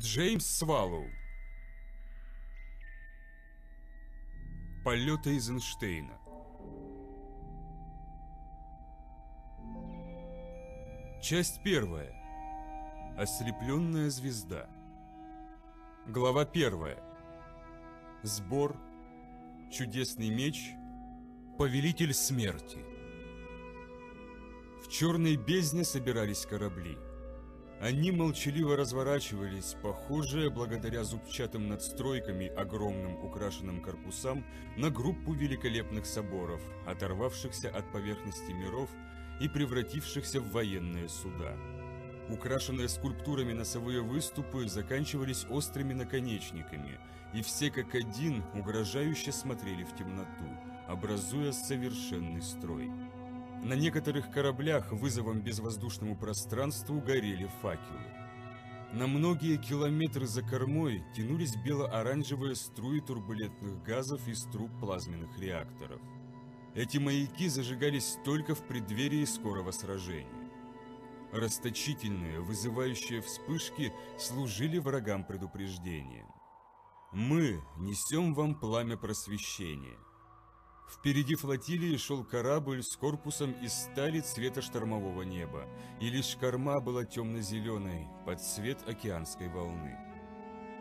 Джеймс Свалу. Полеты Эйзенштейна Часть первая Ослепленная звезда Глава первая Сбор Чудесный меч Повелитель смерти В черной бездне собирались корабли – они молчаливо разворачивались, похожие, благодаря зубчатым надстройкам и огромным украшенным корпусам, на группу великолепных соборов, оторвавшихся от поверхности миров и превратившихся в военные суда. Украшенные скульптурами носовые выступы заканчивались острыми наконечниками, и все как один угрожающе смотрели в темноту, образуя совершенный строй. На некоторых кораблях вызовом безвоздушному пространству горели факелы. На многие километры за кормой тянулись бело-оранжевые струи турбулентных газов из труб плазменных реакторов. Эти маяки зажигались только в преддверии скорого сражения. Расточительные, вызывающие вспышки служили врагам предупреждением. «Мы несем вам пламя просвещения. Впереди флотилии шел корабль с корпусом из стали цвета штормового неба, и лишь корма была темно-зеленой, под цвет океанской волны.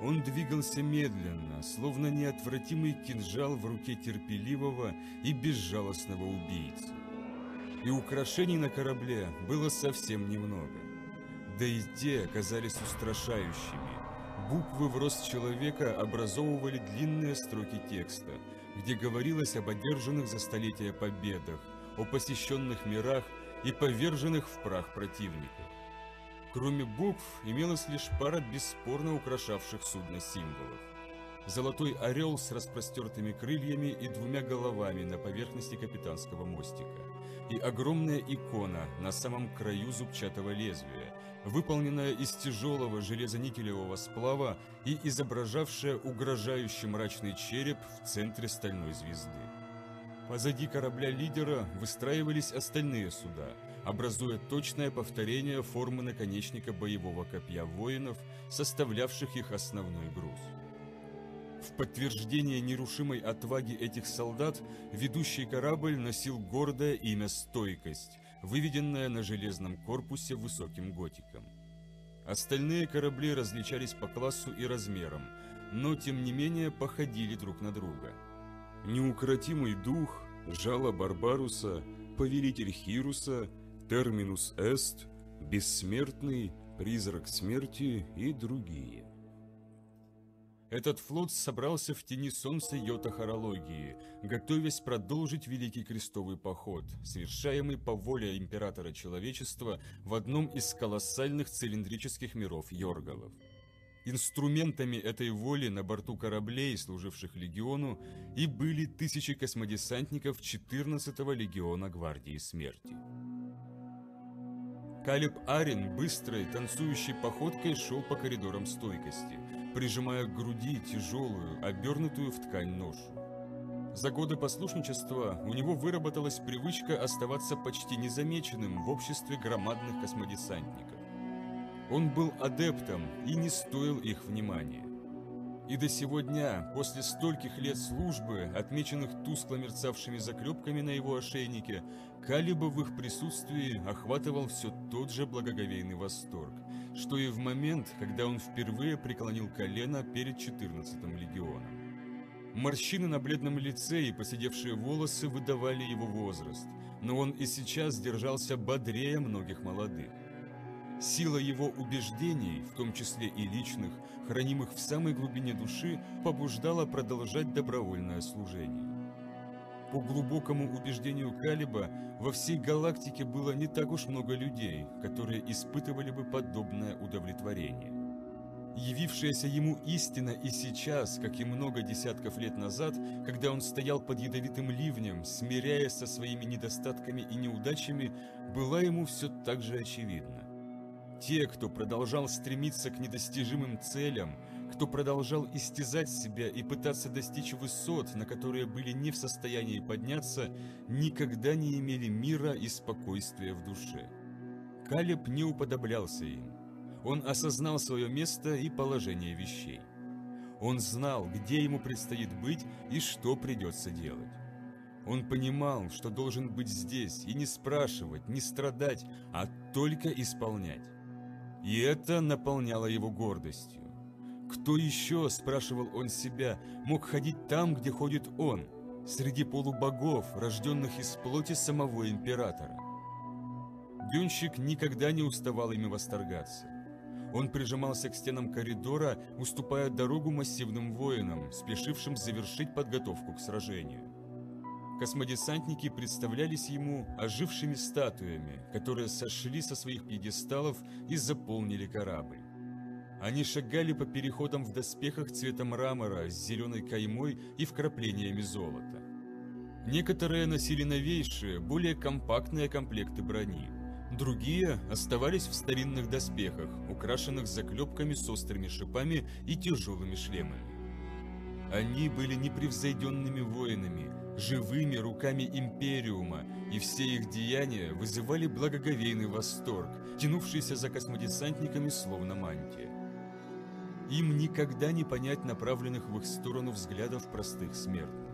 Он двигался медленно, словно неотвратимый кинжал в руке терпеливого и безжалостного убийцы. И украшений на корабле было совсем немного. Да и те оказались устрашающими. Буквы в рост человека образовывали длинные строки текста, где говорилось об одержанных за столетия победах, о посещенных мирах и поверженных в прах противников. Кроме букв имелась лишь пара бесспорно украшавших судно символов. Золотой орел с распростертыми крыльями и двумя головами на поверхности капитанского мостика. И огромная икона на самом краю зубчатого лезвия, выполненная из тяжелого железоникелевого сплава и изображавшая угрожающий мрачный череп в центре стальной звезды. Позади корабля-лидера выстраивались остальные суда, образуя точное повторение формы наконечника боевого копья воинов, составлявших их основной груз. В подтверждение нерушимой отваги этих солдат ведущий корабль носил гордое имя «Стойкость», выведенная на железном корпусе высоким готиком. Остальные корабли различались по классу и размерам, но тем не менее походили друг на друга. Неукротимый дух, жало Барбаруса, повелитель Хируса, терминус эст, бессмертный, призрак смерти и другие. Этот флот собрался в тени солнца йота-хорологии, готовясь продолжить Великий Крестовый Поход, совершаемый по воле Императора Человечества в одном из колоссальных цилиндрических миров Йоргалов. Инструментами этой воли на борту кораблей, служивших легиону, и были тысячи космодесантников 14-го легиона Гвардии Смерти. Калиб Арин быстрой, танцующей походкой шел по коридорам стойкости – прижимая к груди тяжелую, обернутую в ткань ношу. За годы послушничества у него выработалась привычка оставаться почти незамеченным в обществе громадных космодесантников. Он был адептом и не стоил их внимания. И до сегодня дня, после стольких лет службы, отмеченных тускло мерцавшими заклепками на его ошейнике, Калиба в их присутствии охватывал все тот же благоговейный восторг что и в момент, когда он впервые преклонил колено перед 14-м легионом. Морщины на бледном лице и поседевшие волосы выдавали его возраст, но он и сейчас держался бодрее многих молодых. Сила его убеждений, в том числе и личных, хранимых в самой глубине души, побуждала продолжать добровольное служение по глубокому убеждению Калиба, во всей галактике было не так уж много людей, которые испытывали бы подобное удовлетворение. Явившаяся ему истина и сейчас, как и много десятков лет назад, когда он стоял под ядовитым ливнем, смиряясь со своими недостатками и неудачами, была ему все так же очевидна. Те, кто продолжал стремиться к недостижимым целям, кто продолжал истязать себя и пытаться достичь высот, на которые были не в состоянии подняться, никогда не имели мира и спокойствия в душе. Калеб не уподоблялся им. Он осознал свое место и положение вещей. Он знал, где ему предстоит быть и что придется делать. Он понимал, что должен быть здесь и не спрашивать, не страдать, а только исполнять. И это наполняло его гордостью. Кто еще, спрашивал он себя, мог ходить там, где ходит он, среди полубогов, рожденных из плоти самого императора? Дюнщик никогда не уставал ими восторгаться. Он прижимался к стенам коридора, уступая дорогу массивным воинам, спешившим завершить подготовку к сражению. Космодесантники представлялись ему ожившими статуями, которые сошли со своих пьедесталов и заполнили корабль. Они шагали по переходам в доспехах цвета мрамора с зеленой каймой и вкраплениями золота. Некоторые носили новейшие, более компактные комплекты брони. Другие оставались в старинных доспехах, украшенных заклепками с острыми шипами и тяжелыми шлемами. Они были непревзойденными воинами, живыми руками Империума, и все их деяния вызывали благоговейный восторг, тянувшийся за космодесантниками словно мантия. Им никогда не понять направленных в их сторону взглядов простых смертных.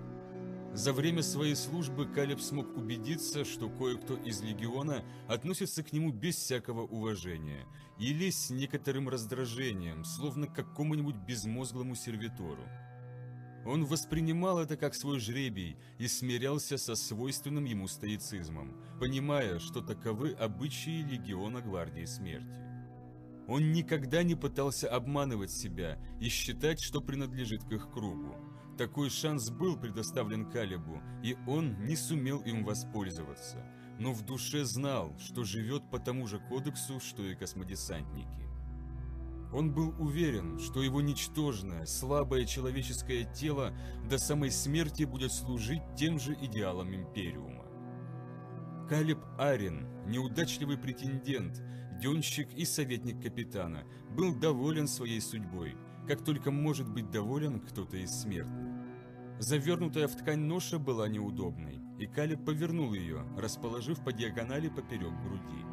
За время своей службы Калеб смог убедиться, что кое-кто из легиона относится к нему без всякого уважения или с некоторым раздражением, словно к какому-нибудь безмозглому сервитору. Он воспринимал это как свой жребий и смирялся со свойственным ему стоицизмом, понимая, что таковы обычаи легиона гвардии смерти. Он никогда не пытался обманывать себя и считать, что принадлежит к их кругу. Такой шанс был предоставлен Калибу, и он не сумел им воспользоваться, но в душе знал, что живет по тому же кодексу, что и космодесантники. Он был уверен, что его ничтожное, слабое человеческое тело до самой смерти будет служить тем же идеалам Империума. Калиб Арин, неудачливый претендент, денщик и советник капитана, был доволен своей судьбой, как только может быть доволен кто-то из смертных. Завернутая в ткань ноша была неудобной, и Калеб повернул ее, расположив по диагонали поперек груди.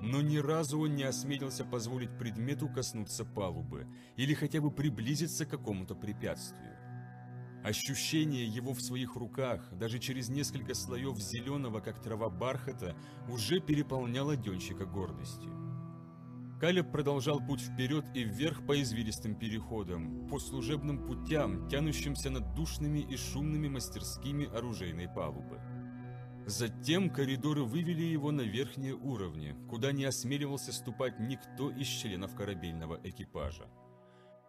Но ни разу он не осмелился позволить предмету коснуться палубы или хотя бы приблизиться к какому-то препятствию. Ощущение его в своих руках, даже через несколько слоев зеленого, как трава бархата, уже переполняло денщика гордостью. Калеб продолжал путь вперед и вверх по извилистым переходам, по служебным путям, тянущимся над душными и шумными мастерскими оружейной палубы. Затем коридоры вывели его на верхние уровни, куда не осмеливался ступать никто из членов корабельного экипажа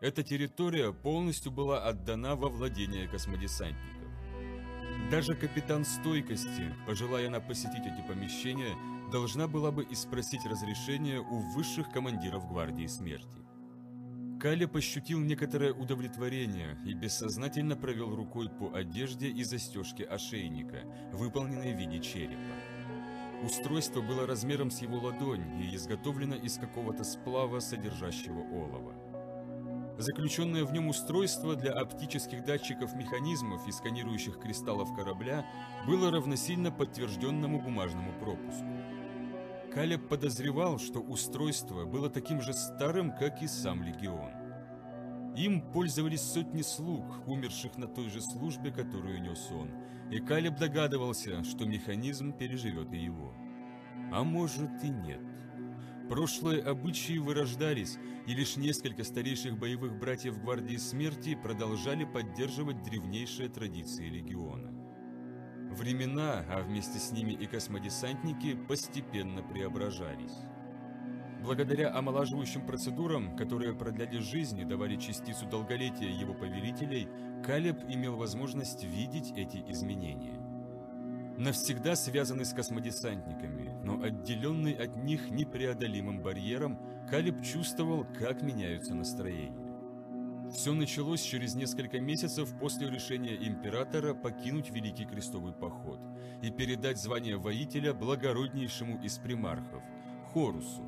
эта территория полностью была отдана во владение космодесантников. Даже капитан стойкости, пожелая она посетить эти помещения, должна была бы и спросить разрешение у высших командиров Гвардии Смерти. Калли пощутил некоторое удовлетворение и бессознательно провел рукой по одежде и застежке ошейника, выполненной в виде черепа. Устройство было размером с его ладонь и изготовлено из какого-то сплава, содержащего олово. Заключенное в нем устройство для оптических датчиков механизмов и сканирующих кристаллов корабля было равносильно подтвержденному бумажному пропуску. Калеб подозревал, что устройство было таким же старым, как и сам Легион. Им пользовались сотни слуг, умерших на той же службе, которую нес он, и Калеб догадывался, что механизм переживет и его. А может и нет. Прошлые обычаи вырождались, и лишь несколько старейших боевых братьев Гвардии Смерти продолжали поддерживать древнейшие традиции легиона. Времена, а вместе с ними и космодесантники, постепенно преображались. Благодаря омолаживающим процедурам, которые продляли жизнь и давали частицу долголетия его повелителей, Калеб имел возможность видеть эти изменения навсегда связанный с космодесантниками, но отделенный от них непреодолимым барьером, Калиб чувствовал, как меняются настроения. Все началось через несколько месяцев после решения императора покинуть Великий Крестовый Поход и передать звание воителя благороднейшему из примархов – Хорусу.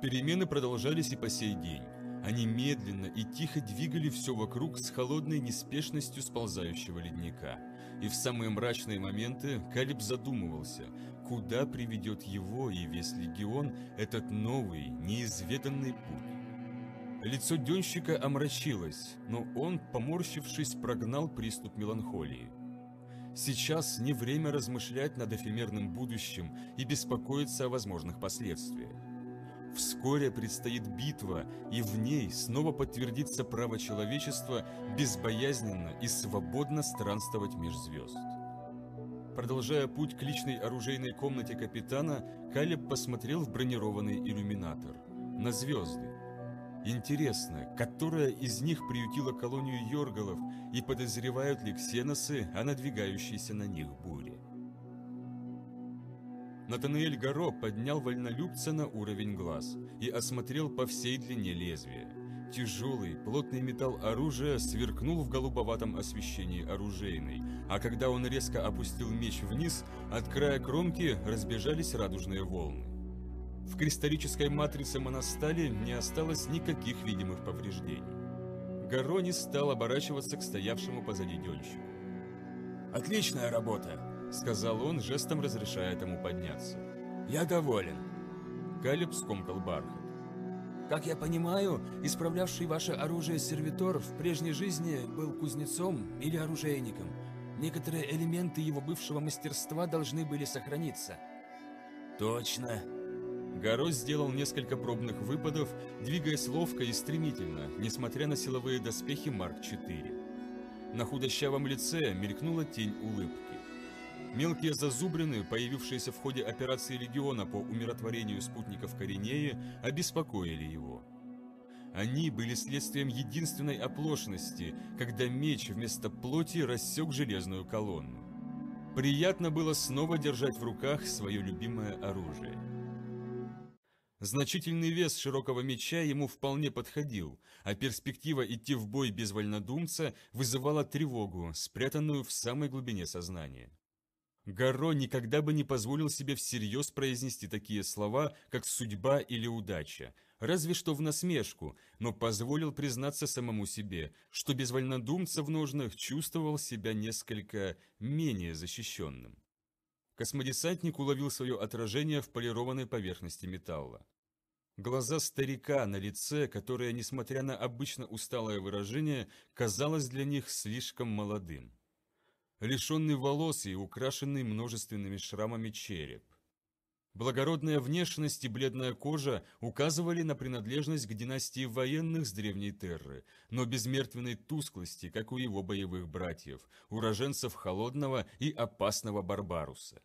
Перемены продолжались и по сей день. Они медленно и тихо двигали все вокруг с холодной неспешностью сползающего ледника – и в самые мрачные моменты Калиб задумывался, куда приведет его и весь легион этот новый, неизведанный путь. Лицо Денщика омрачилось, но он, поморщившись, прогнал приступ меланхолии. Сейчас не время размышлять над эфемерным будущим и беспокоиться о возможных последствиях. Вскоре предстоит битва, и в ней снова подтвердится право человечества безбоязненно и свободно странствовать меж звезд. Продолжая путь к личной оружейной комнате капитана, Калеб посмотрел в бронированный иллюминатор. На звезды. Интересно, которая из них приютила колонию Йоргалов и подозревают ли ксеносы о надвигающейся на них буре? Натанаэль Гаро поднял вольнолюбца на уровень глаз и осмотрел по всей длине лезвия. Тяжелый, плотный металл оружия сверкнул в голубоватом освещении оружейной, а когда он резко опустил меч вниз, от края кромки разбежались радужные волны. В кристаллической матрице монастали не осталось никаких видимых повреждений. Гаро не стал оборачиваться к стоявшему позади денщику. «Отличная работа!» сказал он, жестом разрешая тому подняться. «Я доволен!» Калеб скомкал бархат. «Как я понимаю, исправлявший ваше оружие сервитор в прежней жизни был кузнецом или оружейником. Некоторые элементы его бывшего мастерства должны были сохраниться». «Точно!» Гаро сделал несколько пробных выпадов, двигаясь ловко и стремительно, несмотря на силовые доспехи Марк-4. На худощавом лице мелькнула тень улыбки. Мелкие зазубрины, появившиеся в ходе операции легиона по умиротворению спутников Коренеи, обеспокоили его. Они были следствием единственной оплошности, когда меч вместо плоти рассек железную колонну. Приятно было снова держать в руках свое любимое оружие. Значительный вес широкого меча ему вполне подходил, а перспектива идти в бой без вольнодумца вызывала тревогу, спрятанную в самой глубине сознания. Гарро никогда бы не позволил себе всерьез произнести такие слова, как «судьба» или «удача», разве что в насмешку, но позволил признаться самому себе, что без вольнодумца в ножнах чувствовал себя несколько менее защищенным. Космодесантник уловил свое отражение в полированной поверхности металла. Глаза старика на лице, которое, несмотря на обычно усталое выражение, казалось для них слишком молодым лишенный волос и украшенный множественными шрамами череп. Благородная внешность и бледная кожа указывали на принадлежность к династии военных с древней Терры, но без тусклости, как у его боевых братьев, уроженцев холодного и опасного Барбаруса.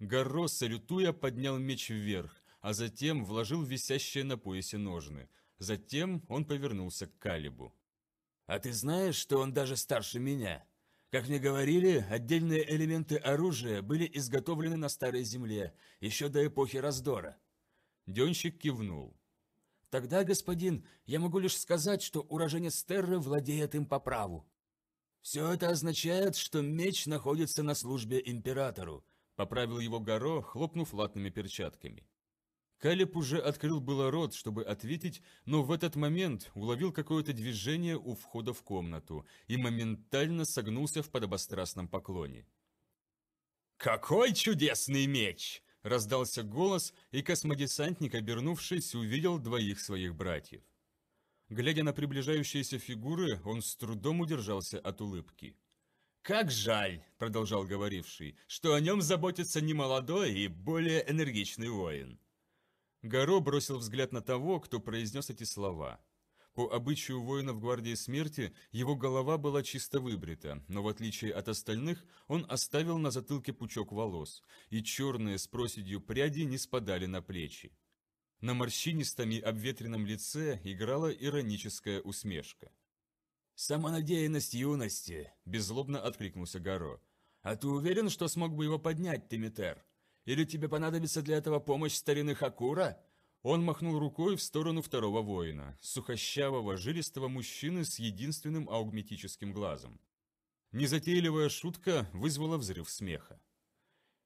Гарро, салютуя, поднял меч вверх, а затем вложил висящие на поясе ножны. Затем он повернулся к Калибу. «А ты знаешь, что он даже старше меня?» Как мне говорили, отдельные элементы оружия были изготовлены на Старой Земле, еще до эпохи раздора. Денщик кивнул. «Тогда, господин, я могу лишь сказать, что уроженец Терры владеет им по праву». «Все это означает, что меч находится на службе императору», — поправил его Горо, хлопнув латными перчатками. Калеб уже открыл было рот, чтобы ответить, но в этот момент уловил какое-то движение у входа в комнату и моментально согнулся в подобострастном поклоне. «Какой чудесный меч!» – раздался голос, и космодесантник, обернувшись, увидел двоих своих братьев. Глядя на приближающиеся фигуры, он с трудом удержался от улыбки. «Как жаль», – продолжал говоривший, – «что о нем заботится не молодой и более энергичный воин». Гаро бросил взгляд на того, кто произнес эти слова. По обычаю воинов Гвардии Смерти, его голова была чисто выбрита, но в отличие от остальных, он оставил на затылке пучок волос, и черные с проседью пряди не спадали на плечи. На морщинистом и обветренном лице играла ироническая усмешка. «Самонадеянность юности!» – беззлобно откликнулся Гаро. «А ты уверен, что смог бы его поднять, Тимитер?» Или тебе понадобится для этого помощь старины Хакура?» Он махнул рукой в сторону второго воина, сухощавого, жилистого мужчины с единственным аугметическим глазом. Незатейливая шутка вызвала взрыв смеха.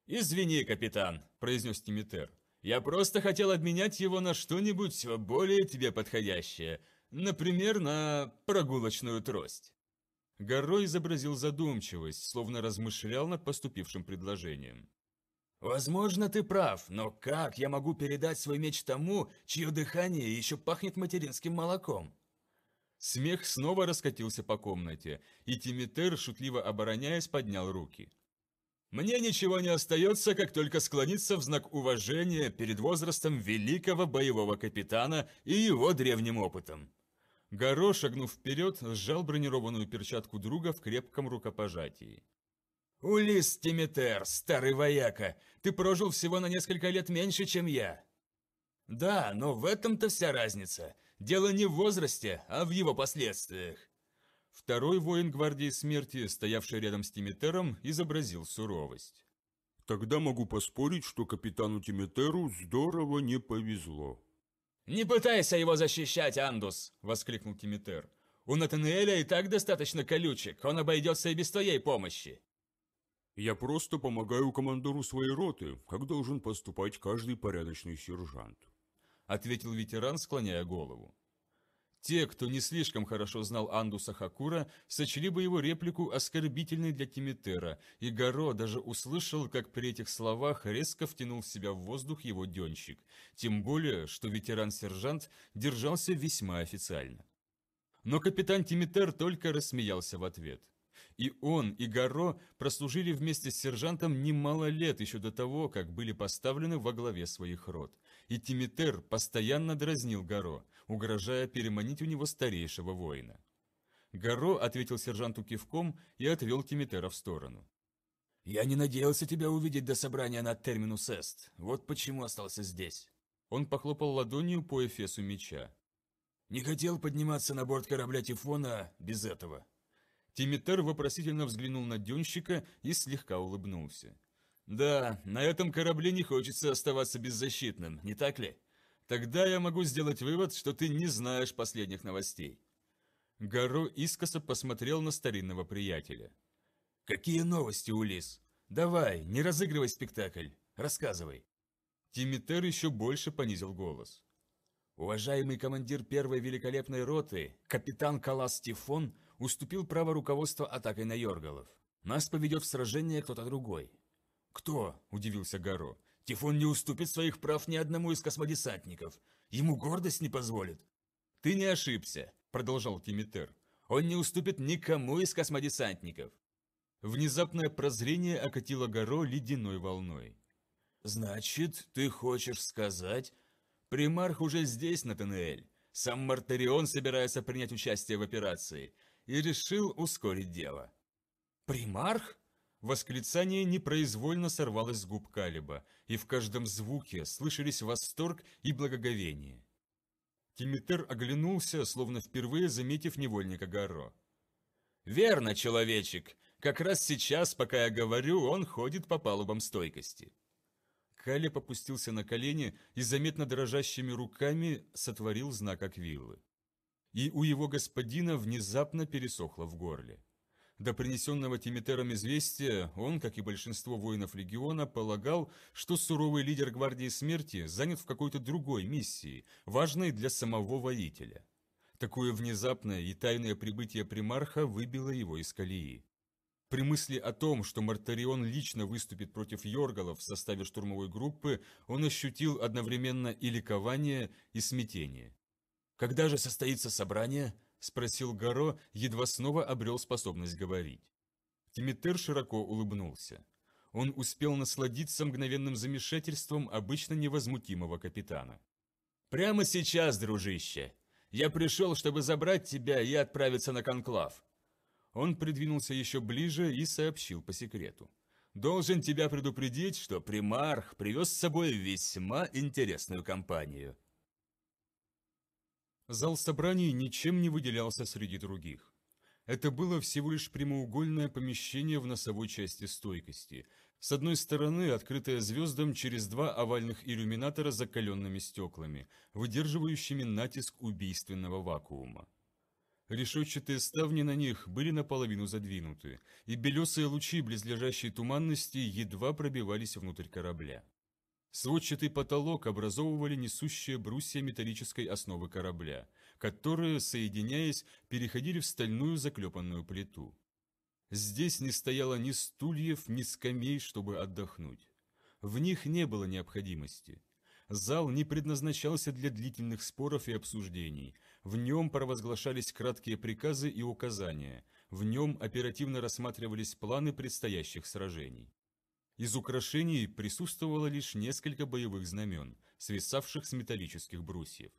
«Извини, капитан», – произнес Тимитер. «Я просто хотел обменять его на что-нибудь более тебе подходящее, например, на прогулочную трость». Горой изобразил задумчивость, словно размышлял над поступившим предложением. «Возможно, ты прав, но как я могу передать свой меч тому, чье дыхание еще пахнет материнским молоком?» Смех снова раскатился по комнате, и Тимитер, шутливо обороняясь, поднял руки. «Мне ничего не остается, как только склониться в знак уважения перед возрастом великого боевого капитана и его древним опытом». Горо, шагнув вперед, сжал бронированную перчатку друга в крепком рукопожатии. «Улис Тимитер, старый вояка, ты прожил всего на несколько лет меньше, чем я!» «Да, но в этом-то вся разница. Дело не в возрасте, а в его последствиях». Второй воин гвардии смерти, стоявший рядом с Тимитером, изобразил суровость. «Тогда могу поспорить, что капитану Тимитеру здорово не повезло». «Не пытайся его защищать, Андус!» – воскликнул Тимитер. «У Натанаэля и так достаточно колючек, он обойдется и без твоей помощи!» Я просто помогаю командору своей роты, как должен поступать каждый порядочный сержант», – ответил ветеран, склоняя голову. Те, кто не слишком хорошо знал Андуса Хакура, сочли бы его реплику оскорбительной для Тимитера, и Гаро даже услышал, как при этих словах резко втянул в себя в воздух его денщик, тем более, что ветеран-сержант держался весьма официально. Но капитан Тимитер только рассмеялся в ответ – и он, и Гаро прослужили вместе с сержантом немало лет еще до того, как были поставлены во главе своих род. И Тимитер постоянно дразнил Гаро, угрожая переманить у него старейшего воина. Гаро ответил сержанту кивком и отвел Тимитера в сторону. «Я не надеялся тебя увидеть до собрания на терминус эст. Вот почему остался здесь». Он похлопал ладонью по эфесу меча. «Не хотел подниматься на борт корабля Тифона без этого». Тимитер вопросительно взглянул на Денщика и слегка улыбнулся. «Да, на этом корабле не хочется оставаться беззащитным, не так ли? Тогда я могу сделать вывод, что ты не знаешь последних новостей». Гаро искоса посмотрел на старинного приятеля. «Какие новости, Улис? Давай, не разыгрывай спектакль, рассказывай». Тимитер еще больше понизил голос. «Уважаемый командир первой великолепной роты, капитан Калас Тифон – уступил право руководства атакой на Йоргалов. Нас поведет в сражение кто-то другой». «Кто?» – удивился Гаро. «Тифон не уступит своих прав ни одному из космодесантников. Ему гордость не позволит». «Ты не ошибся», – продолжал Тимитер. «Он не уступит никому из космодесантников». Внезапное прозрение окатило Гаро ледяной волной. «Значит, ты хочешь сказать...» «Примарх уже здесь, Натанеэль. Сам Мартарион собирается принять участие в операции и решил ускорить дело. «Примарх?» Восклицание непроизвольно сорвалось с губ Калиба, и в каждом звуке слышались восторг и благоговение. Тимитер оглянулся, словно впервые заметив невольника Гаро. «Верно, человечек! Как раз сейчас, пока я говорю, он ходит по палубам стойкости». Калиб опустился на колени и заметно дрожащими руками сотворил знак Аквиллы и у его господина внезапно пересохло в горле. До принесенного Тимитером известия он, как и большинство воинов легиона, полагал, что суровый лидер гвардии смерти занят в какой-то другой миссии, важной для самого воителя. Такое внезапное и тайное прибытие примарха выбило его из колеи. При мысли о том, что Мартарион лично выступит против Йоргалов в составе штурмовой группы, он ощутил одновременно и ликование, и смятение. «Когда же состоится собрание?» – спросил Гаро, едва снова обрел способность говорить. Тимитер широко улыбнулся. Он успел насладиться мгновенным замешательством обычно невозмутимого капитана. «Прямо сейчас, дружище! Я пришел, чтобы забрать тебя и отправиться на конклав!» Он придвинулся еще ближе и сообщил по секрету. «Должен тебя предупредить, что примарх привез с собой весьма интересную компанию». Зал собраний ничем не выделялся среди других. Это было всего лишь прямоугольное помещение в носовой части стойкости. С одной стороны, открытое звездам через два овальных иллюминатора с закаленными стеклами, выдерживающими натиск убийственного вакуума. Решетчатые ставни на них были наполовину задвинуты, и белесые лучи близлежащей туманности едва пробивались внутрь корабля. Сводчатый потолок образовывали несущие брусья металлической основы корабля, которые, соединяясь, переходили в стальную заклепанную плиту. Здесь не стояло ни стульев, ни скамей, чтобы отдохнуть. В них не было необходимости. Зал не предназначался для длительных споров и обсуждений. В нем провозглашались краткие приказы и указания. В нем оперативно рассматривались планы предстоящих сражений. Из украшений присутствовало лишь несколько боевых знамен, свисавших с металлических брусьев.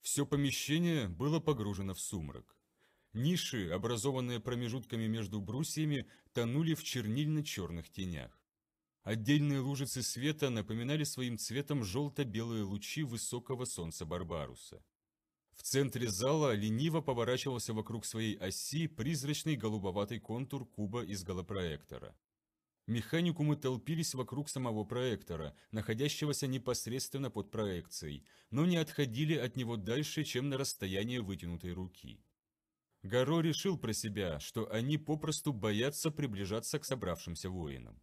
Все помещение было погружено в сумрак. Ниши, образованные промежутками между брусьями, тонули в чернильно-черных тенях. Отдельные лужицы света напоминали своим цветом желто-белые лучи высокого солнца Барбаруса. В центре зала лениво поворачивался вокруг своей оси призрачный голубоватый контур куба из голопроектора. Механикумы толпились вокруг самого проектора, находящегося непосредственно под проекцией, но не отходили от него дальше, чем на расстояние вытянутой руки. Гаро решил про себя, что они попросту боятся приближаться к собравшимся воинам.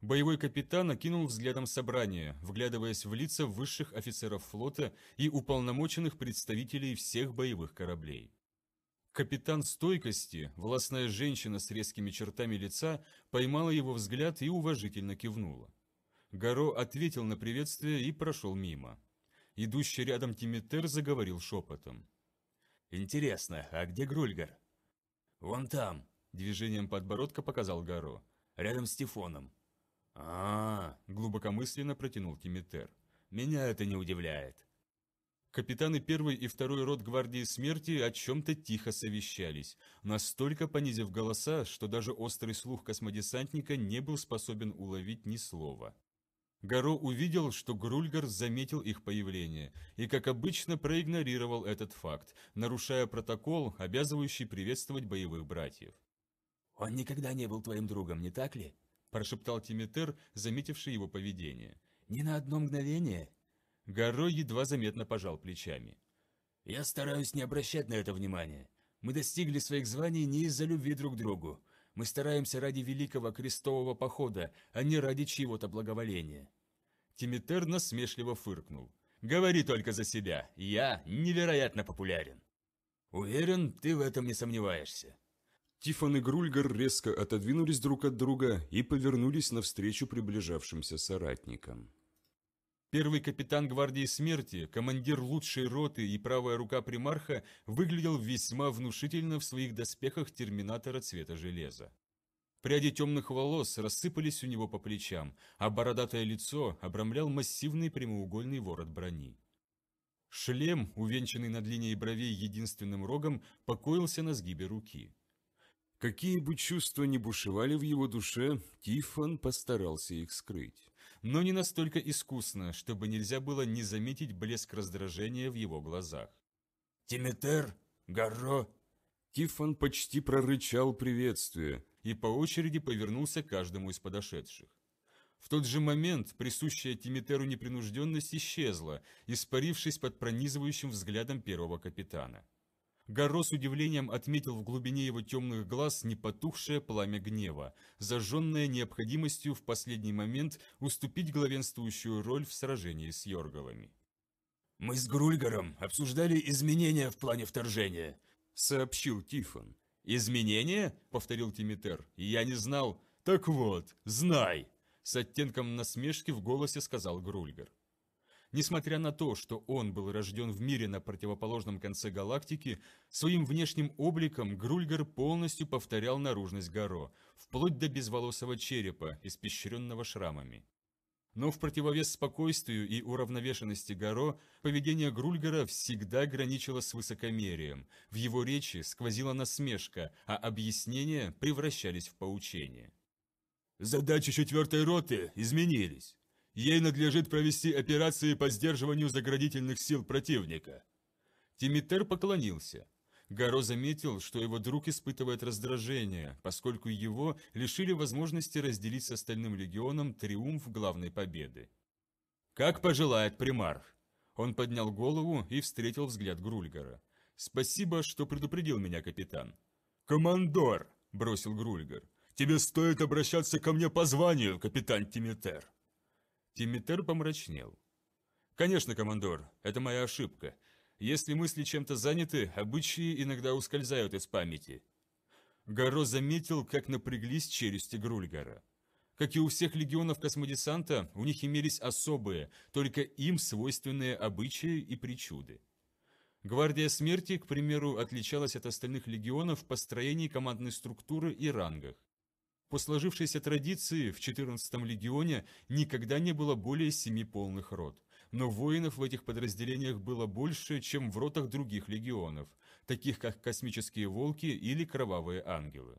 Боевой капитан окинул взглядом собрание, вглядываясь в лица высших офицеров флота и уполномоченных представителей всех боевых кораблей. Капитан стойкости, волосная женщина с резкими чертами лица, поймала его взгляд и уважительно кивнула. Гаро ответил на приветствие и прошел мимо. Идущий рядом Тимитер заговорил шепотом. «Интересно, а где Грульгар?» «Вон там», – движением подбородка показал Гаро. «Рядом с Тифоном». А -а -а, глубокомысленно протянул Тимитер. «Меня это не удивляет. Капитаны первой и второй рот гвардии смерти о чем-то тихо совещались, настолько понизив голоса, что даже острый слух космодесантника не был способен уловить ни слова. Гаро увидел, что Грульгар заметил их появление и, как обычно, проигнорировал этот факт, нарушая протокол, обязывающий приветствовать боевых братьев. «Он никогда не был твоим другом, не так ли?» – прошептал Тимитер, заметивший его поведение. «Ни на одно мгновение?» Горо едва заметно пожал плечами. «Я стараюсь не обращать на это внимания. Мы достигли своих званий не из-за любви друг к другу. Мы стараемся ради великого крестового похода, а не ради чьего-то благоволения». Тимитер насмешливо фыркнул. «Говори только за себя. Я невероятно популярен». «Уверен, ты в этом не сомневаешься». Тифон и Грульгар резко отодвинулись друг от друга и повернулись навстречу приближавшимся соратникам. Первый капитан гвардии смерти, командир лучшей роты и правая рука примарха выглядел весьма внушительно в своих доспехах терминатора цвета железа. Пряди темных волос рассыпались у него по плечам, а бородатое лицо обрамлял массивный прямоугольный ворот брони. Шлем, увенчанный над линией бровей единственным рогом, покоился на сгибе руки. Какие бы чувства ни бушевали в его душе, Тифон постарался их скрыть но не настолько искусно, чтобы нельзя было не заметить блеск раздражения в его глазах. «Тиметер! Гарро!» Тифон почти прорычал приветствие и по очереди повернулся к каждому из подошедших. В тот же момент присущая Тиметеру непринужденность исчезла, испарившись под пронизывающим взглядом первого капитана. Гаро с удивлением отметил в глубине его темных глаз непотухшее пламя гнева, зажженное необходимостью в последний момент уступить главенствующую роль в сражении с Йорговыми. «Мы с Грульгаром обсуждали изменения в плане вторжения», — сообщил Тифон. «Изменения?» — повторил Тимитер. «Я не знал». «Так вот, знай!» — с оттенком насмешки в голосе сказал Грульгар. Несмотря на то, что он был рожден в мире на противоположном конце галактики, своим внешним обликом Грульгар полностью повторял наружность Гаро, вплоть до безволосого черепа, испещренного шрамами. Но в противовес спокойствию и уравновешенности Гаро, поведение Грульгара всегда граничило с высокомерием, в его речи сквозила насмешка, а объяснения превращались в поучение. «Задачи четвертой роты изменились. Ей надлежит провести операции по сдерживанию заградительных сил противника. Тимитер поклонился. Гаро заметил, что его друг испытывает раздражение, поскольку его лишили возможности разделить с остальным легионом триумф главной победы. «Как пожелает примарх!» Он поднял голову и встретил взгляд Грульгара. «Спасибо, что предупредил меня, капитан». «Командор!» – бросил Грульгар. «Тебе стоит обращаться ко мне по званию, капитан Тимитер!» Тимитер помрачнел. «Конечно, командор, это моя ошибка. Если мысли чем-то заняты, обычаи иногда ускользают из памяти». Горо заметил, как напряглись челюсти Грульгара. Как и у всех легионов космодесанта, у них имелись особые, только им свойственные обычаи и причуды. Гвардия смерти, к примеру, отличалась от остальных легионов в построении командной структуры и рангах. По сложившейся традиции в 14-м легионе никогда не было более семи полных рот. Но воинов в этих подразделениях было больше, чем в ротах других легионов, таких как космические волки или кровавые ангелы.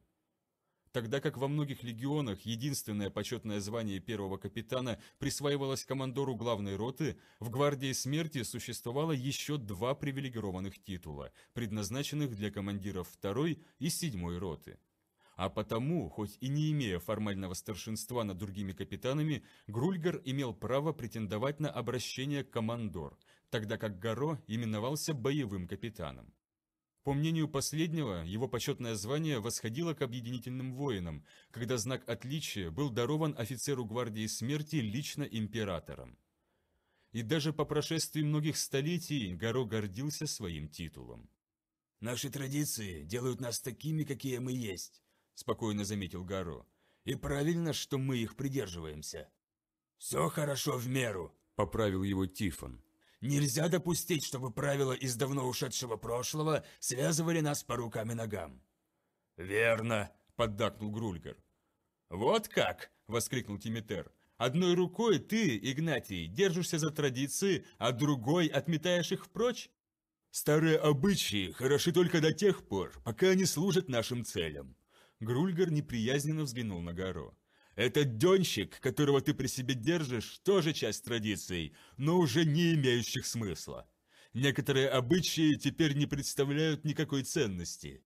Тогда как во многих легионах единственное почетное звание первого капитана присваивалось командору главной роты, в гвардии смерти существовало еще два привилегированных титула, предназначенных для командиров второй и седьмой роты – а потому, хоть и не имея формального старшинства над другими капитанами, Грульгар имел право претендовать на обращение командор, тогда как Гаро именовался боевым капитаном. По мнению последнего, его почетное звание восходило к объединительным воинам, когда знак отличия был дарован офицеру гвардии смерти лично императором. И даже по прошествии многих столетий Гаро гордился своим титулом. «Наши традиции делают нас такими, какие мы есть», спокойно заметил Гаро. «И правильно, что мы их придерживаемся». «Все хорошо в меру», – поправил его Тифон. «Нельзя допустить, чтобы правила из давно ушедшего прошлого связывали нас по рукам и ногам». «Верно», – поддакнул Грульгар. «Вот как!» – воскликнул Тимитер. «Одной рукой ты, Игнатий, держишься за традиции, а другой отметаешь их прочь?» «Старые обычаи хороши только до тех пор, пока они служат нашим целям», Грульгар неприязненно взглянул на гору. «Этот денщик, которого ты при себе держишь, тоже часть традиций, но уже не имеющих смысла. Некоторые обычаи теперь не представляют никакой ценности».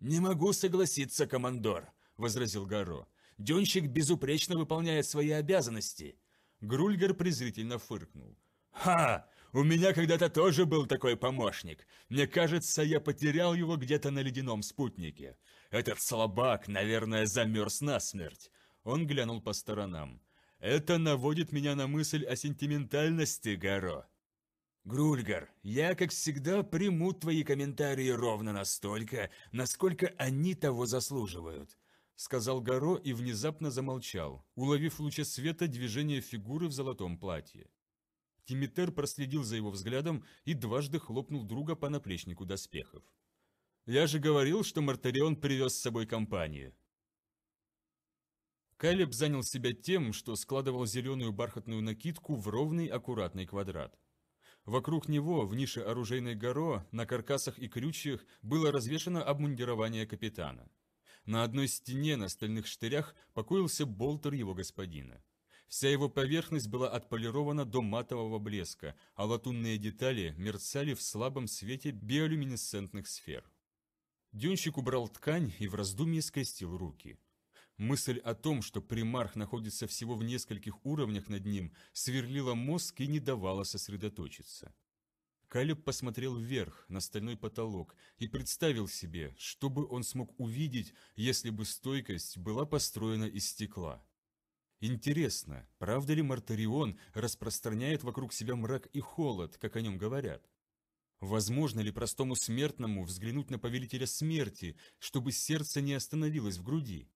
«Не могу согласиться, командор», — возразил Гаро. «Денщик безупречно выполняет свои обязанности». Грульгар презрительно фыркнул. «Ха! У меня когда-то тоже был такой помощник. Мне кажется, я потерял его где-то на ледяном спутнике. Этот слабак, наверное, замерз насмерть. Он глянул по сторонам. Это наводит меня на мысль о сентиментальности, Гаро. Грульгар, я, как всегда, приму твои комментарии ровно настолько, насколько они того заслуживают. — сказал Гаро и внезапно замолчал, уловив в луче света движение фигуры в золотом платье. Тимитер проследил за его взглядом и дважды хлопнул друга по наплечнику доспехов. Я же говорил, что Мартарион привез с собой компанию. Калеб занял себя тем, что складывал зеленую бархатную накидку в ровный аккуратный квадрат. Вокруг него, в нише оружейной горо, на каркасах и крючьях было развешено обмундирование капитана. На одной стене на стальных штырях покоился болтер его господина. Вся его поверхность была отполирована до матового блеска, а латунные детали мерцали в слабом свете биолюминесцентных сфер. Дюнщик убрал ткань и в раздумье скостил руки. Мысль о том, что примарх находится всего в нескольких уровнях над ним, сверлила мозг и не давала сосредоточиться. Калеб посмотрел вверх, на стальной потолок, и представил себе, что бы он смог увидеть, если бы стойкость была построена из стекла. Интересно, правда ли Мартарион распространяет вокруг себя мрак и холод, как о нем говорят? Возможно ли простому смертному взглянуть на повелителя смерти, чтобы сердце не остановилось в груди?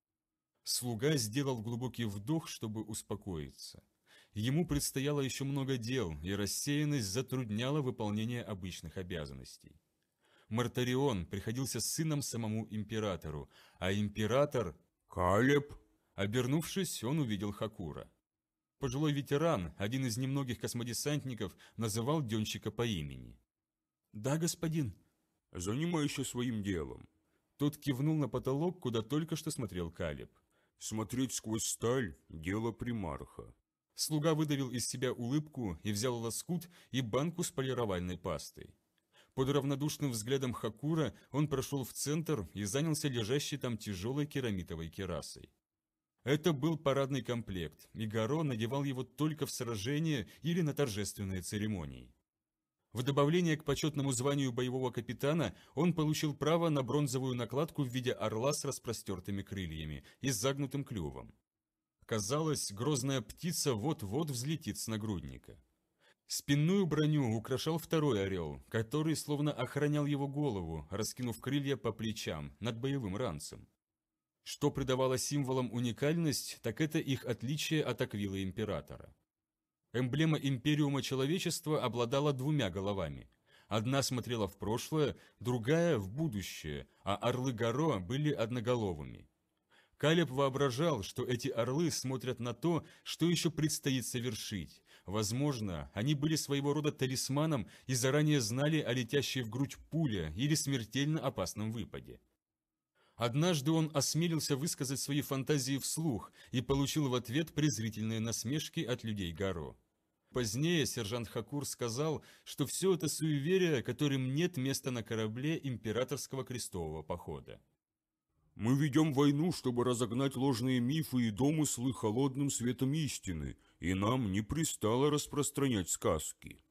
Слуга сделал глубокий вдох, чтобы успокоиться. Ему предстояло еще много дел, и рассеянность затрудняла выполнение обычных обязанностей. Мартарион приходился сыном самому императору, а император... «Калеб!» Обернувшись, он увидел Хакура. Пожилой ветеран, один из немногих космодесантников, называл Денщика по имени. «Да, господин». «Занимайся своим делом». Тот кивнул на потолок, куда только что смотрел Калиб. «Смотреть сквозь сталь – дело примарха». Слуга выдавил из себя улыбку и взял лоскут и банку с полировальной пастой. Под равнодушным взглядом Хакура он прошел в центр и занялся лежащей там тяжелой керамитовой керасой. Это был парадный комплект, и Гаро надевал его только в сражения или на торжественные церемонии. В добавление к почетному званию боевого капитана он получил право на бронзовую накладку в виде орла с распростертыми крыльями и с загнутым клювом. Казалось, грозная птица вот-вот взлетит с нагрудника. Спинную броню украшал второй орел, который словно охранял его голову, раскинув крылья по плечам над боевым ранцем. Что придавало символам уникальность, так это их отличие от аквила императора. Эмблема Империума Человечества обладала двумя головами. Одна смотрела в прошлое, другая – в будущее, а орлы горо были одноголовыми. Калеб воображал, что эти орлы смотрят на то, что еще предстоит совершить. Возможно, они были своего рода талисманом и заранее знали о летящей в грудь пуле или смертельно опасном выпаде. Однажды он осмелился высказать свои фантазии вслух и получил в ответ презрительные насмешки от людей Гаро. Позднее сержант Хакур сказал, что все это суеверие, которым нет места на корабле императорского крестового похода. «Мы ведем войну, чтобы разогнать ложные мифы и домыслы холодным светом истины, и нам не пристало распространять сказки».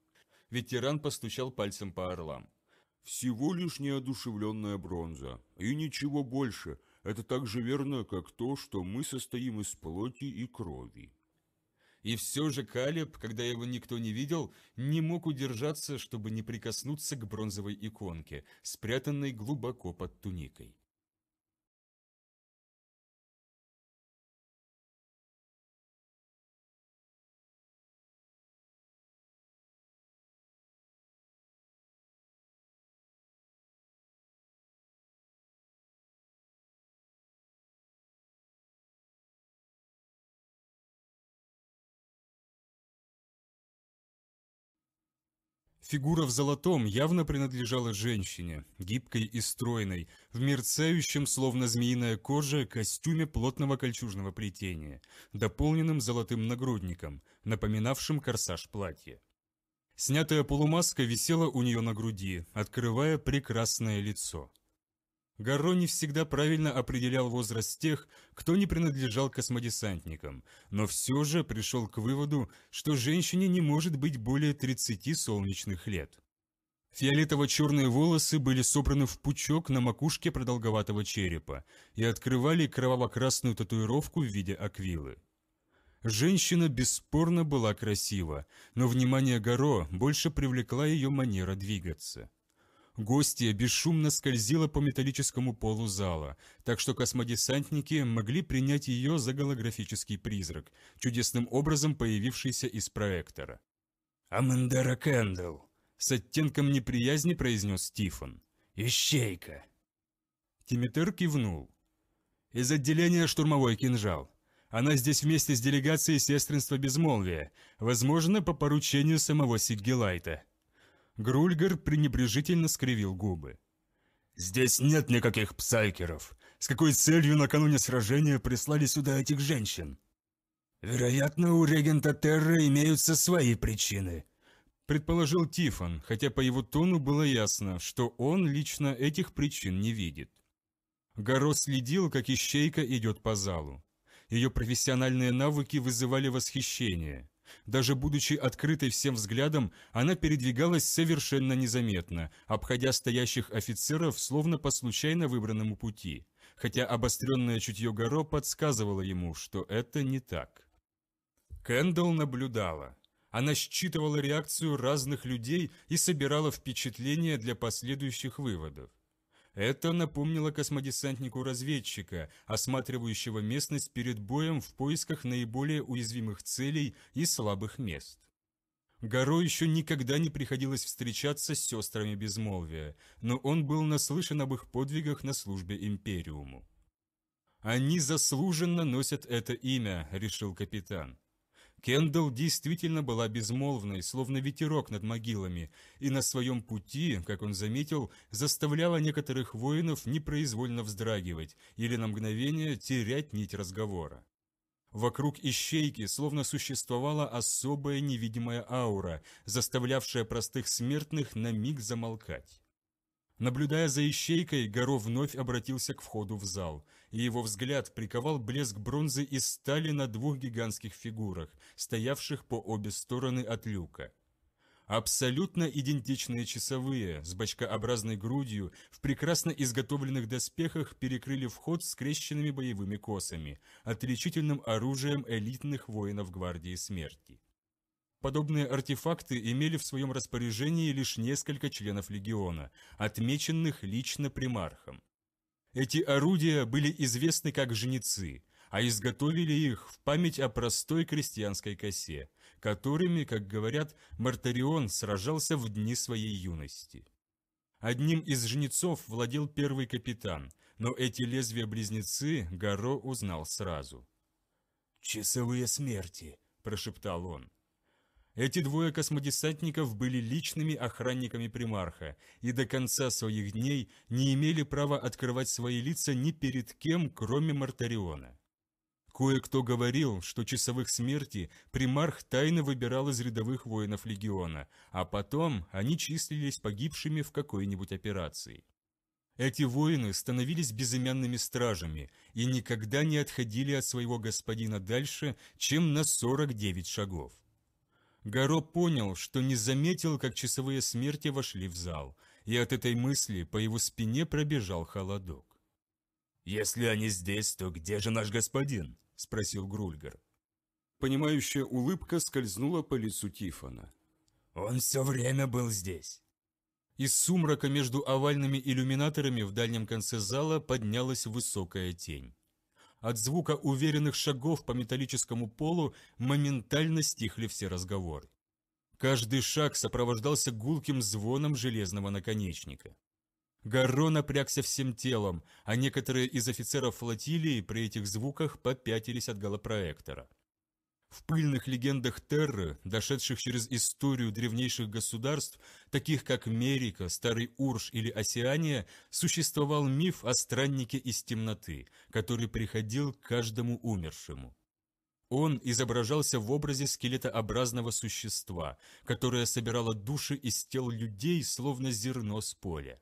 Ветеран постучал пальцем по орлам. Всего лишь неодушевленная бронза. И ничего больше. Это так же верно, как то, что мы состоим из плоти и крови. И все же Калеб, когда его никто не видел, не мог удержаться, чтобы не прикоснуться к бронзовой иконке, спрятанной глубоко под туникой. Фигура в золотом явно принадлежала женщине, гибкой и стройной, в мерцающем, словно змеиная кожа, костюме плотного кольчужного плетения, дополненным золотым нагрудником, напоминавшим корсаж платья. Снятая полумаска висела у нее на груди, открывая прекрасное лицо – Гарро не всегда правильно определял возраст тех, кто не принадлежал космодесантникам, но все же пришел к выводу, что женщине не может быть более 30 солнечных лет. Фиолетово-черные волосы были собраны в пучок на макушке продолговатого черепа и открывали кроваво-красную татуировку в виде аквилы. Женщина бесспорно была красива, но внимание Горо больше привлекла ее манера двигаться. Гостья бесшумно скользила по металлическому полу зала, так что космодесантники могли принять ее за голографический призрак, чудесным образом появившийся из проектора. «Амандера Кэндл!» – с оттенком неприязни произнес Стифон. «Ищейка!» Тимитер кивнул. «Из отделения штурмовой кинжал. Она здесь вместе с делегацией Сестринства Безмолвия, возможно, по поручению самого Сиггелайта». Грульгар пренебрежительно скривил губы. «Здесь нет никаких псайкеров. С какой целью накануне сражения прислали сюда этих женщин?» «Вероятно, у регента Терра имеются свои причины», — предположил Тифон, хотя по его тону было ясно, что он лично этих причин не видит. Горо следил, как ищейка идет по залу. Ее профессиональные навыки вызывали восхищение. Даже будучи открытой всем взглядом, она передвигалась совершенно незаметно, обходя стоящих офицеров словно по случайно выбранному пути, хотя обостренное чутье Горо подсказывало ему, что это не так. Кэндалл наблюдала. Она считывала реакцию разных людей и собирала впечатления для последующих выводов. Это напомнило космодесантнику разведчика, осматривающего местность перед боем в поисках наиболее уязвимых целей и слабых мест. Горо еще никогда не приходилось встречаться с сестрами Безмолвия, но он был наслышан об их подвигах на службе Империуму. «Они заслуженно носят это имя», — решил капитан. Кендалл действительно была безмолвной, словно ветерок над могилами, и на своем пути, как он заметил, заставляла некоторых воинов непроизвольно вздрагивать или на мгновение терять нить разговора. Вокруг ищейки словно существовала особая невидимая аура, заставлявшая простых смертных на миг замолкать. Наблюдая за ищейкой, Горо вновь обратился к входу в зал и его взгляд приковал блеск бронзы из стали на двух гигантских фигурах, стоявших по обе стороны от люка. Абсолютно идентичные часовые, с бочкообразной грудью, в прекрасно изготовленных доспехах перекрыли вход скрещенными боевыми косами, отличительным оружием элитных воинов Гвардии Смерти. Подобные артефакты имели в своем распоряжении лишь несколько членов легиона, отмеченных лично примархом. Эти орудия были известны как жнецы, а изготовили их в память о простой крестьянской косе, которыми, как говорят, Мартарион сражался в дни своей юности. Одним из жнецов владел первый капитан, но эти лезвия-близнецы Гаро узнал сразу. «Часовые смерти», – прошептал он. Эти двое космодесантников были личными охранниками примарха и до конца своих дней не имели права открывать свои лица ни перед кем, кроме Мартариона. Кое-кто говорил, что часовых смерти примарх тайно выбирал из рядовых воинов легиона, а потом они числились погибшими в какой-нибудь операции. Эти воины становились безымянными стражами и никогда не отходили от своего господина дальше, чем на 49 шагов. Гаро понял, что не заметил, как часовые смерти вошли в зал, и от этой мысли по его спине пробежал холодок. «Если они здесь, то где же наш господин?» – спросил Грульгар. Понимающая улыбка скользнула по лицу Тифона. «Он все время был здесь!» Из сумрака между овальными иллюминаторами в дальнем конце зала поднялась высокая тень. От звука уверенных шагов по металлическому полу моментально стихли все разговоры. Каждый шаг сопровождался гулким звоном железного наконечника. Гарро напрягся всем телом, а некоторые из офицеров флотилии при этих звуках попятились от голопроектора. В пыльных легендах Терры, дошедших через историю древнейших государств, таких как Мерика, Старый Урш или Осиания, существовал миф о страннике из темноты, который приходил к каждому умершему. Он изображался в образе скелетообразного существа, которое собирало души из тел людей, словно зерно с поля.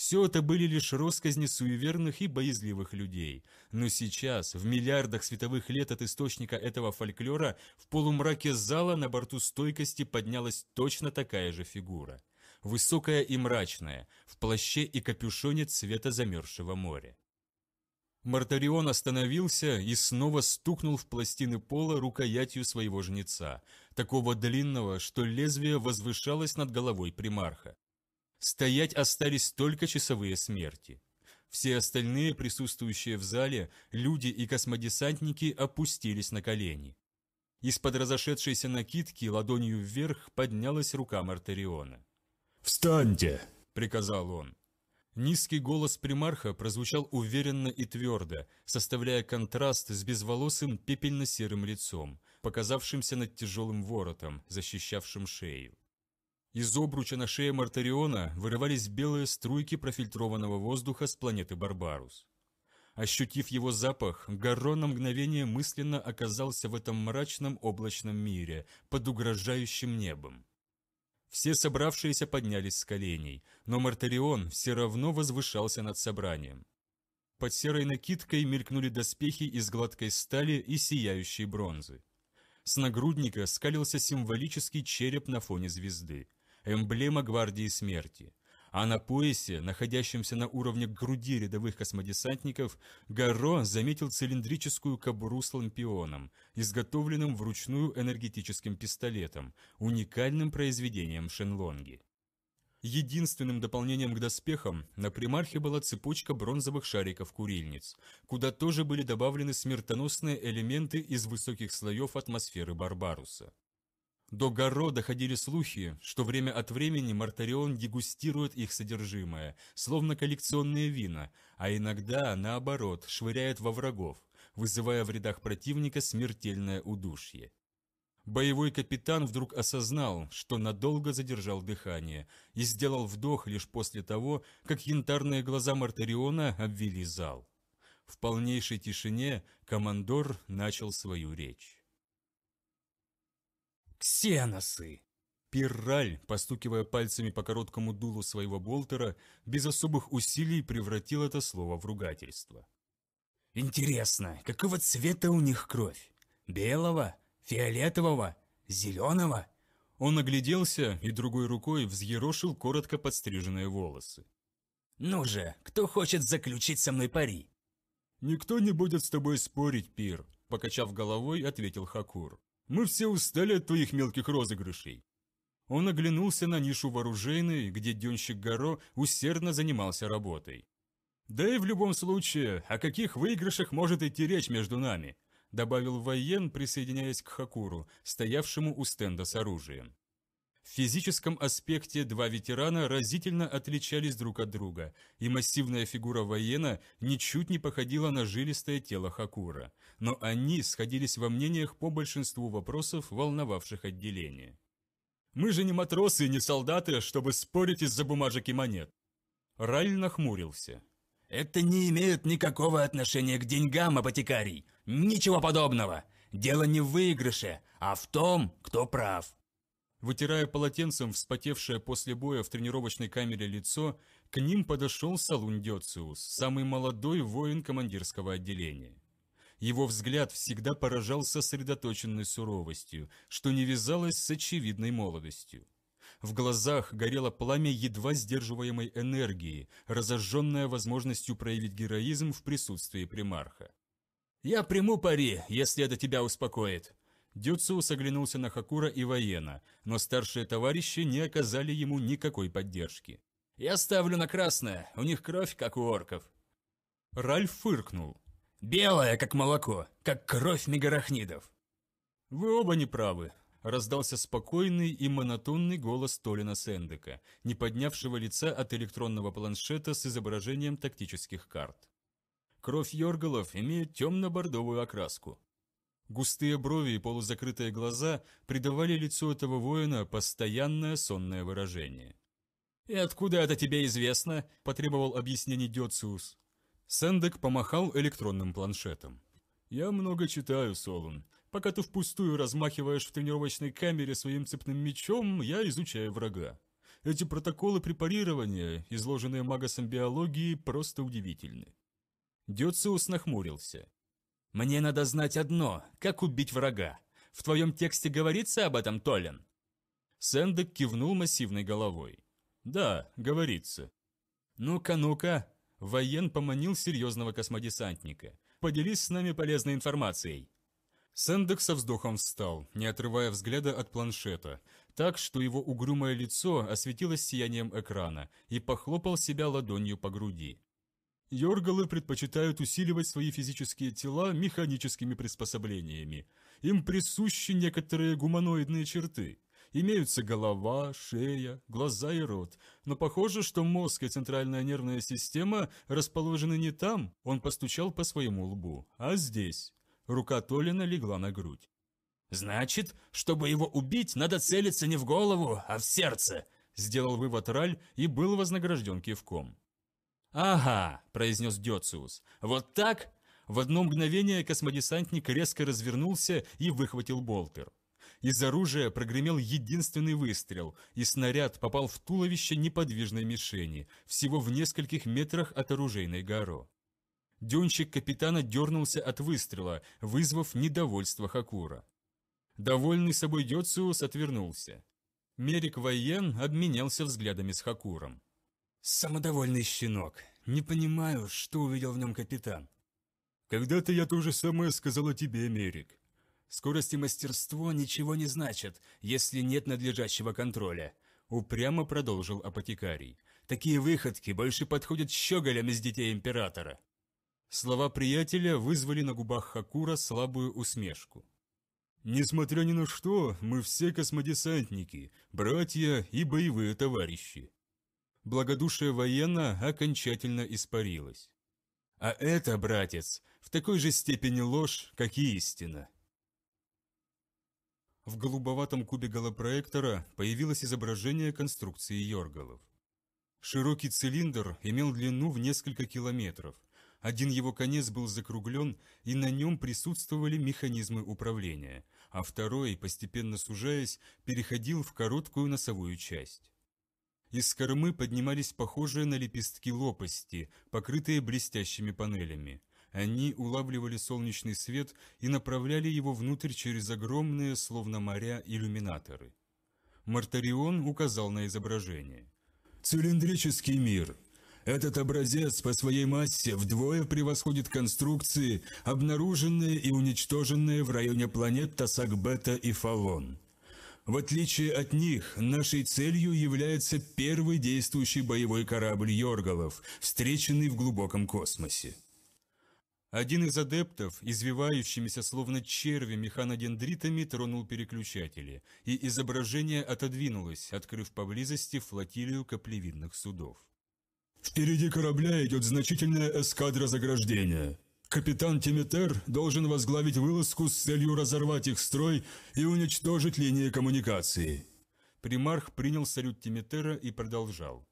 Все это были лишь росказни суеверных и боязливых людей. Но сейчас, в миллиардах световых лет от источника этого фольклора, в полумраке зала на борту стойкости поднялась точно такая же фигура. Высокая и мрачная, в плаще и капюшоне цвета замерзшего моря. Мартарион остановился и снова стукнул в пластины пола рукоятью своего жнеца, такого длинного, что лезвие возвышалось над головой примарха. Стоять остались только часовые смерти. Все остальные присутствующие в зале, люди и космодесантники опустились на колени. Из-под разошедшейся накидки ладонью вверх поднялась рука Мартариона. «Встаньте!» – приказал он. Низкий голос примарха прозвучал уверенно и твердо, составляя контраст с безволосым пепельно-серым лицом, показавшимся над тяжелым воротом, защищавшим шею. Из обруча на шее Мартариона вырывались белые струйки профильтрованного воздуха с планеты Барбарус. Ощутив его запах, Гарро на мгновение мысленно оказался в этом мрачном облачном мире, под угрожающим небом. Все собравшиеся поднялись с коленей, но Мартарион все равно возвышался над собранием. Под серой накидкой мелькнули доспехи из гладкой стали и сияющей бронзы. С нагрудника скалился символический череп на фоне звезды – эмблема гвардии смерти. А на поясе, находящемся на уровне груди рядовых космодесантников, Гарро заметил цилиндрическую кобуру с лампионом, изготовленным вручную энергетическим пистолетом, уникальным произведением Шенлонги. Единственным дополнением к доспехам на примархе была цепочка бронзовых шариков-курильниц, куда тоже были добавлены смертоносные элементы из высоких слоев атмосферы Барбаруса. До Гаро доходили слухи, что время от времени Мартарион дегустирует их содержимое, словно коллекционные вина, а иногда, наоборот, швыряет во врагов, вызывая в рядах противника смертельное удушье. Боевой капитан вдруг осознал, что надолго задержал дыхание и сделал вдох лишь после того, как янтарные глаза Мартариона обвели зал. В полнейшей тишине командор начал свою речь. «Ксеносы!» Пирраль, постукивая пальцами по короткому дулу своего болтера, без особых усилий превратил это слово в ругательство. «Интересно, какого цвета у них кровь? Белого? Фиолетового? Зеленого?» Он огляделся и другой рукой взъерошил коротко подстриженные волосы. «Ну же, кто хочет заключить со мной пари?» «Никто не будет с тобой спорить, Пир», – покачав головой, ответил Хакур. Мы все устали от твоих мелких розыгрышей». Он оглянулся на нишу вооруженной, где Денщик Горо усердно занимался работой. «Да и в любом случае, о каких выигрышах может идти речь между нами?» добавил Вайен, присоединяясь к Хакуру, стоявшему у стенда с оружием. В физическом аспекте два ветерана разительно отличались друг от друга, и массивная фигура воена ничуть не походила на жилистое тело Хакура, но они сходились во мнениях по большинству вопросов, волновавших отделение. «Мы же не матросы и не солдаты, чтобы спорить из-за бумажек и монет!» Раль нахмурился. «Это не имеет никакого отношения к деньгам, апотекарий! Ничего подобного! Дело не в выигрыше, а в том, кто прав!» Вытирая полотенцем вспотевшее после боя в тренировочной камере лицо, к ним подошел Салун Дёциус, самый молодой воин командирского отделения. Его взгляд всегда поражал сосредоточенной суровостью, что не вязалось с очевидной молодостью. В глазах горело пламя едва сдерживаемой энергии, разожженное возможностью проявить героизм в присутствии примарха. «Я приму пари, если это тебя успокоит», Дюциус оглянулся на Хакура и Воена, но старшие товарищи не оказали ему никакой поддержки. «Я ставлю на красное, у них кровь, как у орков». Ральф фыркнул. «Белая, как молоко, как кровь мегарахнидов». «Вы оба не правы», – раздался спокойный и монотонный голос Толина Сэндека, не поднявшего лица от электронного планшета с изображением тактических карт. Кровь Йоргалов имеет темно-бордовую окраску. Густые брови и полузакрытые глаза придавали лицу этого воина постоянное сонное выражение. «И откуда это тебе известно?» – потребовал объяснений Дёциус. Сэндек помахал электронным планшетом. «Я много читаю, Солун. Пока ты впустую размахиваешь в тренировочной камере своим цепным мечом, я изучаю врага. Эти протоколы препарирования, изложенные магосом биологии, просто удивительны». Дёциус нахмурился. «Мне надо знать одно – как убить врага. В твоем тексте говорится об этом, Толин?» Сэндек кивнул массивной головой. «Да, говорится». «Ну-ка, ну-ка!» Воен поманил серьезного космодесантника. «Поделись с нами полезной информацией». Сэндек со вздохом встал, не отрывая взгляда от планшета, так, что его угрюмое лицо осветилось сиянием экрана и похлопал себя ладонью по груди. Йоргалы предпочитают усиливать свои физические тела механическими приспособлениями. Им присущи некоторые гуманоидные черты. Имеются голова, шея, глаза и рот, но похоже, что мозг и центральная нервная система расположены не там, он постучал по своему лбу, а здесь. Рука Толина легла на грудь. «Значит, чтобы его убить, надо целиться не в голову, а в сердце», – сделал вывод Раль и был вознагражден кивком. «Ага», – произнес Дёциус, – «вот так?» В одно мгновение космодесантник резко развернулся и выхватил болтер. Из оружия прогремел единственный выстрел, и снаряд попал в туловище неподвижной мишени, всего в нескольких метрах от оружейной горы. Дёнчик капитана дернулся от выстрела, вызвав недовольство Хакура. Довольный собой Дёциус отвернулся. Мерик Вайен обменялся взглядами с Хакуром. Самодовольный щенок. Не понимаю, что увидел в нем капитан. Когда-то я то же самое сказал о тебе, Мерик. Скорость и мастерство ничего не значат, если нет надлежащего контроля. Упрямо продолжил апотекарий. Такие выходки больше подходят щеголям из детей императора. Слова приятеля вызвали на губах Хакура слабую усмешку. «Несмотря ни на что, мы все космодесантники, братья и боевые товарищи. Благодушие военно окончательно испарилось. А это, братец, в такой же степени ложь, как и истина. В голубоватом кубе голопроектора появилось изображение конструкции Йоргалов. Широкий цилиндр имел длину в несколько километров. Один его конец был закруглен, и на нем присутствовали механизмы управления, а второй, постепенно сужаясь, переходил в короткую носовую часть. Из кормы поднимались похожие на лепестки лопасти, покрытые блестящими панелями. Они улавливали солнечный свет и направляли его внутрь через огромные, словно моря, иллюминаторы. Мартарион указал на изображение. «Цилиндрический мир. Этот образец по своей массе вдвое превосходит конструкции, обнаруженные и уничтоженные в районе планет Тасакбета и Фалон. В отличие от них, нашей целью является первый действующий боевой корабль Йоргалов, встреченный в глубоком космосе. Один из адептов, извивающимися словно черви механодендритами, тронул переключатели, и изображение отодвинулось, открыв поблизости флотилию каплевидных судов. «Впереди корабля идет значительная эскадра заграждения», Капитан Тиметер должен возглавить вылазку с целью разорвать их строй и уничтожить линии коммуникации. Примарх принял салют Тиметера и продолжал.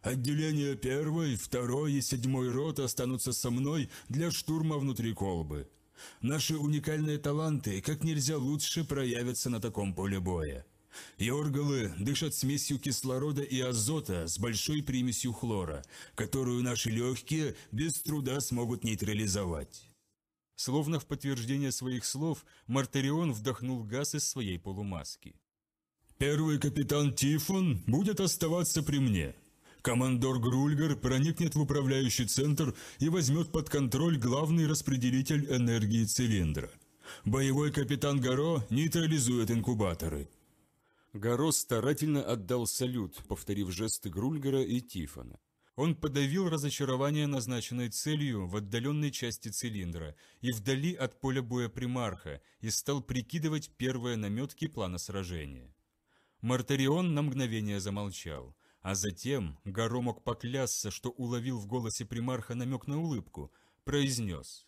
отделение первой, второй и седьмой рот останутся со мной для штурма внутри колбы. Наши уникальные таланты как нельзя лучше проявятся на таком поле боя. Йоргалы дышат смесью кислорода и азота с большой примесью хлора, которую наши легкие без труда смогут нейтрализовать. Словно в подтверждение своих слов, Мартарион вдохнул газ из своей полумаски. «Первый капитан Тифон будет оставаться при мне. Командор Грульгар проникнет в управляющий центр и возьмет под контроль главный распределитель энергии цилиндра. Боевой капитан Гаро нейтрализует инкубаторы». Горо старательно отдал салют, повторив жесты Грульгера и Тифона. Он подавил разочарование назначенной целью в отдаленной части цилиндра и вдали от поля боя примарха и стал прикидывать первые наметки плана сражения. Мартарион на мгновение замолчал, а затем Горо мог поклясться, что уловил в голосе примарха намек на улыбку, произнес –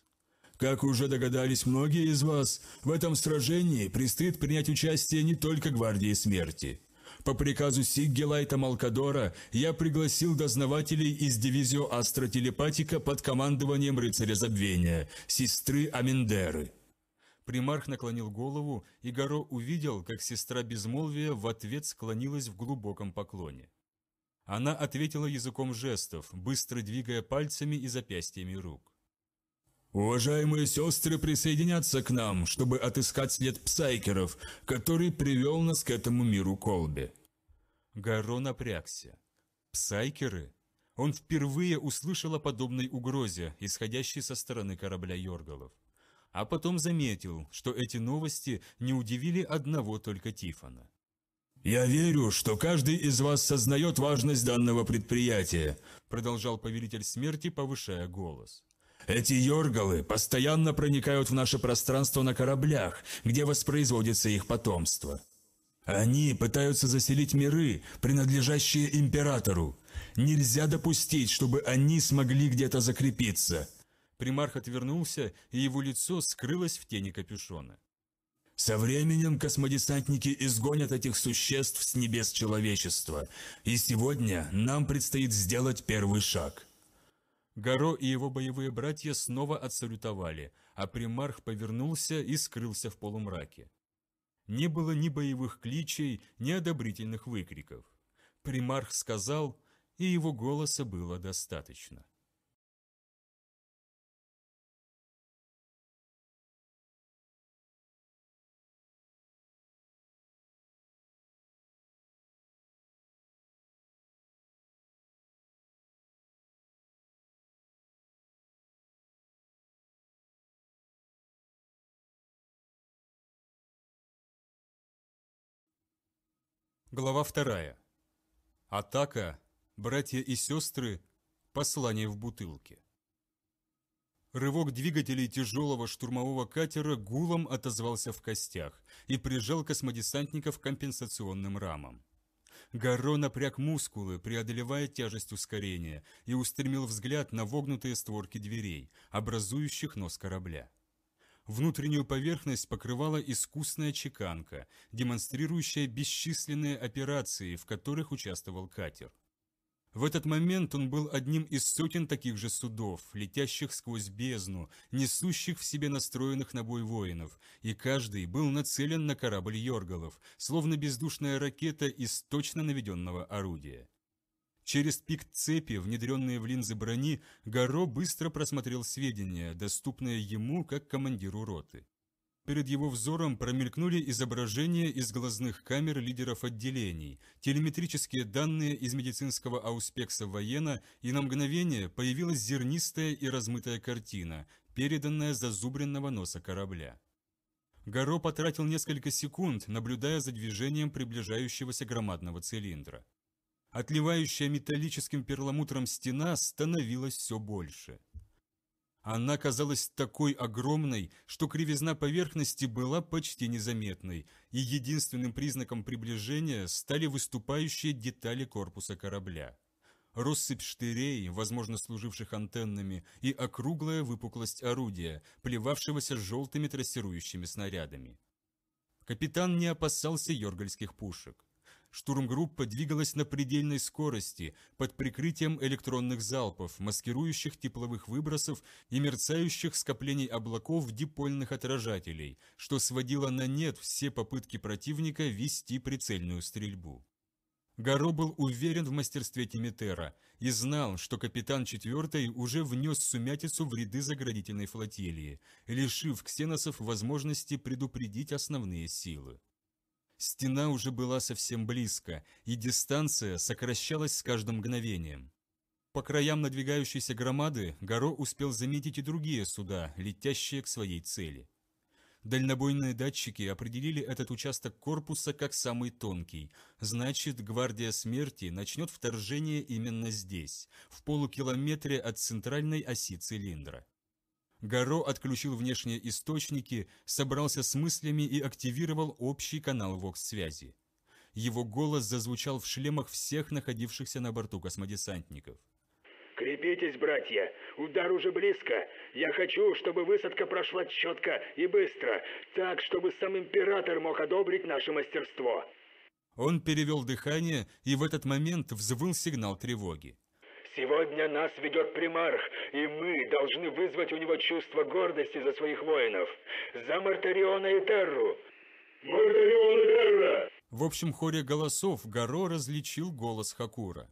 как уже догадались многие из вас, в этом сражении пристыд принять участие не только гвардии смерти. По приказу Сиггелайта Малкадора я пригласил дознавателей из дивизио Астротелепатика под командованием рыцаря Забвения, сестры Амендеры. Примарх наклонил голову, и Горо увидел, как сестра Безмолвия в ответ склонилась в глубоком поклоне. Она ответила языком жестов, быстро двигая пальцами и запястьями рук. Уважаемые сестры присоединятся к нам, чтобы отыскать след псайкеров, который привел нас к этому миру Колби. Гаро напрягся. Псайкеры? Он впервые услышал о подобной угрозе, исходящей со стороны корабля Йоргалов. А потом заметил, что эти новости не удивили одного только Тифана. «Я верю, что каждый из вас сознает важность данного предприятия», продолжал Повелитель Смерти, повышая голос. Эти йоргалы постоянно проникают в наше пространство на кораблях, где воспроизводится их потомство. Они пытаются заселить миры, принадлежащие императору. Нельзя допустить, чтобы они смогли где-то закрепиться. Примарх отвернулся, и его лицо скрылось в тени капюшона. Со временем космодесантники изгонят этих существ с небес человечества, и сегодня нам предстоит сделать первый шаг – Гаро и его боевые братья снова отсалютовали, а примарх повернулся и скрылся в полумраке. Не было ни боевых кличей, ни одобрительных выкриков. Примарх сказал, и его голоса было достаточно. Глава 2. Атака, братья и сестры, послание в бутылке. Рывок двигателей тяжелого штурмового катера гулом отозвался в костях и прижал космодесантников компенсационным рамам. Гарро напряг мускулы, преодолевая тяжесть ускорения, и устремил взгляд на вогнутые створки дверей, образующих нос корабля. Внутреннюю поверхность покрывала искусная чеканка, демонстрирующая бесчисленные операции, в которых участвовал катер. В этот момент он был одним из сотен таких же судов, летящих сквозь бездну, несущих в себе настроенных на бой воинов, и каждый был нацелен на корабль Йоргалов, словно бездушная ракета из точно наведенного орудия. Через пик цепи, внедренные в линзы брони, Гаро быстро просмотрел сведения, доступные ему как командиру роты. Перед его взором промелькнули изображения из глазных камер лидеров отделений, телеметрические данные из медицинского ауспекса воена, и на мгновение появилась зернистая и размытая картина, переданная зазубренного носа корабля. Гаро потратил несколько секунд, наблюдая за движением приближающегося громадного цилиндра. Отливающая металлическим перламутром стена становилась все больше. Она казалась такой огромной, что кривизна поверхности была почти незаметной, и единственным признаком приближения стали выступающие детали корпуса корабля. Россыпь штырей, возможно, служивших антеннами, и округлая выпуклость орудия, плевавшегося желтыми трассирующими снарядами. Капитан не опасался йоргальских пушек штурмгруппа двигалась на предельной скорости под прикрытием электронных залпов, маскирующих тепловых выбросов и мерцающих скоплений облаков дипольных отражателей, что сводило на нет все попытки противника вести прицельную стрельбу. Гаро был уверен в мастерстве Тимитера и знал, что капитан четвертой уже внес сумятицу в ряды заградительной флотилии, лишив ксеносов возможности предупредить основные силы. Стена уже была совсем близко, и дистанция сокращалась с каждым мгновением. По краям надвигающейся громады Горо успел заметить и другие суда, летящие к своей цели. Дальнобойные датчики определили этот участок корпуса как самый тонкий. Значит, Гвардия Смерти начнет вторжение именно здесь, в полукилометре от центральной оси цилиндра. Гаро отключил внешние источники, собрался с мыслями и активировал общий канал ВОКС-связи. Его голос зазвучал в шлемах всех находившихся на борту космодесантников. «Крепитесь, братья! Удар уже близко! Я хочу, чтобы высадка прошла четко и быстро, так, чтобы сам Император мог одобрить наше мастерство!» Он перевел дыхание, и в этот момент взвыл сигнал тревоги. Сегодня нас ведет примарх, и мы должны вызвать у него чувство гордости за своих воинов. За Мартариона и Терру! Мартарион и Терра! В общем хоре голосов Гаро различил голос Хакура.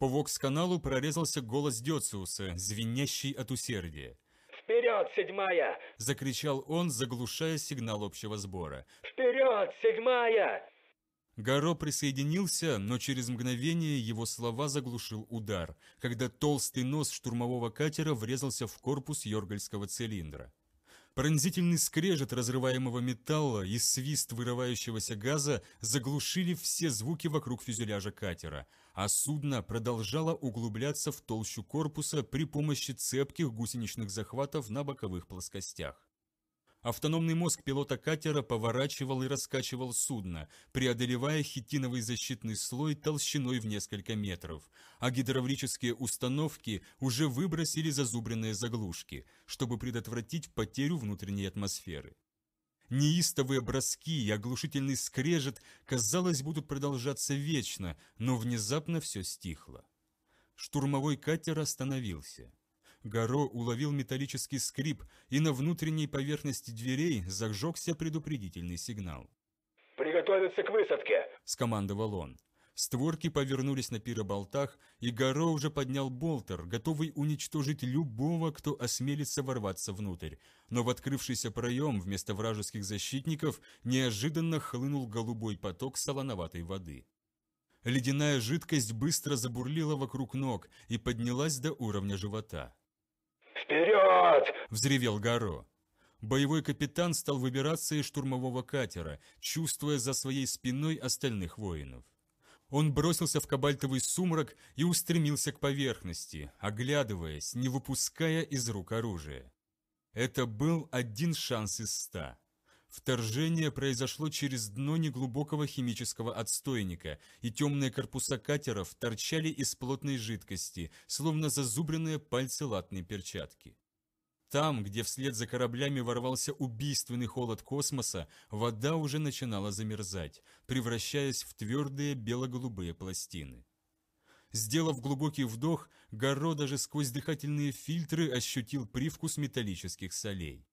По вокс-каналу прорезался голос Дёциуса, звенящий от усердия. «Вперед, седьмая!» – закричал он, заглушая сигнал общего сбора. «Вперед, седьмая!» Гаро присоединился, но через мгновение его слова заглушил удар, когда толстый нос штурмового катера врезался в корпус йоргальского цилиндра. Пронзительный скрежет разрываемого металла и свист вырывающегося газа заглушили все звуки вокруг фюзеляжа катера, а судно продолжало углубляться в толщу корпуса при помощи цепких гусеничных захватов на боковых плоскостях. Автономный мозг пилота катера поворачивал и раскачивал судно, преодолевая хитиновый защитный слой толщиной в несколько метров, а гидравлические установки уже выбросили зазубренные заглушки, чтобы предотвратить потерю внутренней атмосферы. Неистовые броски и оглушительный скрежет, казалось, будут продолжаться вечно, но внезапно все стихло. Штурмовой катер остановился. Горо уловил металлический скрип, и на внутренней поверхности дверей зажегся предупредительный сигнал. «Приготовиться к высадке!» – скомандовал он. Створки повернулись на пироболтах, и Горо уже поднял болтер, готовый уничтожить любого, кто осмелится ворваться внутрь. Но в открывшийся проем вместо вражеских защитников неожиданно хлынул голубой поток солоноватой воды. Ледяная жидкость быстро забурлила вокруг ног и поднялась до уровня живота. «Бежать!» – взревел Гаро. Боевой капитан стал выбираться из штурмового катера, чувствуя за своей спиной остальных воинов. Он бросился в кобальтовый сумрак и устремился к поверхности, оглядываясь, не выпуская из рук оружия. Это был один шанс из ста. Вторжение произошло через дно неглубокого химического отстойника, и темные корпуса катеров торчали из плотной жидкости, словно зазубренные пальцы латной перчатки. Там, где вслед за кораблями ворвался убийственный холод космоса, вода уже начинала замерзать, превращаясь в твердые бело-голубые пластины. Сделав глубокий вдох, Горо даже сквозь дыхательные фильтры ощутил привкус металлических солей.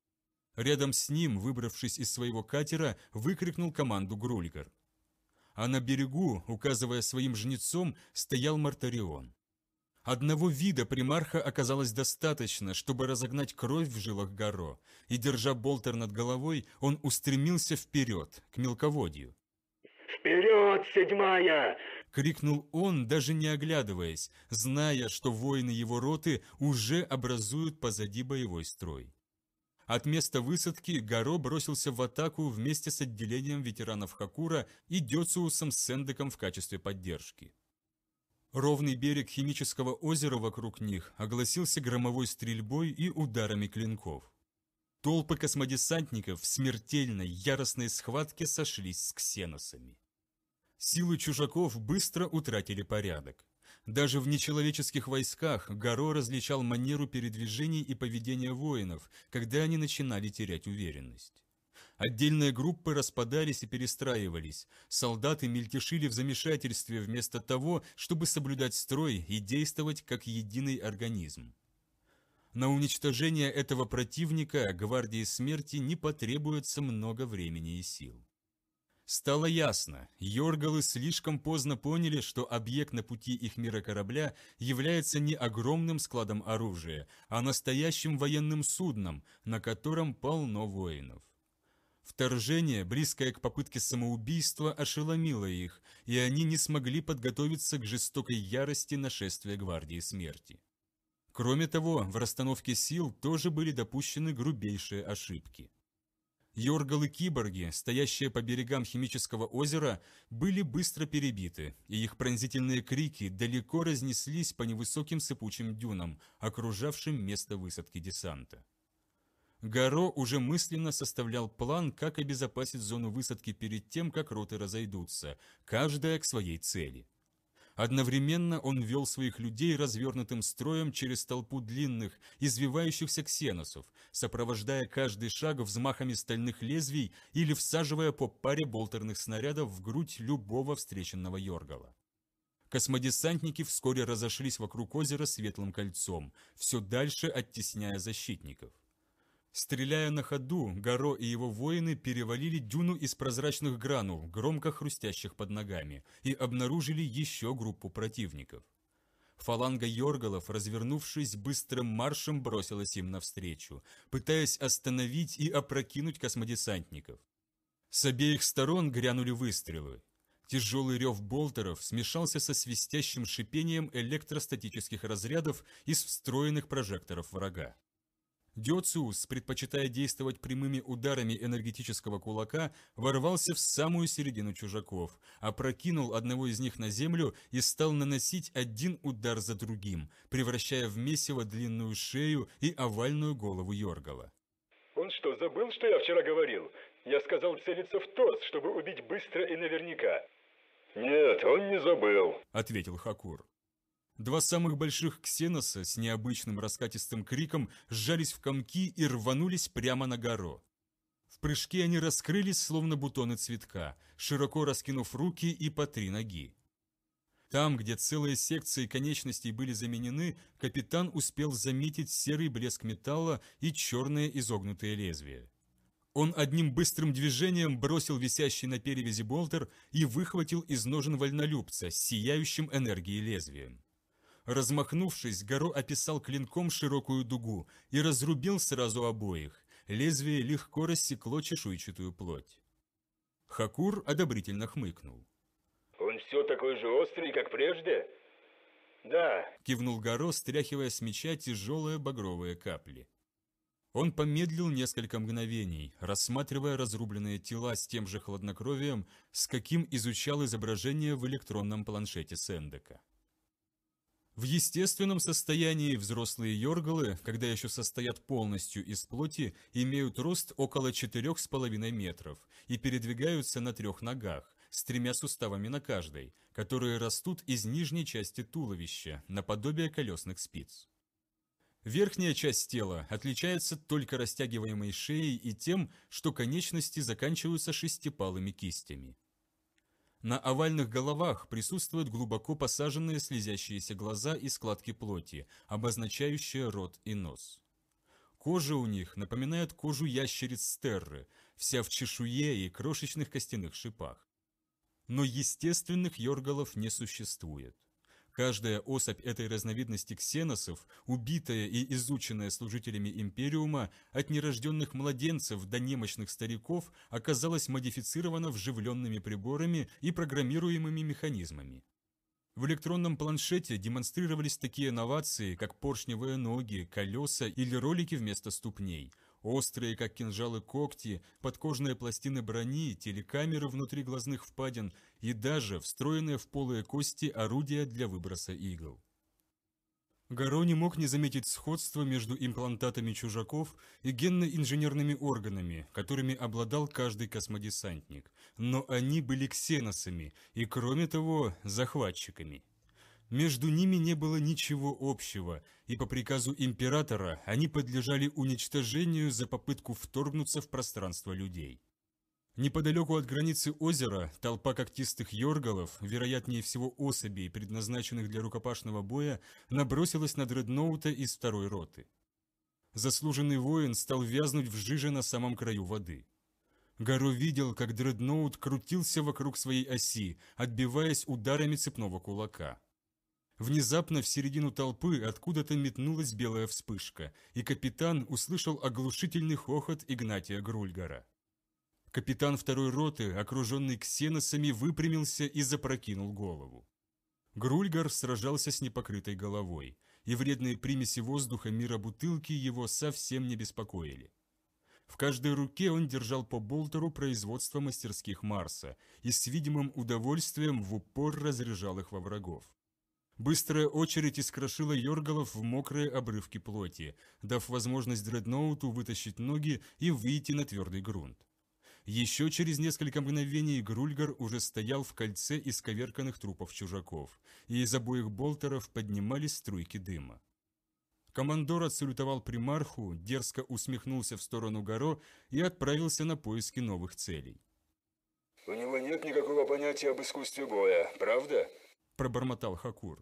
Рядом с ним, выбравшись из своего катера, выкрикнул команду Грульгар. А на берегу, указывая своим жнецом, стоял Мартарион. Одного вида примарха оказалось достаточно, чтобы разогнать кровь в жилах Горо, и, держа болтер над головой, он устремился вперед, к мелководью. «Вперед, седьмая!» — крикнул он, даже не оглядываясь, зная, что воины его роты уже образуют позади боевой строй. От места высадки Гаро бросился в атаку вместе с отделением ветеранов Хакура и Дёциусом Сендеком в качестве поддержки. Ровный берег химического озера вокруг них огласился громовой стрельбой и ударами клинков. Толпы космодесантников в смертельной, яростной схватке сошлись с ксеносами. Силы чужаков быстро утратили порядок. Даже в нечеловеческих войсках Горо различал манеру передвижений и поведения воинов, когда они начинали терять уверенность. Отдельные группы распадались и перестраивались. Солдаты мельтешили в замешательстве вместо того, чтобы соблюдать строй и действовать как единый организм. На уничтожение этого противника гвардии смерти не потребуется много времени и сил. Стало ясно, Йоргалы слишком поздно поняли, что объект на пути их мира корабля является не огромным складом оружия, а настоящим военным судном, на котором полно воинов. Вторжение, близкое к попытке самоубийства, ошеломило их, и они не смогли подготовиться к жестокой ярости нашествия гвардии смерти. Кроме того, в расстановке сил тоже были допущены грубейшие ошибки. Йоргалы-киборги, стоящие по берегам химического озера, были быстро перебиты, и их пронзительные крики далеко разнеслись по невысоким сыпучим дюнам, окружавшим место высадки десанта. Гаро уже мысленно составлял план, как обезопасить зону высадки перед тем, как роты разойдутся, каждая к своей цели. Одновременно он вел своих людей развернутым строем через толпу длинных, извивающихся ксеносов, сопровождая каждый шаг взмахами стальных лезвий или всаживая по паре болтерных снарядов в грудь любого встреченного Йоргала. Космодесантники вскоре разошлись вокруг озера светлым кольцом, все дальше оттесняя защитников. Стреляя на ходу, Горо и его воины перевалили дюну из прозрачных гранул, громко хрустящих под ногами, и обнаружили еще группу противников. Фаланга Йоргалов, развернувшись быстрым маршем, бросилась им навстречу, пытаясь остановить и опрокинуть космодесантников. С обеих сторон грянули выстрелы. Тяжелый рев болтеров смешался со свистящим шипением электростатических разрядов из встроенных прожекторов врага. Диоциус, предпочитая действовать прямыми ударами энергетического кулака, ворвался в самую середину чужаков, опрокинул одного из них на землю и стал наносить один удар за другим, превращая в месиво длинную шею и овальную голову Йоргала. «Он что, забыл, что я вчера говорил? Я сказал целиться в торс, чтобы убить быстро и наверняка». «Нет, он не забыл», — ответил Хакур. Два самых больших ксеноса с необычным раскатистым криком сжались в комки и рванулись прямо на гору. В прыжке они раскрылись, словно бутоны цветка, широко раскинув руки и по три ноги. Там, где целые секции конечностей были заменены, капитан успел заметить серый блеск металла и черные изогнутые лезвия. Он одним быстрым движением бросил висящий на перевязи болтер и выхватил из ножен вольнолюбца с сияющим энергией лезвием. Размахнувшись, Горо описал клинком широкую дугу и разрубил сразу обоих. Лезвие легко рассекло чешуйчатую плоть. Хакур одобрительно хмыкнул. «Он все такой же острый, как прежде?» «Да», – кивнул Горо, стряхивая с меча тяжелые багровые капли. Он помедлил несколько мгновений, рассматривая разрубленные тела с тем же хладнокровием, с каким изучал изображение в электронном планшете Сендека. В естественном состоянии взрослые йоргалы, когда еще состоят полностью из плоти, имеют рост около 4,5 метров и передвигаются на трех ногах, с тремя суставами на каждой, которые растут из нижней части туловища, наподобие колесных спиц. Верхняя часть тела отличается только растягиваемой шеей и тем, что конечности заканчиваются шестипалыми кистями. На овальных головах присутствуют глубоко посаженные слезящиеся глаза и складки плоти, обозначающие рот и нос. Кожа у них напоминает кожу ящериц стерры, вся в чешуе и крошечных костяных шипах. Но естественных йоргалов не существует. Каждая особь этой разновидности ксеносов, убитая и изученная служителями Империума, от нерожденных младенцев до немощных стариков, оказалась модифицирована вживленными приборами и программируемыми механизмами. В электронном планшете демонстрировались такие новации, как поршневые ноги, колеса или ролики вместо ступней – Острые, как кинжалы, когти, подкожные пластины брони, телекамеры внутри глазных впадин и даже встроенные в полые кости орудия для выброса игл. Гаро не мог не заметить сходство между имплантатами чужаков и генно-инженерными органами, которыми обладал каждый космодесантник, но они были ксеносами и, кроме того, захватчиками. Между ними не было ничего общего, и по приказу императора они подлежали уничтожению за попытку вторгнуться в пространство людей. Неподалеку от границы озера толпа когтистых йоргалов, вероятнее всего особей, предназначенных для рукопашного боя, набросилась на дредноута из второй роты. Заслуженный воин стал вязнуть в жиже на самом краю воды. Гаро видел, как дредноут крутился вокруг своей оси, отбиваясь ударами цепного кулака. Внезапно в середину толпы откуда-то метнулась белая вспышка, и капитан услышал оглушительный хохот Игнатия Грульгара. Капитан второй роты, окруженный ксеносами, выпрямился и запрокинул голову. Грульгар сражался с непокрытой головой, и вредные примеси воздуха мира бутылки его совсем не беспокоили. В каждой руке он держал по болтеру производства мастерских Марса и с видимым удовольствием в упор разряжал их во врагов. Быстрая очередь искрошила Йоргалов в мокрые обрывки плоти, дав возможность дредноуту вытащить ноги и выйти на твердый грунт. Еще через несколько мгновений Грульгар уже стоял в кольце исковерканных трупов чужаков, и из обоих болтеров поднимались струйки дыма. Командор отсалютовал примарху, дерзко усмехнулся в сторону Горо и отправился на поиски новых целей. «У него нет никакого понятия об искусстве боя, правда?» – пробормотал Хакур.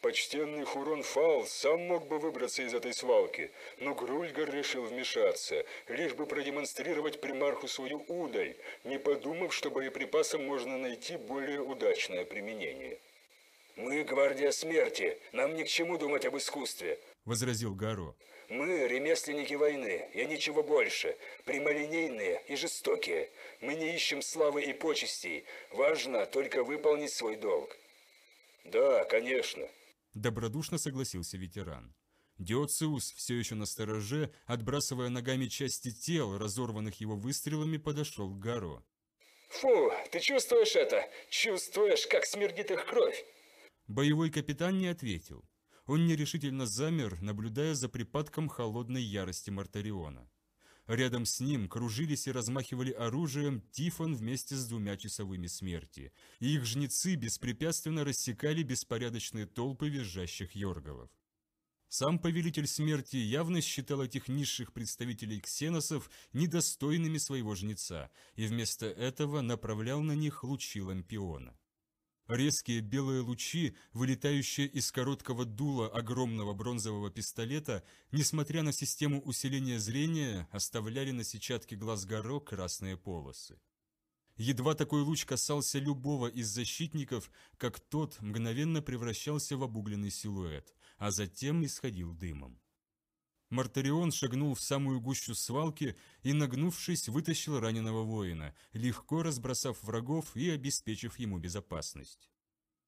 Почтенный Хурон Фал сам мог бы выбраться из этой свалки, но Грульгар решил вмешаться, лишь бы продемонстрировать примарху свою удаль, не подумав, что боеприпасам можно найти более удачное применение. «Мы – гвардия смерти, нам ни к чему думать об искусстве», – возразил Гаро. «Мы – ремесленники войны, и ничего больше, прямолинейные и жестокие. Мы не ищем славы и почестей, важно только выполнить свой долг. Да, конечно. Добродушно согласился ветеран. Диоциус, все еще на стороже, отбрасывая ногами части тел, разорванных его выстрелами, подошел к Гаро. «Фу, ты чувствуешь это? Чувствуешь, как смердит их кровь?» Боевой капитан не ответил. Он нерешительно замер, наблюдая за припадком холодной ярости Мартариона. Рядом с ним кружились и размахивали оружием Тифон вместе с двумя часовыми смерти, их жнецы беспрепятственно рассекали беспорядочные толпы визжащих йорголов. Сам повелитель смерти явно считал этих низших представителей ксеносов недостойными своего жнеца и вместо этого направлял на них лучи лампиона. Резкие белые лучи, вылетающие из короткого дула огромного бронзового пистолета, несмотря на систему усиления зрения, оставляли на сетчатке глаз Горо красные полосы. Едва такой луч касался любого из защитников, как тот мгновенно превращался в обугленный силуэт, а затем исходил дымом. Мартарион шагнул в самую гущу свалки и, нагнувшись, вытащил раненого воина, легко разбросав врагов и обеспечив ему безопасность.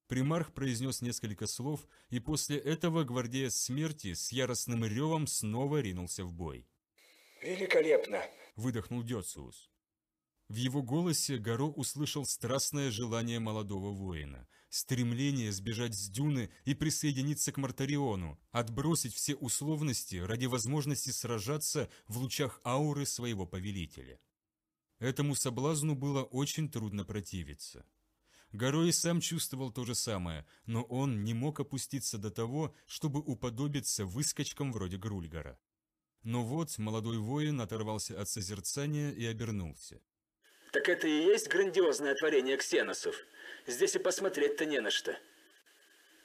Примарх произнес несколько слов, и после этого гвардеец смерти с яростным ревом снова ринулся в бой. «Великолепно!» – выдохнул Дёциус. В его голосе Горо услышал страстное желание молодого воина – стремление сбежать с дюны и присоединиться к Мартариону, отбросить все условности ради возможности сражаться в лучах ауры своего повелителя. Этому соблазну было очень трудно противиться. Горой сам чувствовал то же самое, но он не мог опуститься до того, чтобы уподобиться выскочкам вроде Грульгара. Но вот молодой воин оторвался от созерцания и обернулся. Так это и есть грандиозное творение ксеносов. Здесь и посмотреть-то не на что.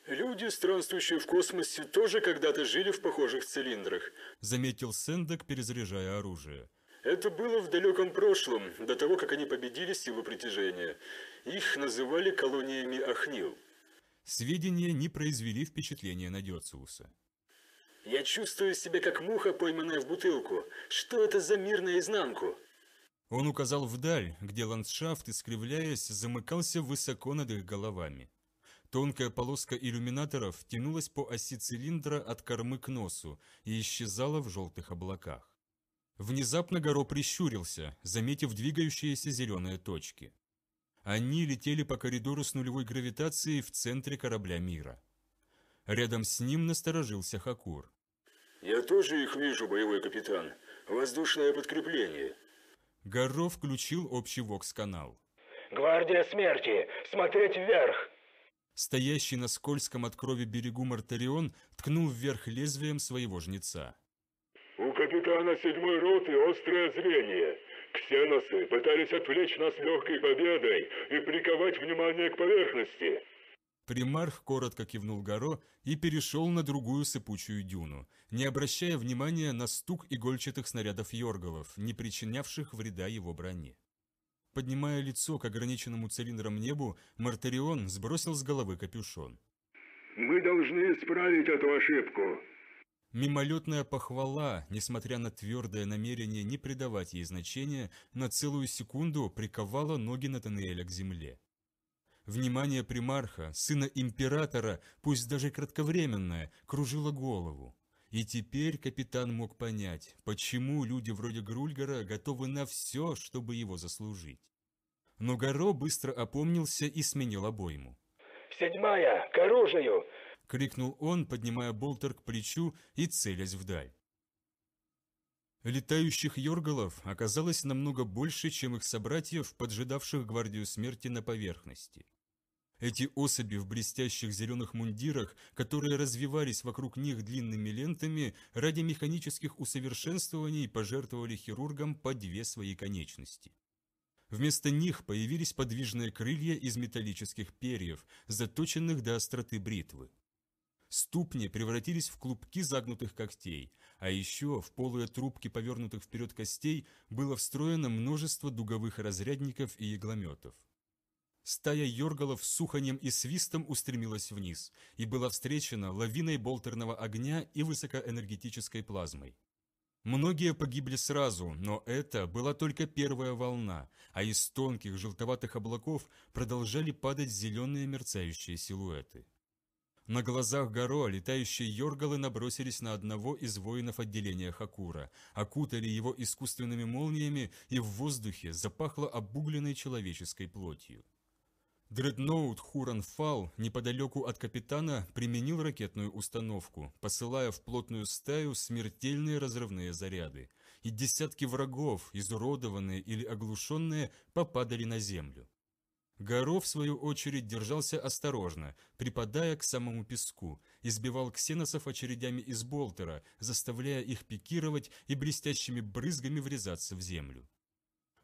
Люди, странствующие в космосе, тоже когда-то жили в похожих цилиндрах. Заметил Сэндек, перезаряжая оружие. Это было в далеком прошлом, до того, как они победили силу притяжения. Их называли колониями Ахнил. Сведения не произвели впечатления на Дёрциуса. «Я чувствую себя как муха, пойманная в бутылку. Что это за мир наизнанку?» Он указал вдаль, где ландшафт, искривляясь, замыкался высоко над их головами. Тонкая полоска иллюминаторов тянулась по оси цилиндра от кормы к носу и исчезала в желтых облаках. Внезапно Горо прищурился, заметив двигающиеся зеленые точки. Они летели по коридору с нулевой гравитацией в центре корабля мира. Рядом с ним насторожился Хакур. «Я тоже их вижу, боевой капитан. Воздушное подкрепление», Горо включил общий вокс-канал. «Гвардия смерти! Смотреть вверх!» Стоящий на скользком от крови берегу Мартарион ткнул вверх лезвием своего жнеца. «У капитана седьмой роты острое зрение. Ксеносы пытались отвлечь нас легкой победой и приковать внимание к поверхности». Примарх коротко кивнул Горо и перешел на другую сыпучую дюну, не обращая внимания на стук игольчатых снарядов Йоргалов, не причинявших вреда его броне. Поднимая лицо к ограниченному цилиндром небу, Мартарион сбросил с головы капюшон. «Мы должны исправить эту ошибку», Мимолетная похвала, несмотря на твердое намерение не придавать ей значения, на целую секунду приковала ноги Натаниэля к земле. Внимание примарха, сына императора, пусть даже кратковременное, кружило голову. И теперь капитан мог понять, почему люди вроде Грульгара готовы на все, чтобы его заслужить. Но Горо быстро опомнился и сменил обойму. «Седьмая, к оружию!» – крикнул он, поднимая болтер к плечу и целясь вдаль. Летающих йоргалов оказалось намного больше, чем их собратьев, поджидавших гвардию смерти на поверхности. Эти особи в блестящих зеленых мундирах, которые развивались вокруг них длинными лентами, ради механических усовершенствований пожертвовали хирургам по две свои конечности. Вместо них появились подвижные крылья из металлических перьев, заточенных до остроты бритвы. Ступни превратились в клубки загнутых когтей, а еще в полые трубки повернутых вперед костей было встроено множество дуговых разрядников и иглометов. Стая Йоргалов с суханьем и свистом устремилась вниз и была встречена лавиной болтерного огня и высокоэнергетической плазмой. Многие погибли сразу, но это была только первая волна, а из тонких желтоватых облаков продолжали падать зеленые мерцающие силуэты. На глазах Горо летающие Йоргалы набросились на одного из воинов отделения Хакура, окутали его искусственными молниями и в воздухе запахло обугленной человеческой плотью. Дредноут Хуран Фал неподалеку от капитана применил ракетную установку, посылая в плотную стаю смертельные разрывные заряды, и десятки врагов, изуродованные или оглушенные, попадали на землю. Горо, в свою очередь, держался осторожно, припадая к самому песку, избивал ксеносов очередями из болтера, заставляя их пикировать и блестящими брызгами врезаться в землю.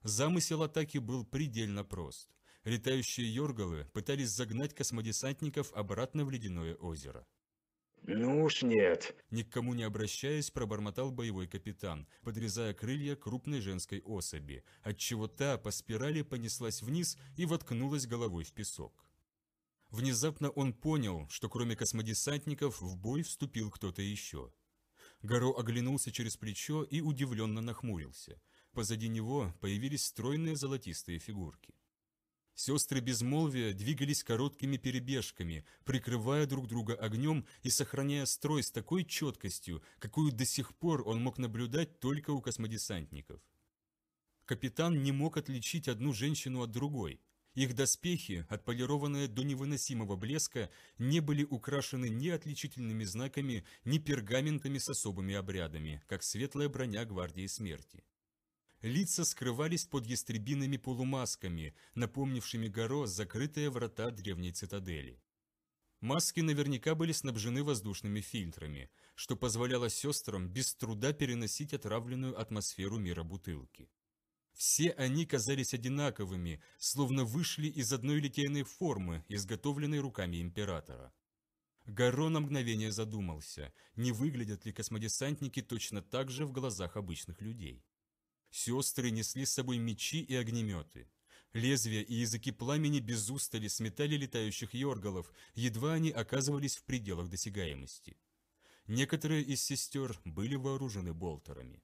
Замысел атаки был предельно прост. Летающие Йоргалы пытались загнать космодесантников обратно в ледяное озеро. «Ну уж нет!» Никому не обращаясь, пробормотал боевой капитан, подрезая крылья крупной женской особи, отчего та по спирали понеслась вниз и воткнулась головой в песок. Внезапно он понял, что кроме космодесантников в бой вступил кто-то еще. Горо оглянулся через плечо и удивленно нахмурился. Позади него появились стройные золотистые фигурки. Сестры безмолвия двигались короткими перебежками, прикрывая друг друга огнем и сохраняя строй с такой четкостью, какую до сих пор он мог наблюдать только у космодесантников. Капитан не мог отличить одну женщину от другой. Их доспехи, отполированные до невыносимого блеска, не были украшены ни отличительными знаками, ни пергаментами с особыми обрядами, как светлая броня Гвардии Смерти. Лица скрывались под ястребиными полумасками, напомнившими Горо закрытые врата древней цитадели. Маски наверняка были снабжены воздушными фильтрами, что позволяло сестрам без труда переносить отравленную атмосферу мира бутылки. Все они казались одинаковыми, словно вышли из одной литейной формы, изготовленной руками императора. Гаро на мгновение задумался, не выглядят ли космодесантники точно так же в глазах обычных людей. Сестры несли с собой мечи и огнеметы. Лезвия и языки пламени без устали сметали летающих йоргалов, едва они оказывались в пределах досягаемости. Некоторые из сестер были вооружены болтерами.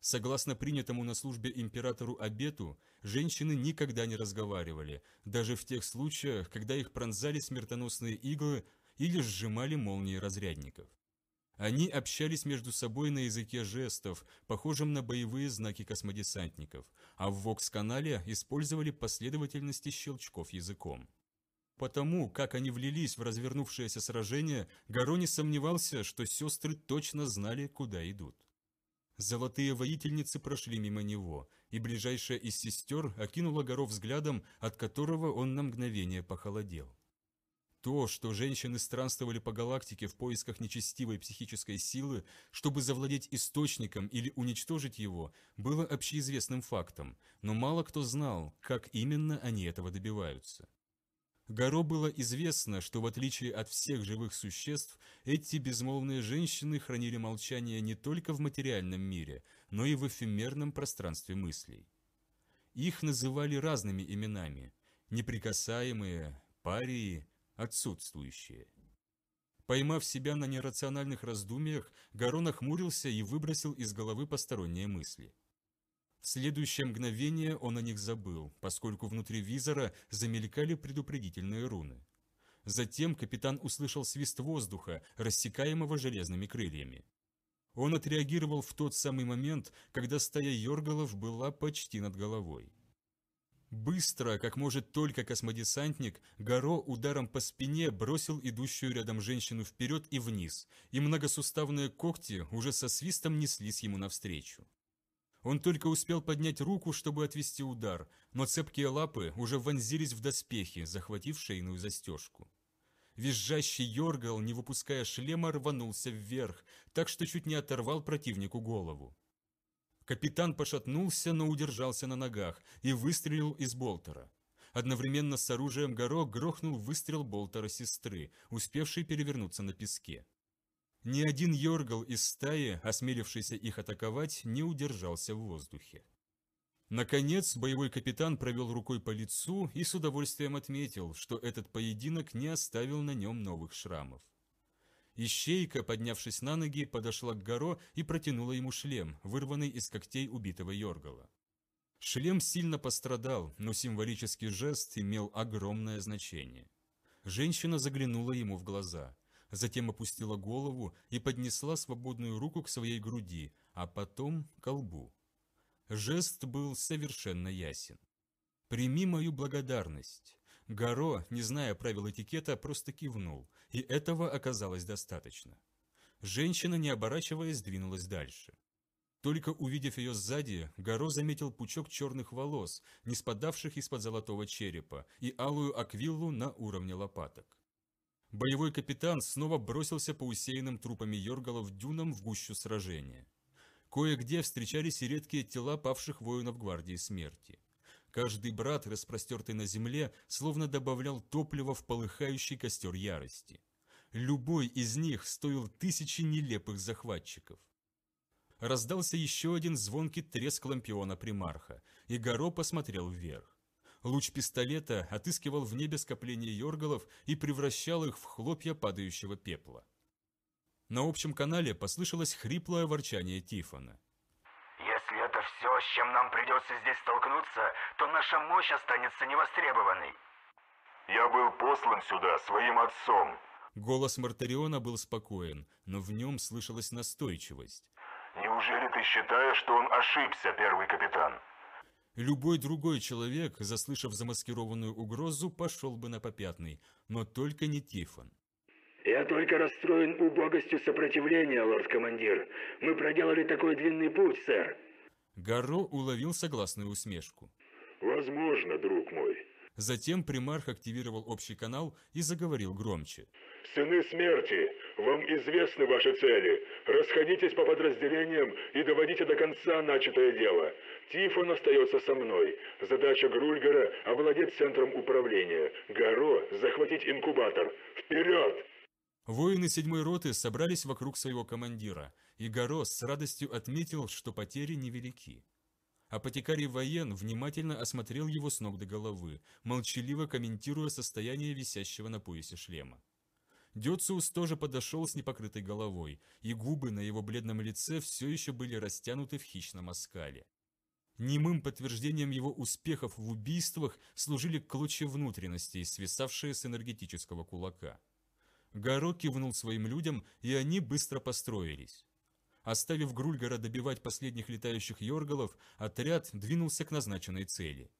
Согласно принятому на службе императору обету, женщины никогда не разговаривали, даже в тех случаях, когда их пронзали смертоносные иглы или сжимали молнии разрядников. Они общались между собой на языке жестов, похожем на боевые знаки космодесантников, а в Вокс-канале использовали последовательности щелчков языком. Потому, как они влились в развернувшееся сражение, Гаро не сомневался, что сестры точно знали, куда идут. Золотые воительницы прошли мимо него, и ближайшая из сестер окинула Гаро взглядом, от которого он на мгновение похолодел. То, что женщины странствовали по галактике в поисках нечестивой психической силы, чтобы завладеть источником или уничтожить его, было общеизвестным фактом, но мало кто знал, как именно они этого добиваются. Горо было известно, что в отличие от всех живых существ, эти безмолвные женщины хранили молчание не только в материальном мире, но и в эфемерном пространстве мыслей. Их называли разными именами – неприкасаемые, парии – отсутствующее. Поймав себя на нерациональных раздумьях, Гарон охмурился и выбросил из головы посторонние мысли. В следующее мгновение он о них забыл, поскольку внутри визора замелькали предупредительные руны. Затем капитан услышал свист воздуха, рассекаемого железными крыльями. Он отреагировал в тот самый момент, когда стая Йоргалов была почти над головой. Быстро, как может только космодесантник, Горо ударом по спине бросил идущую рядом женщину вперед и вниз, и многосуставные когти уже со свистом неслись ему навстречу. Он только успел поднять руку, чтобы отвести удар, но цепкие лапы уже вонзились в доспехи, захватив шейную застежку. Визжащий Йоргал, не выпуская шлема, рванулся вверх, так что чуть не оторвал противнику голову. Капитан пошатнулся, но удержался на ногах и выстрелил из болтера. Одновременно с оружием горок грохнул выстрел болтера сестры, успевшей перевернуться на песке. Ни один Йоргал из стаи, осмелившийся их атаковать, не удержался в воздухе. Наконец, боевой капитан провел рукой по лицу и с удовольствием отметил, что этот поединок не оставил на нем новых шрамов. Ищейка, поднявшись на ноги, подошла к Горо и протянула ему шлем, вырванный из когтей убитого Йоргала. Шлем сильно пострадал, но символический жест имел огромное значение. Женщина заглянула ему в глаза, затем опустила голову и поднесла свободную руку к своей груди, а потом к лбу. Жест был совершенно ясен. «Прими мою благодарность». Горо, не зная правил этикета, просто кивнул, и этого оказалось достаточно. Женщина, не оборачиваясь, двинулась дальше. Только увидев ее сзади, Горо заметил пучок черных волос, не спадавших из-под золотого черепа, и алую аквиллу на уровне лопаток. Боевой капитан снова бросился по усеянным трупами Йоргалов дюнам в гущу сражения. Кое-где встречались и редкие тела павших воинов гвардии смерти. Каждый брат, распростертый на земле, словно добавлял топливо в полыхающий костер ярости. Любой из них стоил тысячи нелепых захватчиков. Раздался еще один звонкий треск лампиона примарха, и Горо посмотрел вверх. Луч пистолета отыскивал в небе скопление йоргалов и превращал их в хлопья падающего пепла. На общем канале послышалось хриплое ворчание Тифона с чем нам придется здесь столкнуться, то наша мощь останется невостребованной. Я был послан сюда своим отцом. Голос Мартариона был спокоен, но в нем слышалась настойчивость. Неужели ты считаешь, что он ошибся, первый капитан? Любой другой человек, заслышав замаскированную угрозу, пошел бы на попятный, но только не Тифон. «Я только расстроен убогостью сопротивления, лорд-командир. Мы проделали такой длинный путь, сэр. Гарро уловил согласную усмешку. «Возможно, друг мой». Затем примарх активировал общий канал и заговорил громче. «Сыны смерти, вам известны ваши цели. Расходитесь по подразделениям и доводите до конца начатое дело. Тифон остается со мной. Задача Грульгера – овладеть центром управления. Гаро – захватить инкубатор. Вперед!» Воины седьмой роты собрались вокруг своего командира и Горос с радостью отметил, что потери невелики. Апотекарий воен внимательно осмотрел его с ног до головы, молчаливо комментируя состояние висящего на поясе шлема. Дёциус тоже подошел с непокрытой головой, и губы на его бледном лице все еще были растянуты в хищном оскале. Немым подтверждением его успехов в убийствах служили клочья внутренностей, свисавшие с энергетического кулака. Горо кивнул своим людям, и они быстро построились. Оставив Грульгара добивать последних летающих йоргалов, отряд двинулся к назначенной цели.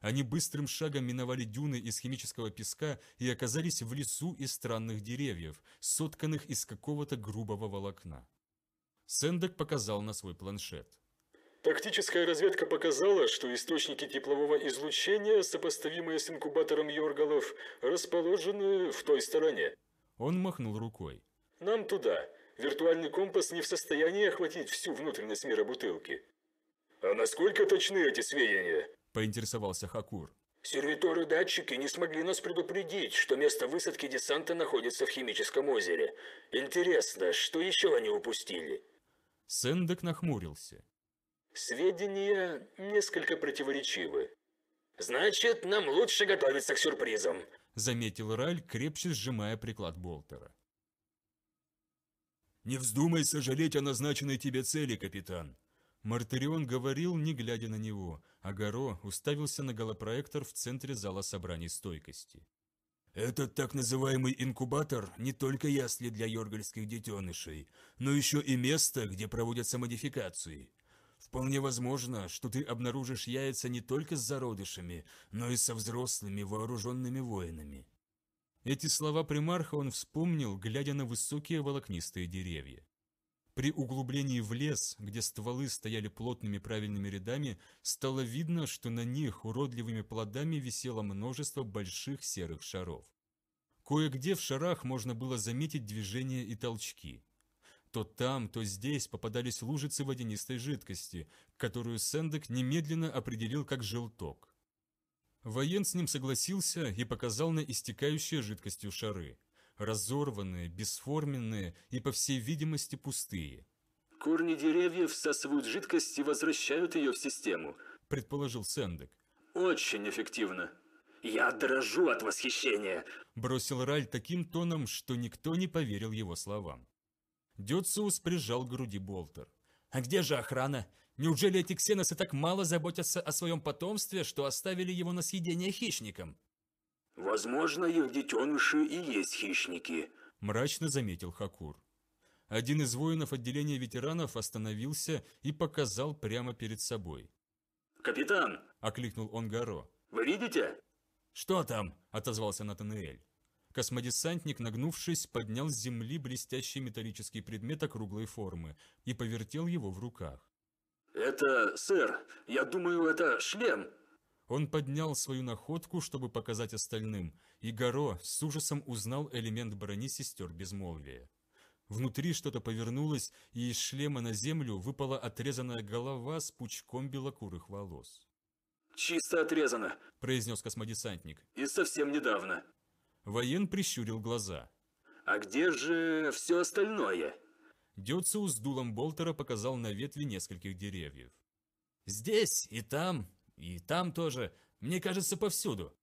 Они быстрым шагом миновали дюны из химического песка и оказались в лесу из странных деревьев, сотканных из какого-то грубого волокна. Сендек показал на свой планшет. Тактическая разведка показала, что источники теплового излучения, сопоставимые с инкубатором Йоргалов, расположены в той стороне. Он махнул рукой. Нам туда. Виртуальный компас не в состоянии охватить всю внутренность мира бутылки. «А насколько точны эти сведения?» – поинтересовался Хакур. «Сервиторы-датчики не смогли нас предупредить, что место высадки десанта находится в химическом озере. Интересно, что еще они упустили?» Сэндек нахмурился. «Сведения несколько противоречивы». «Значит, нам лучше готовиться к сюрпризам», – заметил Раль, крепче сжимая приклад Болтера. «Не вздумай сожалеть о назначенной тебе цели, капитан!» Мартырион говорил, не глядя на него, а Гаро уставился на голопроектор в центре зала собраний стойкости. «Этот так называемый инкубатор – не только ясли для йоргальских детенышей, но еще и место, где проводятся модификации. Вполне возможно, что ты обнаружишь яйца не только с зародышами, но и со взрослыми вооруженными воинами». Эти слова примарха он вспомнил, глядя на высокие волокнистые деревья. При углублении в лес, где стволы стояли плотными правильными рядами, стало видно, что на них уродливыми плодами висело множество больших серых шаров. Кое-где в шарах можно было заметить движения и толчки. То там, то здесь попадались лужицы водянистой жидкости, которую Сэндек немедленно определил как желток. Воен с ним согласился и показал на истекающие жидкостью шары. Разорванные, бесформенные и, по всей видимости, пустые. «Корни деревьев всасывают жидкость и возвращают ее в систему», – предположил Сэндек. «Очень эффективно». «Я дрожу от восхищения!» – бросил Раль таким тоном, что никто не поверил его словам. Дёциус прижал к груди Болтер. «А где же охрана? Неужели эти ксеносы так мало заботятся о своем потомстве, что оставили его на съедение хищникам? Возможно, их детеныши и есть хищники, мрачно заметил Хакур. Один из воинов отделения ветеранов остановился и показал прямо перед собой. «Капитан!» – окликнул он Гаро. «Вы видите?» «Что там?» – отозвался Натанаэль. Космодесантник, нагнувшись, поднял с земли блестящий металлический предмет округлой формы и повертел его в руках. «Это, сэр, я думаю, это шлем!» Он поднял свою находку, чтобы показать остальным, и Гаро с ужасом узнал элемент брони сестер безмолвия. Внутри что-то повернулось, и из шлема на землю выпала отрезанная голова с пучком белокурых волос. «Чисто отрезано», – произнес космодесантник. «И совсем недавно». Воен прищурил глаза. «А где же все остальное?» Дёциус с дулом Болтера показал на ветви нескольких деревьев. «Здесь и там, и там тоже, мне кажется, повсюду».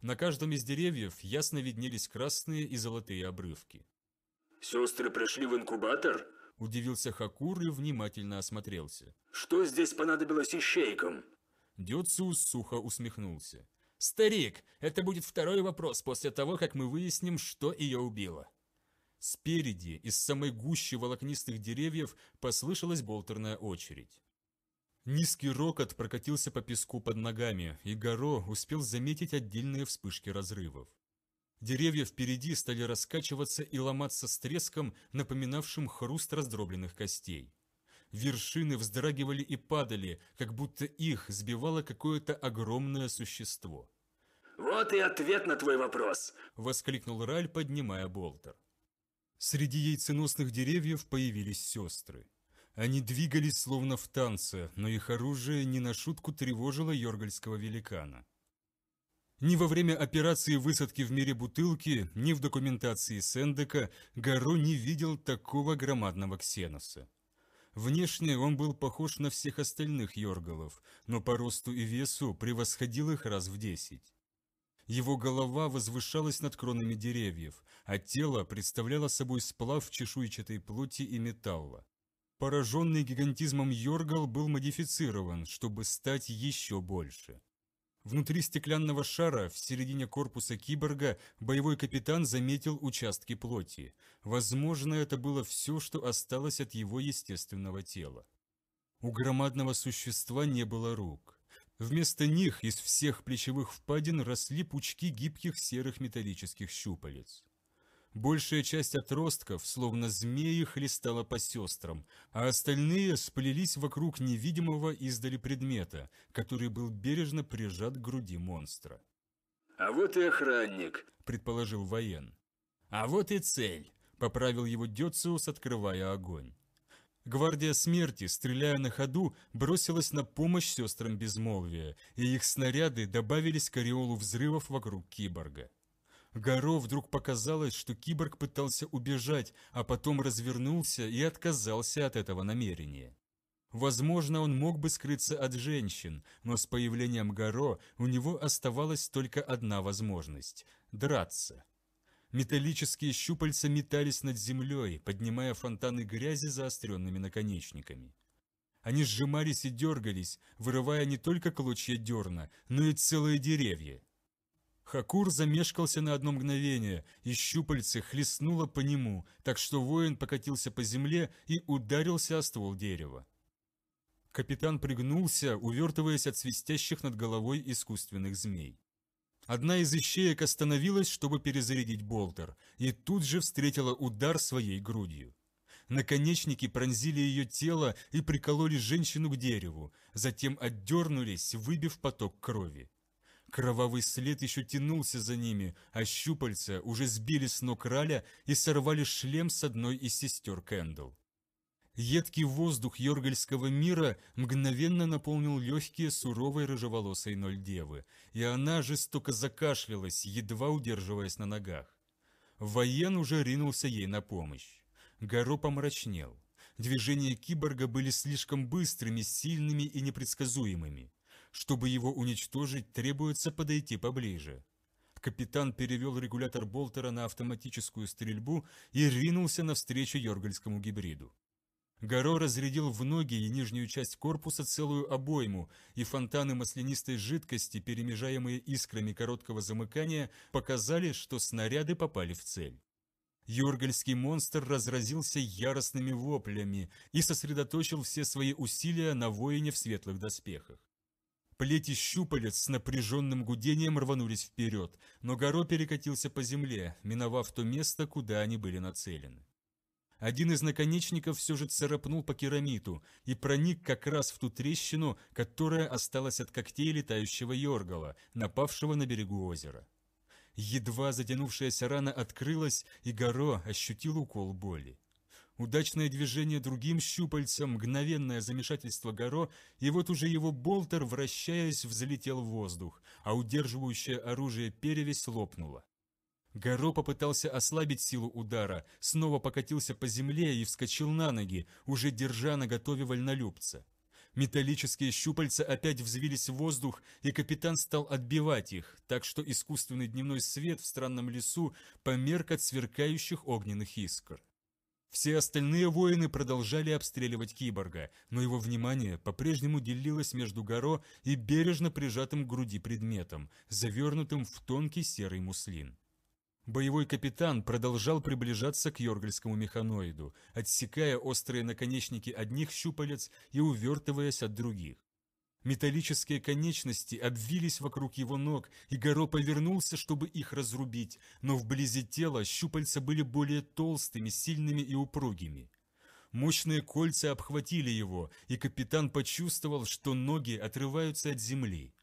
На каждом из деревьев ясно виднелись красные и золотые обрывки. «Сестры пришли в инкубатор?» – удивился Хакур и внимательно осмотрелся. «Что здесь понадобилось ищейкам?» Дёциус сухо усмехнулся. «Старик, это будет второй вопрос после того, как мы выясним, что ее убило». Спереди, из самой гущи волокнистых деревьев, послышалась болтерная очередь. Низкий рокот прокатился по песку под ногами, и Горо успел заметить отдельные вспышки разрывов. Деревья впереди стали раскачиваться и ломаться с треском, напоминавшим хруст раздробленных костей. Вершины вздрагивали и падали, как будто их сбивало какое-то огромное существо. «Вот и ответ на твой вопрос!» – воскликнул Раль, поднимая болтер. Среди яйценосных деревьев появились сестры. Они двигались словно в танце, но их оружие не на шутку тревожило йоргальского великана. Ни во время операции высадки в мире бутылки, ни в документации Сендека Гаро не видел такого громадного ксеноса. Внешне он был похож на всех остальных йоргалов, но по росту и весу превосходил их раз в десять. Его голова возвышалась над кронами деревьев, а тело представляло собой сплав чешуйчатой плоти и металла. Пораженный гигантизмом Йоргал был модифицирован, чтобы стать еще больше. Внутри стеклянного шара, в середине корпуса киборга, боевой капитан заметил участки плоти. Возможно, это было все, что осталось от его естественного тела. У громадного существа не было рук. Вместо них из всех плечевых впадин росли пучки гибких серых металлических щупалец. Большая часть отростков, словно змеи, хлестала по сестрам, а остальные сплелись вокруг невидимого издали предмета, который был бережно прижат к груди монстра. «А вот и охранник», – предположил воен. «А вот и цель», – поправил его Дёциус, открывая огонь. Гвардия смерти, стреляя на ходу, бросилась на помощь сестрам безмолвия, и их снаряды добавились к ореолу взрывов вокруг киборга. Горо вдруг показалось, что киборг пытался убежать, а потом развернулся и отказался от этого намерения. Возможно, он мог бы скрыться от женщин, но с появлением Горо у него оставалась только одна возможность – драться. Металлические щупальца метались над землей, поднимая фонтаны грязи заостренными наконечниками. Они сжимались и дергались, вырывая не только клочья дерна, но и целые деревья. Хакур замешкался на одно мгновение, и щупальце хлестнуло по нему, так что воин покатился по земле и ударился о ствол дерева. Капитан пригнулся, увертываясь от свистящих над головой искусственных змей. Одна из ищеек остановилась, чтобы перезарядить болтер, и тут же встретила удар своей грудью. Наконечники пронзили ее тело и прикололи женщину к дереву, затем отдернулись, выбив поток крови. Кровавый след еще тянулся за ними, а щупальца уже сбили с ног Раля и сорвали шлем с одной из сестер Кэндл. Едкий воздух Йоргельского мира мгновенно наполнил легкие суровой рыжеволосой ноль девы, и она жестоко закашлялась, едва удерживаясь на ногах. Воен уже ринулся ей на помощь. Гаро помрачнел. Движения киборга были слишком быстрыми, сильными и непредсказуемыми. Чтобы его уничтожить, требуется подойти поближе. Капитан перевел регулятор Болтера на автоматическую стрельбу и ринулся навстречу Йоргельскому гибриду. Горо разрядил в ноги и нижнюю часть корпуса целую обойму, и фонтаны маслянистой жидкости, перемежаемые искрами короткого замыкания, показали, что снаряды попали в цель. Юргельский монстр разразился яростными воплями и сосредоточил все свои усилия на воине в светлых доспехах. Плети щупалец с напряженным гудением рванулись вперед, но Горо перекатился по земле, миновав то место, куда они были нацелены. Один из наконечников все же царапнул по керамиту и проник как раз в ту трещину, которая осталась от когтей летающего Йоргала, напавшего на берегу озера. Едва затянувшаяся рана открылась, и Горо ощутил укол боли. Удачное движение другим щупальцем, мгновенное замешательство Горо, и вот уже его болтер, вращаясь, взлетел в воздух, а удерживающее оружие перевесь лопнуло. Гаро попытался ослабить силу удара, снова покатился по земле и вскочил на ноги, уже держа на готове вольнолюбца. Металлические щупальца опять взвились в воздух, и капитан стал отбивать их, так что искусственный дневной свет в странном лесу померк от сверкающих огненных искр. Все остальные воины продолжали обстреливать киборга, но его внимание по-прежнему делилось между горо и бережно прижатым к груди предметом, завернутым в тонкий серый муслин. Боевой капитан продолжал приближаться к Йоргельскому механоиду, отсекая острые наконечники одних щупалец и увертываясь от других. Металлические конечности обвились вокруг его ног, и Горо повернулся, чтобы их разрубить, но вблизи тела щупальца были более толстыми, сильными и упругими. Мощные кольца обхватили его, и капитан почувствовал, что ноги отрываются от земли.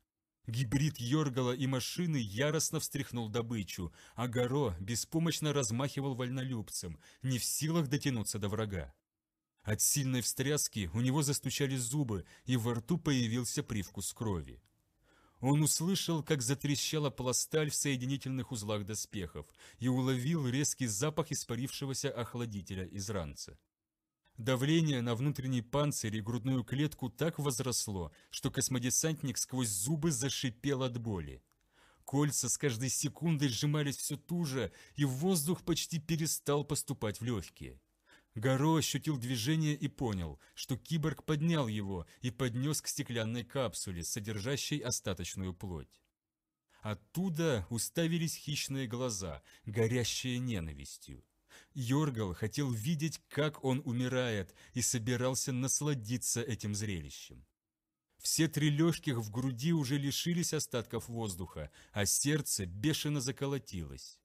Гибрид Йоргала и машины яростно встряхнул добычу, а Горо беспомощно размахивал вольнолюбцем, не в силах дотянуться до врага. От сильной встряски у него застучали зубы, и во рту появился привкус крови. Он услышал, как затрещала пласталь в соединительных узлах доспехов, и уловил резкий запах испарившегося охладителя из ранца. Давление на внутренний панцирь и грудную клетку так возросло, что космодесантник сквозь зубы зашипел от боли. Кольца с каждой секундой сжимались все туже, и воздух почти перестал поступать в легкие. Горо ощутил движение и понял, что киборг поднял его и поднес к стеклянной капсуле, содержащей остаточную плоть. Оттуда уставились хищные глаза, горящие ненавистью. Йоргал хотел видеть, как он умирает, и собирался насладиться этим зрелищем. Все три легких в груди уже лишились остатков воздуха, а сердце бешено заколотилось.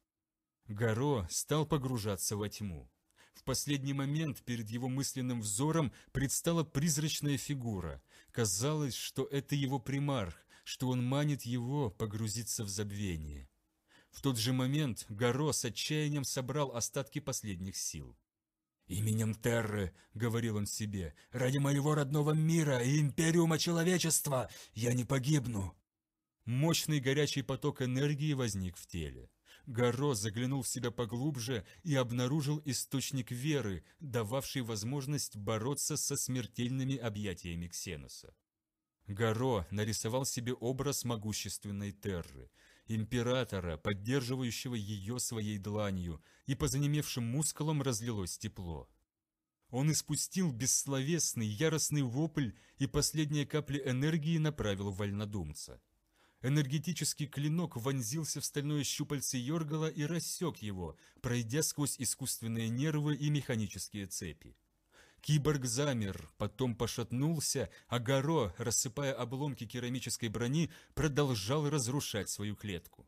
Горо стал погружаться во тьму. В последний момент перед его мысленным взором предстала призрачная фигура. Казалось, что это его примарх, что он манит его погрузиться в забвение. В тот же момент Горо с отчаянием собрал остатки последних сил. «Именем Терры», — говорил он себе, — «ради моего родного мира и империума человечества я не погибну». Мощный горячий поток энергии возник в теле. Горо заглянул в себя поглубже и обнаружил источник веры, дававший возможность бороться со смертельными объятиями Ксенуса. Горо нарисовал себе образ могущественной Терры, императора, поддерживающего ее своей дланью, и по занемевшим мускулам разлилось тепло. Он испустил бессловесный, яростный вопль и последние капли энергии направил в вольнодумца. Энергетический клинок вонзился в стальное щупальце Йоргала и рассек его, пройдя сквозь искусственные нервы и механические цепи. Киборг замер, потом пошатнулся, а Горо, рассыпая обломки керамической брони, продолжал разрушать свою клетку.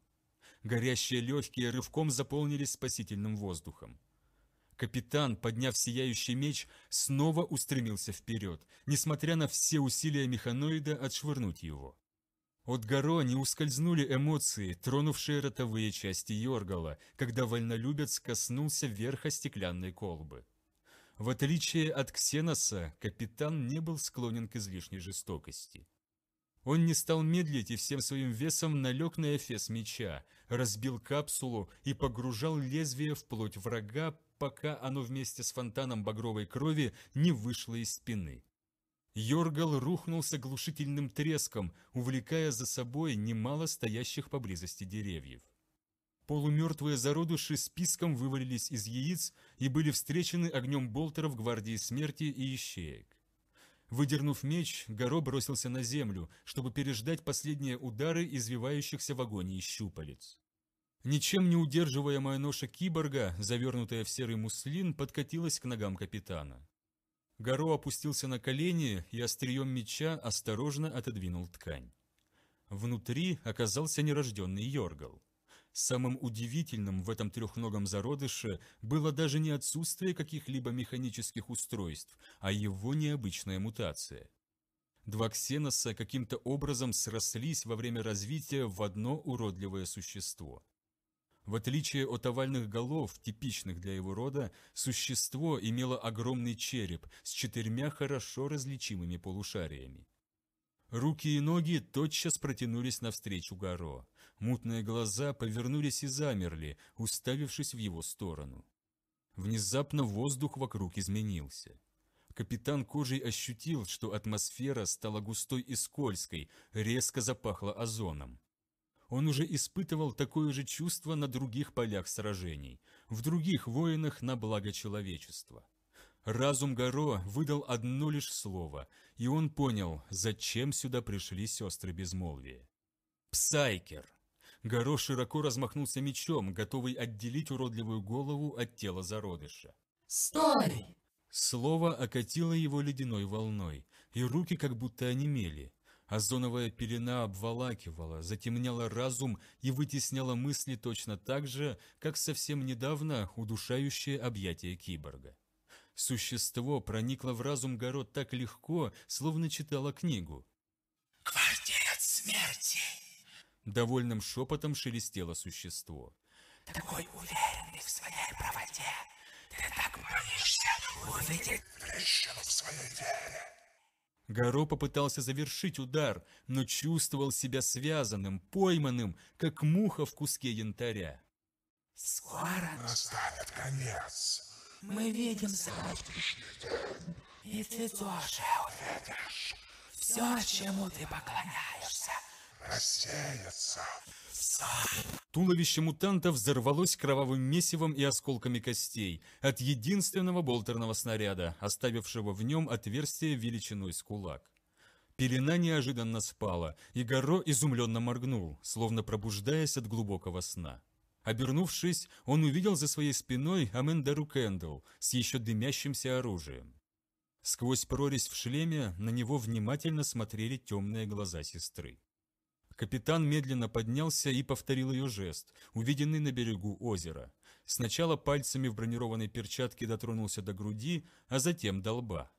Горящие легкие рывком заполнились спасительным воздухом. Капитан, подняв сияющий меч, снова устремился вперед, несмотря на все усилия механоида отшвырнуть его. От Горо не ускользнули эмоции, тронувшие ротовые части Йоргала, когда вольнолюбец коснулся верха стеклянной колбы. В отличие от Ксеноса, капитан не был склонен к излишней жестокости. Он не стал медлить и всем своим весом налег на эфес меча, разбил капсулу и погружал лезвие в плоть врага, пока оно вместе с фонтаном багровой крови не вышло из спины. Йоргал рухнул с оглушительным треском, увлекая за собой немало стоящих поблизости деревьев. Полумертвые зародыши списком вывалились из яиц и были встречены огнем болтеров гвардии смерти и ищеек. Выдернув меч, Горо бросился на землю, чтобы переждать последние удары извивающихся в агонии щупалец. Ничем не удерживаемая ноша киборга, завернутая в серый муслин, подкатилась к ногам капитана. Горо опустился на колени и острием меча осторожно отодвинул ткань. Внутри оказался нерожденный Йоргал. Самым удивительным в этом трехногом зародыше было даже не отсутствие каких-либо механических устройств, а его необычная мутация. Два ксеноса каким-то образом срослись во время развития в одно уродливое существо. В отличие от овальных голов, типичных для его рода, существо имело огромный череп с четырьмя хорошо различимыми полушариями. Руки и ноги тотчас протянулись навстречу Гаро мутные глаза повернулись и замерли, уставившись в его сторону. Внезапно воздух вокруг изменился. Капитан кожей ощутил, что атмосфера стала густой и скользкой, резко запахло озоном. Он уже испытывал такое же чувство на других полях сражений, в других воинах на благо человечества. Разум Гаро выдал одно лишь слово, и он понял, зачем сюда пришли сестры безмолвия. «Псайкер!» Горо широко размахнулся мечом, готовый отделить уродливую голову от тела зародыша. «Стой!» Слово окатило его ледяной волной, и руки как будто онемели. Озоновая пелена обволакивала, затемняла разум и вытесняла мысли точно так же, как совсем недавно удушающее объятие киборга. Существо проникло в разум Горо так легко, словно читало книгу. «Квартет смерти!» Довольным шепотом шелестело существо. «Такой уверенный в своей правоте! Ты так боишься увидеть трещину в своей вере!» Гаро попытался завершить удар, но чувствовал себя связанным, пойманным, как муха в куске янтаря. «Скоро настанет конец. Мы видим завтрашний день, и ты тоже увидишь все, чему ты поклоняешься, рассеется. Туловище мутанта взорвалось кровавым месивом и осколками костей от единственного болтерного снаряда, оставившего в нем отверстие величиной с кулак. Пелена неожиданно спала, и Горо изумленно моргнул, словно пробуждаясь от глубокого сна. Обернувшись, он увидел за своей спиной Амендару Кэндл с еще дымящимся оружием. Сквозь прорезь в шлеме на него внимательно смотрели темные глаза сестры. Капитан медленно поднялся и повторил ее жест, увиденный на берегу озера. Сначала пальцами в бронированной перчатке дотронулся до груди, а затем до лба.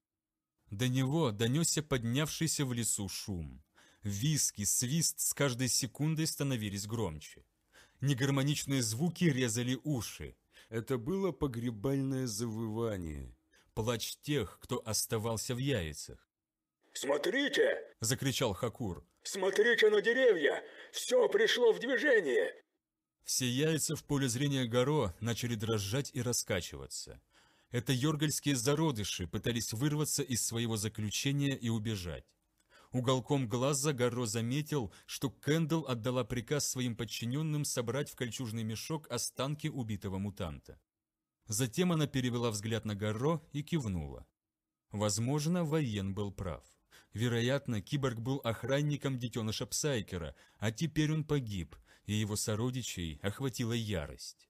До него донесся поднявшийся в лесу шум. Виски, свист с каждой секундой становились громче. Негармоничные звуки резали уши. Это было погребальное завывание. Плач тех, кто оставался в яйцах. «Смотрите!» – закричал Хакур. Смотрите на деревья! Все пришло в движение!» Все яйца в поле зрения Горо начали дрожать и раскачиваться. Это йоргальские зародыши пытались вырваться из своего заключения и убежать. Уголком глаза Горо заметил, что Кэндл отдала приказ своим подчиненным собрать в кольчужный мешок останки убитого мутанта. Затем она перевела взгляд на Горо и кивнула. Возможно, воен был прав. Вероятно, киборг был охранником детеныша Псайкера, а теперь он погиб, и его сородичей охватила ярость.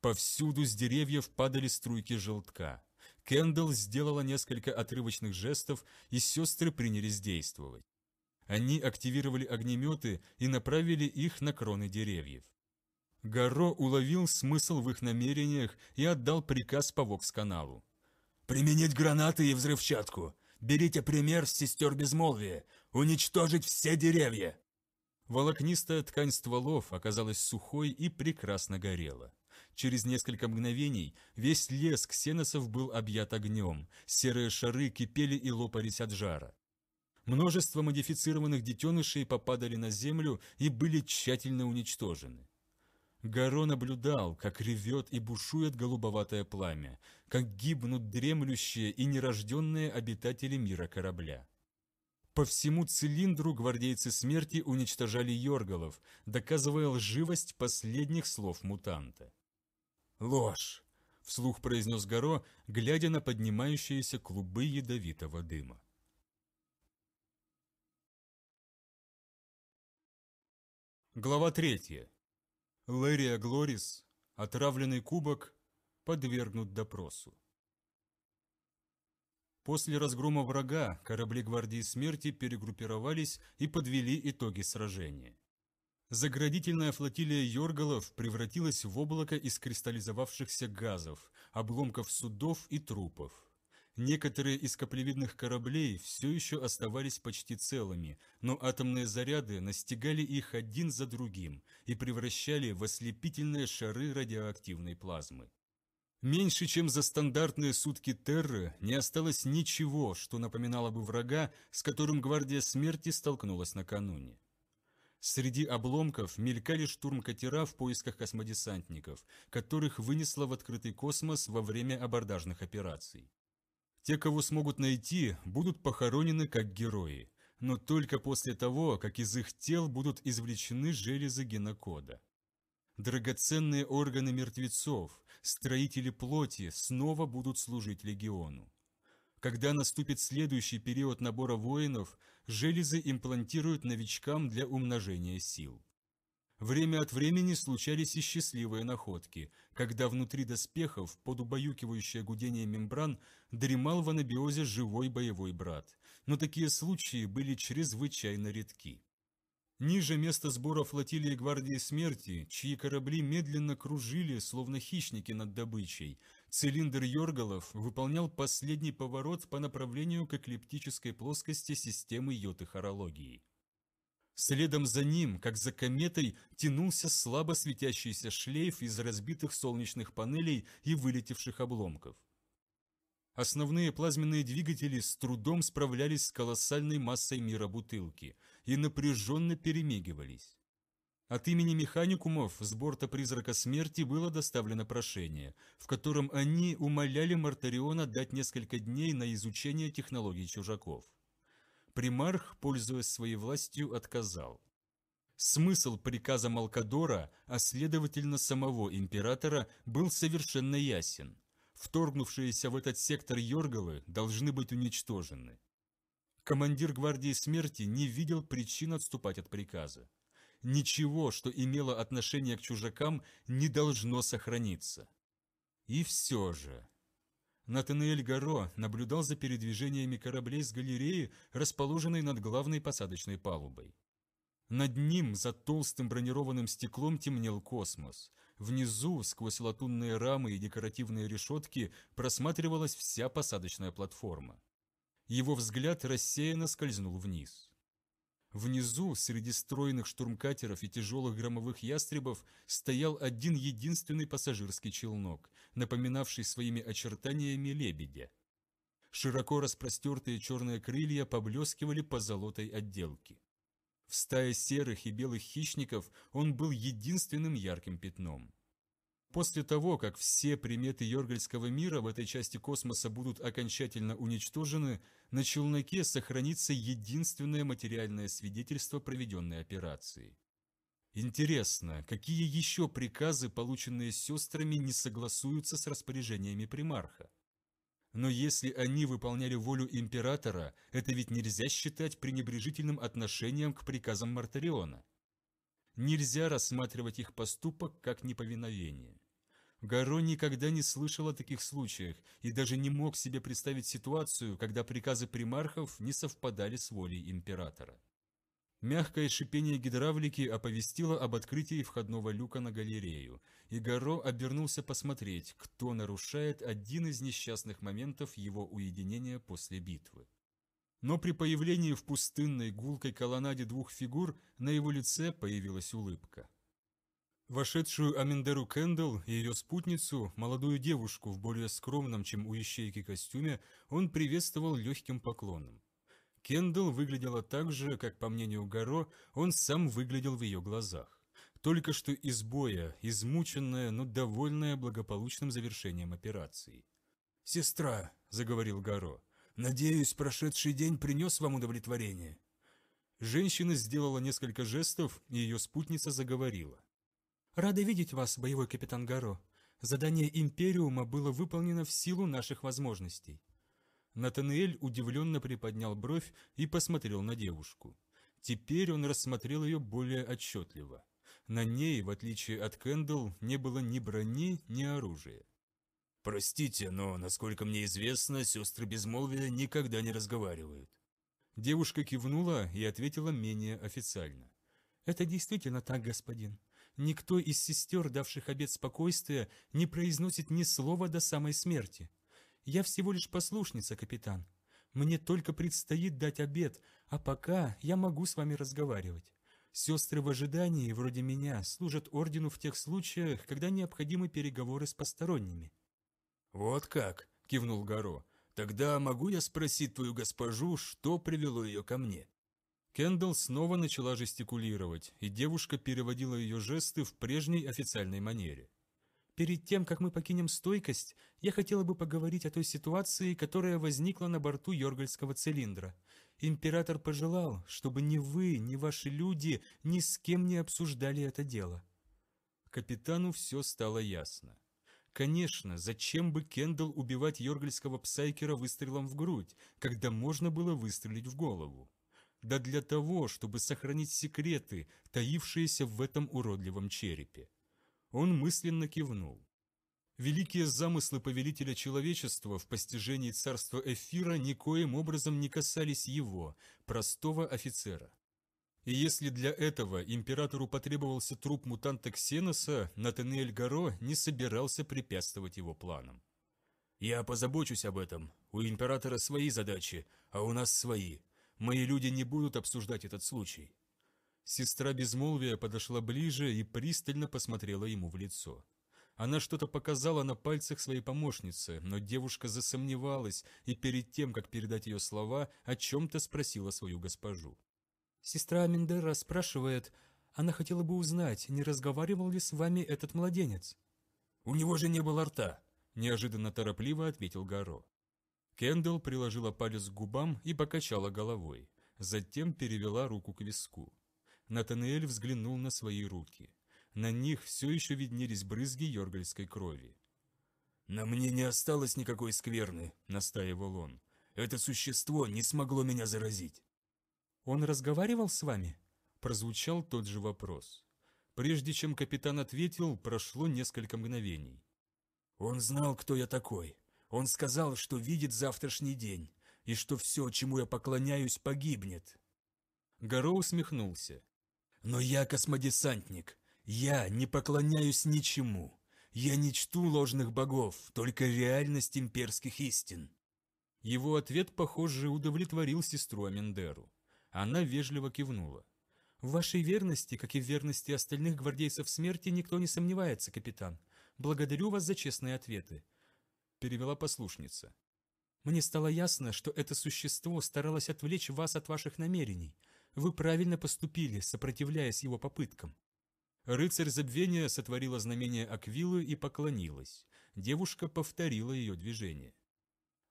Повсюду с деревьев падали струйки желтка. Кендалл сделала несколько отрывочных жестов, и сестры принялись действовать. Они активировали огнеметы и направили их на кроны деревьев. Гаро уловил смысл в их намерениях и отдал приказ по Вокс-каналу. «Применить гранаты и взрывчатку! Берите пример с сестер безмолвия. Уничтожить все деревья!» Волокнистая ткань стволов оказалась сухой и прекрасно горела. Через несколько мгновений весь лес ксеносов был объят огнем, серые шары кипели и лопались от жара. Множество модифицированных детенышей попадали на землю и были тщательно уничтожены. Гаро наблюдал, как ревет и бушует голубоватое пламя, как гибнут дремлющие и нерожденные обитатели мира корабля. По всему цилиндру гвардейцы смерти уничтожали Йоргалов, доказывая лживость последних слов мутанта. «Ложь!» – вслух произнес Гаро, глядя на поднимающиеся клубы ядовитого дыма. Глава третья. Лерия Глорис, отравленный кубок, подвергнут допросу. После разгрома врага корабли гвардии смерти перегруппировались и подвели итоги сражения. Заградительная флотилия Йоргалов превратилась в облако из кристаллизовавшихся газов, обломков судов и трупов. Некоторые из каплевидных кораблей все еще оставались почти целыми, но атомные заряды настигали их один за другим и превращали в ослепительные шары радиоактивной плазмы. Меньше чем за стандартные сутки Терры не осталось ничего, что напоминало бы врага, с которым Гвардия Смерти столкнулась накануне. Среди обломков мелькали штурм-катера в поисках космодесантников, которых вынесло в открытый космос во время абордажных операций. Те, кого смогут найти, будут похоронены как герои, но только после того, как из их тел будут извлечены железы генокода. Драгоценные органы мертвецов, строители плоти снова будут служить легиону. Когда наступит следующий период набора воинов, железы имплантируют новичкам для умножения сил. Время от времени случались и счастливые находки, когда внутри доспехов под убаюкивающее гудение мембран дремал в анабиозе живой боевой брат, но такие случаи были чрезвычайно редки. Ниже места сбора флотилии гвардии смерти, чьи корабли медленно кружили, словно хищники над добычей, цилиндр Йоргалов выполнял последний поворот по направлению к эклиптической плоскости системы йоты-хорологии. Следом за ним, как за кометой, тянулся слабо светящийся шлейф из разбитых солнечных панелей и вылетевших обломков. Основные плазменные двигатели с трудом справлялись с колоссальной массой мира бутылки и напряженно перемигивались. От имени механикумов с борта «Призрака смерти» было доставлено прошение, в котором они умоляли Мартариона дать несколько дней на изучение технологий чужаков. Примарх, пользуясь своей властью, отказал. Смысл приказа Малкадора, а следовательно самого императора, был совершенно ясен вторгнувшиеся в этот сектор Йорговы, должны быть уничтожены. Командир гвардии смерти не видел причин отступать от приказа. Ничего, что имело отношение к чужакам, не должно сохраниться. И все же... Натанаэль Гаро наблюдал за передвижениями кораблей с галереи, расположенной над главной посадочной палубой. Над ним, за толстым бронированным стеклом, темнел космос. Внизу, сквозь латунные рамы и декоративные решетки, просматривалась вся посадочная платформа. Его взгляд рассеянно скользнул вниз. Внизу, среди стройных штурмкатеров и тяжелых громовых ястребов, стоял один единственный пассажирский челнок, напоминавший своими очертаниями лебедя. Широко распростертые черные крылья поблескивали по золотой отделке. В стае серых и белых хищников он был единственным ярким пятном. После того, как все приметы Йоргельского мира в этой части космоса будут окончательно уничтожены, на челноке сохранится единственное материальное свидетельство проведенной операции. Интересно, какие еще приказы, полученные сестрами, не согласуются с распоряжениями примарха? Но если они выполняли волю императора, это ведь нельзя считать пренебрежительным отношением к приказам Мартариона. Нельзя рассматривать их поступок как неповиновение. Гаро никогда не слышал о таких случаях и даже не мог себе представить ситуацию, когда приказы примархов не совпадали с волей императора. Мягкое шипение гидравлики оповестило об открытии входного люка на галерею, и Гаро обернулся посмотреть, кто нарушает один из несчастных моментов его уединения после битвы. Но при появлении в пустынной гулкой колоннаде двух фигур на его лице появилась улыбка. Вошедшую Амендеру Кендалл и ее спутницу, молодую девушку в более скромном, чем у ищейки костюме, он приветствовал легким поклоном. Кендалл выглядела так же, как, по мнению Гаро, он сам выглядел в ее глазах. Только что из боя, измученная, но довольная благополучным завершением операции. «Сестра», — заговорил Гаро, — «надеюсь, прошедший день принес вам удовлетворение». Женщина сделала несколько жестов, и ее спутница заговорила. «Рада видеть вас, боевой капитан Гаро. Задание Империума было выполнено в силу наших возможностей. Натанаэль удивленно приподнял бровь и посмотрел на девушку. Теперь он рассмотрел ее более отчетливо. На ней, в отличие от Кэндл, не было ни брони, ни оружия. «Простите, но, насколько мне известно, сестры безмолвия никогда не разговаривают». Девушка кивнула и ответила менее официально. «Это действительно так, господин. Никто из сестер, давших обет спокойствия, не произносит ни слова до самой смерти. Я всего лишь послушница, капитан. Мне только предстоит дать обед, а пока я могу с вами разговаривать. Сестры в ожидании, вроде меня, служат ордену в тех случаях, когда необходимы переговоры с посторонними». «Вот как?» – кивнул Гаро. «Тогда могу я спросить твою госпожу, что привело ее ко мне?» Кендалл снова начала жестикулировать, и девушка переводила ее жесты в прежней официальной манере. Перед тем, как мы покинем стойкость, я хотела бы поговорить о той ситуации, которая возникла на борту Йоргальского цилиндра. Император пожелал, чтобы ни вы, ни ваши люди ни с кем не обсуждали это дело». Капитану все стало ясно. Конечно, зачем бы Кендалл убивать Йоргальского псайкера выстрелом в грудь, когда можно было выстрелить в голову? Да для того, чтобы сохранить секреты, таившиеся в этом уродливом черепе. Он мысленно кивнул. Великие замыслы повелителя человечества в постижении царства Эфира никоим образом не касались его, простого офицера. И если для этого императору потребовался труп мутанта Ксеноса, Натаниэль Гаро не собирался препятствовать его планам. «Я позабочусь об этом. У императора свои задачи, а у нас свои. Мои люди не будут обсуждать этот случай. Сестра Безмолвия подошла ближе и пристально посмотрела ему в лицо. Она что-то показала на пальцах своей помощницы, но девушка засомневалась и перед тем, как передать ее слова, о чем-то спросила свою госпожу. «Сестра Аминдера спрашивает, она хотела бы узнать, не разговаривал ли с вами этот младенец?» «У него же не было рта!» – неожиданно торопливо ответил Гаро. Кендалл приложила палец к губам и покачала головой, затем перевела руку к виску. Натанаэль взглянул на свои руки. На них все еще виднелись брызги йоргальской крови. «На мне не осталось никакой скверны», — настаивал он. «Это существо не смогло меня заразить». «Он разговаривал с вами?» — прозвучал тот же вопрос. Прежде чем капитан ответил, прошло несколько мгновений. «Он знал, кто я такой. Он сказал, что видит завтрашний день, и что все, чему я поклоняюсь, погибнет». Гаро усмехнулся. Но я космодесантник. Я не поклоняюсь ничему. Я не чту ложных богов, только реальность имперских истин». Его ответ, похоже, удовлетворил сестру Амендеру. Она вежливо кивнула. «В вашей верности, как и в верности остальных гвардейцев смерти, никто не сомневается, капитан. Благодарю вас за честные ответы», — перевела послушница. «Мне стало ясно, что это существо старалось отвлечь вас от ваших намерений, вы правильно поступили, сопротивляясь его попыткам. Рыцарь забвения сотворила знамение Аквилы и поклонилась. Девушка повторила ее движение.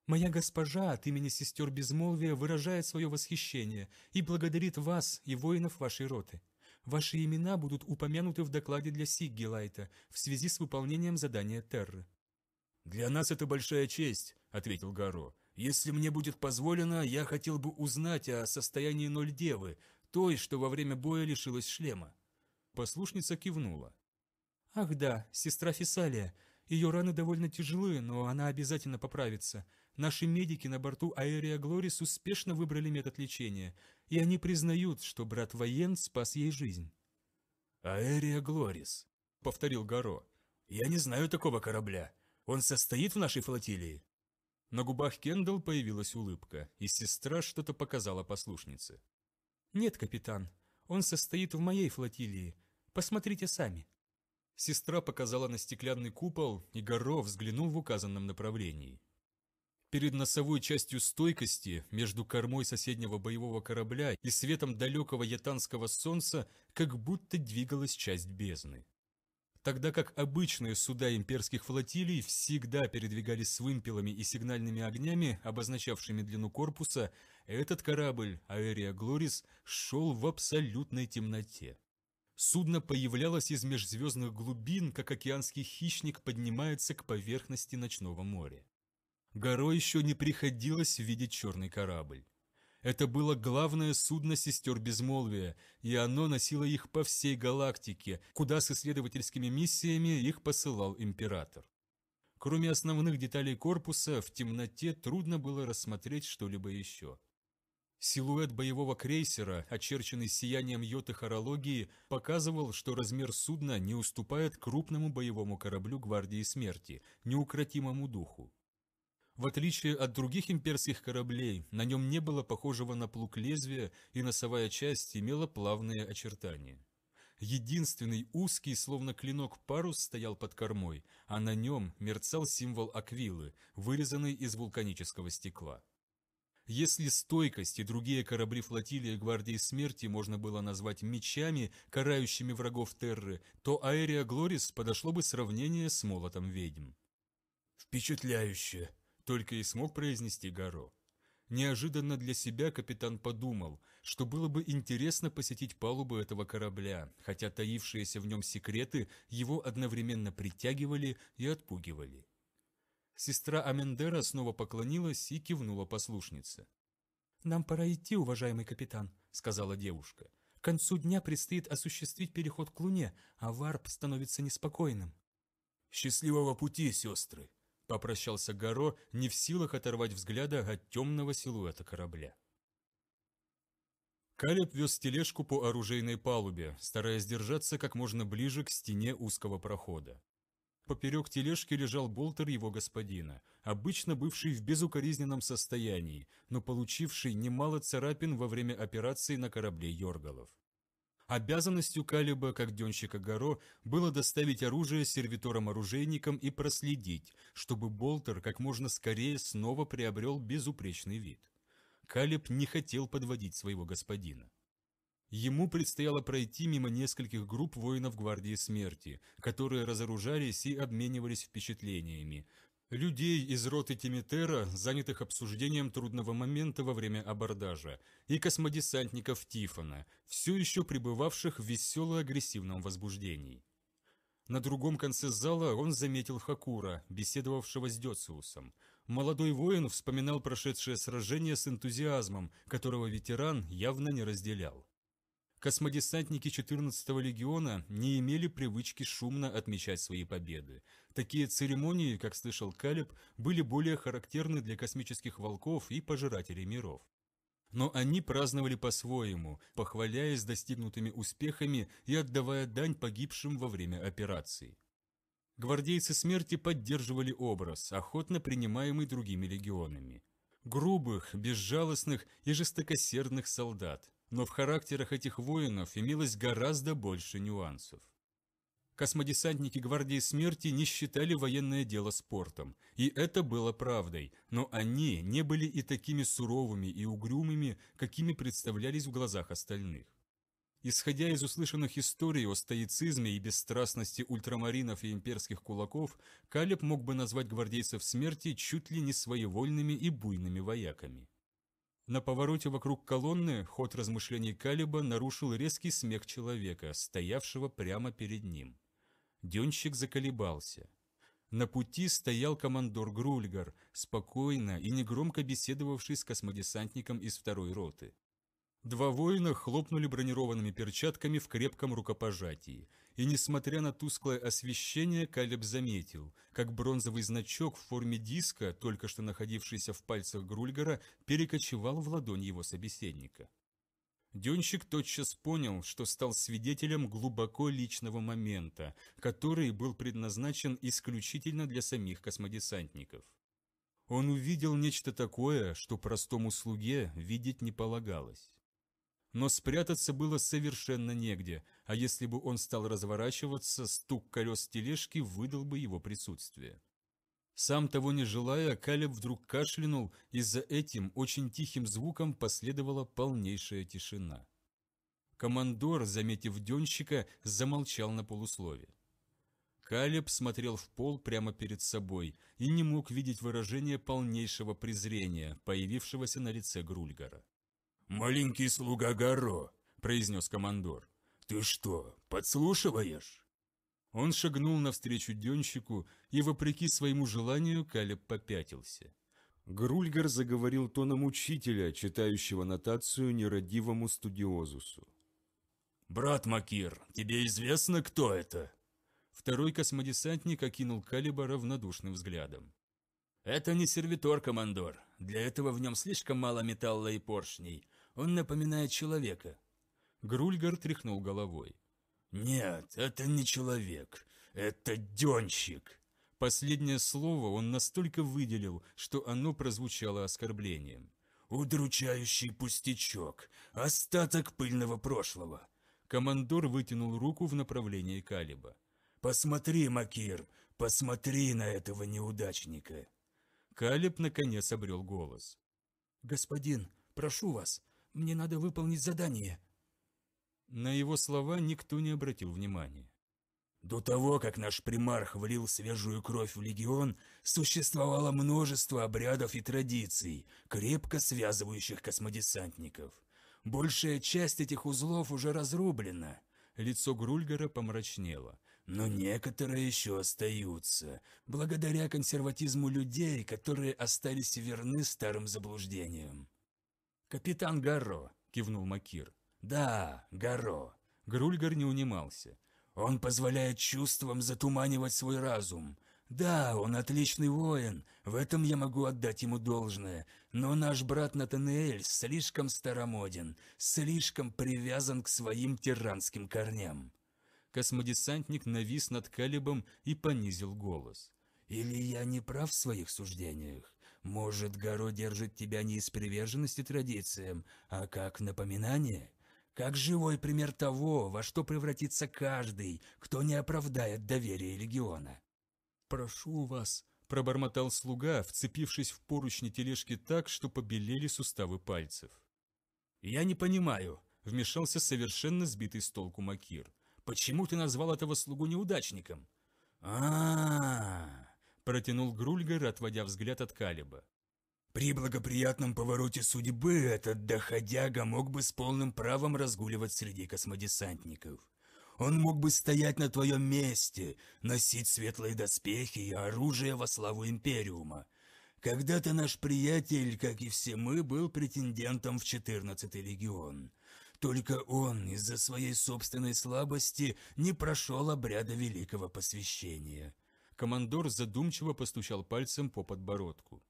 «Моя госпожа от имени сестер Безмолвия выражает свое восхищение и благодарит вас и воинов вашей роты. Ваши имена будут упомянуты в докладе для Сиггелайта в связи с выполнением задания Терры». «Для нас это большая честь», — ответил Гаро. Если мне будет позволено, я хотел бы узнать о состоянии Ноль Девы, той, что во время боя лишилась шлема». Послушница кивнула. «Ах да, сестра Фисалия. Ее раны довольно тяжелые, но она обязательно поправится. Наши медики на борту Аэрия Глорис успешно выбрали метод лечения, и они признают, что брат Воен спас ей жизнь». «Аэрия Глорис», — повторил Гаро. «Я не знаю такого корабля. Он состоит в нашей флотилии?» На губах Кендалл появилась улыбка, и сестра что-то показала послушнице. «Нет, капитан, он состоит в моей флотилии. Посмотрите сами». Сестра показала на стеклянный купол, и Горо взглянул в указанном направлении. Перед носовой частью стойкости, между кормой соседнего боевого корабля и светом далекого ятанского солнца, как будто двигалась часть бездны тогда как обычные суда имперских флотилий всегда передвигались с вымпелами и сигнальными огнями, обозначавшими длину корпуса, этот корабль, Аэрия Глорис, шел в абсолютной темноте. Судно появлялось из межзвездных глубин, как океанский хищник поднимается к поверхности ночного моря. Горо еще не приходилось видеть черный корабль. Это было главное судно сестер Безмолвия, и оно носило их по всей галактике, куда с исследовательскими миссиями их посылал император. Кроме основных деталей корпуса, в темноте трудно было рассмотреть что-либо еще. Силуэт боевого крейсера, очерченный сиянием йоты хорологии, показывал, что размер судна не уступает крупному боевому кораблю Гвардии Смерти, неукротимому духу. В отличие от других имперских кораблей, на нем не было похожего на плуг лезвия, и носовая часть имела плавные очертания. Единственный узкий, словно клинок, парус стоял под кормой, а на нем мерцал символ аквилы, вырезанный из вулканического стекла. Если стойкость и другие корабли флотилии Гвардии Смерти можно было назвать мечами, карающими врагов Терры, то Аэрия Глорис подошло бы сравнение с молотом ведьм. «Впечатляюще!» Только и смог произнести Гаро. Неожиданно для себя капитан подумал, что было бы интересно посетить палубу этого корабля, хотя таившиеся в нем секреты его одновременно притягивали и отпугивали. Сестра Амендера снова поклонилась и кивнула послушнице. «Нам пора идти, уважаемый капитан», — сказала девушка. «К концу дня предстоит осуществить переход к Луне, а варп становится неспокойным». «Счастливого пути, сестры!» Попрощался Гаро, не в силах оторвать взгляда от темного силуэта корабля. Калеб вез тележку по оружейной палубе, стараясь держаться как можно ближе к стене узкого прохода. Поперек тележки лежал болтер его господина, обычно бывший в безукоризненном состоянии, но получивший немало царапин во время операции на корабле Йоргалов. Обязанностью Калиба, как денщика Горо, было доставить оружие сервиторам-оружейникам и проследить, чтобы Болтер как можно скорее снова приобрел безупречный вид. Калиб не хотел подводить своего господина. Ему предстояло пройти мимо нескольких групп воинов Гвардии Смерти, которые разоружались и обменивались впечатлениями, людей из роты Тимитера, занятых обсуждением трудного момента во время абордажа, и космодесантников Тифона, все еще пребывавших в весело-агрессивном возбуждении. На другом конце зала он заметил Хакура, беседовавшего с Дёциусом. Молодой воин вспоминал прошедшее сражение с энтузиазмом, которого ветеран явно не разделял. Космодесантники 14-го легиона не имели привычки шумно отмечать свои победы. Такие церемонии, как слышал Калиб, были более характерны для космических волков и пожирателей миров. Но они праздновали по-своему, похваляясь достигнутыми успехами и отдавая дань погибшим во время операций. Гвардейцы смерти поддерживали образ, охотно принимаемый другими легионами. Грубых, безжалостных и жестокосердных солдат, но в характерах этих воинов имелось гораздо больше нюансов. Космодесантники Гвардии Смерти не считали военное дело спортом, и это было правдой, но они не были и такими суровыми и угрюмыми, какими представлялись в глазах остальных. Исходя из услышанных историй о стоицизме и бесстрастности ультрамаринов и имперских кулаков, Калеб мог бы назвать гвардейцев смерти чуть ли не своевольными и буйными вояками. На повороте вокруг колонны ход размышлений Калиба нарушил резкий смех человека, стоявшего прямо перед ним. Денщик заколебался. На пути стоял командор Грульгар, спокойно и негромко беседовавший с космодесантником из второй роты. Два воина хлопнули бронированными перчатками в крепком рукопожатии, и, несмотря на тусклое освещение, Калеб заметил, как бронзовый значок в форме диска, только что находившийся в пальцах Грульгара, перекочевал в ладонь его собеседника. Денщик тотчас понял, что стал свидетелем глубоко личного момента, который был предназначен исключительно для самих космодесантников. Он увидел нечто такое, что простому слуге видеть не полагалось. Но спрятаться было совершенно негде, а если бы он стал разворачиваться, стук колес тележки выдал бы его присутствие. Сам того не желая, Калеб вдруг кашлянул, и за этим очень тихим звуком последовала полнейшая тишина. Командор, заметив денщика, замолчал на полуслове. Калеб смотрел в пол прямо перед собой и не мог видеть выражения полнейшего презрения, появившегося на лице Грульгара. «Маленький слуга Горо», – произнес командор. «Ты что, подслушиваешь?» Он шагнул навстречу денщику, и, вопреки своему желанию, Калеб попятился. Грульгар заговорил тоном учителя, читающего нотацию нерадивому студиозусу. «Брат Макир, тебе известно, кто это?» Второй космодесантник окинул Калиба равнодушным взглядом. «Это не сервитор, командор. Для этого в нем слишком мало металла и поршней. Он напоминает человека». Грульгар тряхнул головой. «Нет, это не человек. Это денщик». Последнее слово он настолько выделил, что оно прозвучало оскорблением. «Удручающий пустячок. Остаток пыльного прошлого». Командор вытянул руку в направлении Калиба. «Посмотри, Макир, посмотри на этого неудачника!» Калиб, наконец, обрел голос. «Господин, прошу вас, мне надо выполнить задание». На его слова никто не обратил внимания. До того, как наш примарх влил свежую кровь в легион, существовало множество обрядов и традиций, крепко связывающих космодесантников. Большая часть этих узлов уже разрублена. Лицо Грульгера помрачнело. Но некоторые еще остаются, благодаря консерватизму людей, которые остались верны старым заблуждениям. «Капитан Гаро!» – кивнул Макир. «Да, Гаро!» Грульгар не унимался. «Он позволяет чувствам затуманивать свой разум. Да, он отличный воин, в этом я могу отдать ему должное, но наш брат Натанаэль слишком старомоден, слишком привязан к своим тиранским корням». Космодесантник навис над Калибом и понизил голос. «Или я не прав в своих суждениях?» Может, Гаро держит тебя не из приверженности традициям, а как напоминание? Как живой пример того, во что превратится каждый, кто не оправдает доверие легиона. «Прошу вас», – пробормотал слуга, вцепившись в поручни тележки так, что побелели суставы пальцев. «Я не понимаю», – вмешался совершенно сбитый с толку Макир. «Почему ты назвал этого слугу неудачником?» «А-а-а!» протянул Грульгар, отводя взгляд от Калиба. При благоприятном повороте судьбы этот доходяга мог бы с полным правом разгуливать среди космодесантников. Он мог бы стоять на твоем месте, носить светлые доспехи и оружие во славу Империума. Когда-то наш приятель, как и все мы, был претендентом в 14-й легион. Только он из-за своей собственной слабости не прошел обряда великого посвящения. Командор задумчиво постучал пальцем по подбородку.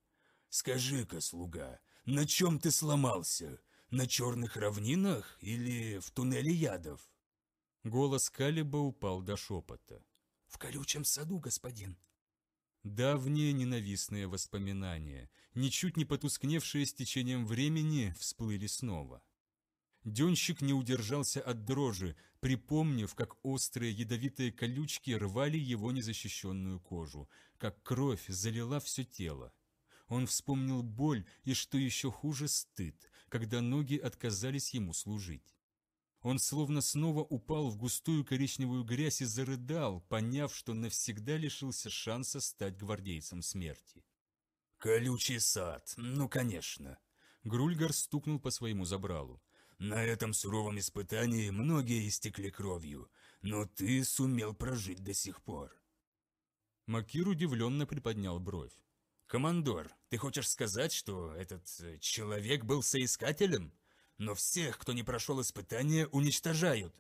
«Скажи-ка, слуга, на чем ты сломался? На черных равнинах или в туннеле ядов?» Голос Калиба упал до шепота. «В колючем саду, господин». Давние ненавистные воспоминания, ничуть не потускневшие с течением времени, всплыли снова. Денщик не удержался от дрожи, припомнив, как острые ядовитые колючки рвали его незащищенную кожу, как кровь залила все тело. Он вспомнил боль и, что еще хуже, стыд, когда ноги отказались ему служить. Он словно снова упал в густую коричневую грязь и зарыдал, поняв, что навсегда лишился шанса стать гвардейцем смерти. «Колючий сад, ну конечно!» Грульгар стукнул по своему забралу. На этом суровом испытании многие истекли кровью, но ты сумел прожить до сих пор. Макир удивленно приподнял бровь. «Командор, ты хочешь сказать, что этот э, человек был соискателем? Но всех, кто не прошел испытание, уничтожают».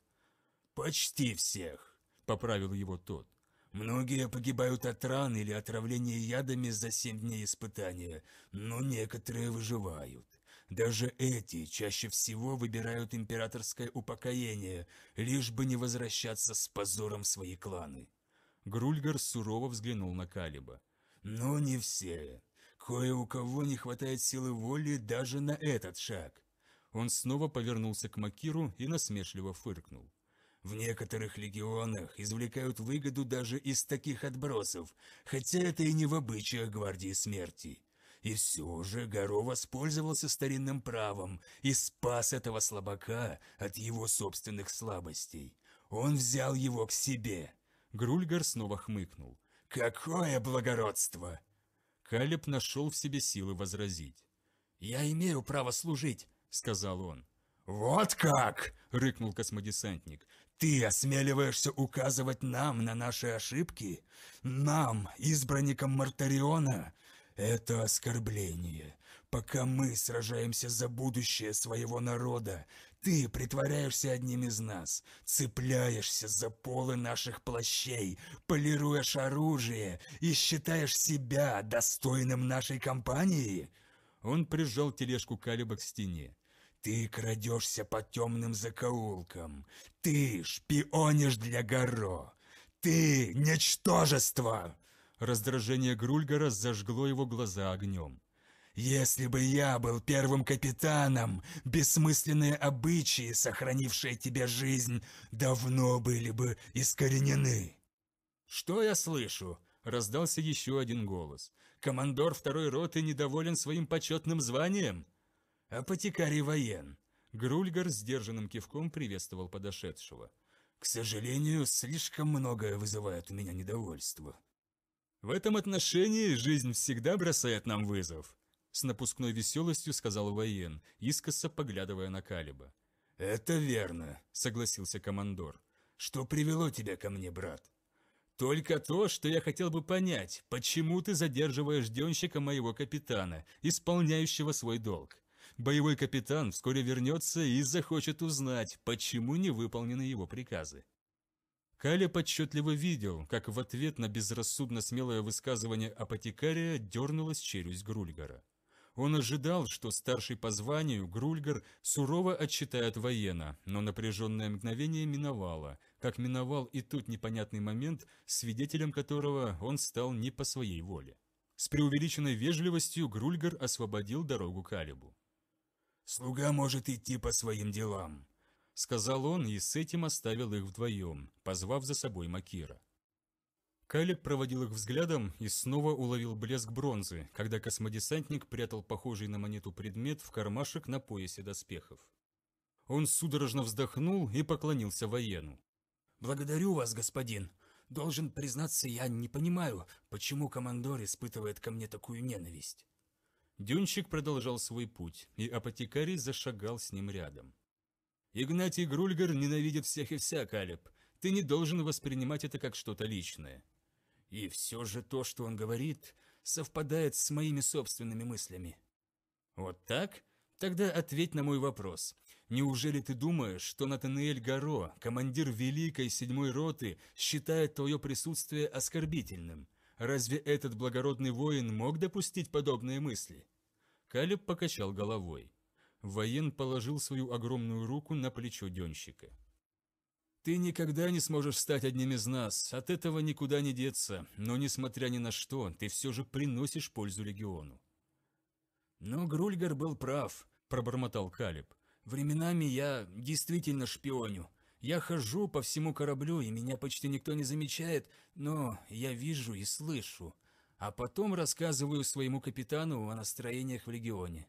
«Почти всех», — поправил его тот. «Многие погибают от ран или отравления ядами за семь дней испытания, но некоторые выживают. Даже эти чаще всего выбирают императорское упокоение, лишь бы не возвращаться с позором в свои кланы. Грульгар сурово взглянул на Калиба. «Но не все. Кое у кого не хватает силы воли даже на этот шаг». Он снова повернулся к Макиру и насмешливо фыркнул. В некоторых легионах извлекают выгоду даже из таких отбросов, хотя это и не в обычаях гвардии смерти. И все же Горо воспользовался старинным правом и спас этого слабака от его собственных слабостей. Он взял его к себе. Грульгар снова хмыкнул. «Какое благородство!» Калеб нашел в себе силы возразить. «Я имею право служить», — сказал он. «Вот как!» — рыкнул космодесантник. «Ты осмеливаешься указывать нам на наши ошибки? Нам, избранникам Мартариона, это оскорбление. Пока мы сражаемся за будущее своего народа, ты притворяешься одним из нас, цепляешься за полы наших плащей, полируешь оружие и считаешь себя достойным нашей компании?» Он прижал тележку Калиба к стене. Ты крадешься по темным закоулкам. Ты шпионишь для Горо. Ты — ничтожество! Раздражение Грульгара зажгло его глаза огнем. «Если бы я был первым капитаном, бессмысленные обычаи, сохранившие тебе жизнь, давно были бы искоренены!» «Что я слышу?» – раздался еще один голос. «Командор второй роты недоволен своим почетным званием?» «Апотекарий воен!» – Грульгар сдержанным кивком приветствовал подошедшего. «К сожалению, слишком многое вызывает у меня недовольство». В этом отношении жизнь всегда бросает нам вызов», — с напускной веселостью сказал воен, искоса поглядывая на Калиба. «Это верно», — согласился командор. «Что привело тебя ко мне, брат?» «Только то, что я хотел бы понять, почему ты задерживаешь денщика моего капитана, исполняющего свой долг. Боевой капитан вскоре вернется и захочет узнать, почему не выполнены его приказы». Калеб отчетливо видел, как в ответ на безрассудно смелое высказывание апотекария дернулась челюсть Грульгара. Он ожидал, что старший по званию Грульгар сурово отчитает воена, но напряженное мгновение миновало, как миновал и тот непонятный момент, свидетелем которого он стал не по своей воле. С преувеличенной вежливостью Грульгар освободил дорогу Калибу. «Слуга может идти по своим делам», сказал он и с этим оставил их вдвоем, позвав за собой Макира. Калеб проводил их взглядом и снова уловил блеск бронзы, когда космодесантник прятал похожий на монету предмет в кармашек на поясе доспехов. Он судорожно вздохнул и поклонился воену. «Благодарю вас, господин. Должен признаться, я не понимаю, почему командор испытывает ко мне такую ненависть». Дюнчик продолжал свой путь, и апотекарий зашагал с ним рядом. Игнатий Грульгер ненавидит всех и вся, Калеб. Ты не должен воспринимать это как что-то личное. И все же то, что он говорит, совпадает с моими собственными мыслями. Вот так? Тогда ответь на мой вопрос. Неужели ты думаешь, что Натаниэль Гаро, командир Великой Седьмой Роты, считает твое присутствие оскорбительным? Разве этот благородный воин мог допустить подобные мысли? Калеб покачал головой. Воен положил свою огромную руку на плечо Денщика. «Ты никогда не сможешь стать одним из нас, от этого никуда не деться, но, несмотря ни на что, ты все же приносишь пользу Легиону». «Но Грульгар был прав», – пробормотал Калиб. «Временами я действительно шпионю. Я хожу по всему кораблю, и меня почти никто не замечает, но я вижу и слышу. А потом рассказываю своему капитану о настроениях в Легионе».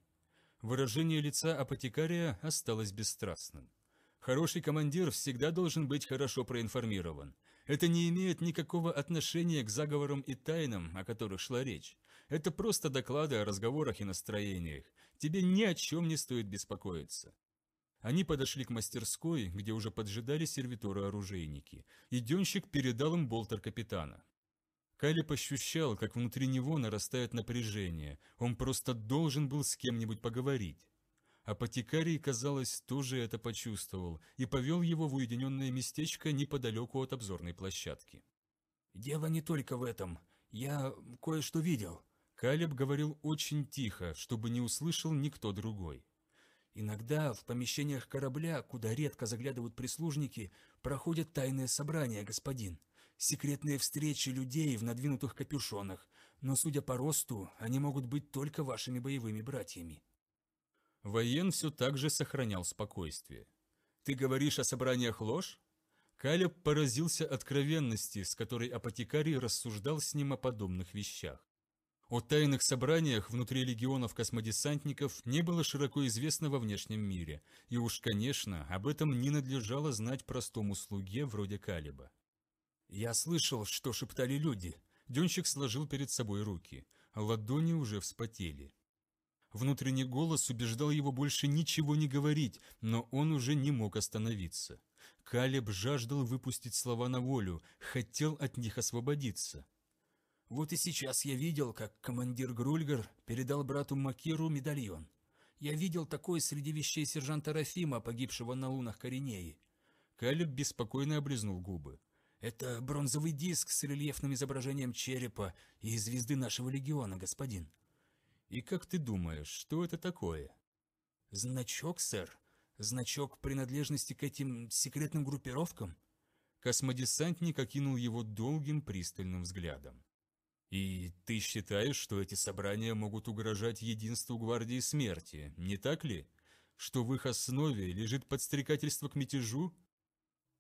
Выражение лица апотекария осталось бесстрастным. Хороший командир всегда должен быть хорошо проинформирован. Это не имеет никакого отношения к заговорам и тайнам, о которых шла речь. Это просто доклады о разговорах и настроениях. Тебе ни о чем не стоит беспокоиться. Они подошли к мастерской, где уже поджидали сервиторы-оружейники, и Денщик передал им болтер капитана. Кали ощущал, как внутри него нарастает напряжение, он просто должен был с кем-нибудь поговорить. Апотекарий, казалось, тоже это почувствовал и повел его в уединенное местечко неподалеку от обзорной площадки. «Дело не только в этом. Я кое-что видел», Калеб говорил очень тихо, чтобы не услышал никто другой. «Иногда в помещениях корабля, куда редко заглядывают прислужники, проходят тайные собрания, господин секретные встречи людей в надвинутых капюшонах, но, судя по росту, они могут быть только вашими боевыми братьями». Воен все так же сохранял спокойствие. «Ты говоришь о собраниях ложь?» Калеб поразился откровенности, с которой апотекарий рассуждал с ним о подобных вещах. О тайных собраниях внутри легионов космодесантников не было широко известно во внешнем мире, и уж, конечно, об этом не надлежало знать простому слуге вроде Калиба. «Я слышал, что шептали люди». Денщик сложил перед собой руки. Ладони уже вспотели. Внутренний голос убеждал его больше ничего не говорить, но он уже не мог остановиться. Калеб жаждал выпустить слова на волю, хотел от них освободиться. «Вот и сейчас я видел, как командир Грульгар передал брату Макиру медальон. Я видел такое среди вещей сержанта Рафима, погибшего на лунах Коренеи». Калеб беспокойно облизнул губы. Это бронзовый диск с рельефным изображением черепа и звезды нашего легиона, господин». «И как ты думаешь, что это такое?» «Значок, сэр. Значок принадлежности к этим секретным группировкам». Космодесантник окинул его долгим пристальным взглядом. «И ты считаешь, что эти собрания могут угрожать единству Гвардии Смерти, не так ли? Что в их основе лежит подстрекательство к мятежу?»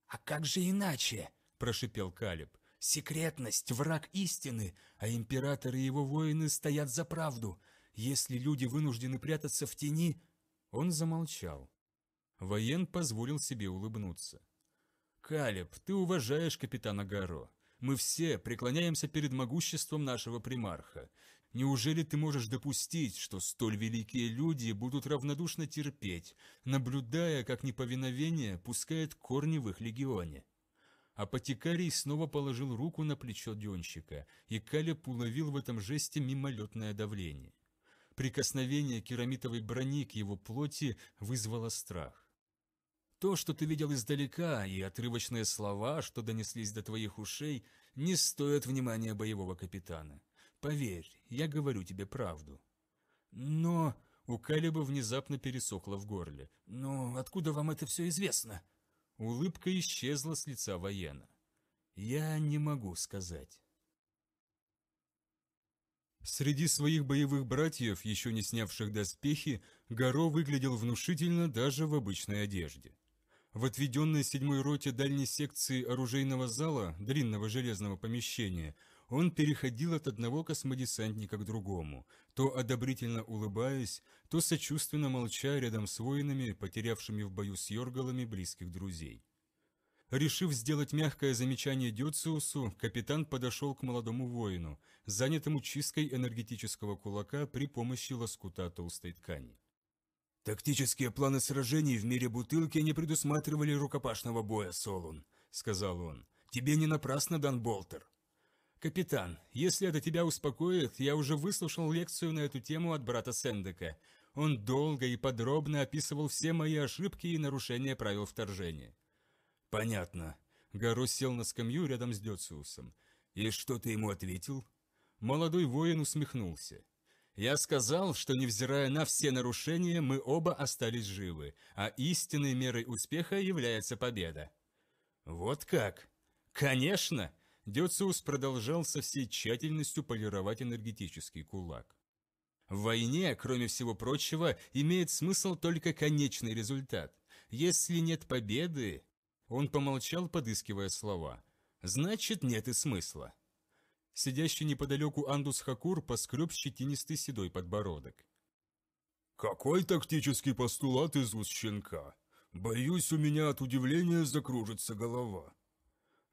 «А как же иначе?» – прошипел Калиб. «Секретность – враг истины, а император и его воины стоят за правду. Если люди вынуждены прятаться в тени...» Он замолчал. Воен позволил себе улыбнуться. Калиб, ты уважаешь капитана Гаро. Мы все преклоняемся перед могуществом нашего примарха. Неужели ты можешь допустить, что столь великие люди будут равнодушно терпеть, наблюдая, как неповиновение пускает корни в их легионе? Апотекарий снова положил руку на плечо Денщика, и Калеб уловил в этом жесте мимолетное давление. Прикосновение керамитовой брони к его плоти вызвало страх. То, что ты видел издалека, и отрывочные слова, что донеслись до твоих ушей, не стоят внимания боевого капитана. Поверь, я говорю тебе правду. Но... У Калиба внезапно пересохло в горле. «Но откуда вам это все известно?» Улыбка исчезла с лица Воена. «Я не могу сказать». Среди своих боевых братьев, еще не снявших доспехи, Горо выглядел внушительно даже в обычной одежде. В отведенной седьмой роте дальней секции оружейного зала, длинного железного помещения, он переходил от одного космодесантника к другому, то одобрительно улыбаясь, то сочувственно молча рядом с воинами, потерявшими в бою с Йоргалами близких друзей. Решив сделать мягкое замечание Дёциусу, капитан подошел к молодому воину, занятому чисткой энергетического кулака при помощи лоскута толстой ткани. «Тактические планы сражений в мире бутылки не предусматривали рукопашного боя, Солун», — сказал он. «Тебе не напрасно дан Болтер». «Капитан, если это тебя успокоит, я уже выслушал лекцию на эту тему от брата Сендека. Он долго и подробно описывал все мои ошибки и нарушения правил вторжения. «Понятно». Гару сел на скамью рядом с Дёциусом. «И что ты ему ответил?» Молодой воин усмехнулся. «Я сказал, что, невзирая на все нарушения, мы оба остались живы, а истинной мерой успеха является победа». «Вот как?» «Конечно!» Дёциус продолжал со всей тщательностью полировать энергетический кулак. В войне, кроме всего прочего, имеет смысл только конечный результат. Если нет победы... Он помолчал, подыскивая слова. Значит, нет и смысла. Сидящий неподалеку Андус Хакур поскреб щетинистый седой подбородок. «Какой тактический постулат из уст щенка? Боюсь, у меня от удивления закружится голова.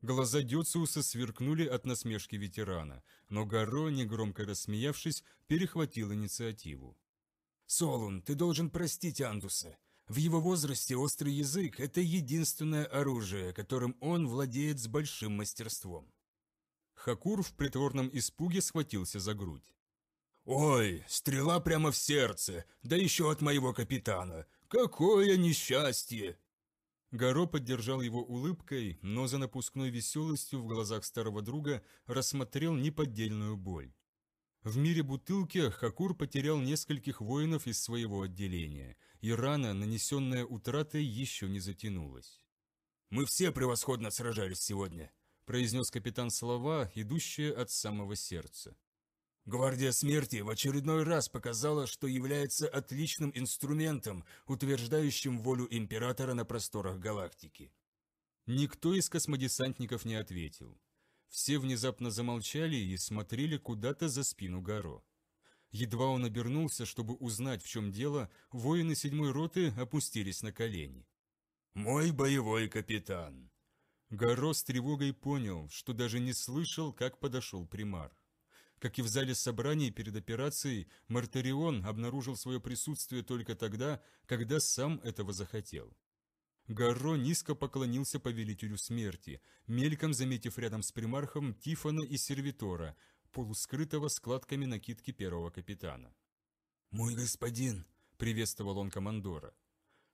Глаза Дюциуса сверкнули от насмешки ветерана, но Гаро, негромко рассмеявшись, перехватил инициативу. «Солун, ты должен простить Андуса. В его возрасте острый язык – это единственное оружие, которым он владеет с большим мастерством». Хакур в притворном испуге схватился за грудь. «Ой, стрела прямо в сердце, да еще от моего капитана! Какое несчастье!» Гаро поддержал его улыбкой, но за напускной веселостью в глазах старого друга рассмотрел неподдельную боль. В мире бутылки Хакур потерял нескольких воинов из своего отделения, и рана, нанесенная утратой, еще не затянулась. «Мы все превосходно сражались сегодня», – произнес капитан слова, идущие от самого сердца. Гвардия смерти в очередной раз показала, что является отличным инструментом, утверждающим волю императора на просторах галактики. Никто из космодесантников не ответил. Все внезапно замолчали и смотрели куда-то за спину Горо. Едва он обернулся, чтобы узнать, в чем дело, воины седьмой роты опустились на колени. «Мой боевой капитан!» Горо с тревогой понял, что даже не слышал, как подошел примар. Как и в зале собраний перед операцией, Мартарион обнаружил свое присутствие только тогда, когда сам этого захотел. Гарро низко поклонился повелителю смерти, мельком заметив рядом с примархом Тифона и сервитора, полускрытого складками накидки первого капитана. «Мой господин!» – приветствовал он командора.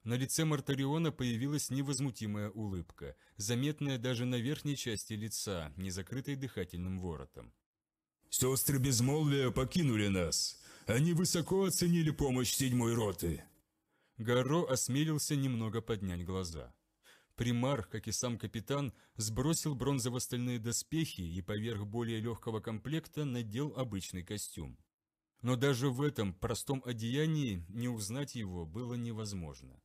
На лице Мартариона появилась невозмутимая улыбка, заметная даже на верхней части лица, не закрытой дыхательным воротом. Сестры Безмолвия покинули нас. Они высоко оценили помощь седьмой роты». Гаро осмелился немного поднять глаза. Примарх, как и сам капитан, сбросил бронзово-стальные доспехи и поверх более легкого комплекта надел обычный костюм. Но даже в этом простом одеянии не узнать его было невозможно.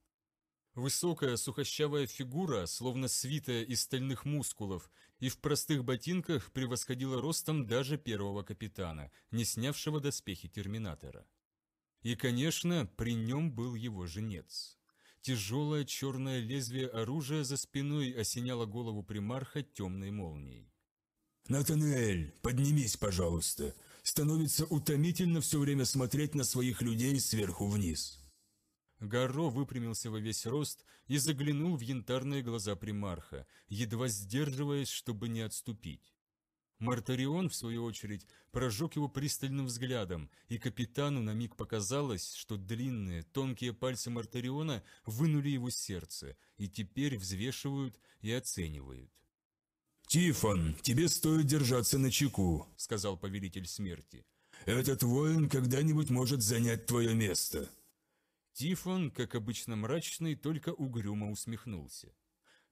Высокая сухощавая фигура, словно свитая из стальных мускулов, и в простых ботинках превосходила ростом даже первого капитана, не снявшего доспехи терминатора. И, конечно, при нем был его женец. Тяжелое черное лезвие оружия за спиной осеняло голову примарха темной молнией. «Натанель, поднимись, пожалуйста. Становится утомительно все время смотреть на своих людей сверху вниз». Гаро выпрямился во весь рост и заглянул в янтарные глаза примарха, едва сдерживаясь, чтобы не отступить. Мартарион, в свою очередь, прожег его пристальным взглядом, и капитану на миг показалось, что длинные, тонкие пальцы Мартариона вынули его сердце и теперь взвешивают и оценивают. «Тифон, тебе стоит держаться на чеку», — сказал повелитель смерти. «Этот воин когда-нибудь может занять твое место». Тифон, как обычно мрачный, только угрюмо усмехнулся.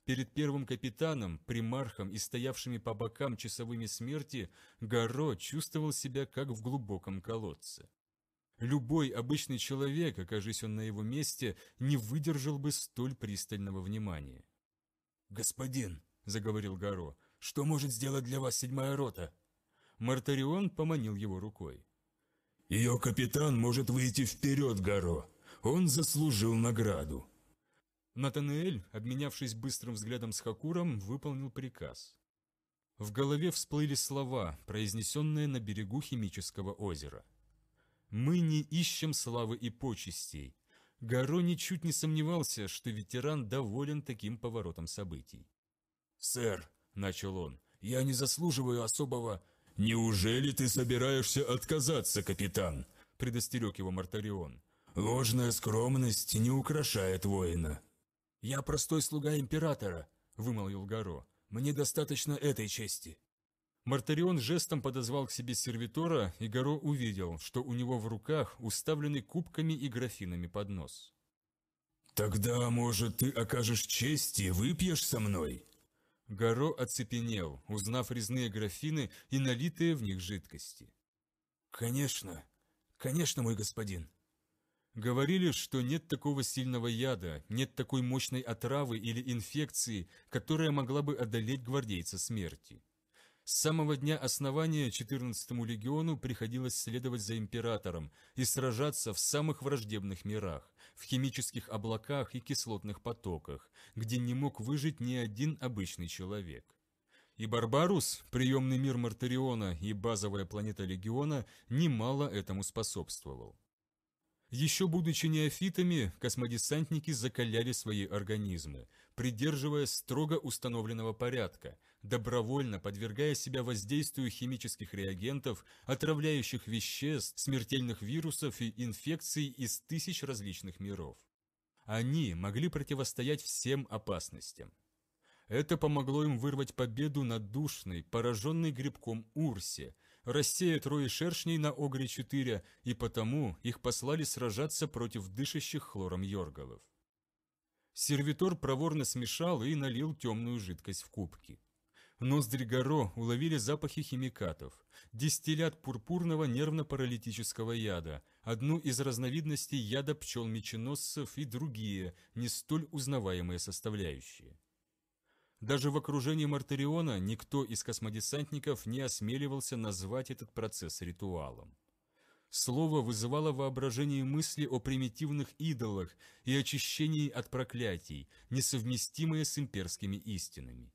Перед первым капитаном, примархом и стоявшими по бокам часовыми смерти, Гаро чувствовал себя как в глубоком колодце. Любой обычный человек, окажись он на его месте, не выдержал бы столь пристального внимания. «Господин», — заговорил Гаро, — «что может сделать для вас седьмая рота?» Мартарион поманил его рукой. «Ее капитан может выйти вперед, Гаро. Он заслужил награду. Натанаэль, обменявшись быстрым взглядом с Хакуром, выполнил приказ. В голове всплыли слова, произнесенные на берегу химического озера. «Мы не ищем славы и почестей». Гаро ничуть не сомневался, что ветеран доволен таким поворотом событий. «Сэр», — начал он, — «я не заслуживаю особого...» «Неужели ты собираешься отказаться, капитан?» — предостерег его Мартарион. Ложная скромность не украшает воина». «Я простой слуга императора», – вымолвил Гаро. «Мне достаточно этой чести». Мартарион жестом подозвал к себе сервитора, и Гаро увидел, что у него в руках уставлены кубками и графинами поднос. «Тогда, может, ты окажешь честь и выпьешь со мной?» Гаро оцепенел, узнав резные графины и налитые в них жидкости. «Конечно, конечно, мой господин», Говорили, что нет такого сильного яда, нет такой мощной отравы или инфекции, которая могла бы одолеть гвардейца смерти. С самого дня основания 14-му легиону приходилось следовать за императором и сражаться в самых враждебных мирах, в химических облаках и кислотных потоках, где не мог выжить ни один обычный человек. И Барбарус, приемный мир Мартариона и базовая планета легиона, немало этому способствовал. Еще будучи неофитами, космодесантники закаляли свои организмы, придерживая строго установленного порядка, добровольно подвергая себя воздействию химических реагентов, отравляющих веществ, смертельных вирусов и инфекций из тысяч различных миров. Они могли противостоять всем опасностям. Это помогло им вырвать победу над душной, пораженной грибком Урсе – рассеют рои шершней на Огре-4, и потому их послали сражаться против дышащих хлором йоргалов. Сервитор проворно смешал и налил темную жидкость в кубки. Ноздри Горо уловили запахи химикатов, дистиллят пурпурного нервно-паралитического яда, одну из разновидностей яда пчел-меченосцев и другие, не столь узнаваемые составляющие. Даже в окружении Мартариона никто из космодесантников не осмеливался назвать этот процесс ритуалом. Слово вызывало воображение мысли о примитивных идолах и очищении от проклятий, несовместимые с имперскими истинами.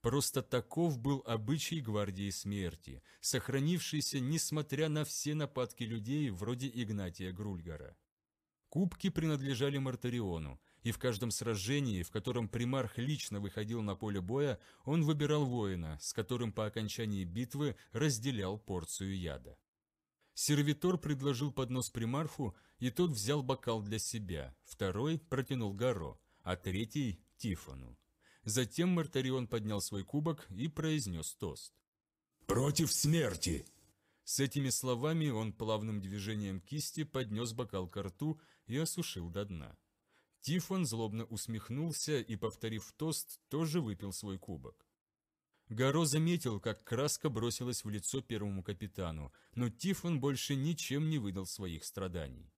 Просто таков был обычай гвардии смерти, сохранившийся, несмотря на все нападки людей вроде Игнатия Грульгара. Кубки принадлежали Мартариону, и в каждом сражении, в котором примарх лично выходил на поле боя, он выбирал воина, с которым по окончании битвы разделял порцию яда. Сервитор предложил поднос примарху, и тот взял бокал для себя, второй протянул Гаро, а третий – Тифону. Затем Мартарион поднял свой кубок и произнес тост. «Против смерти!» С этими словами он плавным движением кисти поднес бокал к рту и осушил до дна. Тифон злобно усмехнулся и, повторив тост, тоже выпил свой кубок. Гаро заметил, как краска бросилась в лицо первому капитану, но Тифон больше ничем не выдал своих страданий.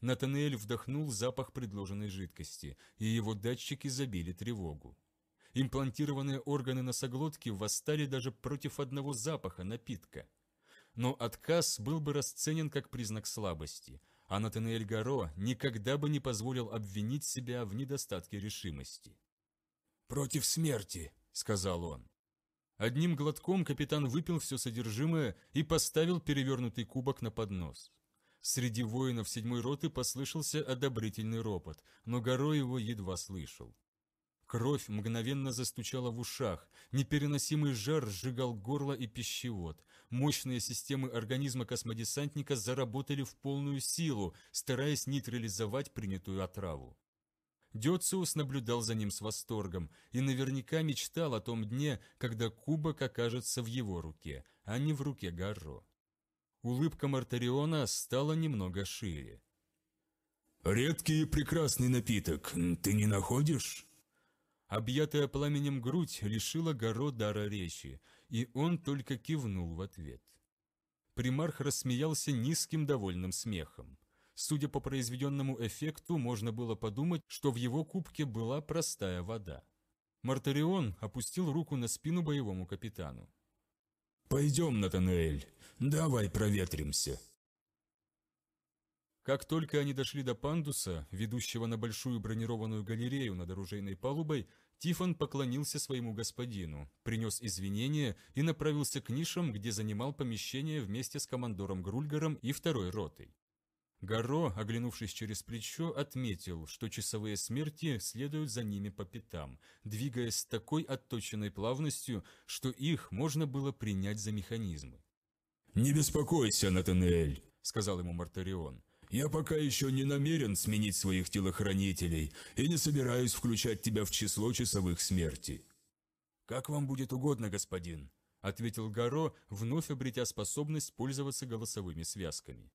Натанель вдохнул запах предложенной жидкости, и его датчики забили тревогу. Имплантированные органы носоглотки восстали даже против одного запаха напитка. Но отказ был бы расценен как признак слабости, а Натанаэль Гаро никогда бы не позволил обвинить себя в недостатке решимости. «Против смерти», — сказал он. Одним глотком капитан выпил все содержимое и поставил перевернутый кубок на поднос. Среди воинов седьмой роты послышался одобрительный ропот, но Гаро его едва слышал. Кровь мгновенно застучала в ушах, непереносимый жар сжигал горло и пищевод. Мощные системы организма космодесантника заработали в полную силу, стараясь нейтрализовать принятую отраву. Дёциус наблюдал за ним с восторгом и наверняка мечтал о том дне, когда кубок окажется в его руке, а не в руке Гарро. Улыбка Мартариона стала немного шире. «Редкий и прекрасный напиток, ты не находишь?» Объятая пламенем грудь лишила Горо дара речи, и он только кивнул в ответ. Примарх рассмеялся низким довольным смехом. Судя по произведенному эффекту, можно было подумать, что в его кубке была простая вода. Мартарион опустил руку на спину боевому капитану. «Пойдем, Натанель, давай проветримся». Как только они дошли до пандуса, ведущего на большую бронированную галерею над оружейной палубой, Тифон поклонился своему господину, принес извинения и направился к нишам, где занимал помещение вместе с командором Грульгером и второй ротой. Гаро, оглянувшись через плечо, отметил, что часовые смерти следуют за ними по пятам, двигаясь с такой отточенной плавностью, что их можно было принять за механизмы. «Не беспокойся, Натанель», — сказал ему Мартарион. Я пока еще не намерен сменить своих телохранителей и не собираюсь включать тебя в число часовых смерти». «Как вам будет угодно, господин», — ответил Гаро, вновь обретя способность пользоваться голосовыми связками.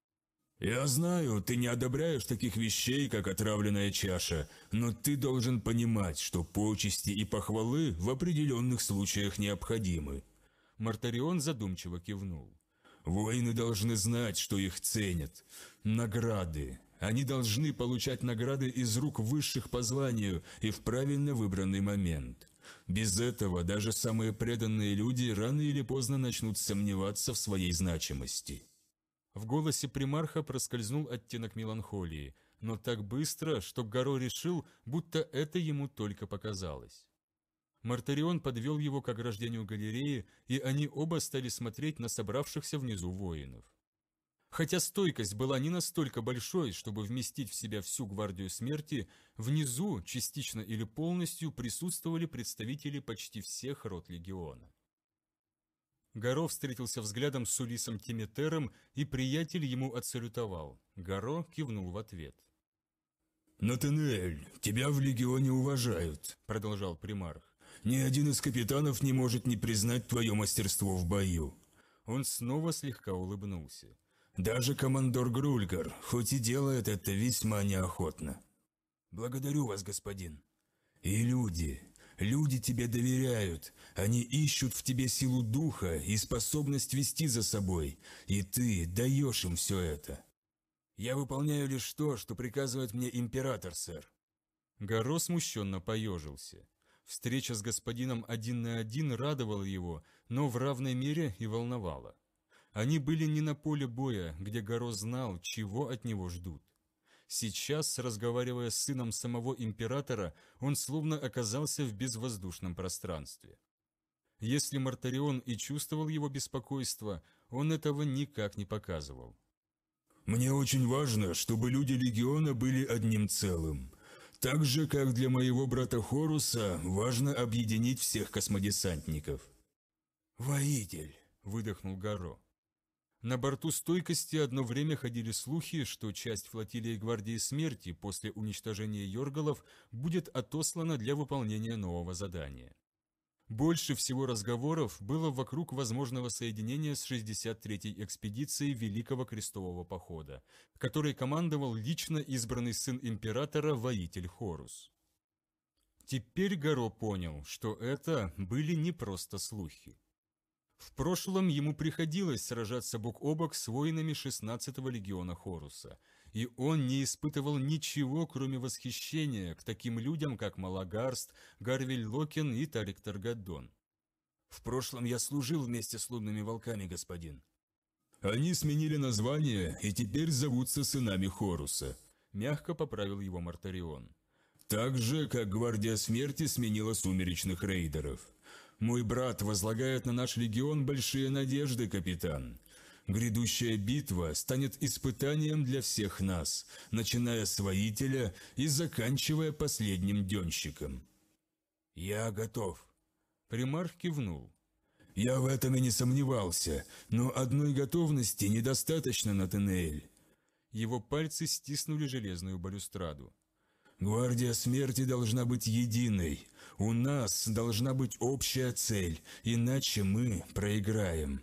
«Я знаю, ты не одобряешь таких вещей, как отравленная чаша, но ты должен понимать, что почести и похвалы в определенных случаях необходимы». Мартарион задумчиво кивнул. Воины должны знать, что их ценят. Награды. Они должны получать награды из рук высших по званию и в правильно выбранный момент. Без этого даже самые преданные люди рано или поздно начнут сомневаться в своей значимости. В голосе примарха проскользнул оттенок меланхолии, но так быстро, что Горо решил, будто это ему только показалось. Мартарион подвел его к ограждению галереи, и они оба стали смотреть на собравшихся внизу воинов. Хотя стойкость была не настолько большой, чтобы вместить в себя всю гвардию смерти, внизу, частично или полностью, присутствовали представители почти всех род легиона. Горо встретился взглядом с Улисом Тиметером, и приятель ему отсалютовал. Горо кивнул в ответ. «Натанель, тебя в легионе уважают», — продолжал примарх. Ни один из капитанов не может не признать твое мастерство в бою». Он снова слегка улыбнулся. «Даже командор Грульгар, хоть и делает это весьма неохотно». «Благодарю вас, господин». «И люди. Люди тебе доверяют. Они ищут в тебе силу духа и способность вести за собой. И ты даешь им все это». «Я выполняю лишь то, что приказывает мне император, сэр». Горо смущенно поежился. Встреча с господином один на один радовала его, но в равной мере и волновала. Они были не на поле боя, где Горо знал, чего от него ждут. Сейчас, разговаривая с сыном самого императора, он словно оказался в безвоздушном пространстве. Если Мартарион и чувствовал его беспокойство, он этого никак не показывал. «Мне очень важно, чтобы люди Легиона были одним целым. Так же, как для моего брата Хоруса, важно объединить всех космодесантников. «Воитель!» – выдохнул Гаро. На борту стойкости одно время ходили слухи, что часть флотилии Гвардии Смерти после уничтожения Йоргалов будет отослана для выполнения нового задания. Больше всего разговоров было вокруг возможного соединения с 63-й экспедицией Великого Крестового Похода, которой командовал лично избранный сын императора воитель Хорус. Теперь Горо понял, что это были не просто слухи. В прошлом ему приходилось сражаться бок о бок с воинами 16-го легиона Хоруса – и он не испытывал ничего, кроме восхищения к таким людям, как Малагарст, Гарвиль Локин и Тарик Таргадон. «В прошлом я служил вместе с лунными волками, господин». «Они сменили название и теперь зовутся сынами Хоруса», – мягко поправил его Мартарион. «Так же, как Гвардия Смерти сменила сумеречных рейдеров. Мой брат возлагает на наш легион большие надежды, капитан. Грядущая битва станет испытанием для всех нас, начиная с воителя и заканчивая последним денщиком. «Я готов», — примарх кивнул. «Я в этом и не сомневался, но одной готовности недостаточно, Натанель. Его пальцы стиснули железную балюстраду. Гвардия смерти должна быть единой. У нас должна быть общая цель, иначе мы проиграем.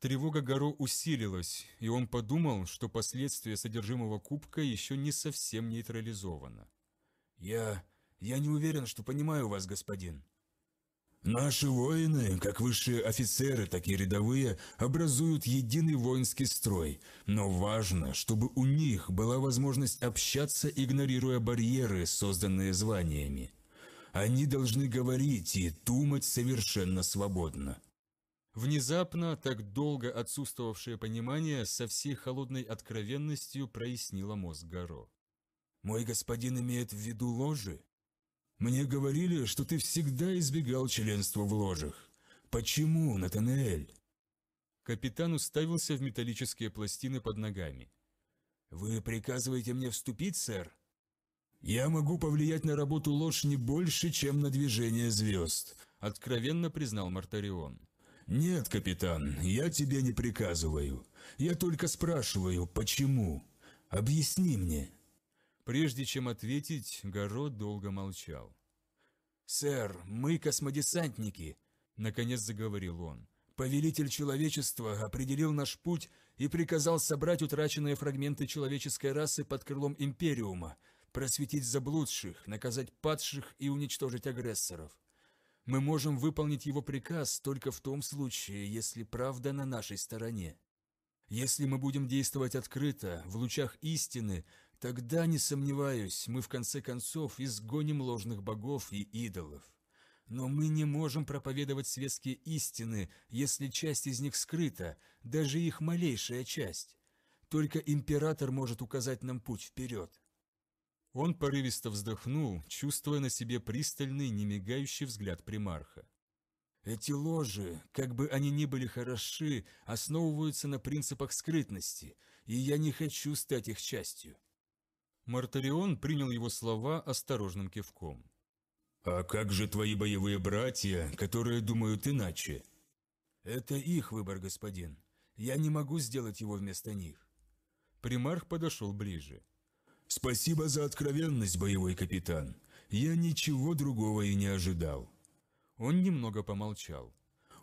Тревога Гаро усилилась, и он подумал, что последствия содержимого кубка еще не совсем нейтрализовано. «Я... я не уверен, что понимаю вас, господин». «Наши воины, как высшие офицеры, так и рядовые, образуют единый воинский строй, но важно, чтобы у них была возможность общаться, игнорируя барьеры, созданные званиями. Они должны говорить и думать совершенно свободно». Внезапно так долго отсутствовавшее понимание со всей холодной откровенностью прояснило мозг Горо. «Мой господин имеет в виду ложи? Мне говорили, что ты всегда избегал членства в ложах. Почему, Натанаэль?» Капитан уставился в металлические пластины под ногами. «Вы приказываете мне вступить, сэр?» «Я могу повлиять на работу ложь не больше, чем на движение звезд», — откровенно признал Мартарион. «Нет, капитан, я тебе не приказываю. Я только спрашиваю, почему? Объясни мне». Прежде чем ответить, Горо долго молчал. «Сэр, мы космодесантники», — наконец заговорил он. «Повелитель человечества определил наш путь и приказал собрать утраченные фрагменты человеческой расы под крылом Империума, просветить заблудших, наказать падших и уничтожить агрессоров. Мы можем выполнить его приказ только в том случае, если правда на нашей стороне. Если мы будем действовать открыто, в лучах истины, тогда, не сомневаюсь, мы в конце концов изгоним ложных богов и идолов. Но мы не можем проповедовать светские истины, если часть из них скрыта, даже их малейшая часть. Только император может указать нам путь вперед. Он порывисто вздохнул, чувствуя на себе пристальный, немигающий взгляд примарха. «Эти ложи, как бы они ни были хороши, основываются на принципах скрытности, и я не хочу стать их частью». Мартарион принял его слова осторожным кивком. «А как же твои боевые братья, которые думают иначе?» «Это их выбор, господин. Я не могу сделать его вместо них». Примарх подошел ближе. «Спасибо за откровенность, боевой капитан. Я ничего другого и не ожидал». Он немного помолчал.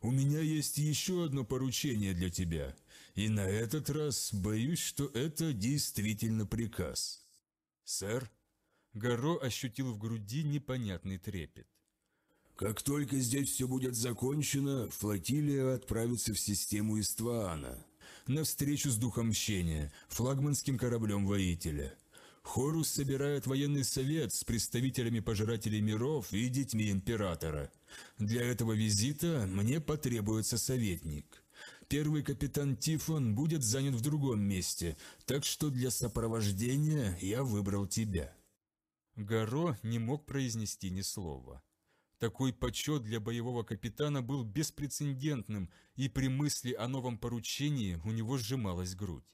«У меня есть еще одно поручение для тебя, и на этот раз боюсь, что это действительно приказ». «Сэр?» Горо ощутил в груди непонятный трепет. «Как только здесь все будет закончено, флотилия отправится в систему Иствана на встречу с Духом Мщения, флагманским кораблем воителя». Хорус собирает военный совет с представителями пожирателей миров и детьми императора. Для этого визита мне потребуется советник. Первый капитан Тифон будет занят в другом месте, так что для сопровождения я выбрал тебя». Гаро не мог произнести ни слова. Такой почет для боевого капитана был беспрецедентным, и при мысли о новом поручении у него сжималась грудь.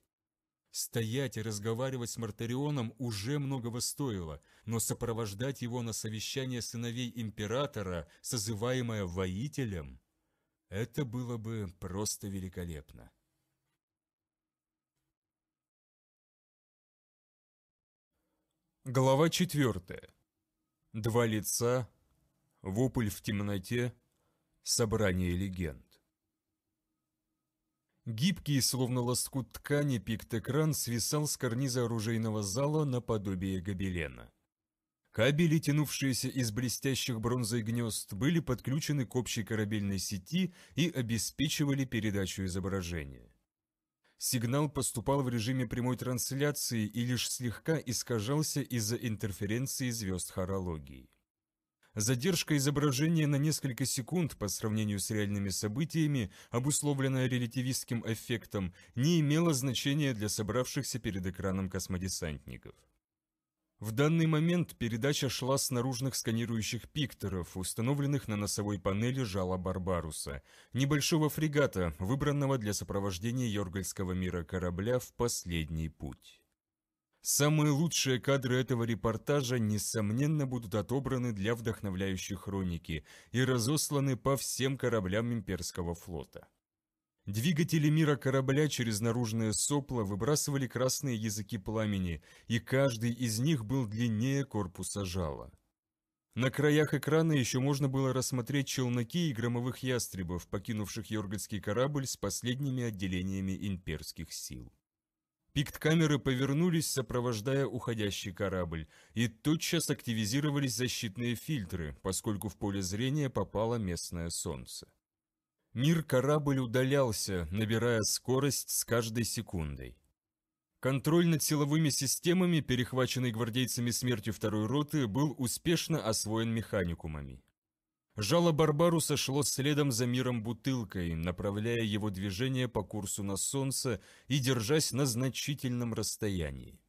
Стоять и разговаривать с Мартарионом уже многого стоило, но сопровождать его на совещание сыновей императора, созываемое воителем, это было бы просто великолепно. Глава четвертая. Два лица, вопль в темноте, собрание легенд. Гибкий, словно лоскут ткани, пикт-экран свисал с карниза оружейного зала наподобие гобелена. Кабели, тянувшиеся из блестящих бронзой гнезд, были подключены к общей корабельной сети и обеспечивали передачу изображения. Сигнал поступал в режиме прямой трансляции и лишь слегка искажался из-за интерференции звезд хорологии. Задержка изображения на несколько секунд по сравнению с реальными событиями, обусловленная релятивистским эффектом, не имела значения для собравшихся перед экраном космодесантников. В данный момент передача шла с наружных сканирующих пикторов, установленных на носовой панели жала Барбаруса, небольшого фрегата, выбранного для сопровождения Йоргальского мира корабля в последний путь. Самые лучшие кадры этого репортажа, несомненно, будут отобраны для вдохновляющей хроники и разосланы по всем кораблям имперского флота. Двигатели мира корабля через наружное сопло выбрасывали красные языки пламени, и каждый из них был длиннее корпуса жала. На краях экрана еще можно было рассмотреть челноки и громовых ястребов, покинувших Йоргатский корабль с последними отделениями имперских сил. Пикт-камеры повернулись, сопровождая уходящий корабль, и тотчас активизировались защитные фильтры, поскольку в поле зрения попало местное солнце. Мир-корабль удалялся, набирая скорость с каждой секундой. Контроль над силовыми системами, перехваченный гвардейцами смертью второй роты, был успешно освоен механикумами. Жало Барбаруса шло следом за миром бутылкой, направляя его движение по курсу на солнце и держась на значительном расстоянии.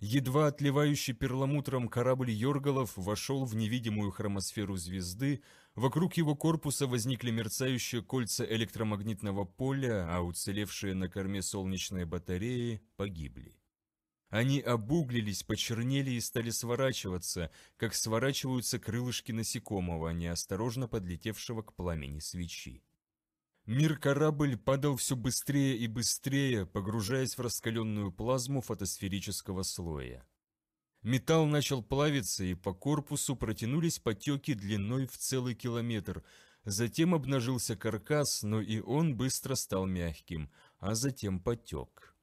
Едва отливающий перламутром корабль Йоргалов вошел в невидимую хромосферу звезды, вокруг его корпуса возникли мерцающие кольца электромагнитного поля, а уцелевшие на корме солнечные батареи погибли. Они обуглились, почернели и стали сворачиваться, как сворачиваются крылышки насекомого, неосторожно подлетевшего к пламени свечи. Мир-корабль падал все быстрее и быстрее, погружаясь в раскаленную плазму фотосферического слоя. Металл начал плавиться, и по корпусу протянулись потеки длиной в целый километр. Затем обнажился каркас, но и он быстро стал мягким, а затем потек.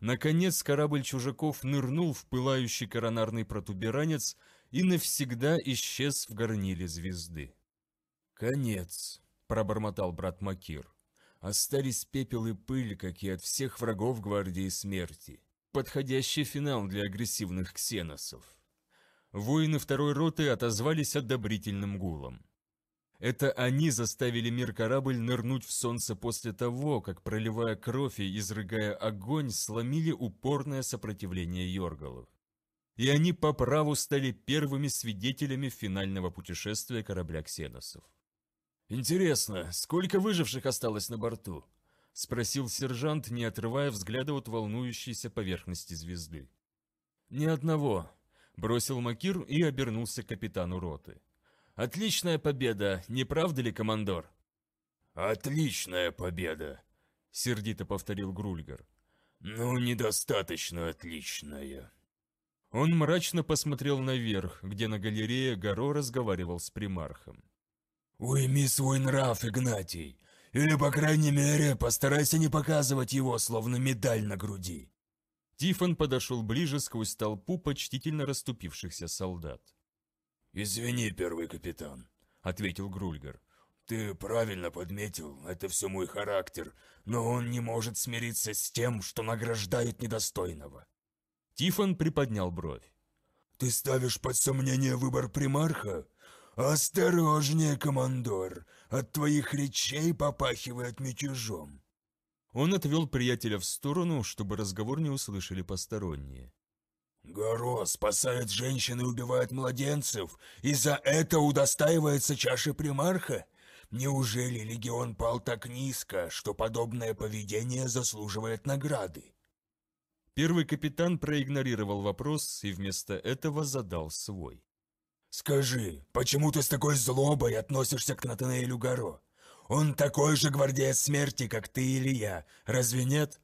Наконец корабль чужаков нырнул в пылающий коронарный протуберанец и навсегда исчез в горниле звезды. «Конец», — пробормотал брат Макир. «Остались пепел и пыль, как и от всех врагов гвардии смерти. Подходящий финал для агрессивных ксеносов». Воины второй роты отозвались одобрительным гулом. Это они заставили мир-корабль нырнуть в солнце после того, как, проливая кровь и изрыгая огонь, сломили упорное сопротивление Йоргалов. И они по праву стали первыми свидетелями финального путешествия корабля ксеносов. «Интересно, сколько выживших осталось на борту?» – спросил сержант, не отрывая взгляда от волнующейся поверхности звезды. «Ни одного», – бросил Макир и обернулся к капитану роты. Отличная победа, не правда ли, командор?» «Отличная победа», — сердито повторил Грульгар. «Ну, недостаточно отличная». Он мрачно посмотрел наверх, где на галерее Горо разговаривал с примархом. «Уйми свой нрав, Игнатий, или, по крайней мере, постарайся не показывать его, словно медаль на груди». Тифон подошел ближе сквозь толпу почтительно расступившихся солдат. «Извини, первый капитан», — ответил Грульгер. «Ты правильно подметил, это все мой характер, но он не может смириться с тем, что награждает недостойного». Тифон приподнял бровь. «Ты ставишь под сомнение выбор примарха? Осторожнее, командор, от твоих речей попахивает мятежом». Он отвел приятеля в сторону, чтобы разговор не услышали посторонние. Горо спасает женщин и убивает младенцев, и за это удостаивается чаши примарха? Неужели легион пал так низко, что подобное поведение заслуживает награды? Первый капитан проигнорировал вопрос и вместо этого задал свой. «Скажи, почему ты с такой злобой относишься к Натанаэлю Горо? Он такой же гвардеец смерти, как ты или я, разве нет?»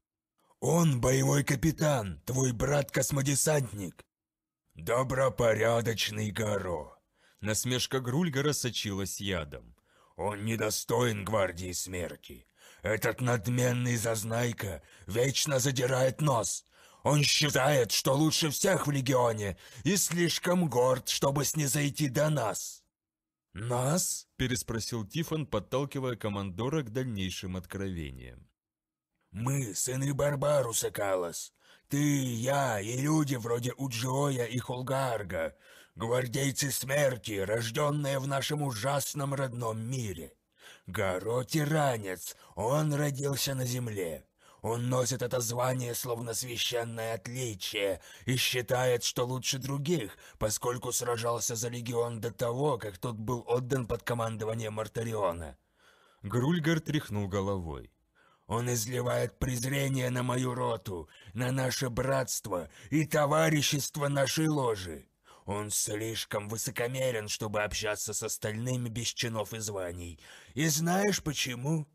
Он боевой капитан, твой брат-космодесантник. Добропорядочный Гаро. Насмешка Грульгара сочилась ядом. Он недостоин гвардии смерти. Этот надменный зазнайка вечно задирает нос. Он считает, что лучше всех в Легионе и слишком горд, чтобы снизойти до нас. «Нас?» – переспросил Тифон, подталкивая командора к дальнейшим откровениям. Мы сыны Барбаруса, Калас. Ты, я и люди вроде Уджиоя и Холгарга, гвардейцы смерти, рожденные в нашем ужасном родном мире. Горо Тиранец, он родился на земле. Он носит это звание словно священное отличие и считает, что лучше других, поскольку сражался за легион до того, как тот был отдан под командование Мартариона. Грульгар тряхнул головой. Он изливает презрение на мою роту, на наше братство и товарищество нашей ложи. Он слишком высокомерен, чтобы общаться с остальными без чинов и званий. И знаешь почему?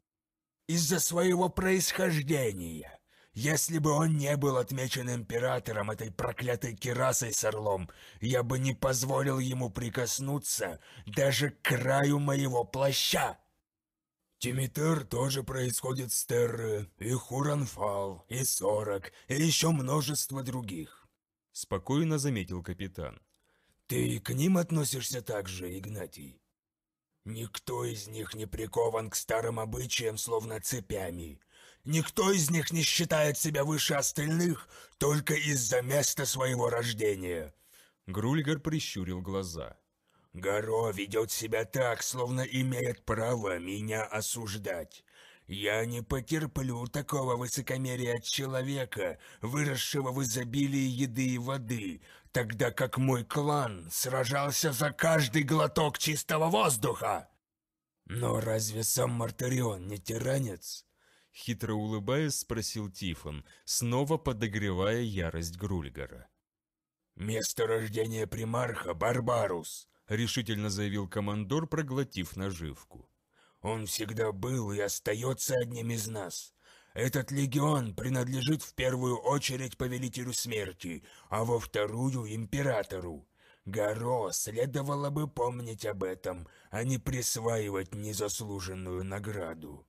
Из-за своего происхождения. Если бы он не был отмечен императором этой проклятой керасой с орлом, я бы не позволил ему прикоснуться даже к краю моего плаща. Тимитер тоже происходит с Терры, и Хуранфал, и Сорок, и еще множество других», — спокойно заметил капитан. «Ты к ним относишься так же, Игнатий?» «Никто из них не прикован к старым обычаям, словно цепями. Никто из них не считает себя выше остальных только из-за места своего рождения». Грульгар прищурил глаза. Горо ведет себя так, словно имеет право меня осуждать. Я не потерплю такого высокомерия от человека, выросшего в изобилии еды и воды, тогда как мой клан сражался за каждый глоток чистого воздуха. Но разве сам Мартарион не тиранец? Хитро улыбаясь, спросил Тифон, снова подогревая ярость Грульгара. Место рождения примарха – Барбарус решительно заявил командор, проглотив наживку. «Он всегда был и остается одним из нас. Этот легион принадлежит в первую очередь Повелителю Смерти, а во вторую – Императору. Гаро следовало бы помнить об этом, а не присваивать незаслуженную награду».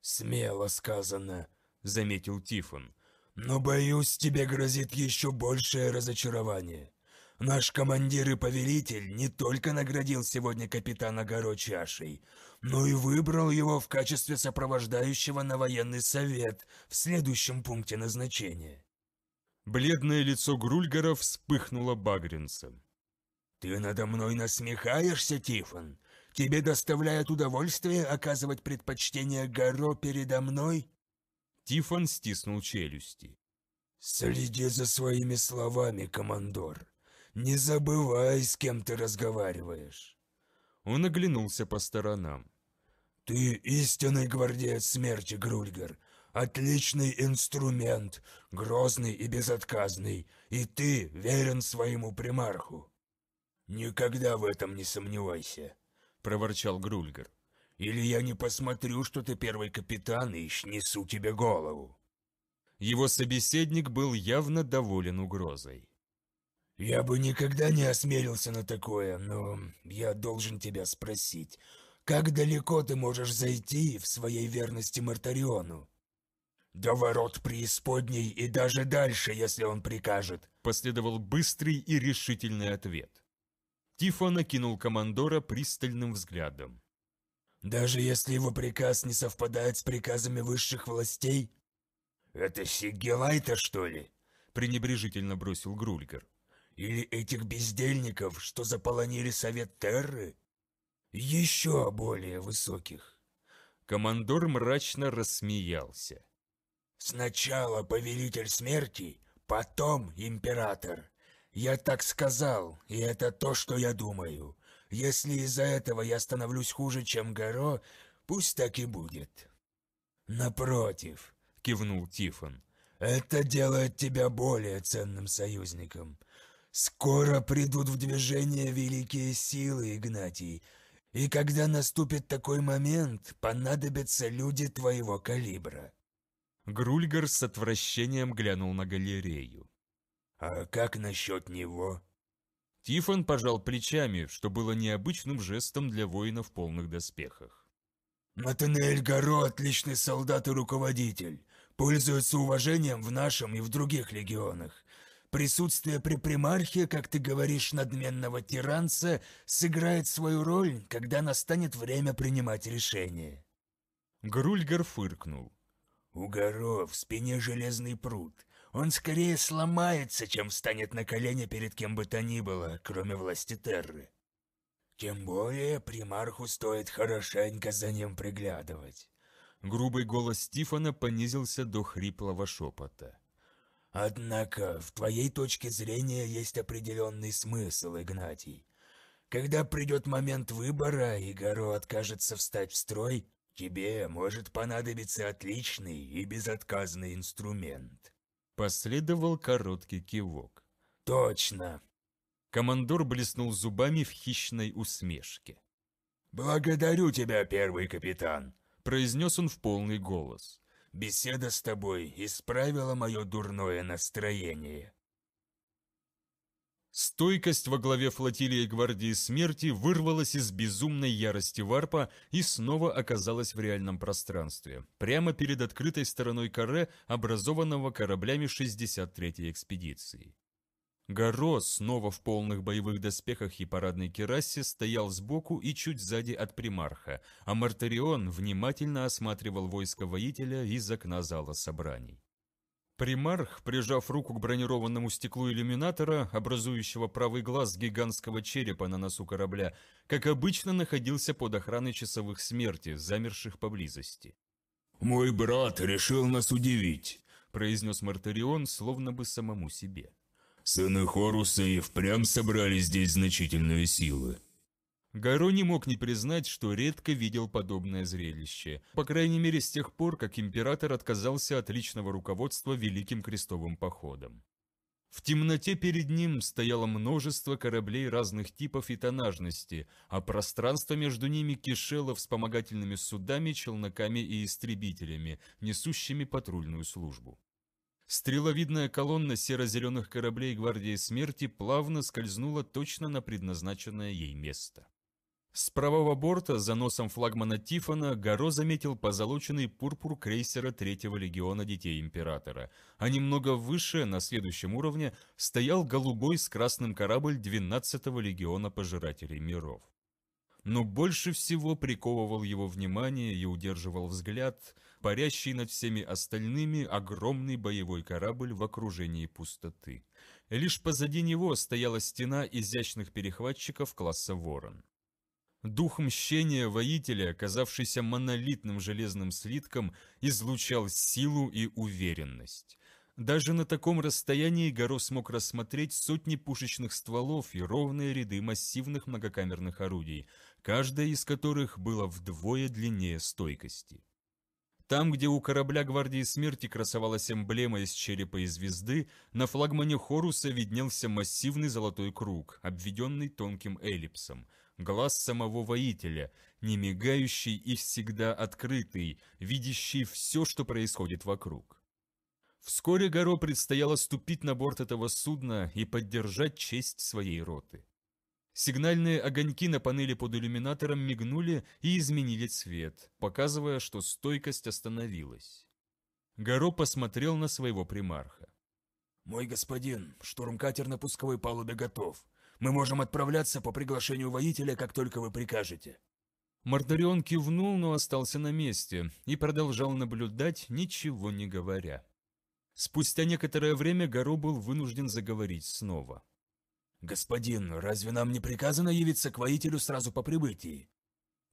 «Смело сказано», – заметил Тифон. «Но, боюсь, тебе грозит еще большее разочарование». Наш командир и повелитель не только наградил сегодня капитана Горо чашей, но и выбрал его в качестве сопровождающего на военный совет в следующем пункте назначения. Бледное лицо Грульгара вспыхнуло багринцем. «Ты надо мной насмехаешься, Тифон? Тебе доставляет удовольствие оказывать предпочтение Горо передо мной?» Тифон стиснул челюсти. «Следи за своими словами, командор. Не забывай, с кем ты разговариваешь. Он оглянулся по сторонам. Ты истинный гвардеец смерти, Грульгер, Отличный инструмент, грозный и безотказный. И ты верен своему примарху. Никогда в этом не сомневайся, проворчал Грульгер. Или я не посмотрю, что ты первый капитан, и снесу тебе голову. Его собеседник был явно доволен угрозой. «Я бы никогда не осмелился на такое, но я должен тебя спросить, как далеко ты можешь зайти в своей верности Мартариону?» «До ворот преисподней и даже дальше, если он прикажет», — последовал быстрый и решительный ответ. Тифон накинул командора пристальным взглядом. «Даже если его приказ не совпадает с приказами высших властей?» «Это Сигелайта, что ли?» — пренебрежительно бросил Грульгер. Или этих бездельников, что заполонили совет Терры? Еще более высоких. Командор мрачно рассмеялся. Сначала повелитель смерти, потом император. Я так сказал, и это то, что я думаю. Если из-за этого я становлюсь хуже, чем Горо, пусть так и будет. Напротив, кивнул Тифон. Это делает тебя более ценным союзником. Скоро придут в движение великие силы, Игнатий, и когда наступит такой момент, понадобятся люди твоего калибра. Грульгар с отвращением глянул на галерею. А как насчет него? Тифон пожал плечами, что было необычным жестом для воина в полных доспехах. Натанель Гаро – отличный солдат и руководитель. Пользуется уважением в нашем и в других легионах. Присутствие при примархе, как ты говоришь, надменного тиранца, сыграет свою роль, когда настанет время принимать решение». Грульгар фыркнул. «У горов в спине железный пруд. Он скорее сломается, чем встанет на колени перед кем бы то ни было, кроме власти Терры. Тем более примарху стоит хорошенько за ним приглядывать». Грубый голос Стифана понизился до хриплого шепота. Однако в твоей точке зрения есть определенный смысл, Игнатий. Когда придет момент выбора и Горо откажется встать в строй, тебе может понадобиться отличный и безотказный инструмент. Последовал короткий кивок. Точно. Командор блеснул зубами в хищной усмешке. «Благодарю тебя, первый капитан», – произнес он в полный голос беседа с тобой исправила мое дурное настроение. Стойкость во главе флотилии Гвардии Смерти вырвалась из безумной ярости варпа и снова оказалась в реальном пространстве, прямо перед открытой стороной каре, образованного кораблями 63-й экспедиции. Горос снова в полных боевых доспехах и парадной керасе, стоял сбоку и чуть сзади от примарха, а Мартарион внимательно осматривал войско воителя из окна зала собраний. Примарх, прижав руку к бронированному стеклу иллюминатора, образующего правый глаз гигантского черепа на носу корабля, как обычно находился под охраной часовых смерти, замерших поблизости. «Мой брат решил нас удивить», – произнес Мартарион, словно бы самому себе. Сыны Хоруса и впрямь собрали здесь значительные силы. Гаро не мог не признать, что редко видел подобное зрелище, по крайней мере с тех пор, как император отказался от личного руководства Великим Крестовым Походом. В темноте перед ним стояло множество кораблей разных типов и тонажности, а пространство между ними кишело вспомогательными судами, челноками и истребителями, несущими патрульную службу. Стреловидная колонна серо-зеленых кораблей Гвардии Смерти плавно скользнула точно на предназначенное ей место. С правого борта, за носом флагмана Тифона, Горо заметил позолоченный пурпур крейсера Третьего легиона Детей Императора, а немного выше, на следующем уровне, стоял голубой с красным корабль двенадцатого легиона Пожирателей Миров. Но больше всего приковывал его внимание и удерживал взгляд – парящий над всеми остальными огромный боевой корабль в окружении пустоты. Лишь позади него стояла стена изящных перехватчиков класса «Ворон». Дух мщения воителя, оказавшийся монолитным железным слитком, излучал силу и уверенность. Даже на таком расстоянии Горо смог рассмотреть сотни пушечных стволов и ровные ряды массивных многокамерных орудий, каждое из которых было вдвое длиннее стойкости. Там, где у корабля Гвардии Смерти красовалась эмблема из черепа и звезды, на флагмане Хоруса виднелся массивный золотой круг, обведенный тонким эллипсом. Глаз самого воителя, не мигающий и всегда открытый, видящий все, что происходит вокруг. Вскоре Горо предстояло ступить на борт этого судна и поддержать честь своей роты. Сигнальные огоньки на панели под иллюминатором мигнули и изменили цвет, показывая, что стойкость остановилась. Гаро посмотрел на своего примарха. «Мой господин, штурмкатер на пусковой палубе готов. Мы можем отправляться по приглашению воителя, как только вы прикажете». Мордарион кивнул, но остался на месте и продолжал наблюдать, ничего не говоря. Спустя некоторое время Гаро был вынужден заговорить снова. «Господин, разве нам не приказано явиться к воителю сразу по прибытии?»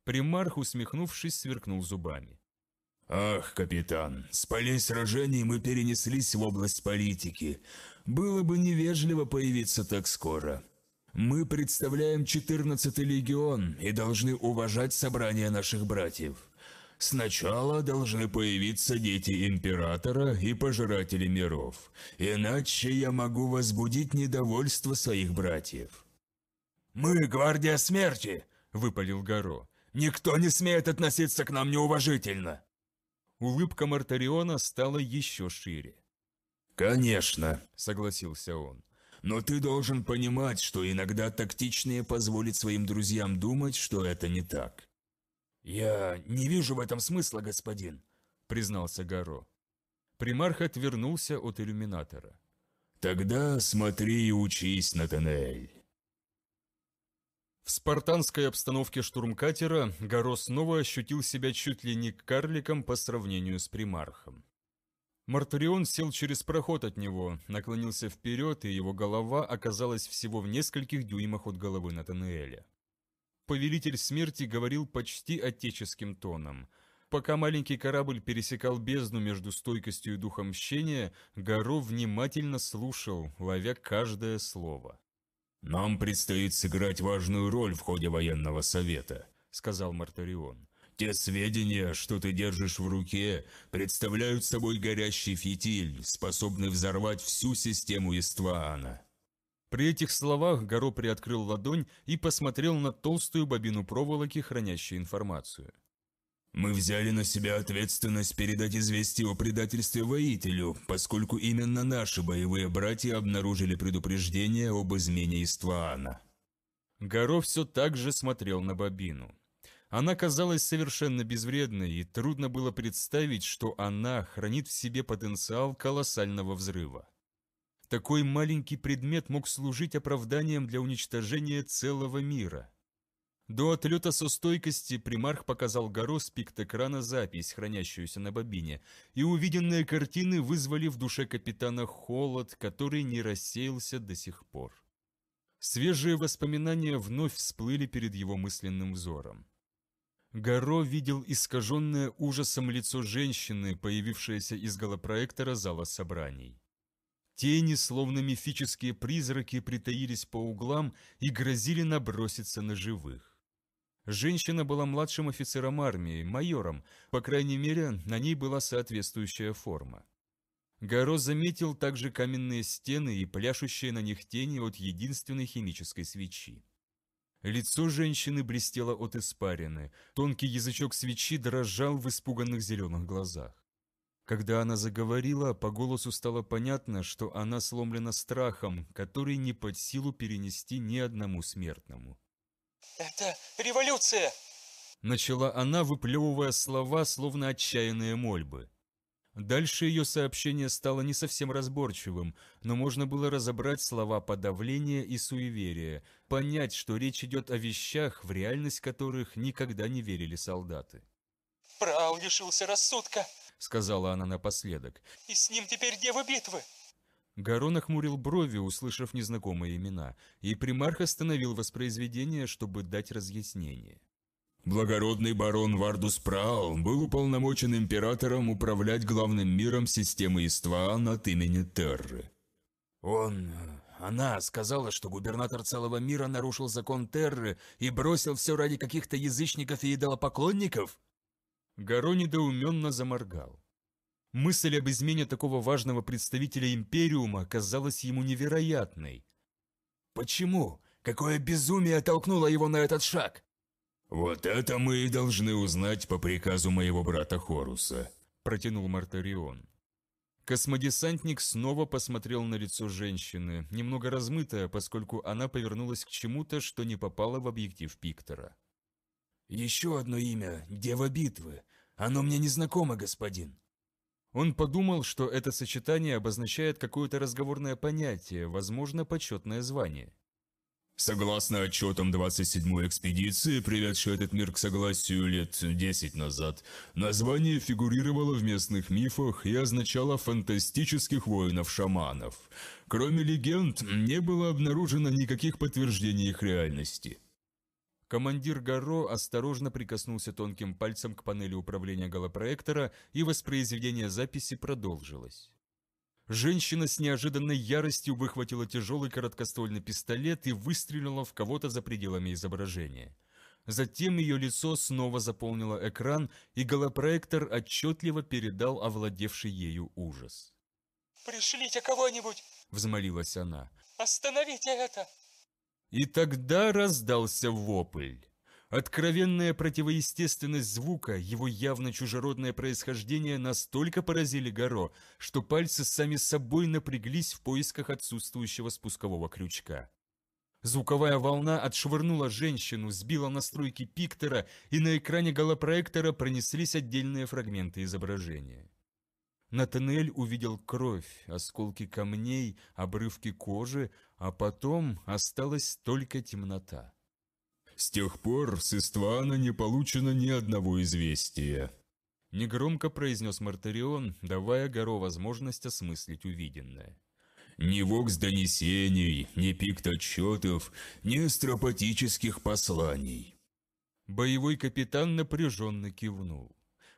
Примарх, усмехнувшись, сверкнул зубами. «Ах, капитан, с полей сражений мы перенеслись в область политики. Было бы невежливо появиться так скоро. Мы представляем 14-й легион и должны уважать собрание наших братьев». Сначала должны появиться дети Императора и Пожиратели Миров, иначе я могу возбудить недовольство своих братьев». «Мы Гвардия Смерти!» – выпалил Горо. «Никто не смеет относиться к нам неуважительно!» Улыбка Мартариона стала еще шире. «Конечно», – согласился он. «Но ты должен понимать, что иногда тактичнее позволит своим друзьям думать, что это не так. «Я не вижу в этом смысла, господин», — признался Гаро. Примарх отвернулся от иллюминатора. «Тогда смотри и учись, Натанель». В спартанской обстановке штурмкатера Гаро снова ощутил себя чуть ли не карликом по сравнению с примархом. Мартарион сел через проход от него, наклонился вперед, и его голова оказалась всего в нескольких дюймах от головы Натанеля повелитель смерти говорил почти отеческим тоном. Пока маленький корабль пересекал бездну между стойкостью и духом мщения, Гаро внимательно слушал, ловя каждое слово. «Нам предстоит сыграть важную роль в ходе военного совета», — сказал Мартарион. «Те сведения, что ты держишь в руке, представляют собой горящий фитиль, способный взорвать всю систему Истваана. При этих словах Горо приоткрыл ладонь и посмотрел на толстую бобину проволоки, хранящую информацию. «Мы взяли на себя ответственность передать известие о предательстве воителю, поскольку именно наши боевые братья обнаружили предупреждение об измене Истваана». Горо все так же смотрел на бобину. Она казалась совершенно безвредной, и трудно было представить, что она хранит в себе потенциал колоссального взрыва. Такой маленький предмет мог служить оправданием для уничтожения целого мира. До отлета со стойкости примарх показал Горо с пиктокрана запись, хранящуюся на бобине, и увиденные картины вызвали в душе капитана холод, который не рассеялся до сих пор. Свежие воспоминания вновь всплыли перед его мысленным взором. Горо видел искаженное ужасом лицо женщины, появившееся из голопроектора зала собраний. Тени, словно мифические призраки, притаились по углам и грозили наброситься на живых. Женщина была младшим офицером армии, майором, по крайней мере, на ней была соответствующая форма. Гаро заметил также каменные стены и пляшущие на них тени от единственной химической свечи. Лицо женщины блестело от испарины, тонкий язычок свечи дрожал в испуганных зеленых глазах. Когда она заговорила, по голосу стало понятно, что она сломлена страхом, который не под силу перенести ни одному смертному. «Это революция!» Начала она, выплевывая слова, словно отчаянные мольбы. Дальше ее сообщение стало не совсем разборчивым, но можно было разобрать слова подавления и суеверия, понять, что речь идет о вещах, в реальность которых никогда не верили солдаты. «Прау лишился рассудка!» — сказала она напоследок. «И с ним теперь дева битвы!» Гарон охмурил брови, услышав незнакомые имена, и примарх остановил воспроизведение, чтобы дать разъяснение. Благородный барон Вардус Праал был уполномочен императором управлять главным миром системы Истваан от имени Терры. Он... она сказала, что губернатор целого мира нарушил закон Терры и бросил все ради каких-то язычников и идолопоклонников? Гаро недоуменно заморгал. Мысль об измене такого важного представителя Империума казалась ему невероятной. «Почему? Какое безумие толкнуло его на этот шаг?» «Вот это мы и должны узнать по приказу моего брата Хоруса», – протянул Мартарион. Космодесантник снова посмотрел на лицо женщины, немного размытое, поскольку она повернулась к чему-то, что не попало в объектив Пиктора. «Еще одно имя – Дева Битвы. Оно мне не знакомо, господин». Он подумал, что это сочетание обозначает какое-то разговорное понятие, возможно, почетное звание. Согласно отчетам 27-й экспедиции, приведшей этот мир к согласию лет 10 назад, название фигурировало в местных мифах и означало «фантастических воинов-шаманов». Кроме легенд, не было обнаружено никаких подтверждений их реальности – Командир Гарро осторожно прикоснулся тонким пальцем к панели управления голопроектора, и воспроизведение записи продолжилось. Женщина с неожиданной яростью выхватила тяжелый короткоствольный пистолет и выстрелила в кого-то за пределами изображения. Затем ее лицо снова заполнило экран, и голопроектор отчетливо передал овладевший ею ужас. «Пришлите кого-нибудь!» – взмолилась она. «Остановите это!» И тогда раздался вопль. Откровенная противоестественность звука, его явно чужеродное происхождение настолько поразили Горо, что пальцы сами собой напряглись в поисках отсутствующего спускового крючка. Звуковая волна отшвырнула женщину, сбила настройки пиктора, и на экране голопроектора пронеслись отдельные фрагменты изображения. Натанель увидел кровь, осколки камней, обрывки кожи, а потом осталась только темнота. «С тех пор с Иствана не получено ни одного известия», – негромко произнес Мартарион, давая Горо возможность осмыслить увиденное. «Ни вокс донесений, ни пикт отчетов, ни астропатических посланий». Боевой капитан напряженно кивнул.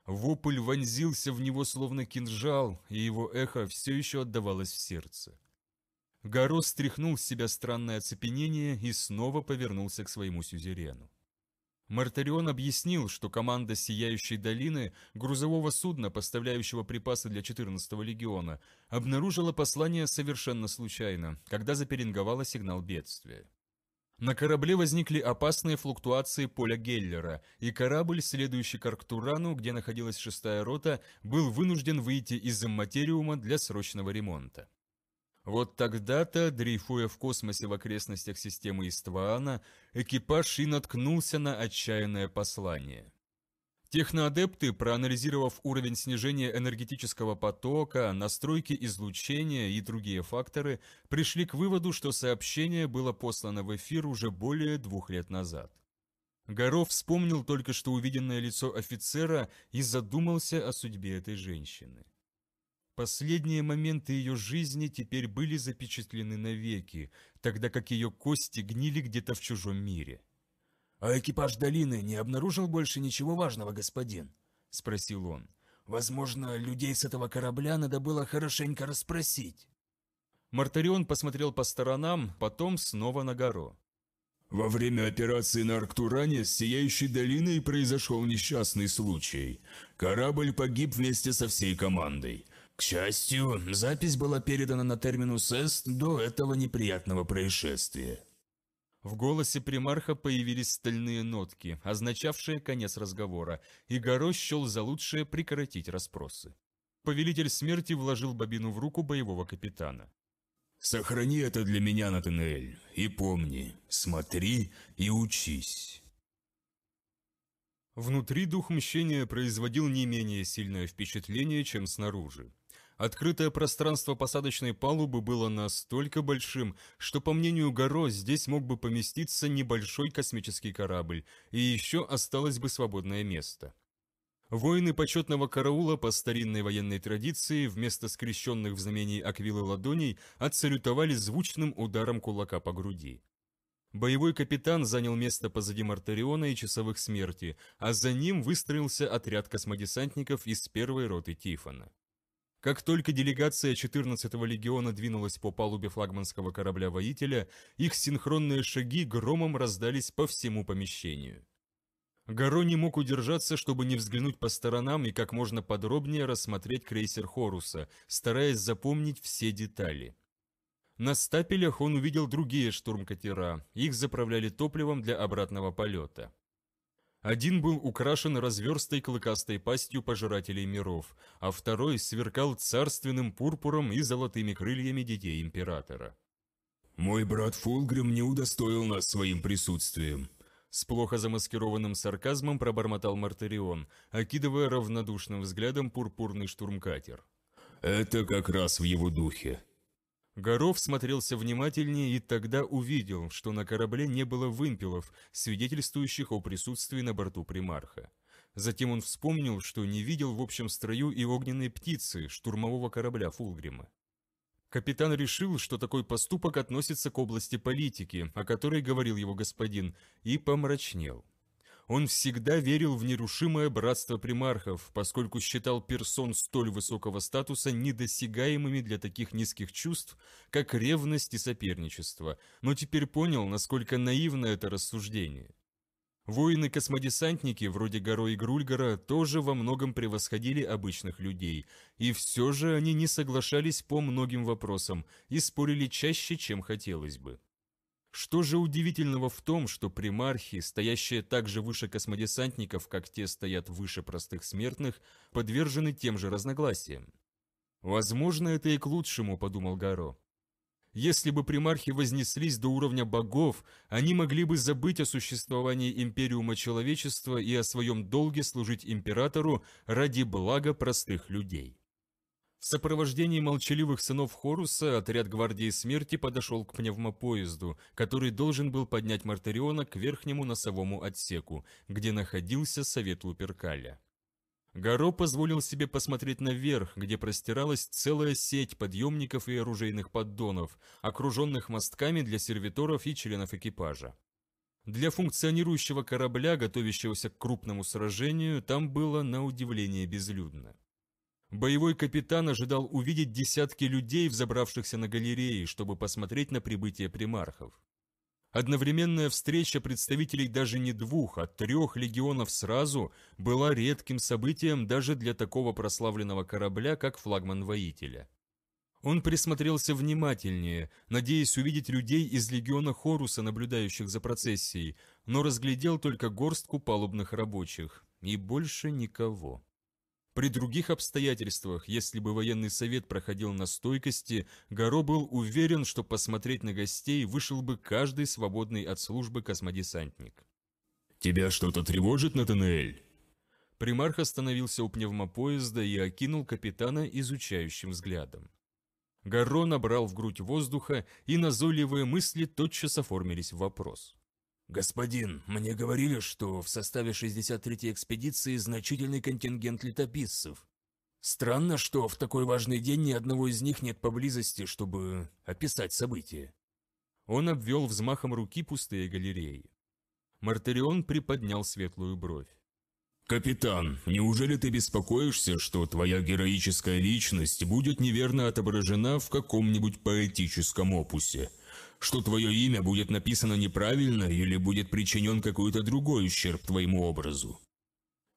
Вопль вонзился в него словно кинжал, и его эхо все еще отдавалось в сердце. Гаро стряхнул с себя странное оцепенение и снова повернулся к своему сюзерену. Мартарион объяснил, что команда «Сияющей долины» грузового судна, поставляющего припасы для 14-го легиона, обнаружила послание совершенно случайно, когда заперинговала сигнал бедствия. На корабле возникли опасные флуктуации поля Геллера, и корабль, следующий к Арктурану, где находилась шестая рота, был вынужден выйти из материума для срочного ремонта. Вот тогда-то, дрейфуя в космосе в окрестностях системы Иствана, экипаж и наткнулся на отчаянное послание. Техноадепты, проанализировав уровень снижения энергетического потока, настройки излучения и другие факторы, пришли к выводу, что сообщение было послано в эфир уже более двух лет назад. Горов вспомнил только что увиденное лицо офицера и задумался о судьбе этой женщины. Последние моменты ее жизни теперь были запечатлены навеки, тогда как ее кости гнили где-то в чужом мире. «А экипаж долины не обнаружил больше ничего важного, господин?» – спросил он. «Возможно, людей с этого корабля надо было хорошенько расспросить». Мартарион посмотрел по сторонам, потом снова на гору. Во время операции на Арктуране с Сияющей долиной произошел несчастный случай. Корабль погиб вместе со всей командой. К счастью, запись была передана на терминус С до этого неприятного происшествия. В голосе примарха появились стальные нотки, означавшие конец разговора, и Горо счел за лучшее прекратить расспросы. Повелитель смерти вложил бобину в руку боевого капитана. «Сохрани это для меня, Натанель, и помни, смотри и учись». Внутри дух мщения производил не менее сильное впечатление, чем снаружи. Открытое пространство посадочной палубы было настолько большим, что, по мнению Горо, здесь мог бы поместиться небольшой космический корабль, и еще осталось бы свободное место. Воины почетного караула по старинной военной традиции вместо скрещенных в знамении аквилы ладоней отсалютовали звучным ударом кулака по груди. Боевой капитан занял место позади Мартариона и Часовых Смерти, а за ним выстроился отряд космодесантников из первой роты Тифона. Как только делегация 14-го легиона двинулась по палубе флагманского корабля-воителя, их синхронные шаги громом раздались по всему помещению. Гаро не мог удержаться, чтобы не взглянуть по сторонам и как можно подробнее рассмотреть крейсер Хоруса, стараясь запомнить все детали. На стапелях он увидел другие штурмкатера, их заправляли топливом для обратного полета. Один был украшен разверстой клыкастой пастью пожирателей миров, а второй сверкал царственным пурпуром и золотыми крыльями детей императора. «Мой брат Фулгрим не удостоил нас своим присутствием», с плохо замаскированным сарказмом пробормотал Мартарион, окидывая равнодушным взглядом пурпурный штурмкатер. «Это как раз в его духе. Горов смотрелся внимательнее и тогда увидел, что на корабле не было вымпелов, свидетельствующих о присутствии на борту примарха. Затем он вспомнил, что не видел в общем строю и огненной птицы штурмового корабля Фулгрима. Капитан решил, что такой поступок относится к области политики, о которой говорил его господин, и помрачнел. Он всегда верил в нерушимое братство примархов, поскольку считал персон столь высокого статуса недосягаемыми для таких низких чувств, как ревность и соперничество, но теперь понял, насколько наивно это рассуждение. Воины-космодесантники, вроде Горо и Грульгара, тоже во многом превосходили обычных людей, и все же они не соглашались по многим вопросам и спорили чаще, чем хотелось бы. Что же удивительного в том, что примархи, стоящие так же выше космодесантников, как те стоят выше простых смертных, подвержены тем же разногласиям? «Возможно, это и к лучшему», — подумал Гаро. «Если бы примархи вознеслись до уровня богов, они могли бы забыть о существовании Империума Человечества и о своем долге служить Императору ради блага простых людей». В сопровождении молчаливых сынов Хоруса отряд гвардии смерти подошел к пневмопоезду, который должен был поднять Мартариона к верхнему носовому отсеку, где находился совет Луперкаля. Гаро позволил себе посмотреть наверх, где простиралась целая сеть подъемников и оружейных поддонов, окруженных мостками для сервиторов и членов экипажа. Для функционирующего корабля, готовящегося к крупному сражению, там было на удивление безлюдно. Боевой капитан ожидал увидеть десятки людей, взобравшихся на галереи, чтобы посмотреть на прибытие примархов. Одновременная встреча представителей даже не двух, а трех легионов сразу была редким событием даже для такого прославленного корабля, как флагман воителя. Он присмотрелся внимательнее, надеясь увидеть людей из легиона Хоруса, наблюдающих за процессией, но разглядел только горстку палубных рабочих и больше никого. При других обстоятельствах, если бы военный совет проходил на стойкости, Горо был уверен, что посмотреть на гостей вышел бы каждый свободный от службы космодесантник. «Тебя что-то тревожит, Натанель? Примарх остановился у пневмопоезда и окинул капитана изучающим взглядом. Горо набрал в грудь воздуха, и назойливые мысли тотчас оформились в вопрос. «Господин, мне говорили, что в составе 63-й экспедиции значительный контингент летописцев. Странно, что в такой важный день ни одного из них нет поблизости, чтобы описать события». Он обвел взмахом руки пустые галереи. Мартарион приподнял светлую бровь. «Капитан, неужели ты беспокоишься, что твоя героическая личность будет неверно отображена в каком-нибудь поэтическом опусе?» что твое имя будет написано неправильно или будет причинен какой-то другой ущерб твоему образу?»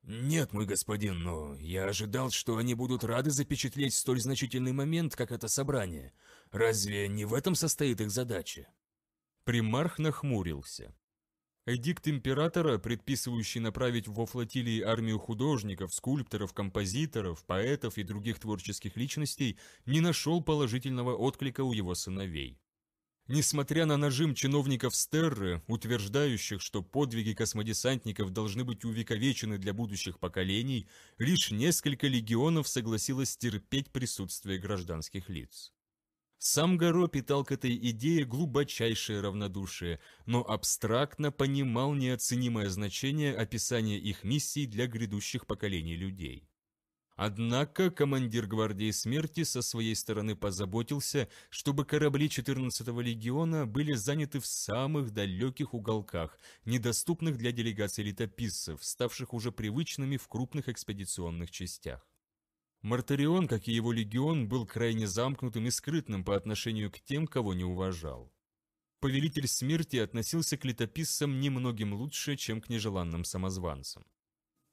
«Нет, мой господин, но я ожидал, что они будут рады запечатлеть столь значительный момент, как это собрание. Разве не в этом состоит их задача?» Примарх нахмурился. Эдикт императора, предписывающий направить во флотилии армию художников, скульпторов, композиторов, поэтов и других творческих личностей, не нашел положительного отклика у его сыновей. Несмотря на нажим чиновников Стерры, утверждающих, что подвиги космодесантников должны быть увековечены для будущих поколений, лишь несколько легионов согласилось терпеть присутствие гражданских лиц. Сам Горо питал к этой идее глубочайшее равнодушие, но абстрактно понимал неоценимое значение описания их миссий для грядущих поколений людей. Однако командир гвардии смерти со своей стороны позаботился, чтобы корабли 14-го легиона были заняты в самых далеких уголках, недоступных для делегаций летописцев, ставших уже привычными в крупных экспедиционных частях. Мартарион, как и его легион, был крайне замкнутым и скрытным по отношению к тем, кого не уважал. Повелитель смерти относился к летописцам немногим лучше, чем к нежеланным самозванцам.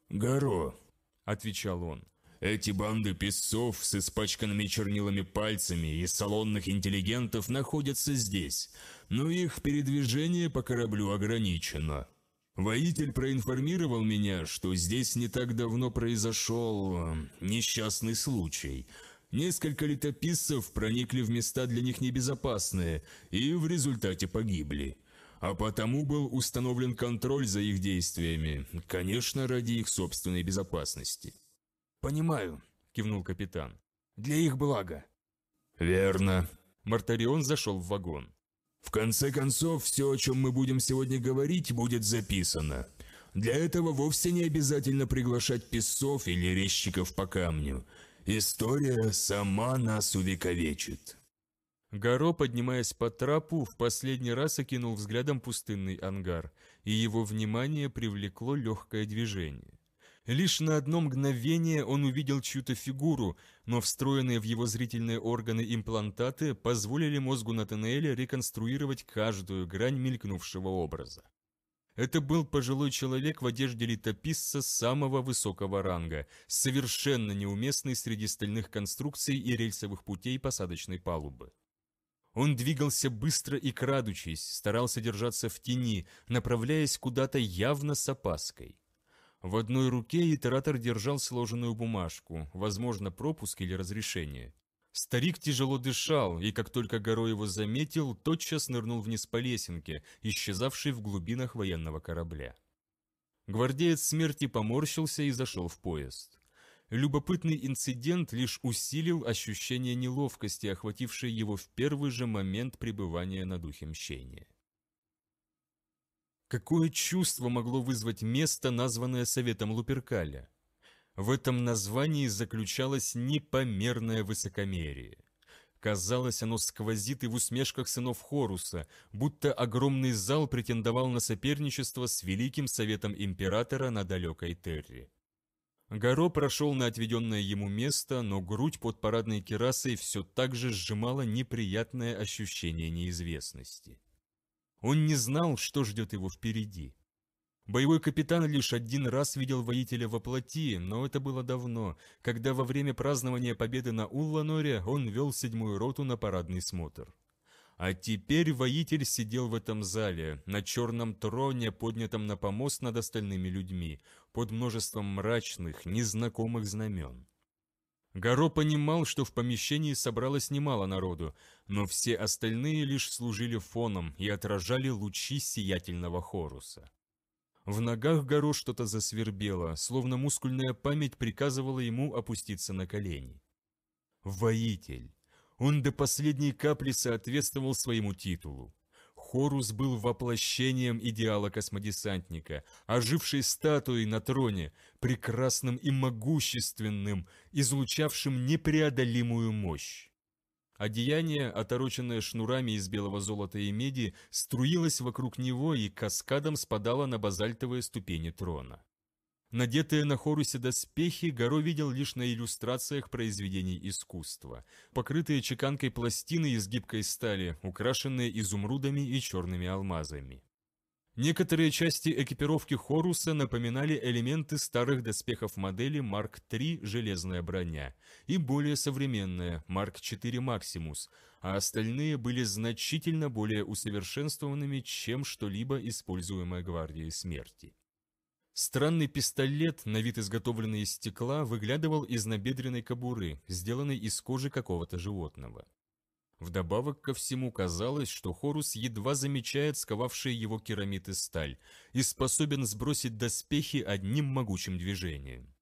«Гаро», — отвечал он, — эти банды песцов с испачканными чернилами пальцами и салонных интеллигентов находятся здесь, но их передвижение по кораблю ограничено. Воитель проинформировал меня, что здесь не так давно произошел эм, несчастный случай. Несколько летописцев проникли в места для них небезопасные и в результате погибли. А потому был установлен контроль за их действиями, конечно, ради их собственной безопасности. «Понимаю», – кивнул капитан. «Для их блага». «Верно». Мартарион зашел в вагон. «В конце концов, все, о чем мы будем сегодня говорить, будет записано. Для этого вовсе не обязательно приглашать песцов или резчиков по камню. История сама нас увековечит». Гаро, поднимаясь по трапу, в последний раз окинул взглядом пустынный ангар, и его внимание привлекло легкое движение. Лишь на одно мгновение он увидел чью-то фигуру, но встроенные в его зрительные органы имплантаты позволили мозгу Натанеля реконструировать каждую грань мелькнувшего образа. Это был пожилой человек в одежде летописца самого высокого ранга, совершенно неуместный среди стальных конструкций и рельсовых путей посадочной палубы. Он двигался быстро и крадучись, старался держаться в тени, направляясь куда-то явно с опаской. В одной руке итератор держал сложенную бумажку, возможно, пропуск или разрешение. Старик тяжело дышал, и как только Горо его заметил, тотчас нырнул вниз по лесенке, исчезавшей в глубинах военного корабля. Гвардеец смерти поморщился и зашел в поезд. Любопытный инцидент лишь усилил ощущение неловкости, охватившее его в первый же момент пребывания на духе мщения. Какое чувство могло вызвать место, названное советом Луперкаля? В этом названии заключалось непомерное высокомерие. Казалось, оно сквозит и в усмешках сынов Хоруса, будто огромный зал претендовал на соперничество с Великим Советом Императора на далекой Терре. Горо прошел на отведенное ему место, но грудь под парадной керасой все так же сжимала неприятное ощущение неизвестности. Он не знал, что ждет его впереди. Боевой капитан лишь один раз видел воителя во плоти, но это было давно, когда во время празднования победы на Улланоре он вел седьмую роту на парадный смотр. А теперь воитель сидел в этом зале, на черном троне, поднятом на помост над остальными людьми, под множеством мрачных, незнакомых знамен. Гаро понимал, что в помещении собралось немало народу, но все остальные лишь служили фоном и отражали лучи сиятельного Хоруса. В ногах Гаро что-то засвербело, словно мускульная память приказывала ему опуститься на колени. Воитель. Он до последней капли соответствовал своему титулу. Хорус был воплощением идеала космодесантника, ожившей статуей на троне, прекрасным и могущественным, излучавшим непреодолимую мощь. Одеяние, отороченное шнурами из белого золота и меди, струилось вокруг него и каскадом спадало на базальтовые ступени трона. Надетые на хорусе доспехи Горо видел лишь на иллюстрациях произведений искусства, покрытые чеканкой пластины из гибкой стали, украшенные изумрудами и черными алмазами. Некоторые части экипировки Хоруса напоминали элементы старых доспехов модели Марк III «Железная броня» и более современная Марк IV «Максимус», а остальные были значительно более усовершенствованными, чем что-либо используемое Гвардией Смерти. Странный пистолет, на вид изготовленный из стекла, выглядывал из набедренной кобуры, сделанной из кожи какого-то животного. Вдобавок ко всему казалось, что Хорус едва замечает сковавшие его керамиты сталь и способен сбросить доспехи одним могучим движением.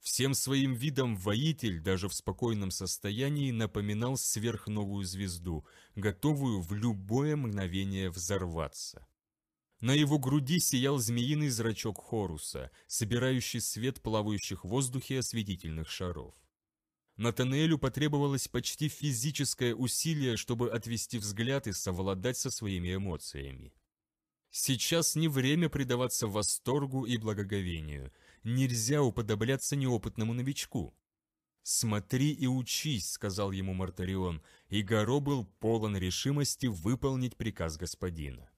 Всем своим видом воитель даже в спокойном состоянии напоминал сверхновую звезду, готовую в любое мгновение взорваться. На его груди сиял змеиный зрачок Хоруса, собирающий свет плавающих в воздухе осветительных шаров. Натанелю потребовалось почти физическое усилие, чтобы отвести взгляд и совладать со своими эмоциями. Сейчас не время предаваться восторгу и благоговению. Нельзя уподобляться неопытному новичку. «Смотри и учись», — сказал ему Мартарион, и Горо был полон решимости выполнить приказ господина.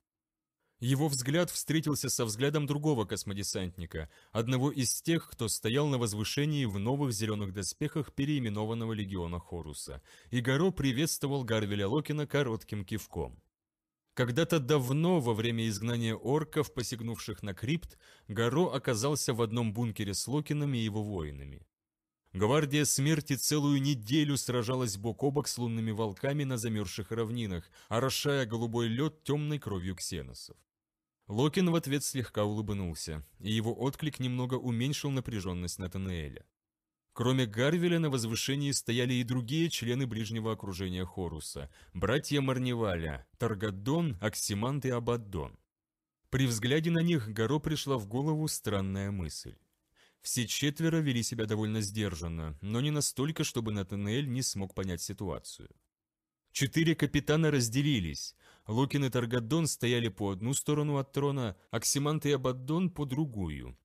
Его взгляд встретился со взглядом другого космодесантника, одного из тех, кто стоял на возвышении в новых зеленых доспехах переименованного легиона Хоруса, и Гаро приветствовал Гарвеля Локина коротким кивком. Когда-то давно, во время изгнания орков, посягнувших на крипт, Гаро оказался в одном бункере с Локином и его воинами. Гвардия смерти целую неделю сражалась бок о бок с лунными волками на замерзших равнинах, орошая голубой лед темной кровью ксеносов. Локин в ответ слегка улыбнулся, и его отклик немного уменьшил напряженность Натанаэля. Кроме Гарвеля на возвышении стояли и другие члены ближнего окружения Хоруса, братья Марневаля, Таргаддон, Оксимант и Абаддон. При взгляде на них Горо пришла в голову странная мысль. Все четверо вели себя довольно сдержанно, но не настолько, чтобы Натанаэль не смог понять ситуацию. Четыре капитана разделились, Лукин и Таргадон стояли по одну сторону от трона, Оксимант и Абаддон по другую.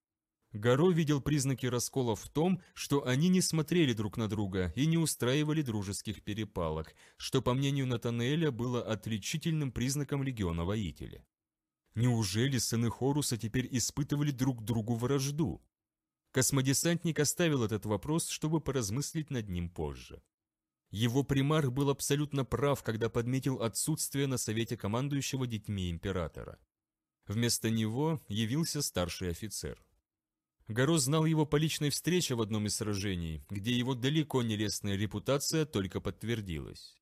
Горо видел признаки раскола в том, что они не смотрели друг на друга и не устраивали дружеских перепалок, что, по мнению Натанеля, было отличительным признаком легиона воителя. Неужели сыны Хоруса теперь испытывали друг другу вражду? Космодесантник оставил этот вопрос, чтобы поразмыслить над ним позже. Его примарх был абсолютно прав, когда подметил отсутствие на совете командующего детьми императора. Вместо него явился старший офицер. Горо знал его по личной встрече в одном из сражений, где его далеко не лестная репутация только подтвердилась.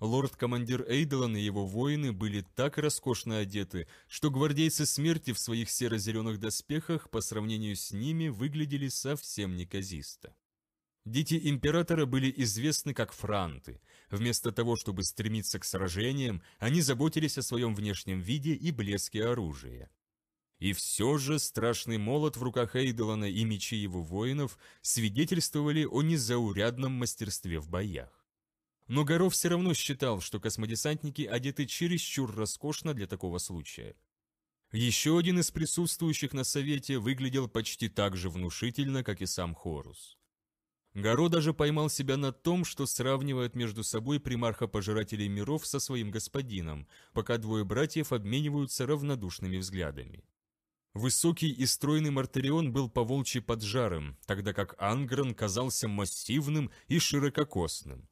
Лорд-командир Эйдолан и его воины были так роскошно одеты, что гвардейцы смерти в своих серо-зеленых доспехах по сравнению с ними выглядели совсем неказисто. Дети императора были известны как франты. Вместо того, чтобы стремиться к сражениям, они заботились о своем внешнем виде и блеске оружия. И все же страшный молот в руках Эйдолана и мечи его воинов свидетельствовали о незаурядном мастерстве в боях. Но Горов все равно считал, что космодесантники одеты чересчур роскошно для такого случая. Еще один из присутствующих на совете выглядел почти так же внушительно, как и сам Хорус. Гаро даже поймал себя на том, что сравнивает между собой примарха пожирателей миров со своим господином, пока двое братьев обмениваются равнодушными взглядами. Высокий и стройный Мартарион был поволчьи поджарым, тогда как Ангран казался массивным и ширококосным.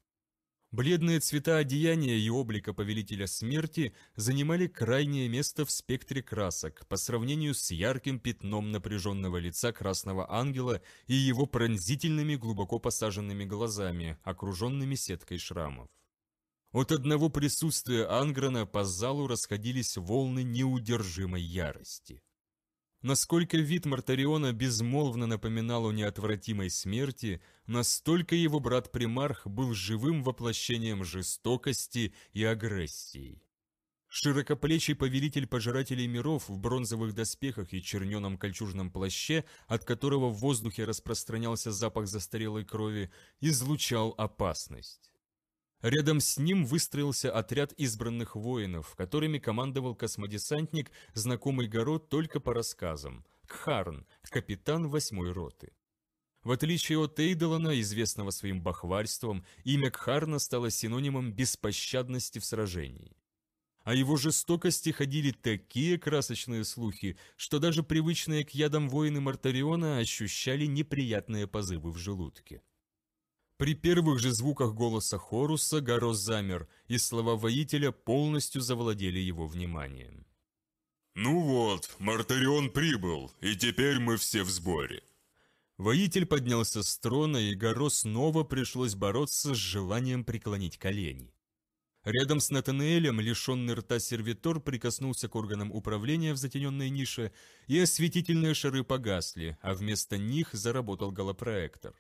Бледные цвета одеяния и облика повелителя смерти занимали крайнее место в спектре красок по сравнению с ярким пятном напряженного лица красного ангела и его пронзительными глубоко посаженными глазами, окруженными сеткой шрамов. От одного присутствия Ангрена по залу расходились волны неудержимой ярости. Насколько вид Мартариона безмолвно напоминал о неотвратимой смерти, настолько его брат-примарх был живым воплощением жестокости и агрессии. Широкоплечий повелитель пожирателей миров в бронзовых доспехах и черненом кольчужном плаще, от которого в воздухе распространялся запах застарелой крови, излучал опасность. Рядом с ним выстроился отряд избранных воинов, которыми командовал космодесантник, знакомый Горо только по рассказам, Кхарн, капитан восьмой роты. В отличие от Эйдолана, известного своим бахвальством, имя Кхарна стало синонимом беспощадности в сражении. О его жестокости ходили такие красочные слухи, что даже привычные к ядам воины Мартариона ощущали неприятные позывы в желудке. При первых же звуках голоса Хоруса Горо замер, и слова воителя полностью завладели его вниманием. «Ну вот, Мартарион прибыл, и теперь мы все в сборе». Воитель поднялся с трона, и Горо снова пришлось бороться с желанием преклонить колени. Рядом с Натанаэлем лишенный рта сервитор прикоснулся к органам управления в затененной нише, и осветительные шары погасли, а вместо них заработал голопроектор.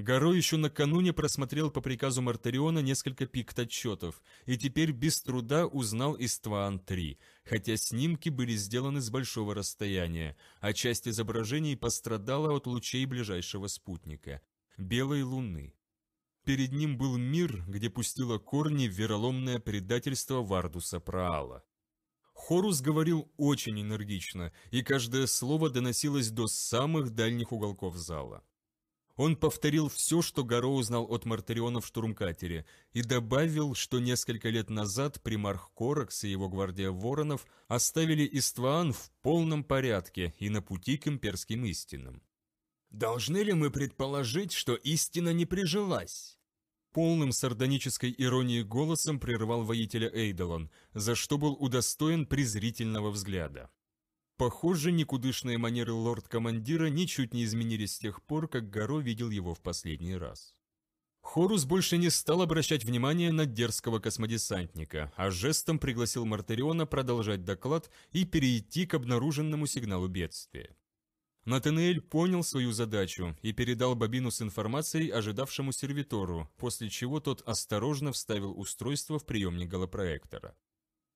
Горо еще накануне просмотрел по приказу Мартариона несколько пикт-отчетов и теперь без труда узнал из Истван-3, хотя снимки были сделаны с большого расстояния, а часть изображений пострадала от лучей ближайшего спутника – белой луны. Перед ним был мир, где пустило корни вероломное предательство Вардуса Праала. Хорус говорил очень энергично, и каждое слово доносилось до самых дальних уголков зала. Он повторил все, что Гаро узнал от Мартариона в штурмкатере, и добавил, что несколько лет назад примарх Коракс и его гвардия воронов оставили Истваан в полном порядке и на пути к имперским истинам. «Должны ли мы предположить, что истина не прижилась?» Полным сардонической иронией голосом прервал воителя Эйдолон, за что был удостоен презрительного взгляда. Похоже, никудышные манеры лорд-командира ничуть не изменились с тех пор, как Гаро видел его в последний раз. Хорус больше не стал обращать внимание на дерзкого космодесантника, а жестом пригласил Мартариона продолжать доклад и перейти к обнаруженному сигналу бедствия. Натанель понял свою задачу и передал бобину с информацией ожидавшему сервитору, после чего тот осторожно вставил устройство в приемник голопроектора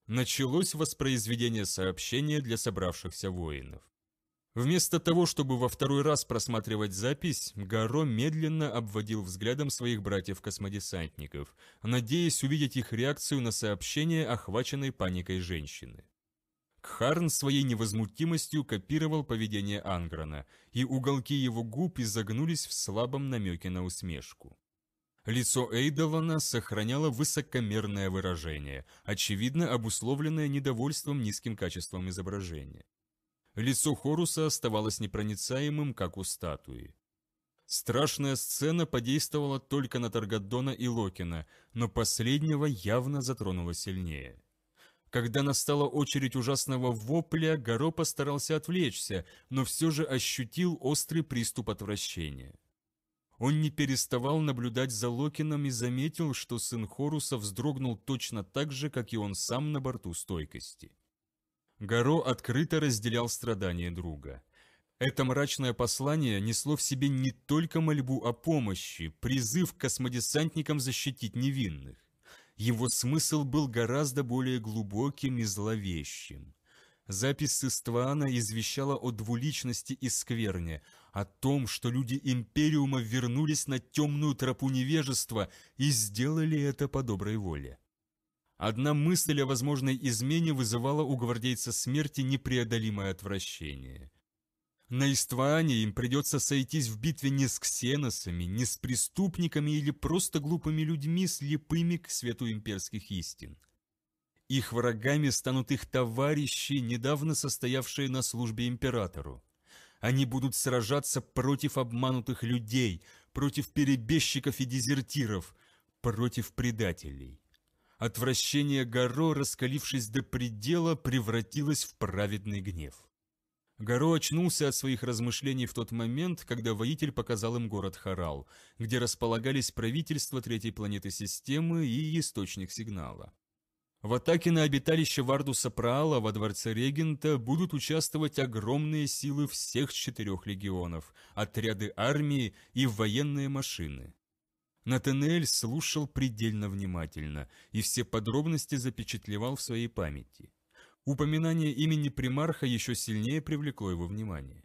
началось воспроизведение сообщения для собравшихся воинов. Вместо того, чтобы во второй раз просматривать запись, Гаро медленно обводил взглядом своих братьев-космодесантников, надеясь увидеть их реакцию на сообщение, охваченной паникой женщины. Кхарн своей невозмутимостью копировал поведение Анграна, и уголки его губ изогнулись в слабом намеке на усмешку. Лицо Эйдолана сохраняло высокомерное выражение, очевидно обусловленное недовольством низким качеством изображения. Лицо Хоруса оставалось непроницаемым, как у статуи. Страшная сцена подействовала только на Таргаддона и Локина, но последнего явно затронуло сильнее. Когда настала очередь ужасного вопля, Горо постарался отвлечься, но все же ощутил острый приступ отвращения. Он не переставал наблюдать за Локином и заметил, что сын Хоруса вздрогнул точно так же, как и он сам на борту стойкости. Гаро открыто разделял страдания друга. Это мрачное послание несло в себе не только мольбу о помощи, призыв к космодесантникам защитить невинных. Его смысл был гораздо более глубоким и зловещим. Запись с Иствана извещала о двуличности и скверне, о том, что люди Империума вернулись на темную тропу невежества и сделали это по доброй воле. Одна мысль о возможной измене вызывала у гвардейца смерти непреодолимое отвращение. На Истване им придется сойтись в битве не с ксеносами, не с преступниками или просто глупыми людьми, слепыми к свету имперских истин – их врагами станут их товарищи, недавно состоявшие на службе императору. Они будут сражаться против обманутых людей, против перебежчиков и дезертиров, против предателей. Отвращение Гаро, раскалившись до предела, превратилось в праведный гнев. Гаро очнулся от своих размышлений в тот момент, когда воитель показал им город Харал, где располагались правительства третьей планеты системы и источник сигнала. В атаке на обиталище Вардуса Праала во дворце регента будут участвовать огромные силы всех четырех легионов, отряды армии и военные машины. Натанель слушал предельно внимательно и все подробности запечатлевал в своей памяти. Упоминание имени примарха еще сильнее привлекло его внимание.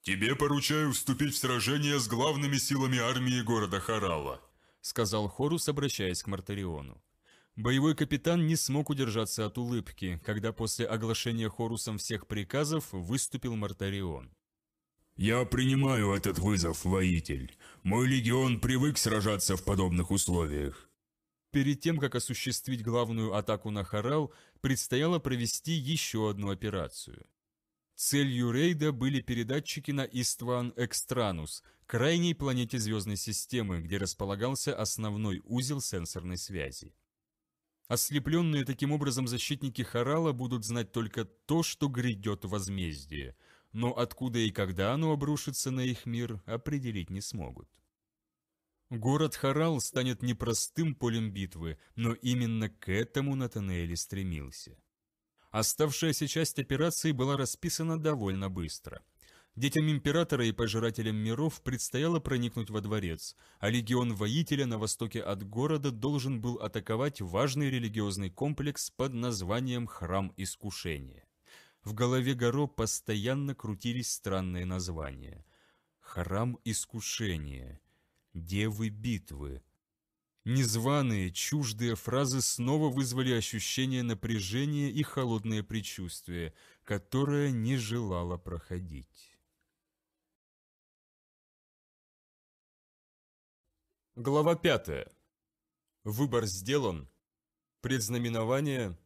«Тебе поручаю вступить в сражение с главными силами армии города Харала», сказал Хорус, обращаясь к Мартариону. Боевой капитан не смог удержаться от улыбки, когда после оглашения Хорусом всех приказов выступил Мартарион. «Я принимаю этот вызов, воитель. Мой легион привык сражаться в подобных условиях». Перед тем, как осуществить главную атаку на Харал, предстояло провести еще одну операцию. Целью рейда были передатчики на Истван Экстранус, крайней планете звездной системы, где располагался основной узел сенсорной связи. Ослепленные таким образом защитники Харала будут знать только то, что грядет возмездие, но откуда и когда оно обрушится на их мир, определить не смогут. Город Харал станет непростым полем битвы, но именно к этому Натанели стремился. Оставшаяся часть операции была расписана довольно быстро – Детям императора и пожирателям миров предстояло проникнуть во дворец, а легион воителя на востоке от города должен был атаковать важный религиозный комплекс под названием «Храм искушения». В голове Горо постоянно крутились странные названия. «Храм искушения», «Девы битвы», Незваные, чуждые фразы снова вызвали ощущение напряжения и холодное предчувствие, которое не желало проходить. Глава 5. Выбор сделан. Предзнаменование.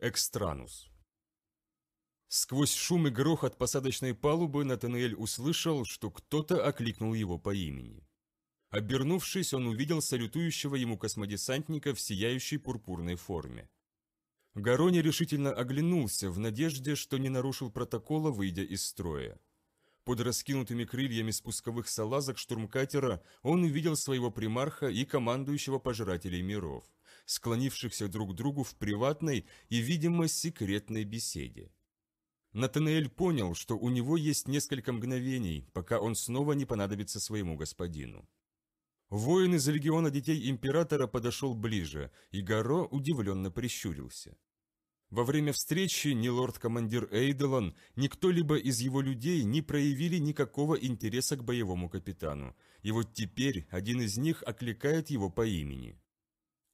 Экстранус. Сквозь шум и грохот посадочной палубы Натаниэль услышал, что кто-то окликнул его по имени. Обернувшись, он увидел салютующего ему космодесантника в сияющей пурпурной форме. Гарони решительно оглянулся в надежде, что не нарушил протокола, выйдя из строя. Под раскинутыми крыльями спусковых салазок штурмкатера он увидел своего примарха и командующего пожирателей миров, склонившихся друг к другу в приватной и, видимо, секретной беседе. Натанаэль понял, что у него есть несколько мгновений, пока он снова не понадобится своему господину. Воин из легиона детей императора подошел ближе, и Гаро удивленно прищурился. Во время встречи ни лорд-командир Эйделон, ни кто-либо из его людей не проявили никакого интереса к боевому капитану, и вот теперь один из них окликает его по имени.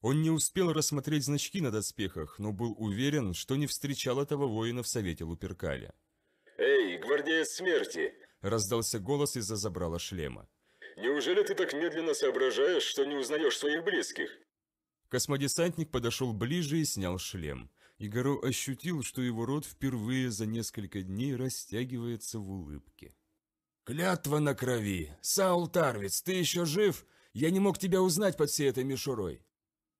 Он не успел рассмотреть значки на доспехах, но был уверен, что не встречал этого воина в Совете Луперкаля. «Эй, гвардеец смерти!» – раздался голос из-за забрала шлема. «Неужели ты так медленно соображаешь, что не узнаешь своих близких?» Космодесантник подошел ближе и снял шлем. Игоро ощутил, что его рот впервые за несколько дней растягивается в улыбке. «Клятва на крови! Саул Тарвиц, ты еще жив? Я не мог тебя узнать под всей этой мишурой!»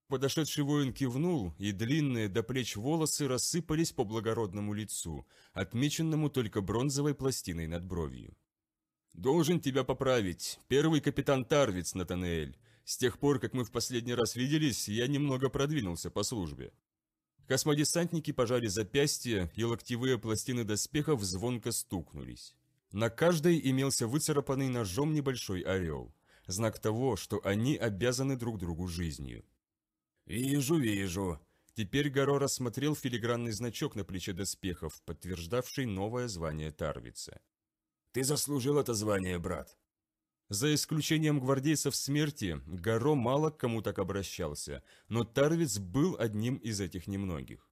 Подошедший воин кивнул, и длинные до плеч волосы рассыпались по благородному лицу, отмеченному только бронзовой пластиной над бровью. «Должен тебя поправить, первый капитан Тарвиц, Натанеэль. С тех пор, как мы в последний раз виделись, я немного продвинулся по службе. Космодесантники пожали запястья, и локтевые пластины доспехов звонко стукнулись. На каждой имелся выцарапанный ножом небольшой орел. Знак того, что они обязаны друг другу жизнью. «Вижу, вижу». Теперь Горо рассмотрел филигранный значок на плече доспехов, подтверждавший новое звание Тарвица. «Ты заслужил это звание, брат. За исключением гвардейцев смерти, Гаро мало к кому так обращался, но Тарвиц был одним из этих немногих.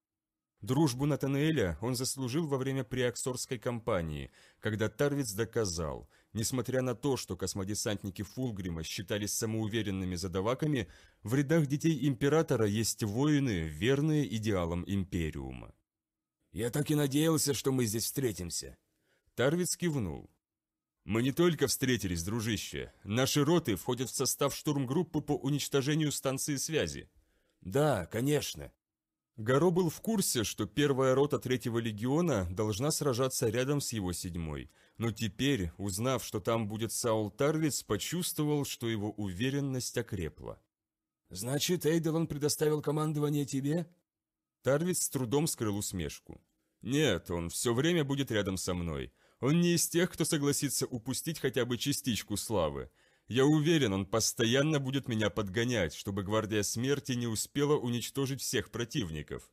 Дружбу Натанеэля он заслужил во время приаксорской кампании, когда Тарвиц доказал, несмотря на то, что космодесантники Фулгрима считались самоуверенными задаваками, в рядах детей Императора есть воины, верные идеалам Империума. «Я так и надеялся, что мы здесь встретимся». Тарвиц кивнул. «Мы не только встретились, дружище. Наши роты входят в состав штурмгруппы по уничтожению станции связи». «Да, конечно». Горо был в курсе, что первая рота третьего легиона должна сражаться рядом с его седьмой, но теперь, узнав, что там будет Саул Тарлиц, почувствовал, что его уверенность окрепла. «Значит, Эйдолон предоставил командование тебе?» Тарлиц с трудом скрыл усмешку. «Нет, он все время будет рядом со мной». Он не из тех, кто согласится упустить хотя бы частичку славы. Я уверен, он постоянно будет меня подгонять, чтобы Гвардия Смерти не успела уничтожить всех противников».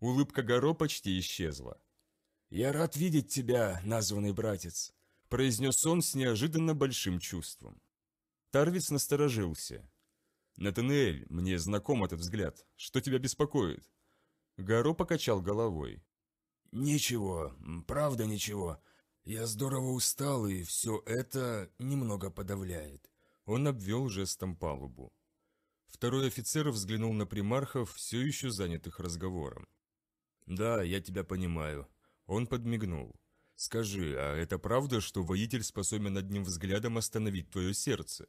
Улыбка Горо почти исчезла. «Я рад видеть тебя, названный братец», – произнес он с неожиданно большим чувством. Тарвиц насторожился. Натанель, мне знаком этот взгляд. Что тебя беспокоит?» Горо покачал головой. «Ничего, правда ничего. Я здорово устал, и все это немного подавляет». Он обвел жестом палубу. Второй офицер взглянул на примархов, все еще занятых разговором. «Да, я тебя понимаю». Он подмигнул. «Скажи, а это правда, что воитель способен одним взглядом остановить твое сердце?»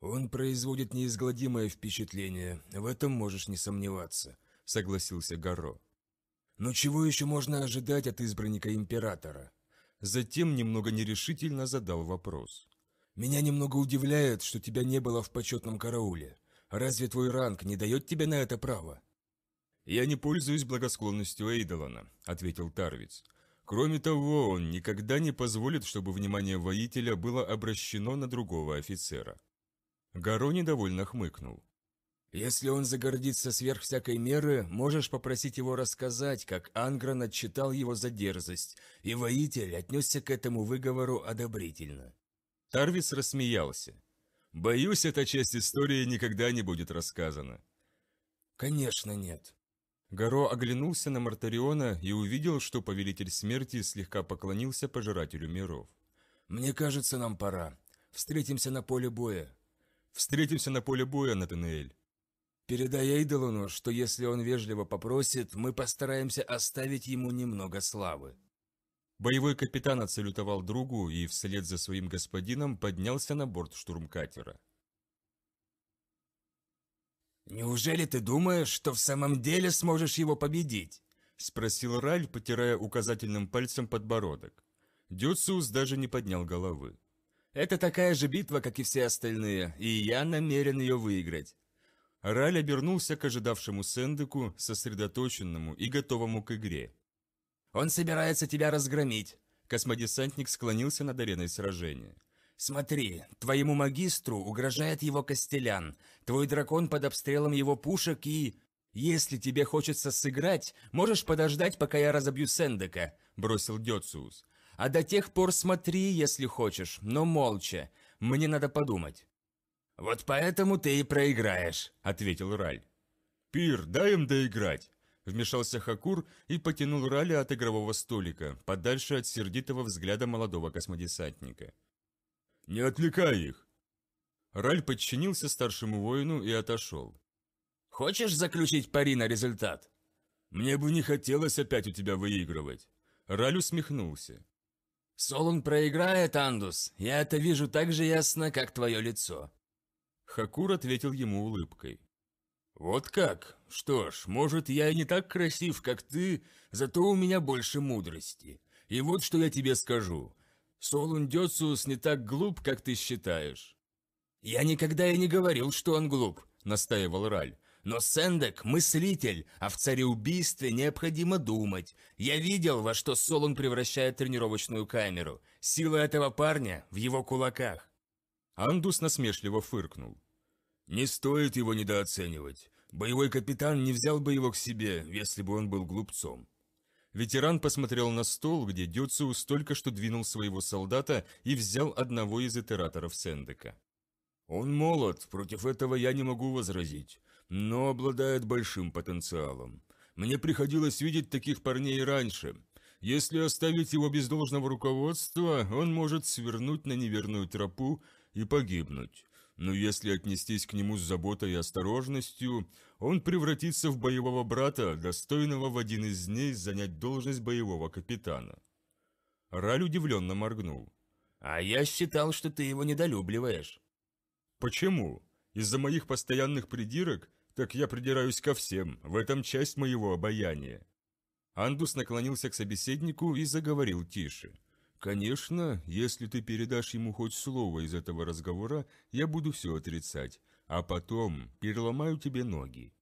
«Он производит неизгладимое впечатление, в этом можешь не сомневаться», — согласился Гаро. «Но чего еще можно ожидать от избранника императора? затем немного нерешительно задал вопрос. «Меня немного удивляет, что тебя не было в почетном карауле. Разве твой ранг не дает тебе на это право?» «Я не пользуюсь благосклонностью Эйдолана», — ответил Тарвиц. «Кроме того, он никогда не позволит, чтобы внимание воителя было обращено на другого офицера». Гаро недовольно хмыкнул. Если он загордится сверх всякой меры, можешь попросить его рассказать, как Ангран отчитал его за дерзость, и воитель отнесся к этому выговору одобрительно». Тарвис рассмеялся. «Боюсь, эта часть истории никогда не будет рассказана». «Конечно нет». Горо оглянулся на Мартариона и увидел, что Повелитель Смерти слегка поклонился Пожирателю Миров. «Мне кажется, нам пора. Встретимся на поле боя». «Встретимся на поле боя, Натанеэль». Передай Эйдолону, что если он вежливо попросит, мы постараемся оставить ему немного славы». Боевой капитан отсалютовал другу и вслед за своим господином поднялся на борт штурмкатера. «Неужели ты думаешь, что в самом деле сможешь его победить?» – спросил Раль, потирая указательным пальцем подбородок. Дюциус даже не поднял головы. «Это такая же битва, как и все остальные, и я намерен ее выиграть. Раль обернулся к ожидавшему Сэндеку, сосредоточенному и готовому к игре. «Он собирается тебя разгромить!» Космодесантник склонился над ареной сражения. «Смотри, твоему магистру угрожает его Костелян, твой дракон под обстрелом его пушек и...» «Если тебе хочется сыграть, можешь подождать, пока я разобью Сэндека», – бросил Дёциус. «А до тех пор смотри, если хочешь, но молча. Мне надо подумать». «Вот поэтому ты и проиграешь», — ответил Раль. «Пир, дай им доиграть!» Вмешался Хакур и потянул Ралли от игрового столика, подальше от сердитого взгляда молодого космодесантника. «Не отвлекай их!» Раль подчинился старшему воину и отошел. «Хочешь заключить пари на результат?» «Мне бы не хотелось опять у тебя выигрывать!» Раль усмехнулся. «Солун проиграет, Андус, я это вижу так же ясно, как твое лицо. Хакур ответил ему улыбкой. «Вот как? Что ж, может, я и не так красив, как ты, зато у меня больше мудрости. И вот что я тебе скажу. Солун Дёциус не так глуп, как ты считаешь». «Я никогда и не говорил, что он глуп», — настаивал Раль. «Но Сэндек — мыслитель, а в цареубийстве необходимо думать. Я видел, во что Солун превращает тренировочную камеру. Сила этого парня в его кулаках. Андус насмешливо фыркнул. «Не стоит его недооценивать. Боевой капитан не взял бы его к себе, если бы он был глупцом». Ветеран посмотрел на стол, где Дюциус только что двинул своего солдата и взял одного из итераторов Сендека. «Он молод, против этого я не могу возразить, но обладает большим потенциалом. Мне приходилось видеть таких парней раньше. Если оставить его без должного руководства, он может свернуть на неверную тропу, и погибнуть. Но если отнестись к нему с заботой и осторожностью, он превратится в боевого брата, достойного в один из дней занять должность боевого капитана. Раль удивленно моргнул. «А я считал, что ты его недолюбливаешь». «Почему? Из-за моих постоянных придирок? Так я придираюсь ко всем, в этом часть моего обаяния». Андус наклонился к собеседнику и заговорил тише. «Конечно, если ты передашь ему хоть слово из этого разговора, я буду все отрицать, а потом переломаю тебе ноги».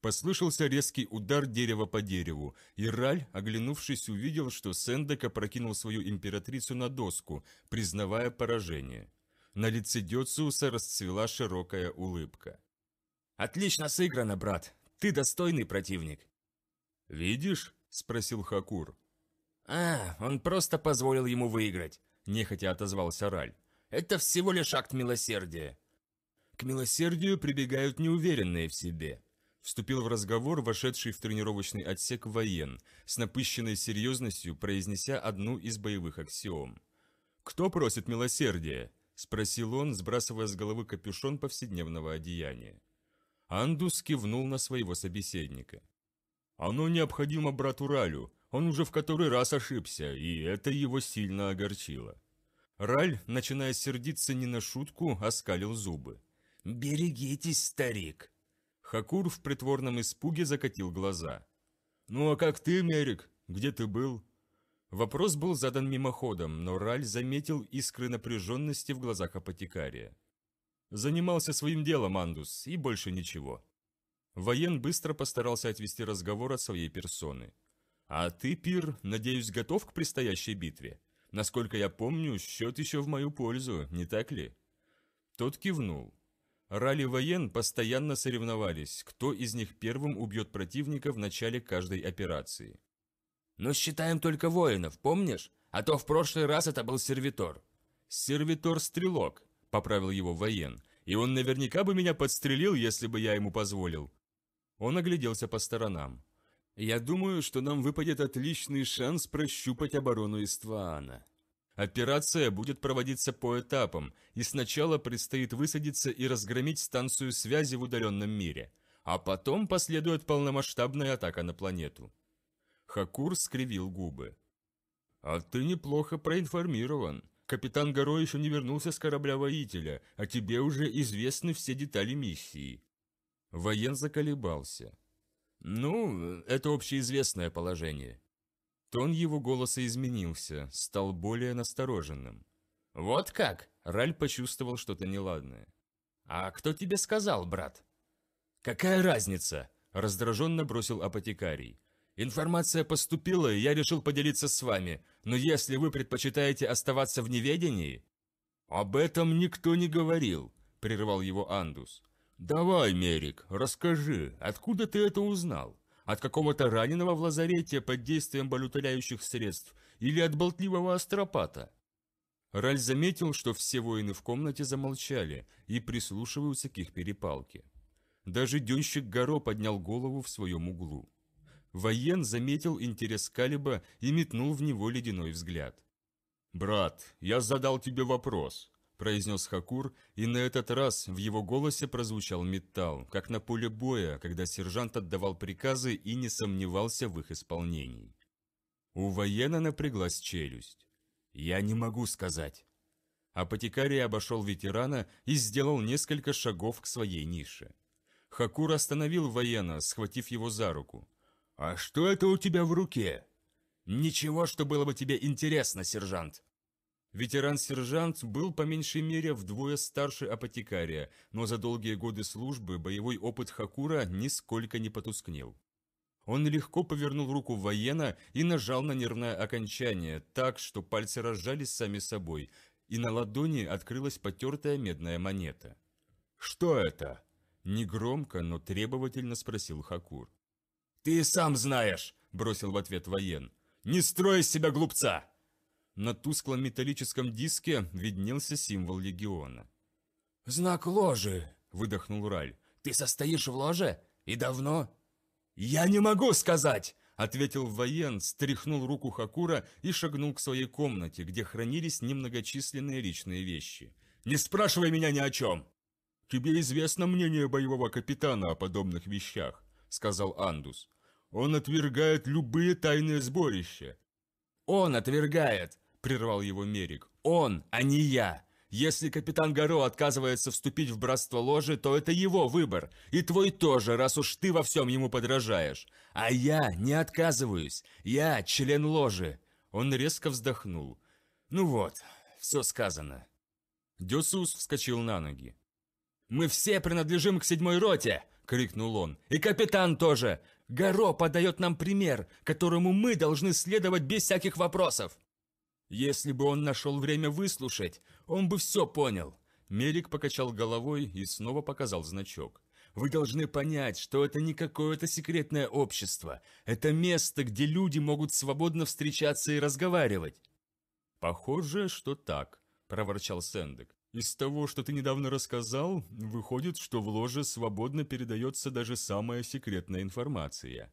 Послышался резкий удар дерева по дереву, и Раль, оглянувшись, увидел, что Сендек опрокинул свою императрицу на доску, признавая поражение. На лице Дёциуса расцвела широкая улыбка. «Отлично сыграно, брат! Ты достойный противник!» «Видишь?» – спросил Хакур. «А, он просто позволил ему выиграть», – нехотя отозвался Раль. «Это всего лишь акт милосердия». К милосердию прибегают неуверенные в себе. Вступил в разговор вошедший в тренировочный отсек воен, с напыщенной серьезностью произнеся одну из боевых аксиом. «Кто просит милосердия?» – спросил он, сбрасывая с головы капюшон повседневного одеяния. Андус кивнул на своего собеседника. «Оно необходимо брату Ралю, он уже в который раз ошибся, и это его сильно огорчило. Раль, начиная сердиться не на шутку, оскалил зубы. «Берегитесь, старик!» Хакур в притворном испуге закатил глаза. «Ну а как ты, Мерик? Где ты был?» Вопрос был задан мимоходом, но Раль заметил искры напряженности в глазах апотекария. «Занимался своим делом, Андус, и больше ничего». Воен быстро постарался отвести разговор от своей персоны. А ты, Пир, надеюсь, готов к предстоящей битве? Насколько я помню, счет еще в мою пользу, не так ли?» Тот кивнул. Ралли воен постоянно соревновались, кто из них первым убьет противника в начале каждой операции. «Но считаем только воинов, помнишь? А то в прошлый раз это был сервитор». «Сервитор-стрелок», — поправил его воен, «и он наверняка бы меня подстрелил, если бы я ему позволил». Он огляделся по сторонам. Я думаю, что нам выпадет отличный шанс прощупать оборону Иствана. Операция будет проводиться по этапам, и сначала предстоит высадиться и разгромить станцию связи в удаленном мире, а потом последует полномасштабная атака на планету. Хакур скривил губы. «А ты неплохо проинформирован. Капитан Горо еще не вернулся с корабля-воителя, а тебе уже известны все детали миссии». Воен заколебался. «Ну, это общеизвестное положение». Тон его голоса изменился, стал более настороженным. «Вот как?» – Раль почувствовал что-то неладное. «А кто тебе сказал, брат?» «Какая разница?» – раздраженно бросил апотекарий. «Информация поступила, и я решил поделиться с вами, но если вы предпочитаете оставаться в неведении...» «Об этом никто не говорил», – прервал его Андус. «Давай, Мерик, расскажи, откуда ты это узнал? От какого-то раненого в лазарете под действием болютоляющих средств или от болтливого астропата?» Раль заметил, что все воины в комнате замолчали и прислушиваются к их перепалке. Даже дюнщик Горо поднял голову в своем углу. Воен заметил интерес Калиба и метнул в него ледяной взгляд. «Брат, я задал тебе вопрос. – произнес Хакур, и на этот раз в его голосе прозвучал металл, как на поле боя, когда сержант отдавал приказы и не сомневался в их исполнении. У воена напряглась челюсть. «Я не могу сказать». Апотекарий обошел ветерана и сделал несколько шагов к своей нише. Хакур остановил воена, схватив его за руку. «А что это у тебя в руке?» «Ничего, что было бы тебе интересно, сержант», Ветеран-сержант был по меньшей мере вдвое старше апотекария, но за долгие годы службы боевой опыт Хакура нисколько не потускнел. Он легко повернул руку воена и нажал на нервное окончание, так, что пальцы разжались сами собой, и на ладони открылась потертая медная монета. «Что это?» – негромко, но требовательно спросил Хакур. «Ты сам знаешь!» – бросил в ответ воен. «Не строй из себя глупца!» На тусклом металлическом диске виднелся символ легиона. «Знак ложи!» – выдохнул Раль. «Ты состоишь в ложе? И давно?» «Я не могу сказать!» – ответил воен, стряхнул руку Хакура и шагнул к своей комнате, где хранились немногочисленные личные вещи. «Не спрашивай меня ни о чем!» «Тебе известно мнение боевого капитана о подобных вещах», – сказал Андус. «Он отвергает любые тайные сборища». «Он отвергает!» прервал его Мерик. «Он, а не я! Если капитан Гаро отказывается вступить в братство ложи, то это его выбор, и твой тоже, раз уж ты во всем ему подражаешь. А я не отказываюсь, я член ложи!» Он резко вздохнул. «Ну вот, все сказано». Десус вскочил на ноги. «Мы все принадлежим к седьмой роте!» – крикнул он. «И капитан тоже! Гаро подает нам пример, которому мы должны следовать без всяких вопросов!» Если бы он нашел время выслушать, он бы все понял. Мерик покачал головой и снова показал значок. Вы должны понять, что это не какое-то секретное общество. Это место, где люди могут свободно встречаться и разговаривать. Похоже, что так, проворчал Сэндек. Из того, что ты недавно рассказал, выходит, что в ложе свободно передается даже самая секретная информация.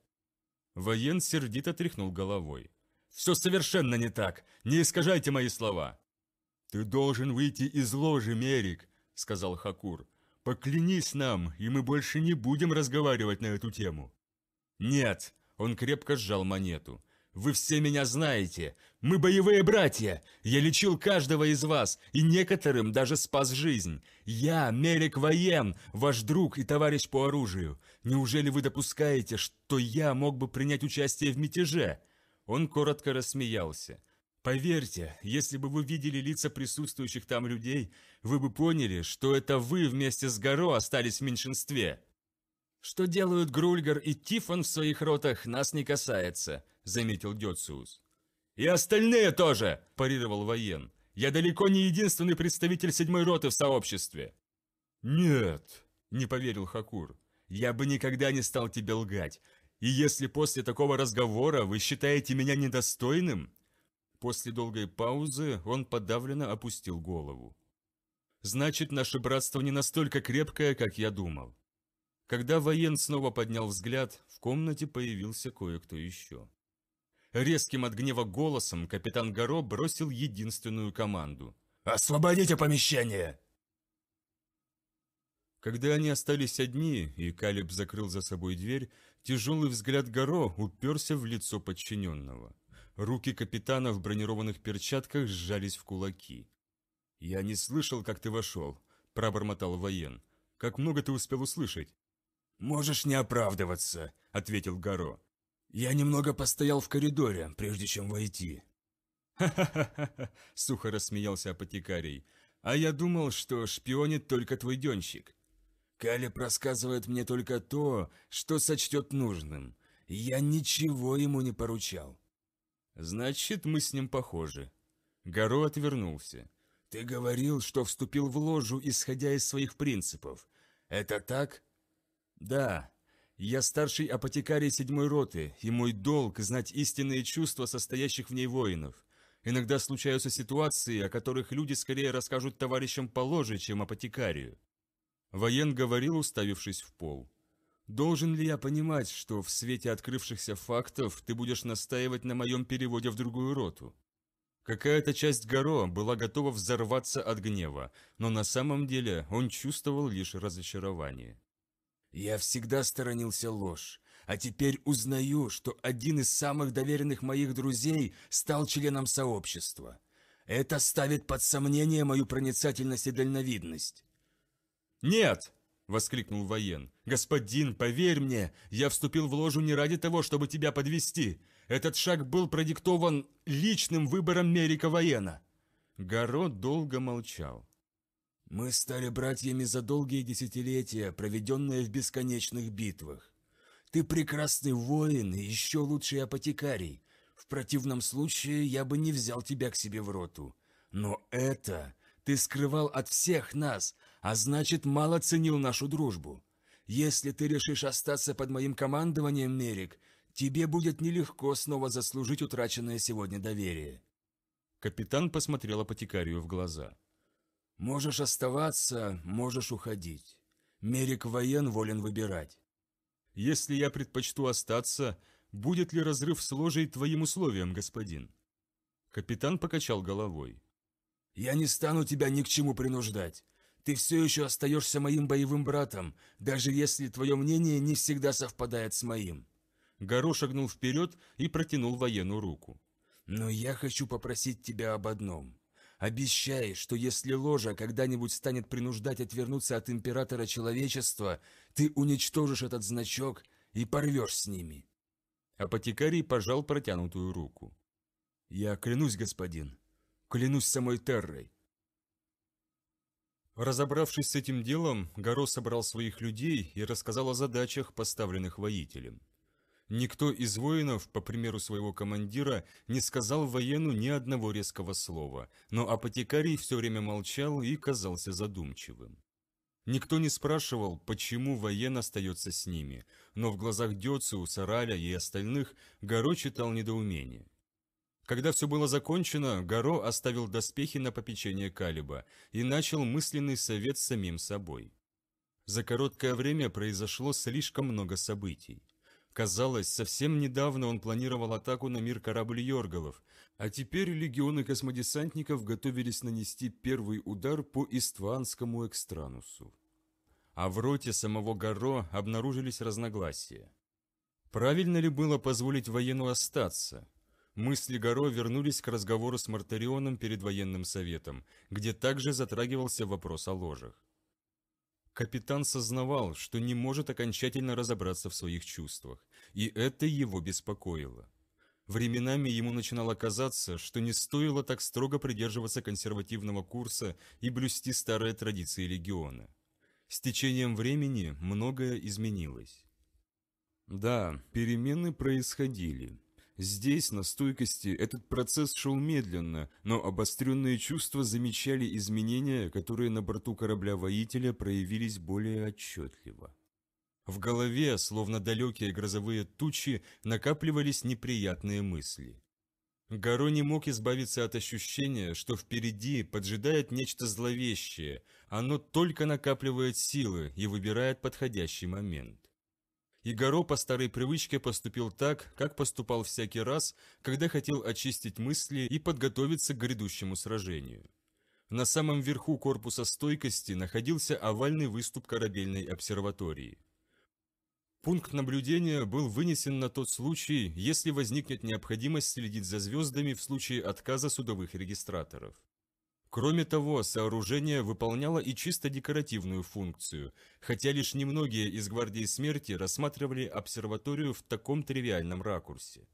Воен сердито тряхнул головой. Все совершенно не так. Не искажайте мои слова». «Ты должен выйти из ложи, Мерик», — сказал Хакур. «Поклянись нам, и мы больше не будем разговаривать на эту тему». «Нет», — он крепко сжал монету. «Вы все меня знаете. Мы боевые братья. Я лечил каждого из вас, и некоторым даже спас жизнь. Я, Мерик Воен, ваш друг и товарищ по оружию. Неужели вы допускаете, что я мог бы принять участие в мятеже?» Он коротко рассмеялся. «Поверьте, если бы вы видели лица присутствующих там людей, вы бы поняли, что это вы вместе с Горо остались в меньшинстве». «Что делают Грульгар и Тифон в своих ротах, нас не касается», — заметил Дёциус. «И остальные тоже!» – парировал воен. «Я далеко не единственный представитель седьмой роты в сообществе!» «Нет!» – не поверил Хакур. «Я бы никогда не стал тебе лгать. И если после такого разговора вы считаете меня недостойным...» После долгой паузы он подавленно опустил голову. «Значит, наше братство не настолько крепкое, как я думал». Когда воен снова поднял взгляд, в комнате появился кое-кто еще. Резким от гнева голосом капитан Горо бросил единственную команду. «Освободите помещение!» Когда они остались одни, и Калиб закрыл за собой дверь, Тяжелый взгляд Горо уперся в лицо подчиненного. Руки капитана в бронированных перчатках сжались в кулаки. «Я не слышал, как ты вошел», – пробормотал воен. «Как много ты успел услышать?» «Можешь не оправдываться», – ответил Горо. «Я немного постоял в коридоре, прежде чем войти». «Ха-ха-ха-ха!» – сухо рассмеялся апотекарий. «А я думал, что шпионит только твой денщик. Калеб рассказывает мне только то, что сочтет нужным. Я ничего ему не поручал». «Значит, мы с ним похожи». Гаро отвернулся. «Ты говорил, что вступил в ложу, исходя из своих принципов. Это так?» «Да. Я старший апотекарий седьмой роты, и мой долг – знать истинные чувства состоящих в ней воинов. Иногда случаются ситуации, о которых люди скорее расскажут товарищам по ложе, чем апотекарию. Воен говорил, уставившись в пол. «Должен ли я понимать, что в свете открывшихся фактов ты будешь настаивать на моем переводе в другую роту?» Какая-то часть Горо была готова взорваться от гнева, но на самом деле он чувствовал лишь разочарование. «Я всегда сторонился ложь, а теперь узнаю, что один из самых доверенных моих друзей стал членом сообщества. Это ставит под сомнение мою проницательность и дальновидность. «Нет!» – воскликнул воен. «Господин, поверь мне, я вступил в ложу не ради того, чтобы тебя подвести. Этот шаг был продиктован личным выбором Мерика воена». Город долго молчал. «Мы стали братьями за долгие десятилетия, проведенные в бесконечных битвах. Ты прекрасный воин и еще лучший апотекарий. В противном случае я бы не взял тебя к себе в роту. Но это ты скрывал от всех нас, а значит, мало ценил нашу дружбу. Если ты решишь остаться под моим командованием, Мерик, тебе будет нелегко снова заслужить утраченное сегодня доверие». Капитан посмотрел апотекарию в глаза. «Можешь оставаться, можешь уходить. Мерик воен волен выбирать». «Если я предпочту остаться, будет ли разрыв с ложей твоим условием, господин?» Капитан покачал головой. «Я не стану тебя ни к чему принуждать. Ты все еще остаешься моим боевым братом, даже если твое мнение не всегда совпадает с моим». Гаро шагнул вперед и протянул военную руку. «Но я хочу попросить тебя об одном. Обещай, что если ложа когда-нибудь станет принуждать отвернуться от императора человечества, ты уничтожишь этот значок и порвешь с ними». Апотекарий пожал протянутую руку. «Я клянусь, господин, клянусь самой Террой, Разобравшись с этим делом, Горо собрал своих людей и рассказал о задачах, поставленных воителем. Никто из воинов, по примеру своего командира, не сказал воену ни одного резкого слова, но апотекарий все время молчал и казался задумчивым. Никто не спрашивал, почему воен остается с ними, но в глазах Дёцу, Сараля и остальных Горо читал недоумение. Когда все было закончено, Гаро оставил доспехи на попечение Калиба и начал мысленный совет с самим собой. За короткое время произошло слишком много событий. Казалось, совсем недавно он планировал атаку на мир корабль Йоргалов, а теперь легионы космодесантников готовились нанести первый удар по Истванскому экстранусу. А в роте самого Гаро обнаружились разногласия. Правильно ли было позволить воену остаться, Мысли Горо вернулись к разговору с Мартарионом перед военным советом, где также затрагивался вопрос о ложах. Капитан сознавал, что не может окончательно разобраться в своих чувствах, и это его беспокоило. Временами ему начинало казаться, что не стоило так строго придерживаться консервативного курса и блюсти старые традиции легиона. С течением времени многое изменилось. Да, перемены происходили, Здесь, на стойкости, этот процесс шел медленно, но обостренные чувства замечали изменения, которые на борту корабля-воителя проявились более отчетливо. В голове, словно далекие грозовые тучи, накапливались неприятные мысли. Гаро не мог избавиться от ощущения, что впереди поджидает нечто зловещее, оно только накапливает силы и выбирает подходящий момент и Горо по старой привычке поступил так, как поступал всякий раз, когда хотел очистить мысли и подготовиться к грядущему сражению. На самом верху корпуса стойкости находился овальный выступ корабельной обсерватории. Пункт наблюдения был вынесен на тот случай, если возникнет необходимость следить за звездами в случае отказа судовых регистраторов. Кроме того, сооружение выполняло и чисто декоративную функцию, хотя лишь немногие из Гвардии Смерти рассматривали обсерваторию в таком тривиальном ракурсе.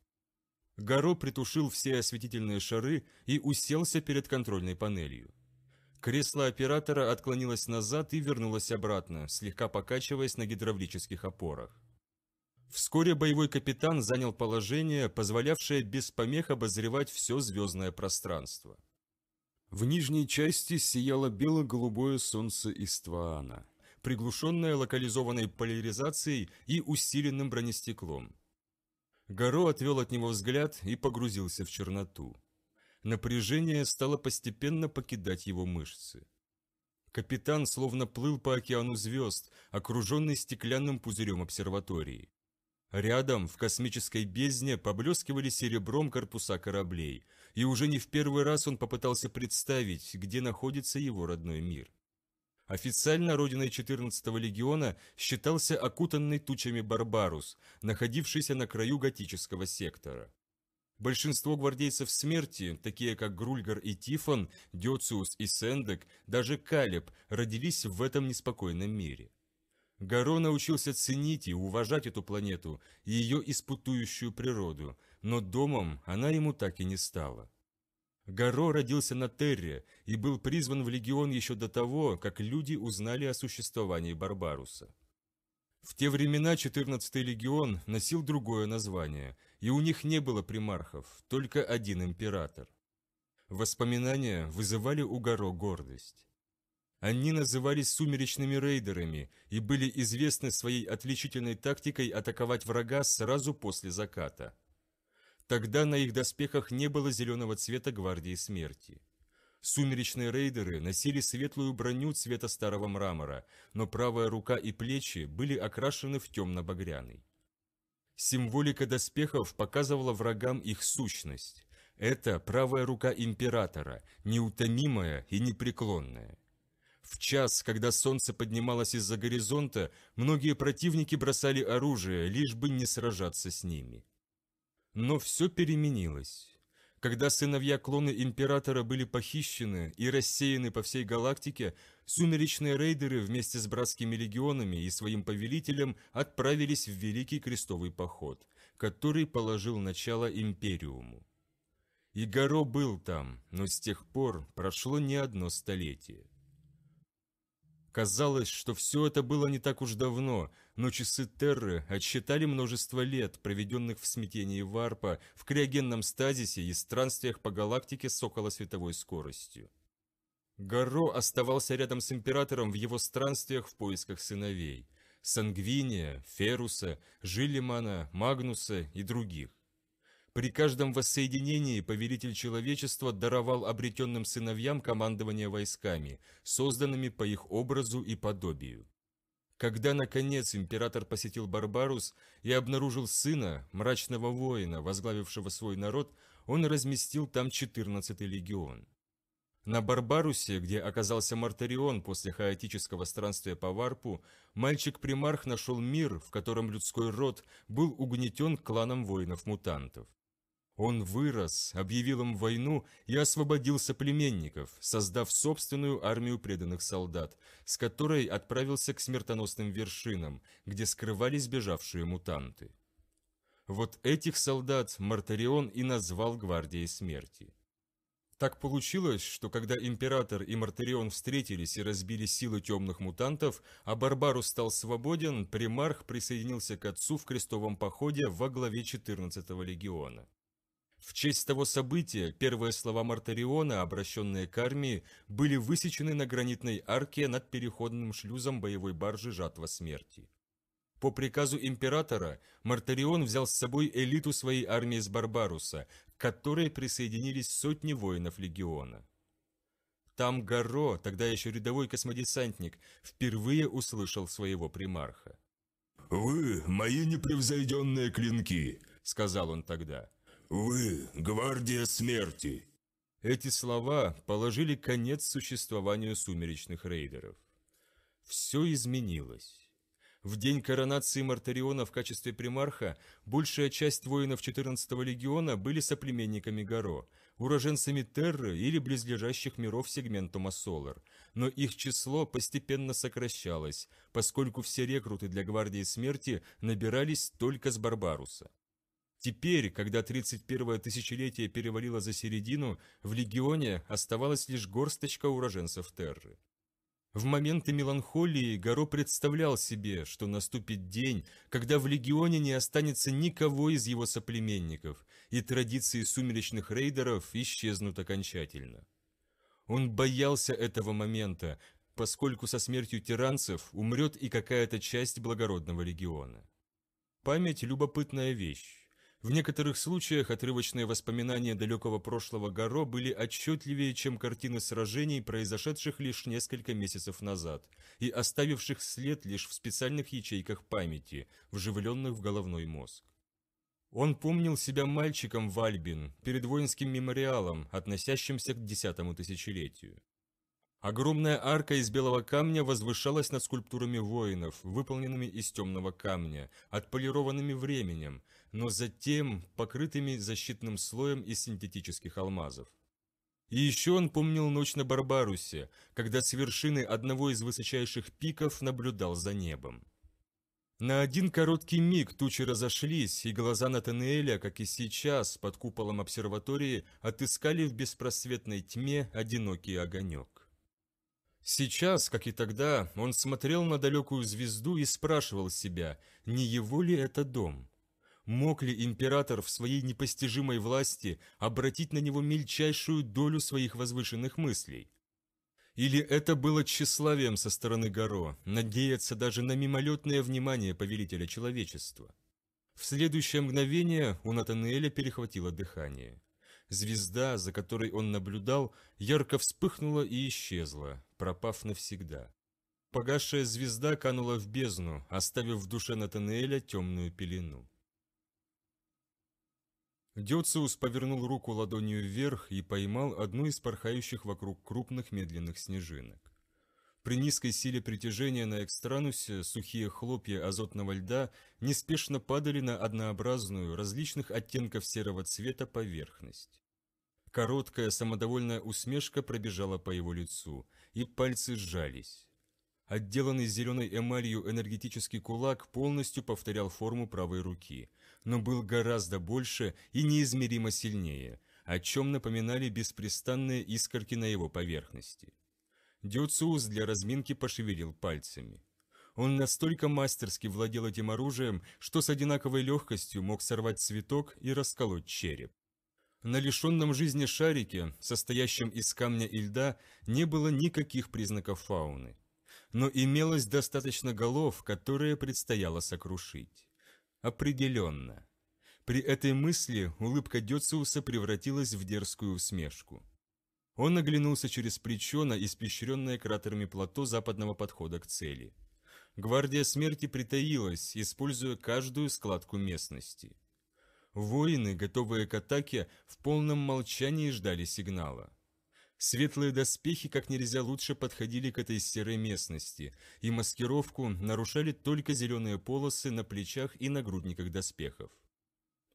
Гаро притушил все осветительные шары и уселся перед контрольной панелью. Кресло оператора отклонилось назад и вернулось обратно, слегка покачиваясь на гидравлических опорах. Вскоре боевой капитан занял положение, позволявшее без помех обозревать все звездное пространство. В нижней части сияло бело-голубое солнце Истваана, приглушенное локализованной поляризацией и усиленным бронестеклом. Горо отвел от него взгляд и погрузился в черноту. Напряжение стало постепенно покидать его мышцы. Капитан словно плыл по океану звезд, окруженный стеклянным пузырем обсерватории. Рядом, в космической бездне, поблескивали серебром корпуса кораблей, и уже не в первый раз он попытался представить, где находится его родной мир. Официально родиной 14-го легиона считался окутанный тучами Барбарус, находившийся на краю готического сектора. Большинство гвардейцев смерти, такие как Грульгар и Тифон, Диоциус и Сендек, даже Калеб, родились в этом неспокойном мире. Гаро научился ценить и уважать эту планету и ее испытующую природу, но домом она ему так и не стала. Гаро родился на Терре и был призван в Легион еще до того, как люди узнали о существовании Барбаруса. В те времена 14-й легион носил другое название, и у них не было примархов, только один император. Воспоминания вызывали у Гаро гордость. Они назывались сумеречными рейдерами и были известны своей отличительной тактикой атаковать врага сразу после заката. Тогда на их доспехах не было зеленого цвета гвардии смерти. Сумеречные рейдеры носили светлую броню цвета старого мрамора, но правая рука и плечи были окрашены в темно-багряный. Символика доспехов показывала врагам их сущность. Это правая рука императора, неутомимая и непреклонная. В час, когда солнце поднималось из-за горизонта, многие противники бросали оружие, лишь бы не сражаться с ними. Но все переменилось. Когда сыновья-клоны Императора были похищены и рассеяны по всей галактике, сумеречные рейдеры вместе с братскими легионами и своим повелителем отправились в Великий Крестовый Поход, который положил начало Империуму. Игоро был там, но с тех пор прошло не одно столетие. Казалось, что все это было не так уж давно, но часы Терры отсчитали множество лет, проведенных в смятении Варпа, в криогенном стазисе и странствиях по галактике с околосветовой скоростью. Гарро оставался рядом с Императором в его странствиях в поисках сыновей – Сангвиния, Феруса, Жилимана, Магнуса и других. При каждом воссоединении повелитель человечества даровал обретенным сыновьям командование войсками, созданными по их образу и подобию. Когда, наконец, император посетил Барбарус и обнаружил сына, мрачного воина, возглавившего свой народ, он разместил там 14-й легион. На Барбарусе, где оказался Мартарион после хаотического странствия по Варпу, мальчик-примарх нашел мир, в котором людской род был угнетен кланом воинов-мутантов. Он вырос, объявил им войну и освободил соплеменников, создав собственную армию преданных солдат, с которой отправился к смертоносным вершинам, где скрывались бежавшие мутанты. Вот этих солдат Мартарион и назвал гвардией смерти. Так получилось, что когда Император и Мартарион встретились и разбили силы темных мутантов, а Барбару стал свободен, примарх присоединился к отцу в крестовом походе во главе 14-го легиона. В честь того события первые слова Мартариона, обращенные к армии, были высечены на гранитной арке над переходным шлюзом боевой баржи «Жатва смерти». По приказу императора Мартарион взял с собой элиту своей армии с Барбаруса, к которой присоединились сотни воинов легиона. Там Гарро, тогда еще рядовой космодесантник, впервые услышал своего примарха. «Вы – мои непревзойденные клинки», – сказал он тогда. «Вы – гвардия смерти!» Эти слова положили конец существованию сумеречных рейдеров. Все изменилось. В день коронации Мартариона в качестве примарха большая часть воинов 14-го легиона были соплеменниками Горо, уроженцами Терры или близлежащих миров сегментума Солар, но их число постепенно сокращалось, поскольку все рекруты для Гвардии Смерти набирались только с Барбаруса. Теперь, когда 31-е тысячелетие перевалило за середину, в легионе оставалась лишь горсточка уроженцев Терры. В моменты меланхолии Гаро представлял себе, что наступит день, когда в Легионе не останется никого из его соплеменников, и традиции сумеречных рейдеров исчезнут окончательно. Он боялся этого момента, поскольку со смертью тиранцев умрет и какая-то часть благородного легиона. Память – любопытная вещь. В некоторых случаях отрывочные воспоминания далекого прошлого горо были отчетливее, чем картины сражений, произошедших лишь несколько месяцев назад, и оставивших след лишь в специальных ячейках памяти, вживленных в головной мозг. Он помнил себя мальчиком в Альбин, перед воинским мемориалом, относящимся к десятому тысячелетию. Огромная арка из белого камня возвышалась над скульптурами воинов, выполненными из темного камня, отполированными временем, но затем покрытыми защитным слоем из синтетических алмазов. И еще он помнил ночь на Барбарусе, когда с вершины одного из высочайших пиков наблюдал за небом. На один короткий миг тучи разошлись, и глаза Натанеэля, как и сейчас, под куполом обсерватории, отыскали в беспросветной тьме одинокий огонек. Сейчас, как и тогда, он смотрел на далекую звезду и спрашивал себя, не его ли это дом? Мог ли император в своей непостижимой власти обратить на него мельчайшую долю своих возвышенных мыслей? Или это было тщеславием со стороны Горо, надеяться даже на мимолетное внимание повелителя человечества? В следующее мгновение у Натанеля перехватило дыхание. Звезда, за которой он наблюдал, ярко вспыхнула и исчезла, пропав навсегда. Погасшая звезда канула в бездну, оставив в душе Натанеэля темную пелену. Дёциус повернул руку ладонью вверх и поймал одну из порхающих вокруг крупных медленных снежинок. При низкой силе притяжения на экстранусе сухие хлопья азотного льда неспешно падали на однообразную, различных оттенков серого цвета поверхность. Короткая самодовольная усмешка пробежала по его лицу, и пальцы сжались. Отделанный зеленой эмалью энергетический кулак полностью повторял форму правой руки, но был гораздо больше и неизмеримо сильнее, о чем напоминали беспрестанные искорки на его поверхности. Дюциус для разминки пошевелил пальцами. Он настолько мастерски владел этим оружием, что с одинаковой легкостью мог сорвать цветок и расколоть череп. На лишенном жизни шарике, состоящем из камня и льда, не было никаких признаков фауны. Но имелось достаточно голов, которые предстояло сокрушить. Определенно. При этой мысли улыбка Дёциуса превратилась в дерзкую усмешку. Он оглянулся через плечо на испещренное кратерами плато западного подхода к цели. Гвардия смерти притаилась, используя каждую складку местности. Воины, готовые к атаке, в полном молчании ждали сигнала. Светлые доспехи как нельзя лучше подходили к этой серой местности, и маскировку нарушали только зеленые полосы на плечах и нагрудниках доспехов.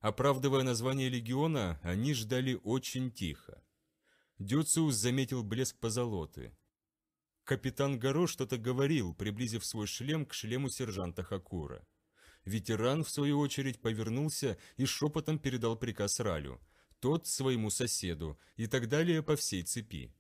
Оправдывая название легиона, они ждали очень тихо. Дюциус заметил блеск позолоты. Капитан Горо что-то говорил, приблизив свой шлем к шлему сержанта Хакура. Ветеран, в свою очередь, повернулся и шепотом передал приказ Ралю. Тот своему соседу и так далее по всей цепи.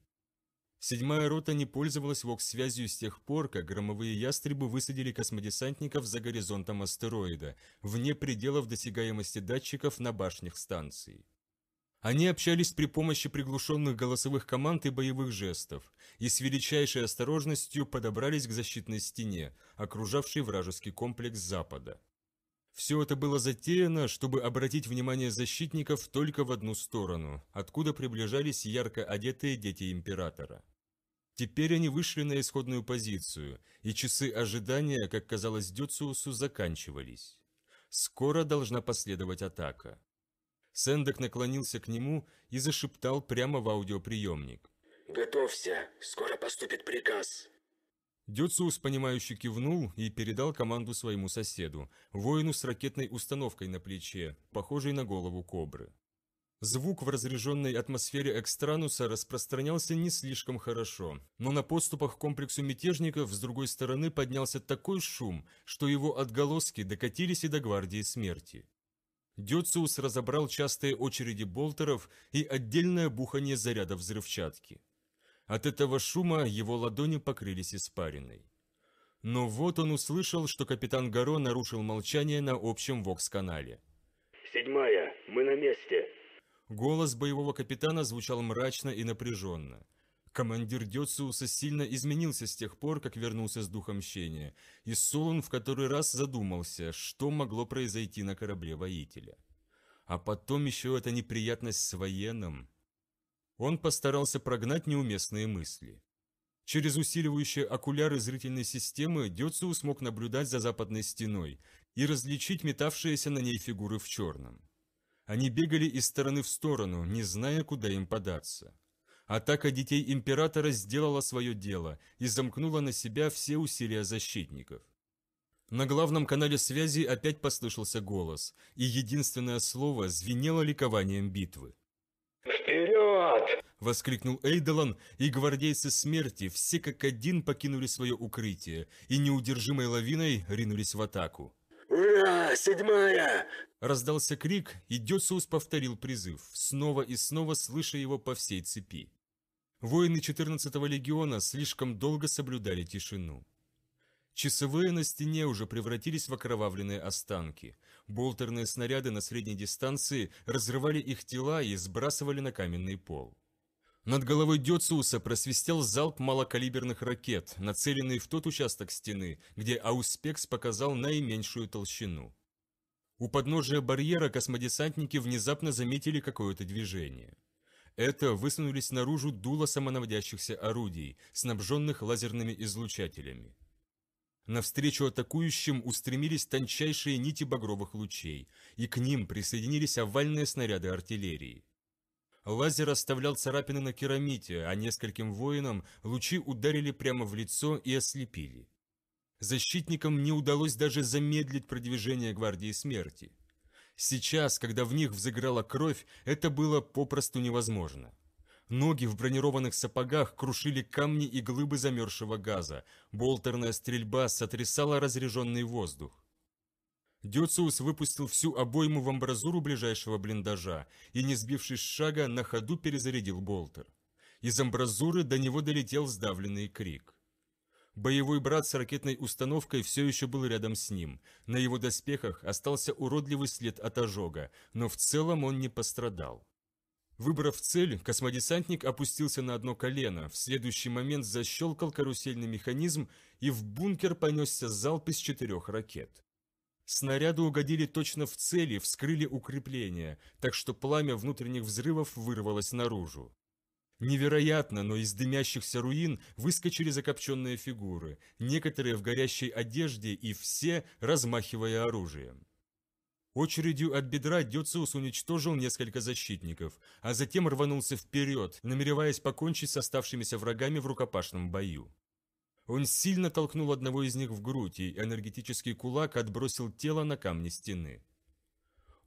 Седьмая рота не пользовалась вокс-связью с тех пор, как громовые ястребы высадили космодесантников за горизонтом астероида, вне пределов досягаемости датчиков на башнях станций. Они общались при помощи приглушенных голосовых команд и боевых жестов, и с величайшей осторожностью подобрались к защитной стене, окружавшей вражеский комплекс Запада. Все это было затеяно, чтобы обратить внимание защитников только в одну сторону, откуда приближались ярко одетые дети императора. Теперь они вышли на исходную позицию, и часы ожидания, как казалось Дюциусу, заканчивались. Скоро должна последовать атака. Сэндек наклонился к нему и зашептал прямо в аудиоприемник. «Готовься, скоро поступит приказ». Дюцус понимающе кивнул и передал команду своему соседу, воину с ракетной установкой на плече, похожей на голову кобры. Звук в разряженной атмосфере Экстрануса распространялся не слишком хорошо, но на подступах к комплексу мятежников с другой стороны поднялся такой шум, что его отголоски докатились и до Гвардии Смерти. Дюцус разобрал частые очереди болтеров и отдельное бухание заряда взрывчатки. От этого шума его ладони покрылись испариной. Но вот он услышал, что капитан Гаро нарушил молчание на общем ВОКС-канале. «Седьмая, мы на месте!» Голос боевого капитана звучал мрачно и напряженно. Командир Дёциуса сильно изменился с тех пор, как вернулся с духом щения, и Солун в который раз задумался, что могло произойти на корабле воителя. А потом еще эта неприятность с военным. Он постарался прогнать неуместные мысли. Через усиливающие окуляры зрительной системы Дёциу смог наблюдать за западной стеной и различить метавшиеся на ней фигуры в черном. Они бегали из стороны в сторону, не зная, куда им податься. Атака детей Императора сделала свое дело и замкнула на себя все усилия защитников. На главном канале связи опять послышался голос, и единственное слово звенело ликованием битвы делать?» Воскликнул Эйдолан, и гвардейцы смерти все как один покинули свое укрытие и неудержимой лавиной ринулись в атаку. «Ура! Седьмая!» Раздался крик, и Десус повторил призыв, снова и снова слыша его по всей цепи. Воины 14-го легиона слишком долго соблюдали тишину. Часовые на стене уже превратились в окровавленные останки. Болтерные снаряды на средней дистанции разрывали их тела и сбрасывали на каменный пол. Над головой Дёциуса просвистел залп малокалиберных ракет, нацеленный в тот участок стены, где Ауспекс показал наименьшую толщину. У подножия барьера космодесантники внезапно заметили какое-то движение. Это высунулись наружу дула самонаводящихся орудий, снабженных лазерными излучателями. Навстречу атакующим устремились тончайшие нити багровых лучей, и к ним присоединились овальные снаряды артиллерии. Лазер оставлял царапины на керамите, а нескольким воинам лучи ударили прямо в лицо и ослепили. Защитникам не удалось даже замедлить продвижение Гвардии Смерти. Сейчас, когда в них взыграла кровь, это было попросту невозможно. Ноги в бронированных сапогах крушили камни и глыбы замерзшего газа. Болтерная стрельба сотрясала разряженный воздух. Дёциус выпустил всю обойму в амбразуру ближайшего блиндажа и, не сбившись с шага, на ходу перезарядил болтер. Из амбразуры до него долетел сдавленный крик. Боевой брат с ракетной установкой все еще был рядом с ним. На его доспехах остался уродливый след от ожога, но в целом он не пострадал. Выбрав цель, космодесантник опустился на одно колено, в следующий момент защелкал карусельный механизм и в бункер понесся залп из четырех ракет. Снаряды угодили точно в цели, вскрыли укрепление, так что пламя внутренних взрывов вырвалось наружу. Невероятно, но из дымящихся руин выскочили закопченные фигуры, некоторые в горящей одежде и все, размахивая оружием. Очередью от бедра Дюциус уничтожил несколько защитников, а затем рванулся вперед, намереваясь покончить с оставшимися врагами в рукопашном бою. Он сильно толкнул одного из них в грудь, и энергетический кулак отбросил тело на камни стены.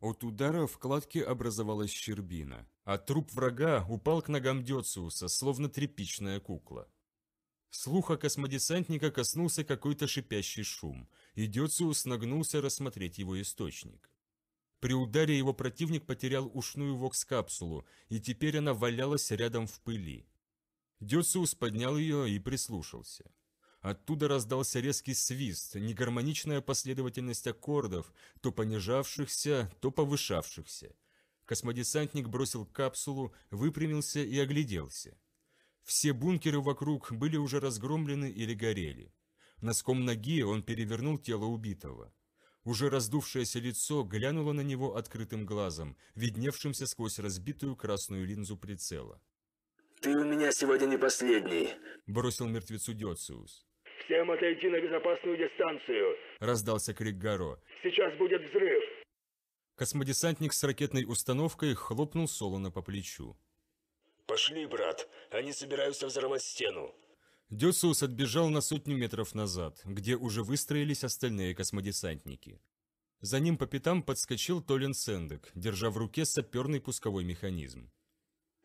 От удара в кладке образовалась щербина, а труп врага упал к ногам Дёциуса, словно тряпичная кукла. Слуха космодесантника коснулся какой-то шипящий шум, и Дёциус нагнулся рассмотреть его источник. При ударе его противник потерял ушную вокс-капсулу, и теперь она валялась рядом в пыли. Дёсус поднял ее и прислушался. Оттуда раздался резкий свист, негармоничная последовательность аккордов, то понижавшихся, то повышавшихся. Космодесантник бросил капсулу, выпрямился и огляделся. Все бункеры вокруг были уже разгромлены или горели. Носком ноги он перевернул тело убитого. Уже раздувшееся лицо глянуло на него открытым глазом, видневшимся сквозь разбитую красную линзу прицела. «Ты у меня сегодня не последний», – бросил мертвецу Дёциус. «Всем отойти на безопасную дистанцию!» – раздался крик Гаро. «Сейчас будет взрыв!» Космодесантник с ракетной установкой хлопнул Солона по плечу. «Пошли, брат, они собираются взорвать стену!» Десус отбежал на сотню метров назад, где уже выстроились остальные космодесантники. За ним по пятам подскочил Толин Сендек, держа в руке саперный пусковой механизм.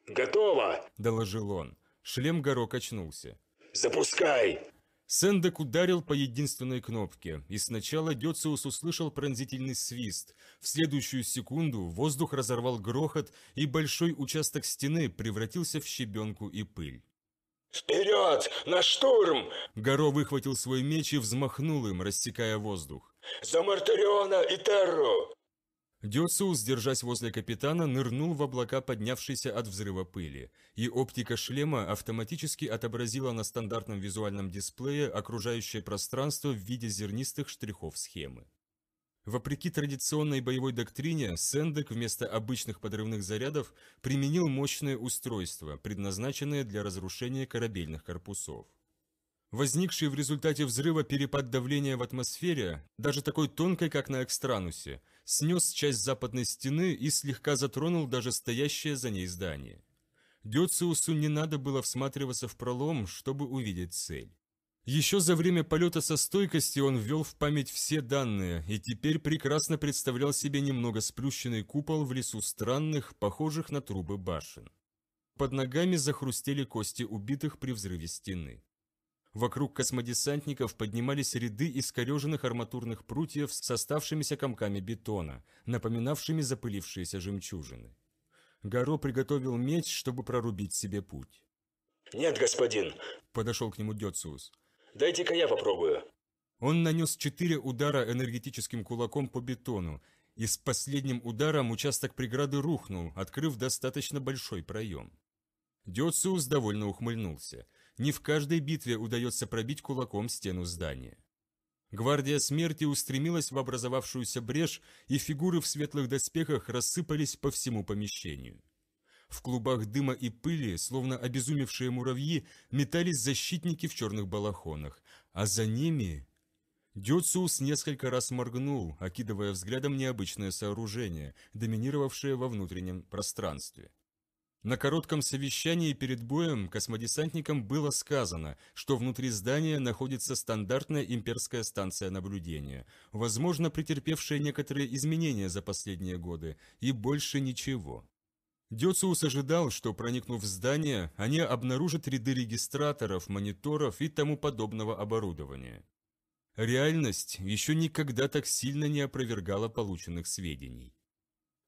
«Готово!» – доложил он. Шлем Горо качнулся. «Запускай!» Сэндек ударил по единственной кнопке, и сначала Дёциус услышал пронзительный свист. В следующую секунду воздух разорвал грохот, и большой участок стены превратился в щебенку и пыль. «Вперед! На штурм!» Горо выхватил свой меч и взмахнул им, рассекая воздух. «За Мартариона и Терру!» Дёсус, держась возле капитана, нырнул в облака, поднявшиеся от взрыва пыли, и оптика шлема автоматически отобразила на стандартном визуальном дисплее окружающее пространство в виде зернистых штрихов схемы. Вопреки традиционной боевой доктрине, Сендек вместо обычных подрывных зарядов применил мощное устройство, предназначенное для разрушения корабельных корпусов. Возникший в результате взрыва перепад давления в атмосфере, даже такой тонкой, как на Экстранусе, снес часть западной стены и слегка затронул даже стоящее за ней здание. Дёциусу не надо было всматриваться в пролом, чтобы увидеть цель. Еще за время полета со стойкости он ввел в память все данные и теперь прекрасно представлял себе немного сплющенный купол в лесу странных, похожих на трубы башен. Под ногами захрустели кости убитых при взрыве стены. Вокруг космодесантников поднимались ряды искореженных арматурных прутьев с оставшимися комками бетона, напоминавшими запылившиеся жемчужины. Гаро приготовил меч, чтобы прорубить себе путь. «Нет, господин!» – подошел к нему Дёциус. Дайте-ка я попробую. Он нанес четыре удара энергетическим кулаком по бетону, и с последним ударом участок преграды рухнул, открыв достаточно большой проем. Дёциус довольно ухмыльнулся. Не в каждой битве удается пробить кулаком стену здания. Гвардия смерти устремилась в образовавшуюся брешь, и фигуры в светлых доспехах рассыпались по всему помещению. В клубах дыма и пыли, словно обезумевшие муравьи, метались защитники в черных балахонах, а за ними... Дюциус несколько раз моргнул, окидывая взглядом необычное сооружение, доминировавшее во внутреннем пространстве. На коротком совещании перед боем космодесантникам было сказано, что внутри здания находится стандартная имперская станция наблюдения, возможно, претерпевшая некоторые изменения за последние годы, и больше ничего. Дёциус ожидал, что, проникнув в здание, они обнаружат ряды регистраторов, мониторов и тому подобного оборудования. Реальность еще никогда так сильно не опровергала полученных сведений.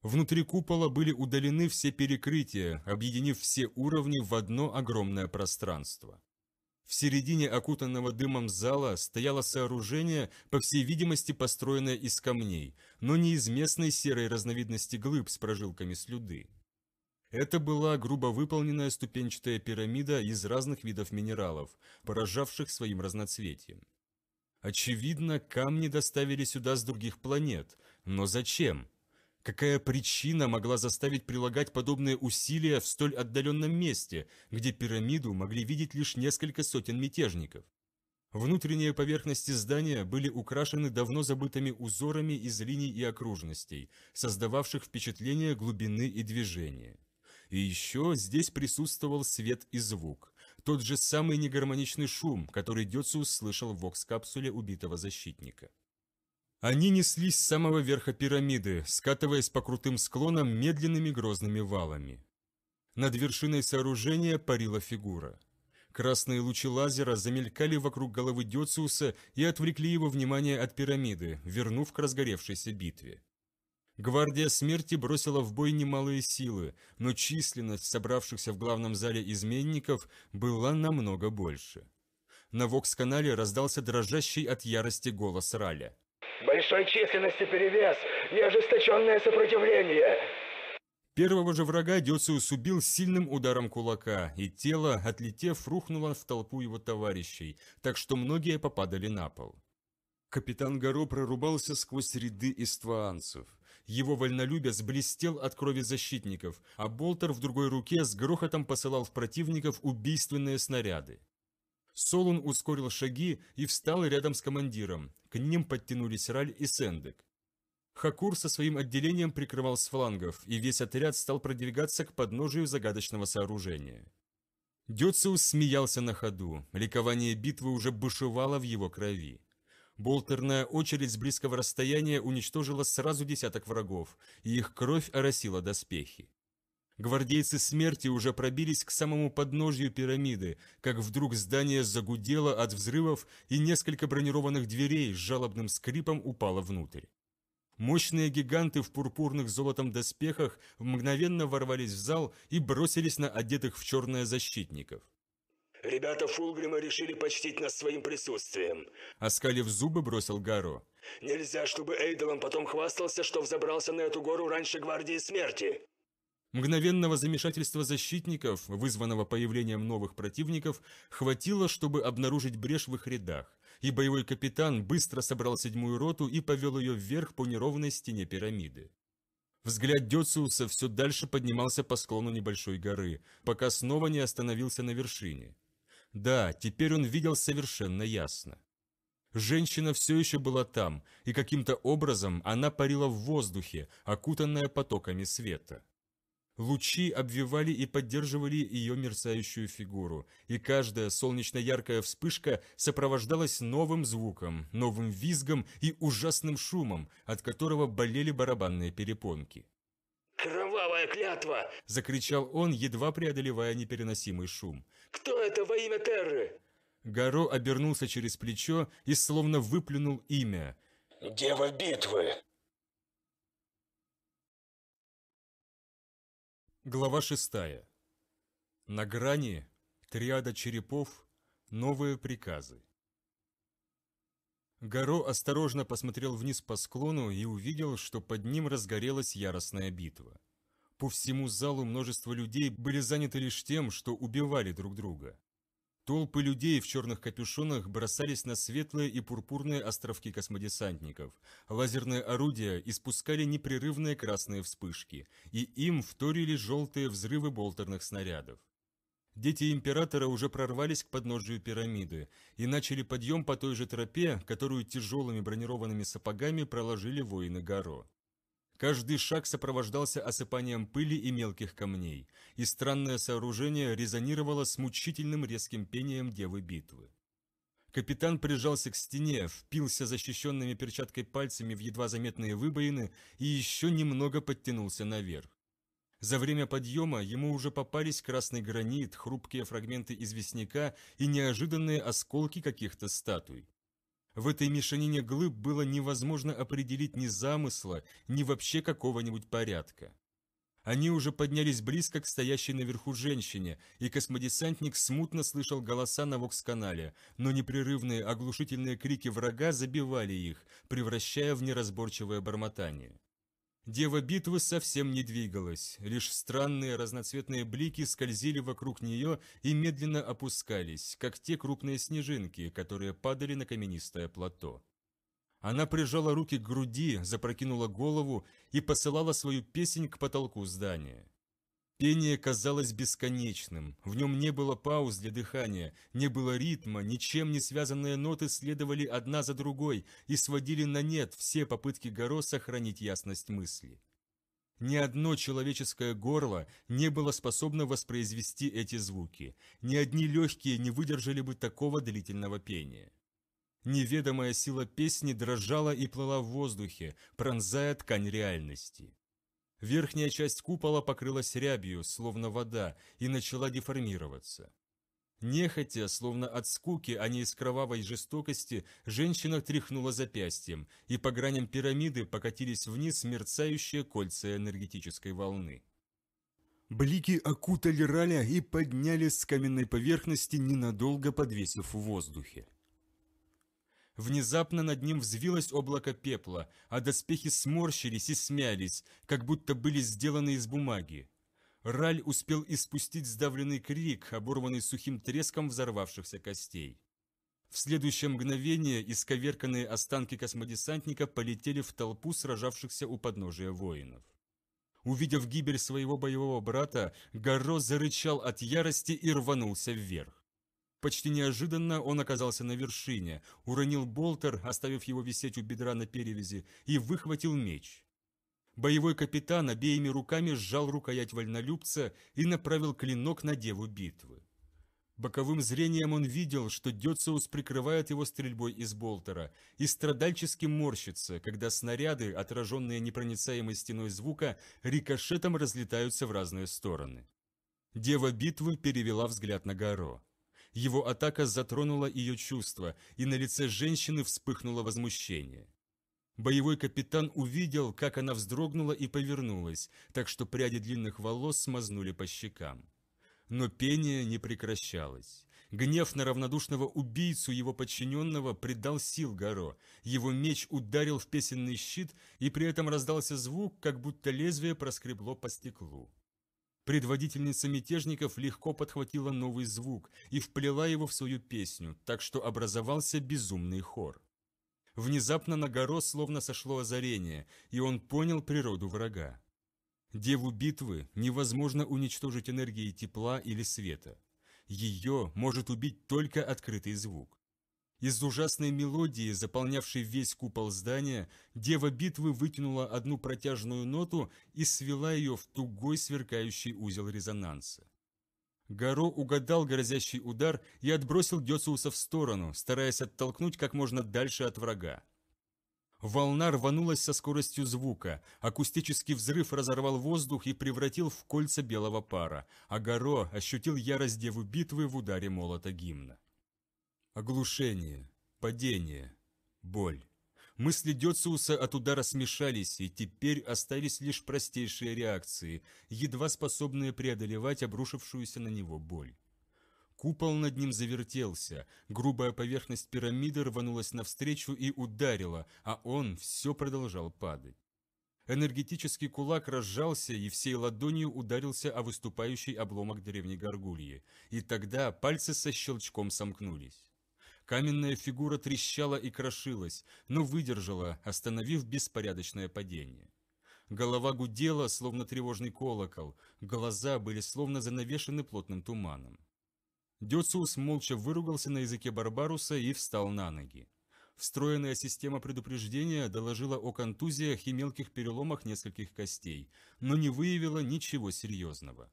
Внутри купола были удалены все перекрытия, объединив все уровни в одно огромное пространство. В середине окутанного дымом зала стояло сооружение, по всей видимости, построенное из камней, но не из местной серой разновидности глыб с прожилками слюды. Это была грубо выполненная ступенчатая пирамида из разных видов минералов, поражавших своим разноцветием. Очевидно, камни доставили сюда с других планет, но зачем? Какая причина могла заставить прилагать подобные усилия в столь отдаленном месте, где пирамиду могли видеть лишь несколько сотен мятежников? Внутренние поверхности здания были украшены давно забытыми узорами из линий и окружностей, создававших впечатление глубины и движения. И еще здесь присутствовал свет и звук. Тот же самый негармоничный шум, который Дёцу услышал в вокс-капсуле убитого защитника. Они неслись с самого верха пирамиды, скатываясь по крутым склонам медленными грозными валами. Над вершиной сооружения парила фигура. Красные лучи лазера замелькали вокруг головы Дёциуса и отвлекли его внимание от пирамиды, вернув к разгоревшейся битве. Гвардия смерти бросила в бой немалые силы, но численность собравшихся в главном зале изменников была намного больше. На Вокс-канале раздался дрожащий от ярости голос Раля. «Большой численности перевес и ожесточенное сопротивление!» Первого же врага Дёциус убил сильным ударом кулака, и тело, отлетев, рухнуло в толпу его товарищей, так что многие попадали на пол. Капитан Гаро прорубался сквозь ряды истваанцев. Его вольнолюбец блестел от крови защитников, а Болтер в другой руке с грохотом посылал в противников убийственные снаряды. Солун ускорил шаги и встал рядом с командиром. К ним подтянулись Раль и Сендек. Хакур со своим отделением прикрывал с флангов, и весь отряд стал продвигаться к подножию загадочного сооружения. Дёциус смеялся на ходу, ликование битвы уже бушевало в его крови. Болтерная очередь с близкого расстояния уничтожила сразу десяток врагов, и их кровь оросила доспехи. Гвардейцы смерти уже пробились к самому подножью пирамиды, как вдруг здание загудело от взрывов, и несколько бронированных дверей с жалобным скрипом упало внутрь. Мощные гиганты в пурпурных золотом доспехах мгновенно ворвались в зал и бросились на одетых в черное защитников. Ребята Фулгрима решили почтить нас своим присутствием. Оскалив зубы, бросил Гару. Нельзя, чтобы Эйдолом потом хвастался, что взобрался на эту гору раньше Гвардии Смерти. Мгновенного замешательства защитников, вызванного появлением новых противников, хватило, чтобы обнаружить брешь в их рядах, и боевой капитан быстро собрал седьмую роту и повел ее вверх по неровной стене пирамиды. Взгляд Дёциуса все дальше поднимался по склону небольшой горы, пока снова не остановился на вершине. Да, теперь он видел совершенно ясно. Женщина все еще была там, и каким-то образом она парила в воздухе, окутанная потоками света. Лучи обвивали и поддерживали ее мерцающую фигуру, и каждая солнечно-яркая вспышка сопровождалась новым звуком, новым визгом и ужасным шумом, от которого болели барабанные перепонки. «Кровавая клятва!» – закричал он, едва преодолевая непереносимый шум. «Кто это во имя Терры?» Гаро обернулся через плечо и словно выплюнул имя. «Дева битвы!» Глава шестая. На грани триада черепов новые приказы. Гаро осторожно посмотрел вниз по склону и увидел, что под ним разгорелась яростная битва. По всему залу множество людей были заняты лишь тем, что убивали друг друга. Толпы людей в черных капюшонах бросались на светлые и пурпурные островки космодесантников. Лазерные орудия испускали непрерывные красные вспышки, и им вторили желтые взрывы болтерных снарядов. Дети Императора уже прорвались к подножию пирамиды и начали подъем по той же тропе, которую тяжелыми бронированными сапогами проложили воины Гаро. Каждый шаг сопровождался осыпанием пыли и мелких камней, и странное сооружение резонировало с мучительным резким пением девы битвы. Капитан прижался к стене, впился защищенными перчаткой пальцами в едва заметные выбоины и еще немного подтянулся наверх. За время подъема ему уже попались красный гранит, хрупкие фрагменты известняка и неожиданные осколки каких-то статуй. В этой мешанине глыб было невозможно определить ни замысла, ни вообще какого-нибудь порядка. Они уже поднялись близко к стоящей наверху женщине, и космодесантник смутно слышал голоса на вокс-канале, но непрерывные оглушительные крики врага забивали их, превращая в неразборчивое бормотание. Дева битвы совсем не двигалась, лишь странные разноцветные блики скользили вокруг нее и медленно опускались, как те крупные снежинки, которые падали на каменистое плато. Она прижала руки к груди, запрокинула голову и посылала свою песнь к потолку здания. Пение казалось бесконечным, в нем не было пауз для дыхания, не было ритма, ничем не связанные ноты следовали одна за другой и сводили на нет все попытки Горо сохранить ясность мысли. Ни одно человеческое горло не было способно воспроизвести эти звуки, ни одни легкие не выдержали бы такого длительного пения. Неведомая сила песни дрожала и плыла в воздухе, пронзая ткань реальности. Верхняя часть купола покрылась рябью, словно вода, и начала деформироваться. Нехотя, словно от скуки, а не из кровавой жестокости, женщина тряхнула запястьем, и по граням пирамиды покатились вниз мерцающие кольца энергетической волны. Блики окутали Раля и подняли с каменной поверхности, ненадолго подвесив в воздухе. Внезапно над ним взвилось облако пепла, а доспехи сморщились и смялись, как будто были сделаны из бумаги. Раль успел испустить сдавленный крик, оборванный сухим треском взорвавшихся костей. В следующее мгновение исковерканные останки космодесантника полетели в толпу сражавшихся у подножия воинов. Увидев гибель своего боевого брата, Гарро зарычал от ярости и рванулся вверх. Почти неожиданно он оказался на вершине, уронил болтер, оставив его висеть у бедра на перевязи, и выхватил меч. Боевой капитан обеими руками сжал рукоять вольнолюбца и направил клинок на деву битвы. Боковым зрением он видел, что Дёциус прикрывает его стрельбой из болтера и страдальчески морщится, когда снаряды, отраженные непроницаемой стеной звука, рикошетом разлетаются в разные стороны. Дева битвы перевела взгляд на Гаро. Его атака затронула ее чувства, и на лице женщины вспыхнуло возмущение. Боевой капитан увидел, как она вздрогнула и повернулась, так что пряди длинных волос смазнули по щекам. Но пение не прекращалось. Гнев на равнодушного убийцу его подчиненного придал сил Горо. Его меч ударил в песенный щит, и при этом раздался звук, как будто лезвие проскребло по стеклу. Предводительница мятежников легко подхватила новый звук и вплела его в свою песню, так что образовался безумный хор. Внезапно на горо словно сошло озарение, и он понял природу врага. Деву битвы невозможно уничтожить энергией тепла или света. Ее может убить только открытый звук. Из ужасной мелодии, заполнявшей весь купол здания, дева битвы вытянула одну протяжную ноту и свела ее в тугой сверкающий узел резонанса. Гаро угадал грозящий удар и отбросил Гёциуса в сторону, стараясь оттолкнуть как можно дальше от врага. Волна рванулась со скоростью звука, акустический взрыв разорвал воздух и превратил в кольца белого пара, а Гаро ощутил ярость девы битвы в ударе молота гимна. Оглушение, падение, боль. Мысли Дёциуса от удара смешались, и теперь остались лишь простейшие реакции, едва способные преодолевать обрушившуюся на него боль. Купол над ним завертелся, грубая поверхность пирамиды рванулась навстречу и ударила, а он все продолжал падать. Энергетический кулак разжался и всей ладонью ударился о выступающий обломок древней горгульи, и тогда пальцы со щелчком сомкнулись. Каменная фигура трещала и крошилась, но выдержала, остановив беспорядочное падение. Голова гудела, словно тревожный колокол, глаза были словно занавешены плотным туманом. Дёциус молча выругался на языке Барбаруса и встал на ноги. Встроенная система предупреждения доложила о контузиях и мелких переломах нескольких костей, но не выявила ничего серьезного.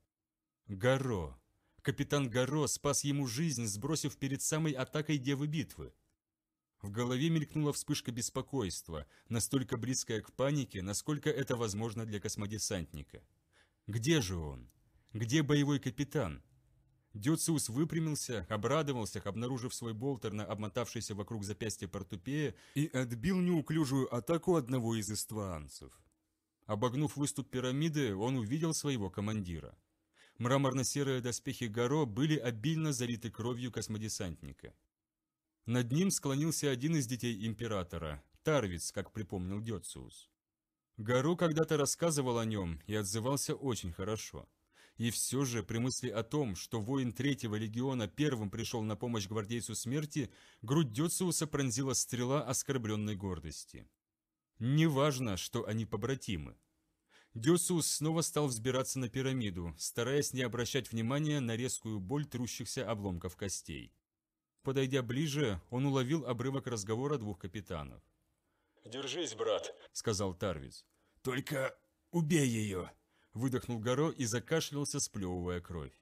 «Горо!» Капитан Горо спас ему жизнь, сбросив перед самой атакой Девы Битвы. В голове мелькнула вспышка беспокойства, настолько близкая к панике, насколько это возможно для космодесантника. Где же он? Где боевой капитан? Дюциус выпрямился, обрадовался, обнаружив свой болтер на обмотавшейся вокруг запястья портупея и отбил неуклюжую атаку одного из эстваанцев. Обогнув выступ пирамиды, он увидел своего командира – Мраморно-серые доспехи Гаро были обильно залиты кровью космодесантника. Над ним склонился один из детей императора, Тарвиц, как припомнил Дёциус. Гаро когда-то рассказывал о нем и отзывался очень хорошо. И все же, при мысли о том, что воин третьего легиона первым пришел на помощь гвардейцу смерти, грудь Дёциуса пронзила стрела оскорбленной гордости. Неважно, что они побратимы. Дюсус снова стал взбираться на пирамиду, стараясь не обращать внимания на резкую боль трущихся обломков костей. Подойдя ближе, он уловил обрывок разговора двух капитанов. «Держись, брат», — сказал Тарвиц. «Только убей ее», — выдохнул Горо и закашлялся, сплевывая кровь.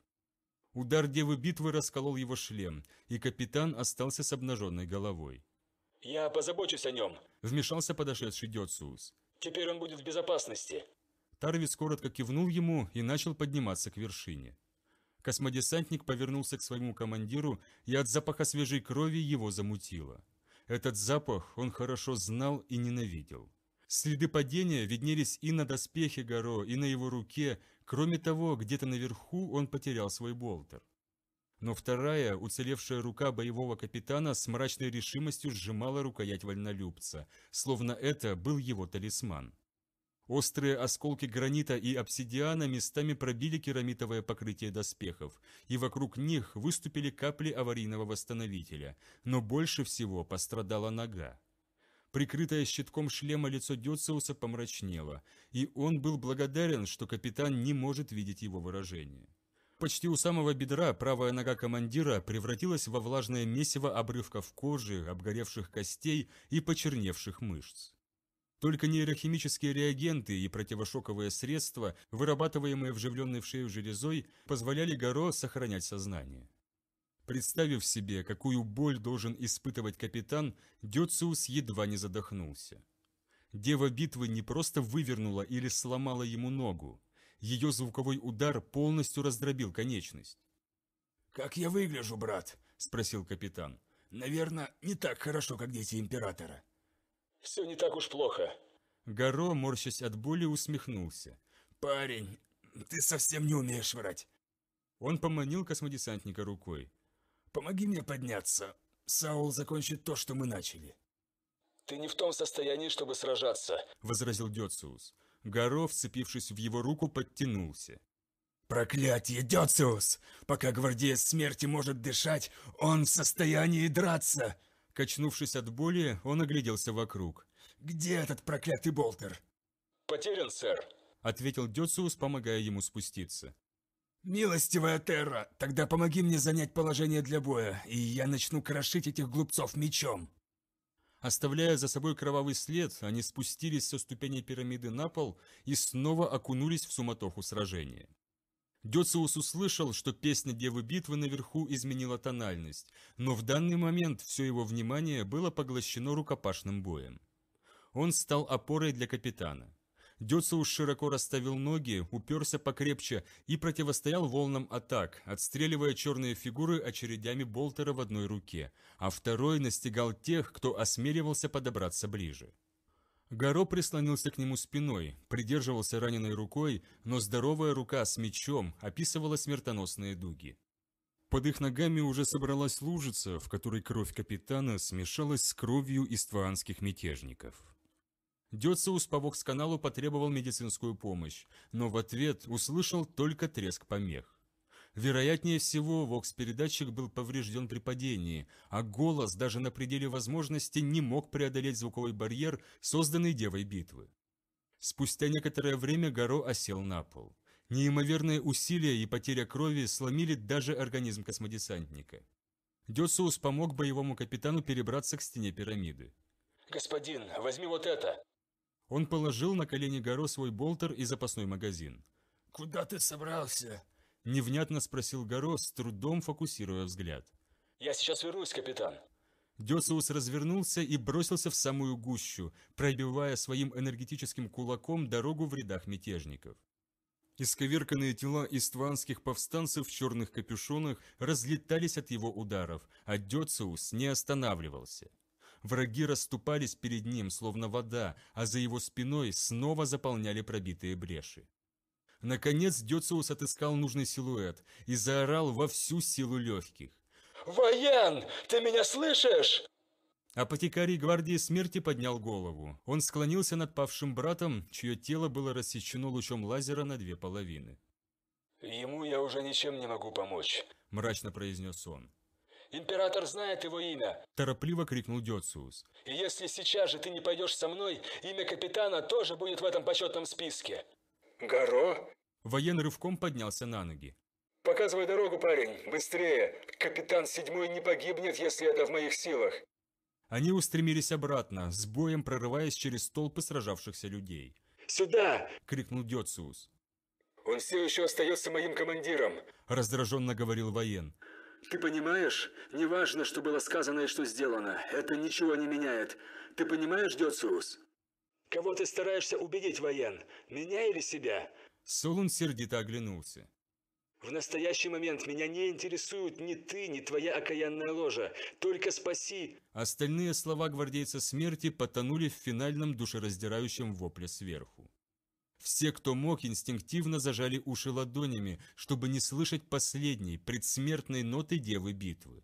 Удар Девы Битвы расколол его шлем, и капитан остался с обнаженной головой. «Я позабочусь о нем», — вмешался подошедший Дёцуус. «Теперь он будет в безопасности». Тарвис коротко кивнул ему и начал подниматься к вершине. Космодесантник повернулся к своему командиру, и от запаха свежей крови его замутило. Этот запах он хорошо знал и ненавидел. Следы падения виднелись и на доспехе Горо, и на его руке, кроме того, где-то наверху он потерял свой болтер. Но вторая, уцелевшая рука боевого капитана с мрачной решимостью сжимала рукоять вольнолюбца, словно это был его талисман. Острые осколки гранита и обсидиана местами пробили керамитовое покрытие доспехов, и вокруг них выступили капли аварийного восстановителя, но больше всего пострадала нога. Прикрытое щитком шлема лицо Дюциуса помрачнело, и он был благодарен, что капитан не может видеть его выражение. Почти у самого бедра правая нога командира превратилась во влажное месиво обрывков кожи, обгоревших костей и почерневших мышц. Только нейрохимические реагенты и противошоковые средства, вырабатываемые вживленной в шею железой, позволяли Горо сохранять сознание. Представив себе, какую боль должен испытывать капитан, Дёциус едва не задохнулся. Дева битвы не просто вывернула или сломала ему ногу. Ее звуковой удар полностью раздробил конечность. «Как я выгляжу, брат?» – спросил капитан. «Наверное, не так хорошо, как дети Императора». Все не так уж плохо. Горо, морщась от боли, усмехнулся. Парень, ты совсем не умеешь врать. Он поманил космодесантника рукой. Помоги мне подняться. Саул закончит то, что мы начали. Ты не в том состоянии, чтобы сражаться, возразил Дёциус. Горо, вцепившись в его руку, подтянулся. «Проклятье, Дёциус! Пока гвардеец смерти может дышать, он в состоянии драться!» Качнувшись от боли, он огляделся вокруг. «Где этот проклятый болтер?» «Потерян, сэр», — ответил Дёциус, помогая ему спуститься. «Милостивая Терра, тогда помоги мне занять положение для боя, и я начну крошить этих глупцов мечом!» Оставляя за собой кровавый след, они спустились со ступеней пирамиды на пол и снова окунулись в суматоху сражения. Дёциус услышал, что песня Девы Битвы наверху изменила тональность, но в данный момент все его внимание было поглощено рукопашным боем. Он стал опорой для капитана. Дёциус широко расставил ноги, уперся покрепче и противостоял волнам атак, отстреливая черные фигуры очередями болтера в одной руке, а второй настигал тех, кто осмеливался подобраться ближе. Гаро прислонился к нему спиной, придерживался раненой рукой, но здоровая рука с мечом описывала смертоносные дуги. Под их ногами уже собралась лужица, в которой кровь капитана смешалась с кровью истванских мятежников. Дёциус повок с каналу потребовал медицинскую помощь, но в ответ услышал только треск помех. Вероятнее всего, вокс-передатчик был поврежден при падении, а голос даже на пределе возможности не мог преодолеть звуковой барьер, созданный Девой битвы. Спустя некоторое время Горо осел на пол. Неимоверные усилия и потеря крови сломили даже организм космодесантника. Дёциус помог боевому капитану перебраться к стене пирамиды. «Господин, возьми вот это!» Он положил на колени Горо свой болтер и запасной магазин. «Куда ты собрался?» Невнятно спросил Горо, с трудом фокусируя взгляд. «Я сейчас вернусь, капитан». Десуус развернулся и бросился в самую гущу, пробивая своим энергетическим кулаком дорогу в рядах мятежников. Исковерканные тела истванских повстанцев в черных капюшонах разлетались от его ударов, а Децеус не останавливался. Враги расступались перед ним, словно вода, а за его спиной снова заполняли пробитые бреши. Наконец Дёциус отыскал нужный силуэт и заорал во всю силу легких. «Воен, ты меня слышишь?» Апотекарий гвардии смерти поднял голову. Он склонился над павшим братом, чье тело было рассечено лучом лазера на две половины. «Ему я уже ничем не могу помочь», – мрачно произнес он. «Император знает его имя!» – торопливо крикнул Дёциус. «И если сейчас же ты не пойдешь со мной, имя капитана тоже будет в этом почетном списке!» Горо?» Воен рывком поднялся на ноги. «Показывай дорогу, парень, быстрее! Капитан Седьмой не погибнет, если это в моих силах!» Они устремились обратно, с боем прорываясь через толпы сражавшихся людей. «Сюда!» – крикнул Дёциус. «Он все еще остается моим командиром!» – раздраженно говорил воен. «Ты понимаешь? Неважно, что было сказано и что сделано. Это ничего не меняет. Ты понимаешь, Дёциус?» Кого ты стараешься убедить, воен? Меня или себя?» Солун сердито оглянулся. «В настоящий момент меня не интересуют ни ты, ни твоя окаянная ложа. Только спаси!» Остальные слова гвардейца смерти потонули в финальном душераздирающем вопле сверху. Все, кто мог, инстинктивно зажали уши ладонями, чтобы не слышать последней, предсмертной ноты девы битвы.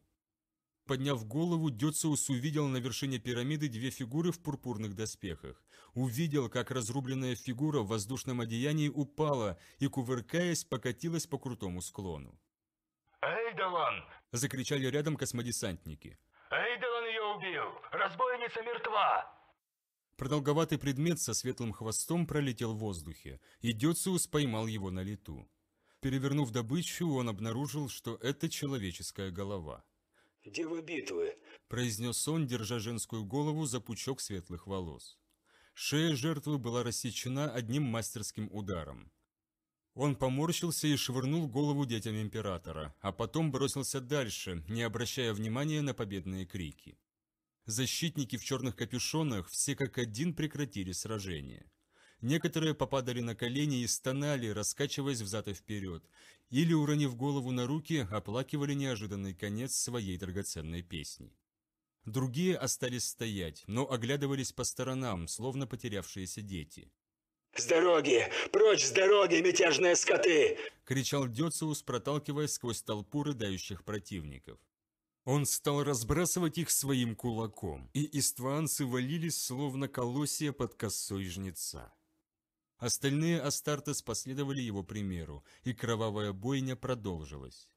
Подняв голову, Дёциус увидел на вершине пирамиды две фигуры в пурпурных доспехах увидел, как разрубленная фигура в воздушном одеянии упала и, кувыркаясь, покатилась по крутому склону. «Эйдолан!» – закричали рядом космодесантники. «Эйдолан ее убил! Разбойница мертва!» Продолговатый предмет со светлым хвостом пролетел в воздухе, и Дёциус поймал его на лету. Перевернув добычу, он обнаружил, что это человеческая голова. «Дева битвы», – произнес он, держа женскую голову за пучок светлых волос. Шея жертвы была рассечена одним мастерским ударом. Он поморщился и швырнул голову детям императора, а потом бросился дальше, не обращая внимания на победные крики. Защитники в черных капюшонах все как один прекратили сражение. Некоторые попадали на колени и стонали, раскачиваясь взад и вперед, или, уронив голову на руки, оплакивали неожиданный конец своей драгоценной песни. Другие остались стоять, но оглядывались по сторонам, словно потерявшиеся дети. «С дороги! Прочь с дороги, мятежные скоты!» – кричал Дёциус, проталкиваясь сквозь толпу рыдающих противников. Он стал разбрасывать их своим кулаком, и истванцы валились, словно колосья под косой жнеца. Остальные Астартес последовали его примеру, и кровавая бойня продолжилась.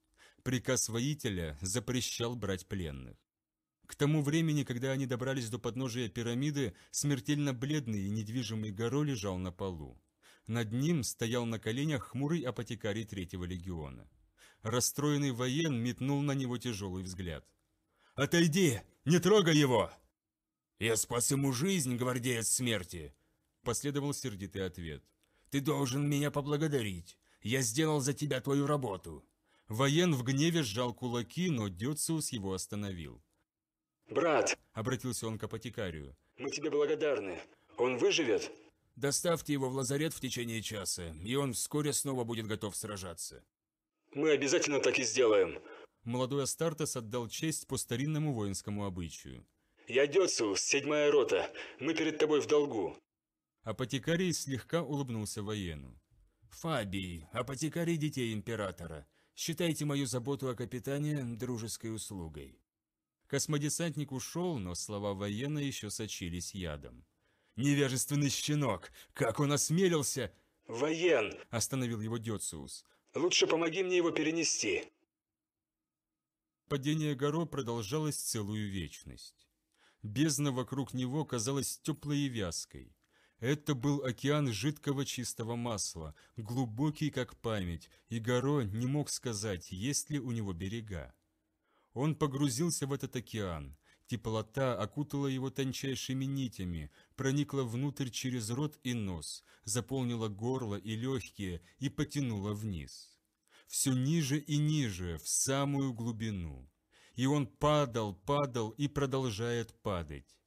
Приказ воителя запрещал брать пленных. К тому времени, когда они добрались до подножия пирамиды, смертельно бледный и недвижимый Горо лежал на полу. Над ним стоял на коленях хмурый апотекарий третьего легиона. Расстроенный воен метнул на него тяжелый взгляд. «Отойди! Не трогай его!» «Я спас ему жизнь, гвардеец смерти!» Последовал сердитый ответ. «Ты должен меня поблагодарить! Я сделал за тебя твою работу!» Воен в гневе сжал кулаки, но Дёциус его остановил. «Брат!» – обратился он к апотекарию. «Мы тебе благодарны. Он выживет?» «Доставьте его в лазарет в течение часа, и он вскоре снова будет готов сражаться». «Мы обязательно так и сделаем». Молодой Астартес отдал честь по старинному воинскому обычаю. «Я Дёцу, седьмая рота. Мы перед тобой в долгу». Апотекарий слегка улыбнулся воену. «Фабий, апотекарий детей императора, считайте мою заботу о капитане дружеской услугой». Космодесантник ушел, но слова военно еще сочились ядом. «Невежественный щенок! Как он осмелился!» «Воен!» – остановил его Дёциус. «Лучше помоги мне его перенести!» Падение горо продолжалось целую вечность. Бездна вокруг него казалась теплой и вязкой. Это был океан жидкого чистого масла, глубокий как память, и Горо не мог сказать, есть ли у него берега. Он погрузился в этот океан. Теплота окутала его тончайшими нитями, проникла внутрь через рот и нос, заполнила горло и легкие и потянула вниз. Все ниже и ниже, в самую глубину. И он падал, падал и продолжает падать.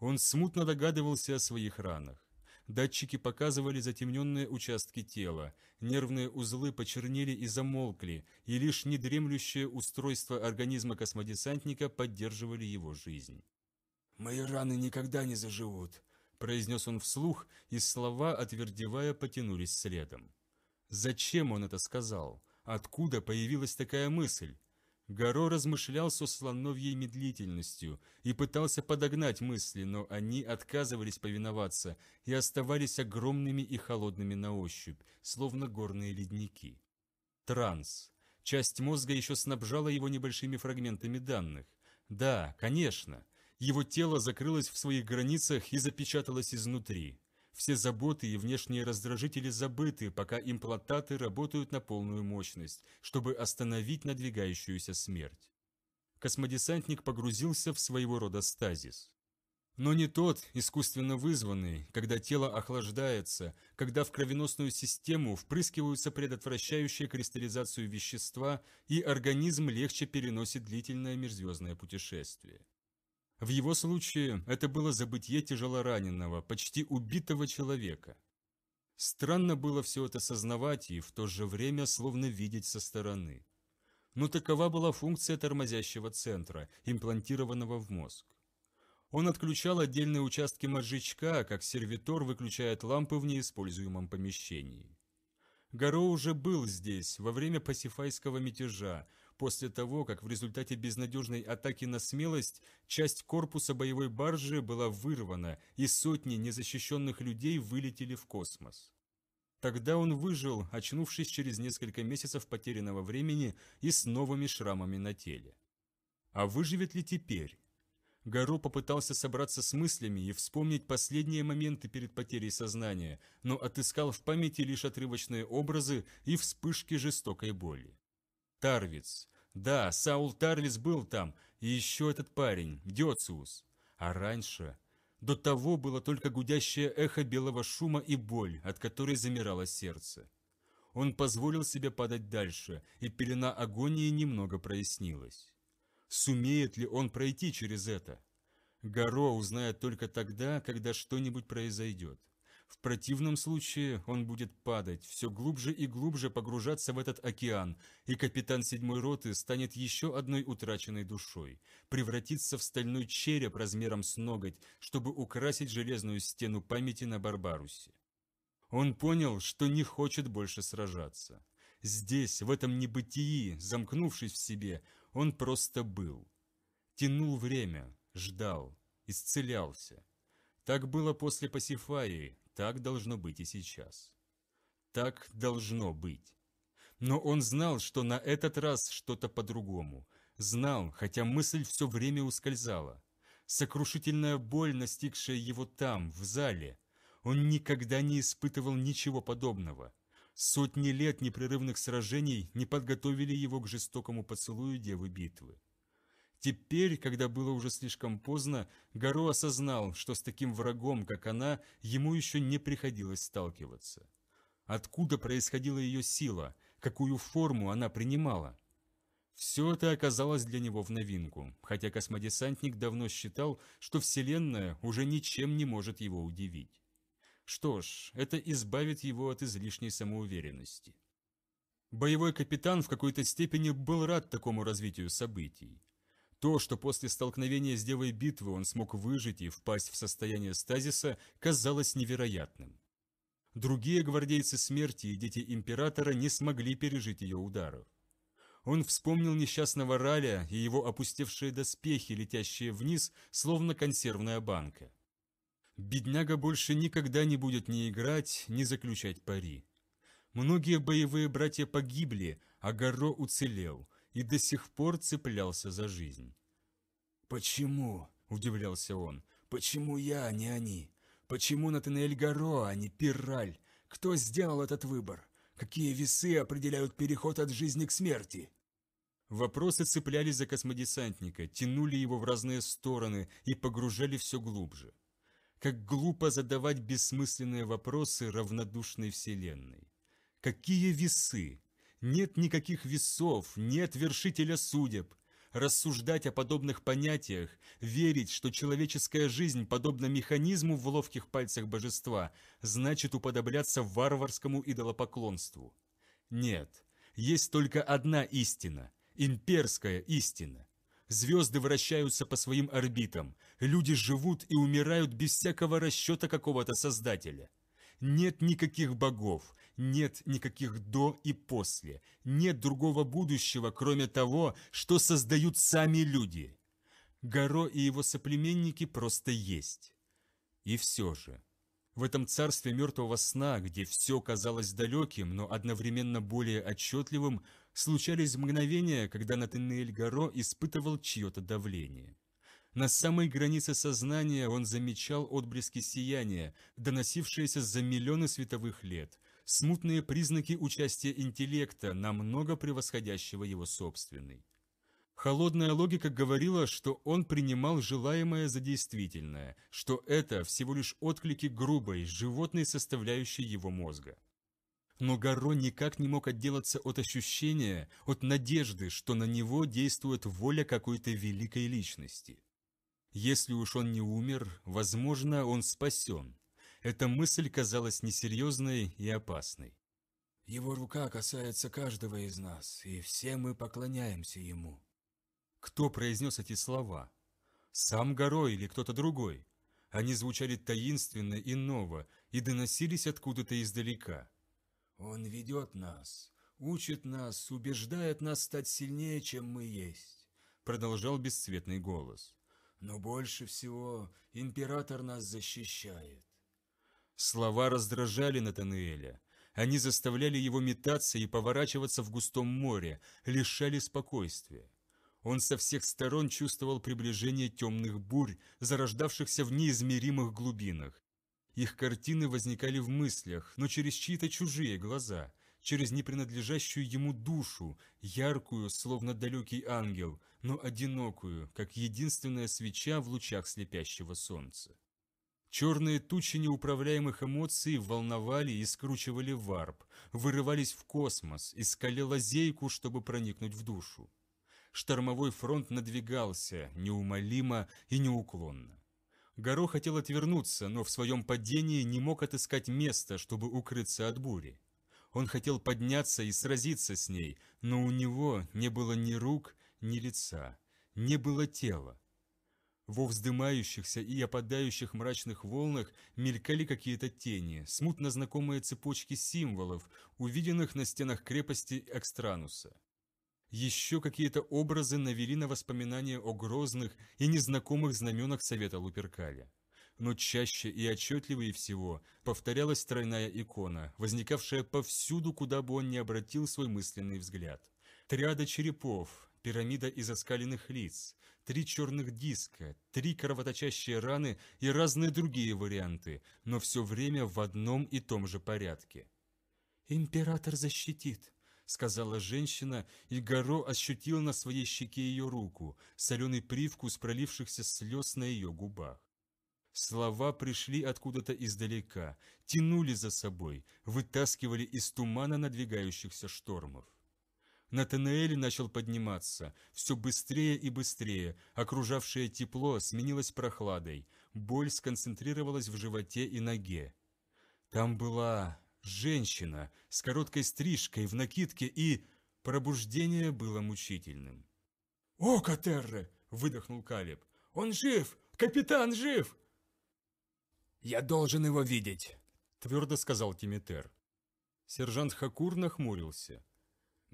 Он смутно догадывался о своих ранах. Датчики показывали затемненные участки тела, нервные узлы почернели и замолкли, и лишь недремлющее устройство организма космодесантника поддерживали его жизнь. «Мои раны никогда не заживут», – произнес он вслух, и слова, отвердевая, потянулись следом. Зачем он это сказал? Откуда появилась такая мысль? Горо размышлял со слоновьей медлительностью и пытался подогнать мысли, но они отказывались повиноваться и оставались огромными и холодными на ощупь, словно горные ледники. Транс. Часть мозга еще снабжала его небольшими фрагментами данных. Да, конечно. Его тело закрылось в своих границах и запечаталось изнутри. Все заботы и внешние раздражители забыты, пока имплантаты работают на полную мощность, чтобы остановить надвигающуюся смерть. Космодесантник погрузился в своего рода стазис. Но не тот, искусственно вызванный, когда тело охлаждается, когда в кровеносную систему впрыскиваются предотвращающие кристаллизацию вещества, и организм легче переносит длительное межзвездное путешествие. В его случае это было забытье тяжелораненого, почти убитого человека. Странно было все это сознавать и в то же время словно видеть со стороны. Но такова была функция тормозящего центра, имплантированного в мозг. Он отключал отдельные участки мозжечка, как сервитор выключает лампы в неиспользуемом помещении. Гаро уже был здесь во время пасифайского мятежа, после того, как в результате безнадежной атаки на смелость часть корпуса боевой баржи была вырвана, и сотни незащищенных людей вылетели в космос. Тогда он выжил, очнувшись через несколько месяцев потерянного времени и с новыми шрамами на теле. А выживет ли теперь? Гаро попытался собраться с мыслями и вспомнить последние моменты перед потерей сознания, но отыскал в памяти лишь отрывочные образы и вспышки жестокой боли. Тарвиц. Да, Саул Тарвиц был там, и еще этот парень, Дёциус. А раньше... До того было только гудящее эхо белого шума и боль, от которой замирало сердце. Он позволил себе падать дальше, и пелена агонии немного прояснилась. Сумеет ли он пройти через это? Горо узнает только тогда, когда что-нибудь произойдет. В противном случае он будет падать, все глубже и глубже погружаться в этот океан, и капитан седьмой роты станет еще одной утраченной душой, превратится в стальной череп размером с ноготь, чтобы украсить железную стену памяти на Барбарусе. Он понял, что не хочет больше сражаться. Здесь, в этом небытии, замкнувшись в себе, он просто был. Тянул время, ждал, исцелялся. Так было после Пасифаи, так должно быть и сейчас. Так должно быть. Но он знал, что на этот раз что-то по-другому. Знал, хотя мысль все время ускользала. Сокрушительная боль, настигшая его там, в зале. Он никогда не испытывал ничего подобного. Сотни лет непрерывных сражений не подготовили его к жестокому поцелую Девы Битвы. Теперь, когда было уже слишком поздно, Гаро осознал, что с таким врагом, как она, ему еще не приходилось сталкиваться. Откуда происходила ее сила, какую форму она принимала? Все это оказалось для него в новинку, хотя космодесантник давно считал, что Вселенная уже ничем не может его удивить. Что ж, это избавит его от излишней самоуверенности. Боевой капитан в какой-то степени был рад такому развитию событий. То, что после столкновения с Девой Битвы он смог выжить и впасть в состояние стазиса, казалось невероятным. Другие гвардейцы смерти и дети Императора не смогли пережить ее ударов. Он вспомнил несчастного Раля и его опустевшие доспехи, летящие вниз, словно консервная банка. Бедняга больше никогда не будет ни играть, ни заключать пари. Многие боевые братья погибли, а Горо уцелел, и до сих пор цеплялся за жизнь. «Почему?» – удивлялся он. «Почему я, а не они? Почему Натанаэль Гаро, а не Пираль? Кто сделал этот выбор? Какие весы определяют переход от жизни к смерти?» Вопросы цепляли за космодесантника, тянули его в разные стороны и погружали все глубже. Как глупо задавать бессмысленные вопросы равнодушной Вселенной. Какие весы? Нет никаких весов, нет вершителя судеб. Рассуждать о подобных понятиях, верить, что человеческая жизнь подобна механизму в ловких пальцах божества, значит уподобляться варварскому идолопоклонству. Нет, есть только одна истина – имперская истина. Звезды вращаются по своим орбитам, люди живут и умирают без всякого расчета какого-то создателя. Нет никаких богов, нет никаких «до» и «после». Нет другого будущего, кроме того, что создают сами люди. Горо и его соплеменники просто есть. И все же. В этом царстве мертвого сна, где все казалось далеким, но одновременно более отчетливым, случались мгновения, когда Натаниэль Горо испытывал чье-то давление. На самой границе сознания он замечал отблески сияния, доносившиеся за миллионы световых лет, смутные признаки участия интеллекта, намного превосходящего его собственный. Холодная логика говорила, что он принимал желаемое за действительное, что это всего лишь отклики грубой, животной составляющей его мозга. Но Гаро никак не мог отделаться от ощущения, от надежды, что на него действует воля какой-то великой личности. Если уж он не умер, возможно, он спасен, эта мысль казалась несерьезной и опасной. «Его рука касается каждого из нас, и все мы поклоняемся ему». Кто произнес эти слова? Сам Горо или кто-то другой? Они звучали таинственно и ново, и доносились откуда-то издалека. «Он ведет нас, учит нас, убеждает нас стать сильнее, чем мы есть», продолжал бесцветный голос. «Но больше всего император нас защищает. Слова раздражали Натануэля. Они заставляли его метаться и поворачиваться в густом море, лишали спокойствия. Он со всех сторон чувствовал приближение темных бурь, зарождавшихся в неизмеримых глубинах. Их картины возникали в мыслях, но через чьи-то чужие глаза, через непринадлежащую ему душу, яркую, словно далекий ангел, но одинокую, как единственная свеча в лучах слепящего солнца. Черные тучи неуправляемых эмоций волновали и скручивали варп, вырывались в космос, искали лазейку, чтобы проникнуть в душу. Штормовой фронт надвигался, неумолимо и неуклонно. Горо хотел отвернуться, но в своем падении не мог отыскать места, чтобы укрыться от бури. Он хотел подняться и сразиться с ней, но у него не было ни рук, ни лица, не было тела. Во вздымающихся и опадающих мрачных волнах мелькали какие-то тени, смутно знакомые цепочки символов, увиденных на стенах крепости Экстрануса. Еще какие-то образы навели на воспоминания о грозных и незнакомых знаменах Совета Луперкаля. Но чаще и отчетливее всего повторялась тройная икона, возникавшая повсюду, куда бы он ни обратил свой мысленный взгляд. Триада черепов, пирамида из оскаленных лиц, три черных диска, три кровоточащие раны и разные другие варианты, но все время в одном и том же порядке. «Император защитит», — сказала женщина, и Горо ощутил на своей щеке ее руку, соленый привкус пролившихся слез на ее губах. Слова пришли откуда-то издалека, тянули за собой, вытаскивали из тумана надвигающихся штормов. Натанаэль начал подниматься, все быстрее и быстрее, окружавшее тепло сменилось прохладой, боль сконцентрировалась в животе и ноге. Там была женщина с короткой стрижкой в накидке, и пробуждение было мучительным. «О, Катерре!» – выдохнул Калиб. «Он жив! Капитан жив!» «Я должен его видеть!» – твердо сказал Тимитер. Сержант Хакур нахмурился.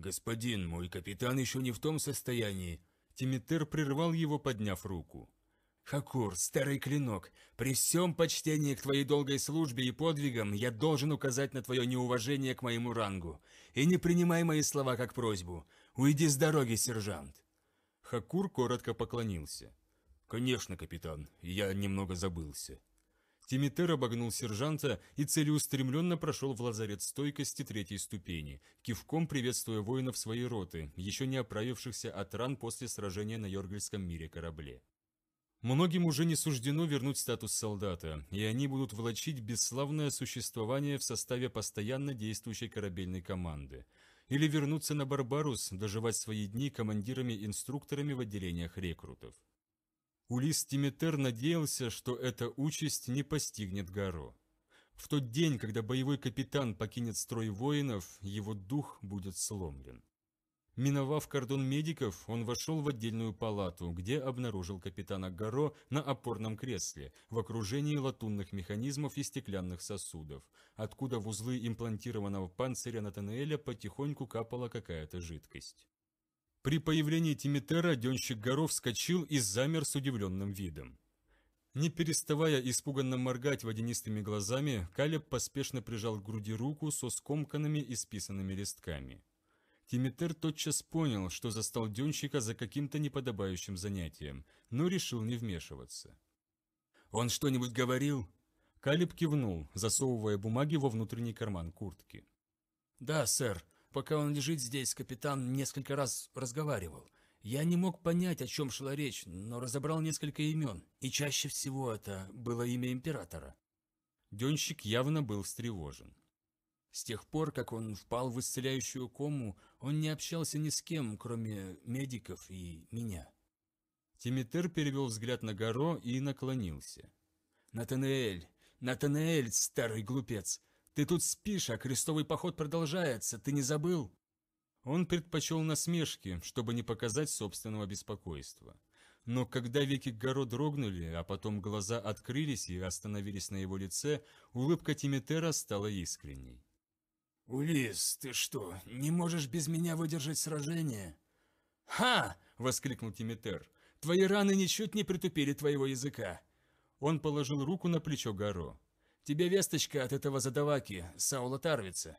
«Господин, мой капитан еще не в том состоянии!» Тимитер прервал его, подняв руку. «Хакур, старый клинок, при всем почтении к твоей долгой службе и подвигам я должен указать на твое неуважение к моему рангу. И не принимай мои слова как просьбу. Уйди с дороги, сержант!» Хакур коротко поклонился. «Конечно, капитан, я немного забылся». Тимитер обогнул сержанта и целеустремленно прошел в лазарет стойкости третьей ступени, кивком приветствуя воинов своей роты, еще не оправившихся от ран после сражения на Йоргельском мире корабле. Многим уже не суждено вернуть статус солдата, и они будут влачить бесславное существование в составе постоянно действующей корабельной команды. Или вернуться на Барбарус, доживать свои дни командирами-инструкторами в отделениях рекрутов. Улис Тимитер надеялся, что эта участь не постигнет Гаро. В тот день, когда боевой капитан покинет строй воинов, его дух будет сломлен. Миновав кордон медиков, он вошел в отдельную палату, где обнаружил капитана Гаро на опорном кресле, в окружении латунных механизмов и стеклянных сосудов, откуда в узлы имплантированного панциря Натанеэля потихоньку капала какая-то жидкость. При появлении Тимитера денщик горов вскочил и замер с удивленным видом. Не переставая испуганно моргать водянистыми глазами, Калеб поспешно прижал к груди руку со скомканными и списанными листками. Тимитер тотчас понял, что застал денщика за каким-то неподобающим занятием, но решил не вмешиваться. «Он что-нибудь говорил?» Калиб кивнул, засовывая бумаги во внутренний карман куртки. «Да, сэр, Пока он лежит здесь, капитан несколько раз разговаривал. Я не мог понять, о чем шла речь, но разобрал несколько имен, и чаще всего это было имя императора. Денщик явно был встревожен. С тех пор, как он впал в исцеляющую кому, он не общался ни с кем, кроме медиков и меня. Тимитер перевел взгляд на Горо и наклонился. «Натанаэль! Натанаэль, старый глупец! Ты тут спишь, а крестовый поход продолжается, ты не забыл?» Он предпочел насмешки, чтобы не показать собственного беспокойства. Но когда веки Горо дрогнули, а потом глаза открылись и остановились на его лице, улыбка Тимитера стала искренней. «Улис, ты что, не можешь без меня выдержать сражение?» «Ха!» — воскликнул Тимитер. «Твои раны ничуть не притупили твоего языка!» Он положил руку на плечо Горо. Тебе весточка от этого задаваки, Саула Тарвица.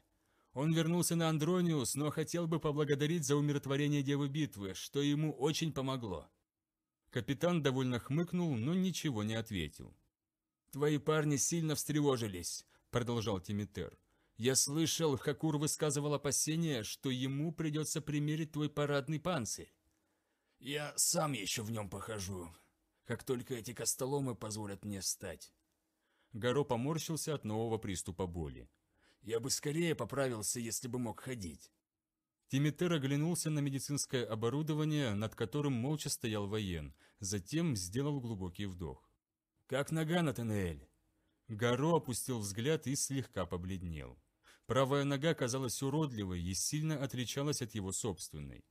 Он вернулся на Андрониус, но хотел бы поблагодарить за умиротворение Девы Битвы, что ему очень помогло». Капитан довольно хмыкнул, но ничего не ответил. «Твои парни сильно встревожились», – продолжал Тимитер. «Я слышал, Хакур высказывал опасения, что ему придется примерить твой парадный панцирь». «Я сам еще в нем похожу, как только эти костоломы позволят мне встать». Горо поморщился от нового приступа боли. «Я бы скорее поправился, если бы мог ходить». Тимитер оглянулся на медицинское оборудование, над которым молча стоял воен, затем сделал глубокий вдох. «Как нога, Натанель?» Гаро опустил взгляд и слегка побледнел. Правая нога казалась уродливой и сильно отличалась от его собственной.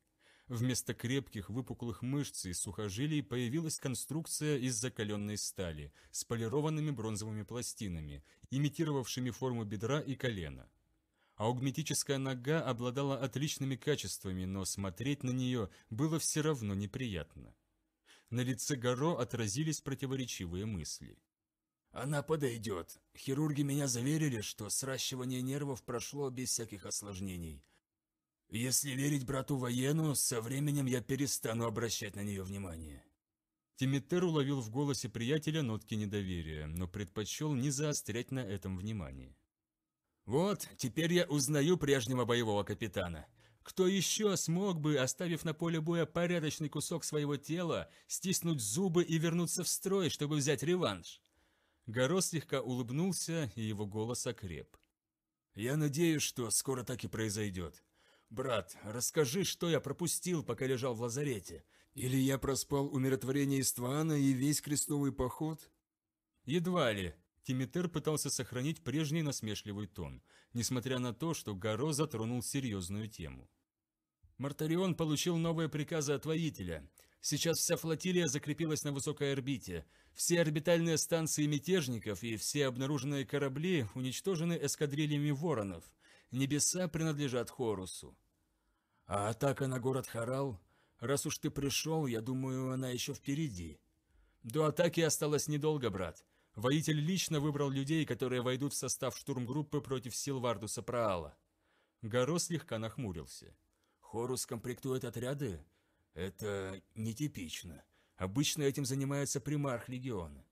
Вместо крепких выпуклых мышц и сухожилий появилась конструкция из закаленной стали с полированными бронзовыми пластинами, имитировавшими форму бедра и колена. Аугметическая нога обладала отличными качествами, но смотреть на нее было все равно неприятно. На лице Горо отразились противоречивые мысли. «Она подойдет. Хирурги меня заверили, что сращивание нервов прошло без всяких осложнений. Если верить брату Воену, со временем я перестану обращать на нее внимание». Тимитер уловил в голосе приятеля нотки недоверия, но предпочел не заострять на этом внимание. «Вот, теперь я узнаю прежнего боевого капитана. Кто еще смог бы, оставив на поле боя порядочный кусок своего тела, стиснуть зубы и вернуться в строй, чтобы взять реванш?» Горо слегка улыбнулся, и его голос окреп. «Я надеюсь, что скоро так и произойдет. «Брат, расскажи, что я пропустил, пока лежал в лазарете. Или я проспал умиротворение Иствана и весь крестовый поход?» «Едва ли». Тимитер пытался сохранить прежний насмешливый тон, несмотря на то, что Гаро затронул серьезную тему. «Мартарион получил новые приказы от воителя. Сейчас вся флотилия закрепилась на высокой орбите. Все орбитальные станции мятежников и все обнаруженные корабли уничтожены эскадрильями воронов небеса принадлежат Хорусу. А атака на город Харал, раз уж ты пришел, я думаю, она еще впереди. До атаки осталось недолго, брат. Воитель лично выбрал людей, которые войдут в состав штурмгруппы против сил Вардуса Праала. Горо слегка нахмурился. Хорус комплектует отряды? Это нетипично. Обычно этим занимается примарх легиона.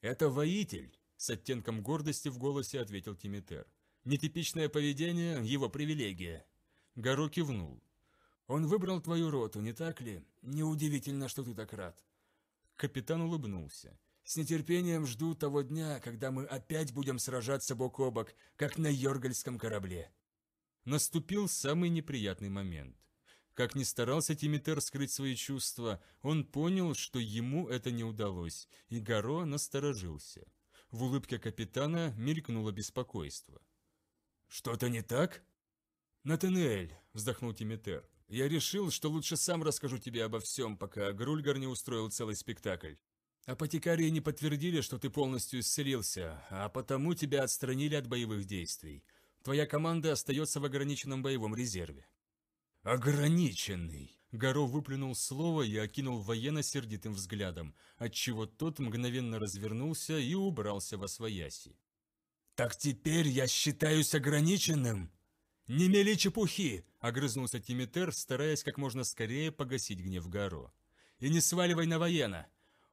Это воитель, с оттенком гордости в голосе ответил Тимитер. Нетипичное поведение – его привилегия. Гаро кивнул. Он выбрал твою роту, не так ли? Неудивительно, что ты так рад. Капитан улыбнулся. С нетерпением жду того дня, когда мы опять будем сражаться бок о бок, как на Йоргальском корабле. Наступил самый неприятный момент. Как ни старался Тимитер скрыть свои чувства, он понял, что ему это не удалось, и Гаро насторожился. В улыбке капитана мелькнуло беспокойство. «Что-то не так?» Натанель вздохнул Тимитер, – «я решил, что лучше сам расскажу тебе обо всем, пока Грульгар не устроил целый спектакль. Апотекарии не подтвердили, что ты полностью исцелился, а потому тебя отстранили от боевых действий. Твоя команда остается в ограниченном боевом резерве». «Ограниченный!» Горо выплюнул слово и окинул военно сердитым взглядом, отчего тот мгновенно развернулся и убрался во свояси. «Так теперь я считаюсь ограниченным!» «Не мели чепухи!» – огрызнулся Тимитер, стараясь как можно скорее погасить гнев Гаро. «И не сваливай на воена!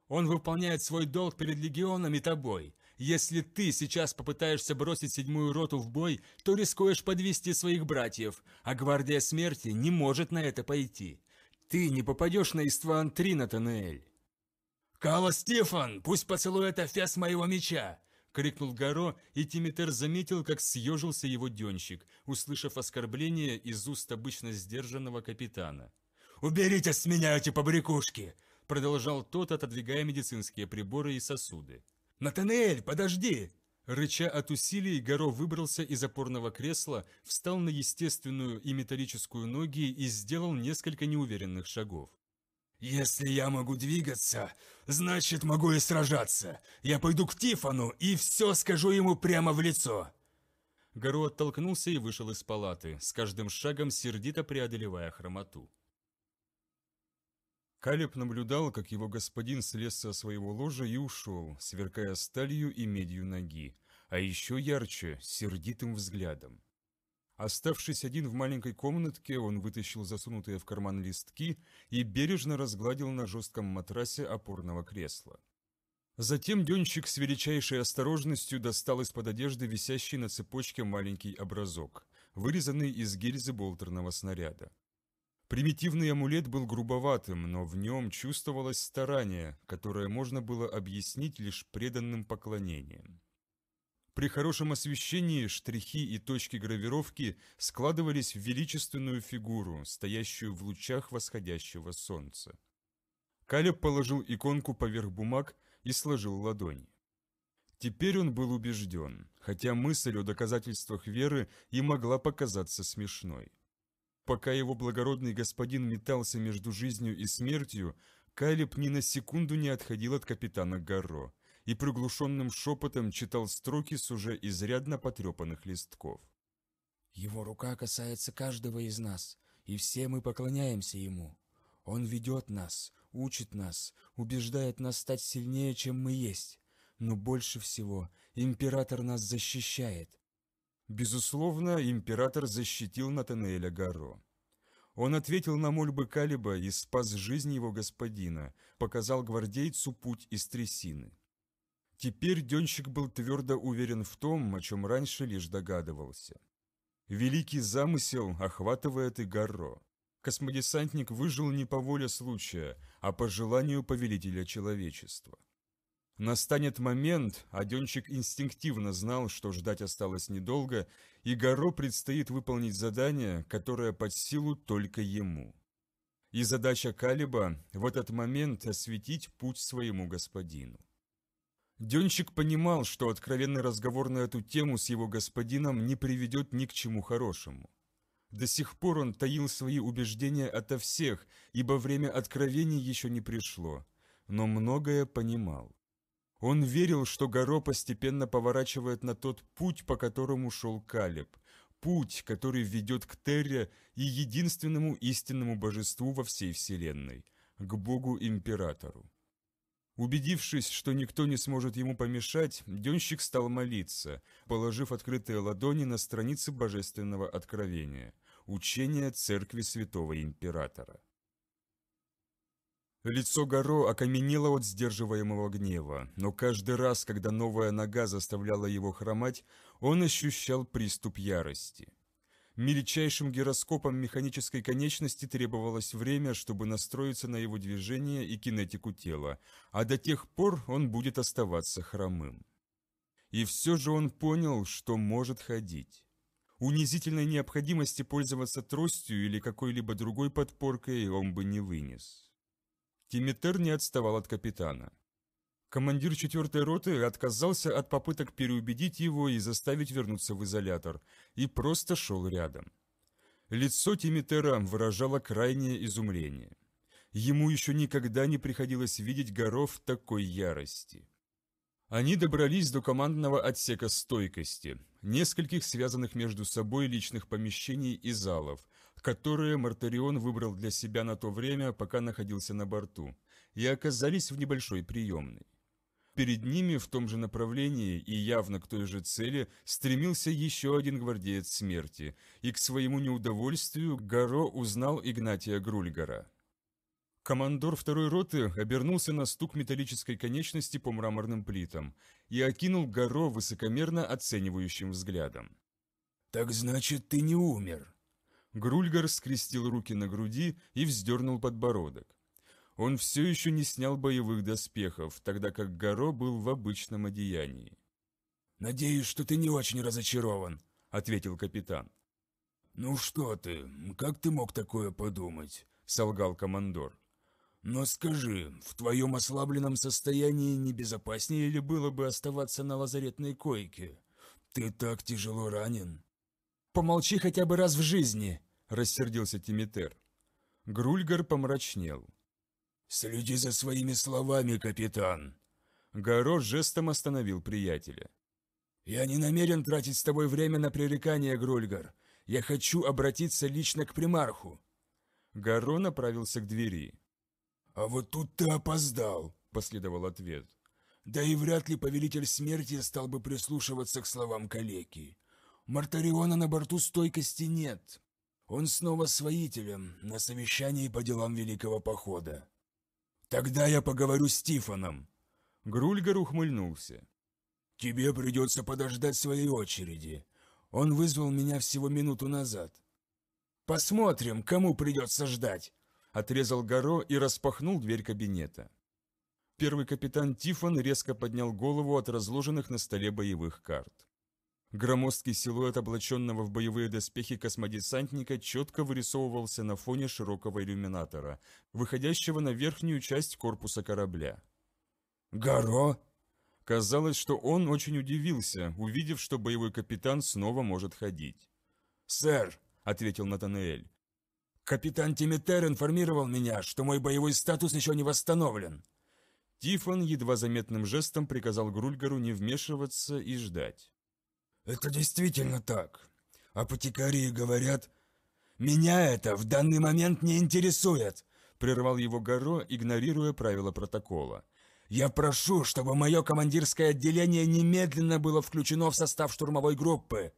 Он выполняет свой долг перед легионом и тобой. Если ты сейчас попытаешься бросить седьмую роту в бой, то рискуешь подвести своих братьев, а гвардия смерти не может на это пойти. Ты не попадешь на Истван-3, Натанель!» «Кала Стефан, пусть поцелует офес моего меча! — крикнул Гаро, и Тимитер заметил, как съежился его денщик, услышав оскорбление из уст обычно сдержанного капитана. «Уберите с меня эти побрякушки!» — продолжал тот, отодвигая медицинские приборы и сосуды. «Натанаэль, подожди!» Рыча от усилий, Гаро выбрался из опорного кресла, встал на естественную и металлическую ноги и сделал несколько неуверенных шагов. «Если я могу двигаться, значит, могу и сражаться. Я пойду к Тифану и все скажу ему прямо в лицо!» Гару оттолкнулся и вышел из палаты, с каждым шагом сердито преодолевая хромоту. Калеб наблюдал, как его господин слез со своего ложа и ушел, сверкая сталью и медью ноги, а еще ярче, сердитым взглядом. Оставшись один в маленькой комнатке, он вытащил засунутые в карман листки и бережно разгладил на жестком матрасе опорного кресла. Затем Денщик с величайшей осторожностью достал из-под одежды висящий на цепочке маленький образок, вырезанный из гильзы болтерного снаряда. Примитивный амулет был грубоватым, но в нем чувствовалось старание, которое можно было объяснить лишь преданным поклонением. При хорошем освещении штрихи и точки гравировки складывались в величественную фигуру, стоящую в лучах восходящего солнца. Калеб положил иконку поверх бумаг и сложил ладони. Теперь он был убежден, хотя мысль о доказательствах веры и могла показаться смешной. Пока его благородный господин метался между жизнью и смертью, Калеб ни на секунду не отходил от капитана Гарро – и приглушенным шепотом читал строки с уже изрядно потрепанных листков. «Его рука касается каждого из нас, и все мы поклоняемся ему. Он ведет нас, учит нас, убеждает нас стать сильнее, чем мы есть. Но больше всего император нас защищает». Безусловно, император защитил Натанеэля Гаро. Он ответил на мольбы Калиба и спас жизнь его господина, показал гвардейцу путь из трясины. Теперь Денщик был твердо уверен в том, о чем раньше лишь догадывался. Великий замысел охватывает и Гарро. Космодесантник выжил не по воле случая, а по желанию повелителя человечества. Настанет момент, а Денщик инстинктивно знал, что ждать осталось недолго, и Гаро предстоит выполнить задание, которое под силу только ему. И задача Калиба в этот момент осветить путь своему господину. Денщик понимал, что откровенный разговор на эту тему с его господином не приведет ни к чему хорошему. До сих пор он таил свои убеждения ото всех, ибо время откровений еще не пришло, но многое понимал. Он верил, что Горо постепенно поворачивает на тот путь, по которому шел Калеб, путь, который ведет к Терре и единственному истинному божеству во всей вселенной, к Богу-императору. Убедившись, что никто не сможет ему помешать, денщик стал молиться, положив открытые ладони на страницы Божественного Откровения, учения Церкви Святого Императора. Лицо Горо окаменело от сдерживаемого гнева, но каждый раз, когда новая нога заставляла его хромать, он ощущал приступ ярости – Мельчайшим гироскопом механической конечности требовалось время, чтобы настроиться на его движение и кинетику тела, а до тех пор он будет оставаться хромым. И все же он понял, что может ходить. Унизительной необходимости пользоваться тростью или какой-либо другой подпоркой он бы не вынес. Тимитер не отставал от капитана. Командир четвертой роты отказался от попыток переубедить его и заставить вернуться в изолятор, и просто шел рядом. Лицо Тимитера выражало крайнее изумление. Ему еще никогда не приходилось видеть горов такой ярости. Они добрались до командного отсека стойкости, нескольких связанных между собой личных помещений и залов, которые Мартарион выбрал для себя на то время, пока находился на борту, и оказались в небольшой приемной. Перед ними в том же направлении и явно к той же цели стремился еще один гвардеец смерти, и к своему неудовольствию Гаро узнал Игнатия Грульгара. Командор второй роты обернулся на стук металлической конечности по мраморным плитам и окинул Гаро высокомерно оценивающим взглядом. «Так значит, ты не умер?» Грульгар скрестил руки на груди и вздернул подбородок. Он все еще не снял боевых доспехов, тогда как Горо был в обычном одеянии. «Надеюсь, что ты не очень разочарован», — ответил капитан. «Ну что ты, как ты мог такое подумать?» — солгал командор. «Но скажи, в твоем ослабленном состоянии небезопаснее ли было бы оставаться на лазаретной койке? Ты так тяжело ранен». «Помолчи хотя бы раз в жизни!» — рассердился Тимитер. Грульгар помрачнел. «Следи за своими словами, капитан!» Горо жестом остановил приятеля. «Я не намерен тратить с тобой время на пререкание, Грольгар. Я хочу обратиться лично к примарху». Горо направился к двери. «А вот тут ты опоздал», — последовал ответ. «Да и вряд ли повелитель смерти стал бы прислушиваться к словам калеки. Мартариона на борту стойкости нет. Он снова с воителем на совещании по делам Великого Похода. «Тогда я поговорю с Тифоном». Грульгар ухмыльнулся. «Тебе придется подождать своей очереди. Он вызвал меня всего минуту назад». «Посмотрим, кому придется ждать!» Отрезал Горо и распахнул дверь кабинета. Первый капитан Тифон резко поднял голову от разложенных на столе боевых карт. Громоздкий силуэт облаченного в боевые доспехи космодесантника четко вырисовывался на фоне широкого иллюминатора, выходящего на верхнюю часть корпуса корабля. «Гаро!» Казалось, что он очень удивился, увидев, что боевой капитан снова может ходить. «Сэр!» – ответил Натанаэль. «Капитан Тимитер информировал меня, что мой боевой статус еще не восстановлен». Тифон едва заметным жестом приказал Грульгару не вмешиваться и ждать. Это действительно так. Апотекарии говорят... «Меня это в данный момент не интересует!» Прервал его Горо, игнорируя правила протокола. «Я прошу, чтобы мое командирское отделение немедленно было включено в состав штурмовой группы!»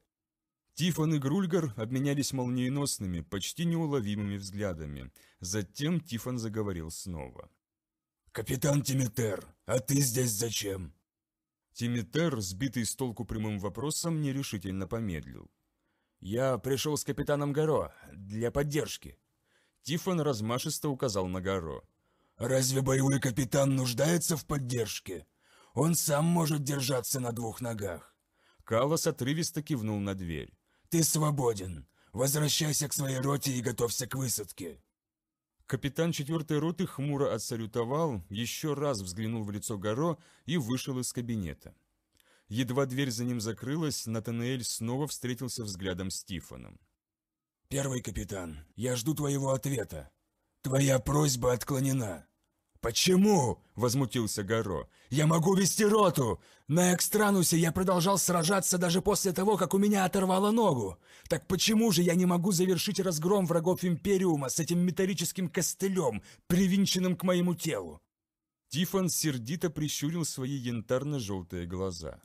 Тифон и Грульгар обменялись молниеносными, почти неуловимыми взглядами. Затем Тифон заговорил снова. «Капитан Тимитер, а ты здесь зачем?» Тимитер, сбитый с толку прямым вопросом, нерешительно помедлил. «Я пришел с капитаном Гаро для поддержки». Тифон размашисто указал на Гаро. «Разве боевой капитан нуждается в поддержке? Он сам может держаться на двух ногах». Калос отрывисто кивнул на дверь. «Ты свободен. Возвращайся к своей роте и готовься к высадке». Капитан четвертой роты хмуро отсалютовал, еще раз взглянул в лицо Горо и вышел из кабинета. Едва дверь за ним закрылась, Натанаэль снова встретился взглядом с Тифоном. «Первый капитан, я жду твоего ответа. Твоя просьба отклонена». «Почему?» – возмутился Горо. «Я могу вести роту! На Экстранусе я продолжал сражаться даже после того, как у меня оторвало ногу! Так почему же я не могу завершить разгром врагов Империума с этим металлическим костылем, привинченным к моему телу?» Тифон сердито прищурил свои янтарно-желтые глаза.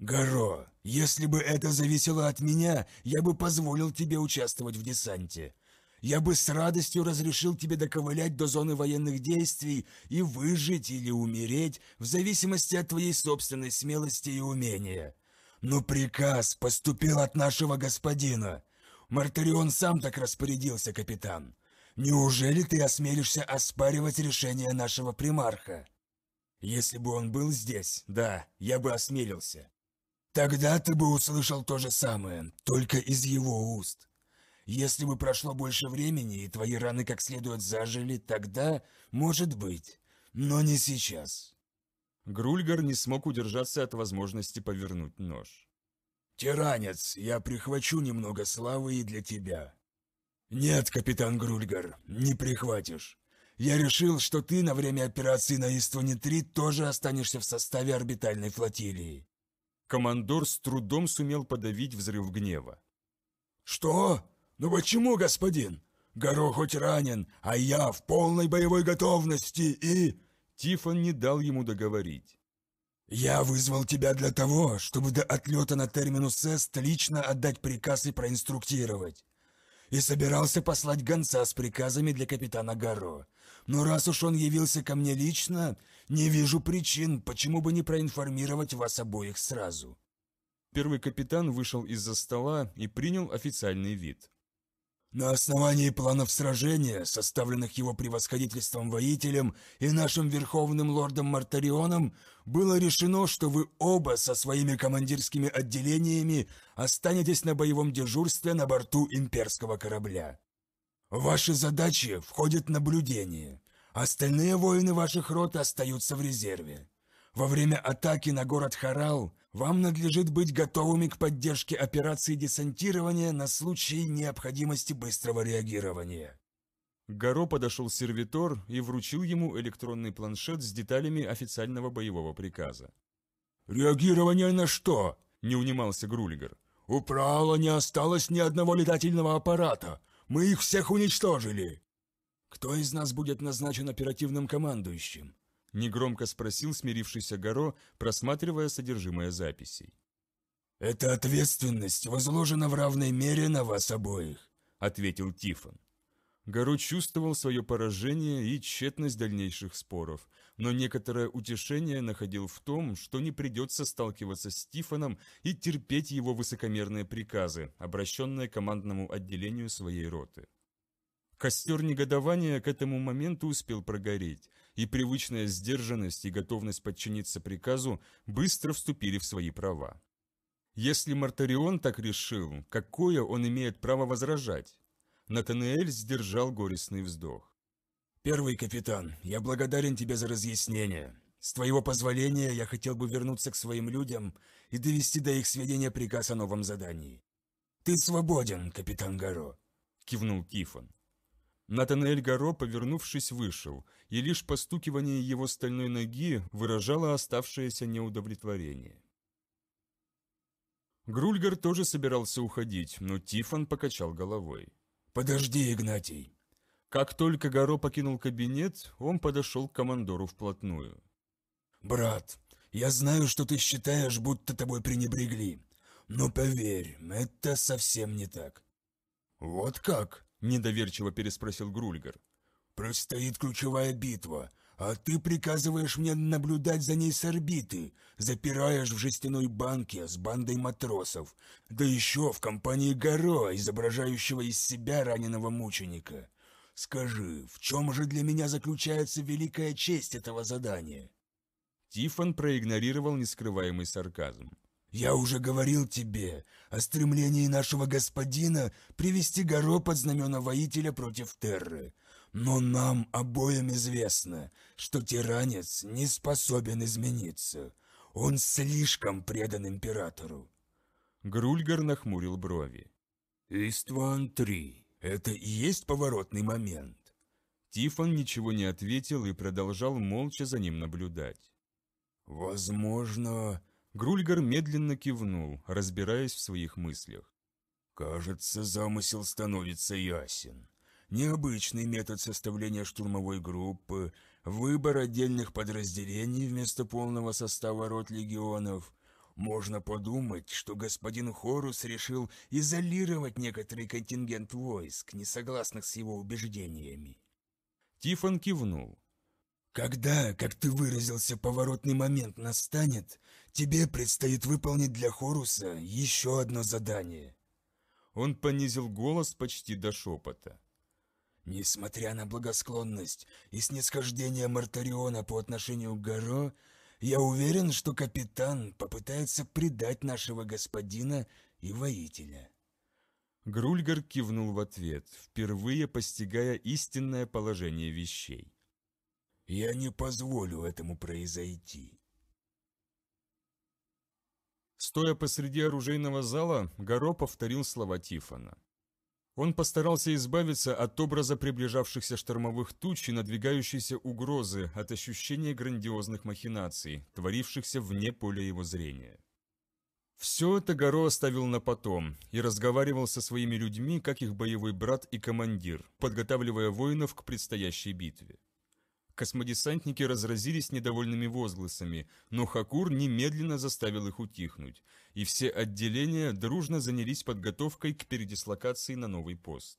«Горо, если бы это зависело от меня, я бы позволил тебе участвовать в десанте. Я бы с радостью разрешил тебе доковылять до зоны военных действий и выжить или умереть, в зависимости от твоей собственной смелости и умения. Но приказ поступил от нашего господина. Мартарион сам так распорядился, капитан. Неужели ты осмелишься оспаривать решение нашего примарха? Если бы он был здесь, да, я бы осмелился. Тогда ты бы услышал то же самое, только из его уст. Если бы прошло больше времени, и твои раны как следует зажили, тогда, может быть, но не сейчас». Грульгар не смог удержаться от возможности повернуть нож. «Тиранец, я прихвачу немного славы и для тебя». «Нет, капитан Грульгар, не прихватишь. Я решил, что ты на время операции на Истване-3 тоже останешься в составе орбитальной флотилии». Командор с трудом сумел подавить взрыв гнева. «Что? Ну почему, господин? Горо хоть ранен, а я в полной боевой готовности и...» Тифон не дал ему договорить. «Я вызвал тебя для того, чтобы до отлета на терминус Эст лично отдать приказ и проинструктировать. И собирался послать гонца с приказами для капитана Гаро. Но раз уж он явился ко мне лично, не вижу причин, почему бы не проинформировать вас обоих сразу». Первый капитан вышел из-за стола и принял официальный вид. На основании планов сражения, составленных его превосходительством воителем и нашим верховным лордом Мартарионом, было решено, что вы оба со своими командирскими отделениями останетесь на боевом дежурстве на борту имперского корабля. В ваши задачи входит наблюдение. Остальные воины ваших рот остаются в резерве. Во время атаки на город Харал вам надлежит быть готовыми к поддержке операции десантирования на случай необходимости быстрого реагирования». К Гаро подошел сервитор и вручил ему электронный планшет с деталями официального боевого приказа. «Реагирование на что?» – не унимался Грулигер. «У Прала не осталось ни одного летательного аппарата. Мы их всех уничтожили!» «Кто из нас будет назначен оперативным командующим?» Негромко спросил смирившийся Горо, просматривая содержимое записей. «Эта ответственность возложена в равной мере на вас обоих», — ответил Тифон. Горо чувствовал свое поражение и тщетность дальнейших споров, но некоторое утешение находил в том, что не придется сталкиваться с Тифоном и терпеть его высокомерные приказы, обращенные командному отделению своей роты. Костер негодования к этому моменту успел прогореть, и привычная сдержанность и готовность подчиниться приказу быстро вступили в свои права. Если Мартарион так решил, какое он имеет право возражать? Натанаэль сдержал горестный вздох. «Первый капитан, я благодарен тебе за разъяснение. С твоего позволения я хотел бы вернуться к своим людям и довести до их сведения приказ о новом задании». «Ты свободен, капитан Гаро», — кивнул Тифон. Натанаэль Гаро, повернувшись, вышел, и лишь постукивание его стальной ноги выражало оставшееся неудовлетворение. Грульгар тоже собирался уходить, но Тифон покачал головой. «Подожди, Игнатий!» Как только Гаро покинул кабинет, он подошел к командору вплотную. «Брат, я знаю, что ты считаешь, будто тобой пренебрегли. Но поверь, это совсем не так». «Вот как?» Недоверчиво переспросил Грульгар. «Простоит ключевая битва, а ты приказываешь мне наблюдать за ней с орбиты, запираешь в жестяной банке с бандой матросов, да еще в компании Горо, изображающего из себя раненого мученика. Скажи, в чем же для меня заключается великая честь этого задания?» Тифон проигнорировал нескрываемый сарказм. «Я уже говорил тебе, о стремлении нашего господина привести Горо под знамена воителя против Терры. Но нам обоим известно, что тиранец не способен измениться. Он слишком предан императору. Грульгар нахмурил брови. «Истван 3. Это и есть поворотный момент?» Тифон ничего не ответил и продолжал молча за ним наблюдать. «Возможно, Грульгар медленно кивнул, разбираясь в своих мыслях. «Кажется, замысел становится ясен. Необычный метод составления штурмовой группы, выбор отдельных подразделений вместо полного состава рот легионов. Можно подумать, что господин Хорус решил изолировать некоторый контингент войск, не согласных с его убеждениями». Тифон кивнул. «Когда, как ты выразился, поворотный момент настанет, тебе предстоит выполнить для Хоруса еще одно задание». Он понизил голос почти до шепота. «Несмотря на благосклонность и снисхождение Мартариона по отношению к Горо, я уверен, что капитан попытается предать нашего господина и воителя». Грульгар кивнул в ответ, впервые постигая истинное положение вещей. «Я не позволю этому произойти», Стоя посреди оружейного зала, Горо повторил слова Тифона. Он постарался избавиться от образа приближавшихся штормовых туч и надвигающейся угрозы, от ощущения грандиозных махинаций, творившихся вне поля его зрения. Все это Горо оставил на потом и разговаривал со своими людьми, как их боевой брат и командир, подготавливая воинов к предстоящей битве. Космодесантники разразились недовольными возгласами, но Хакур немедленно заставил их утихнуть, и все отделения дружно занялись подготовкой к передислокации на новый пост.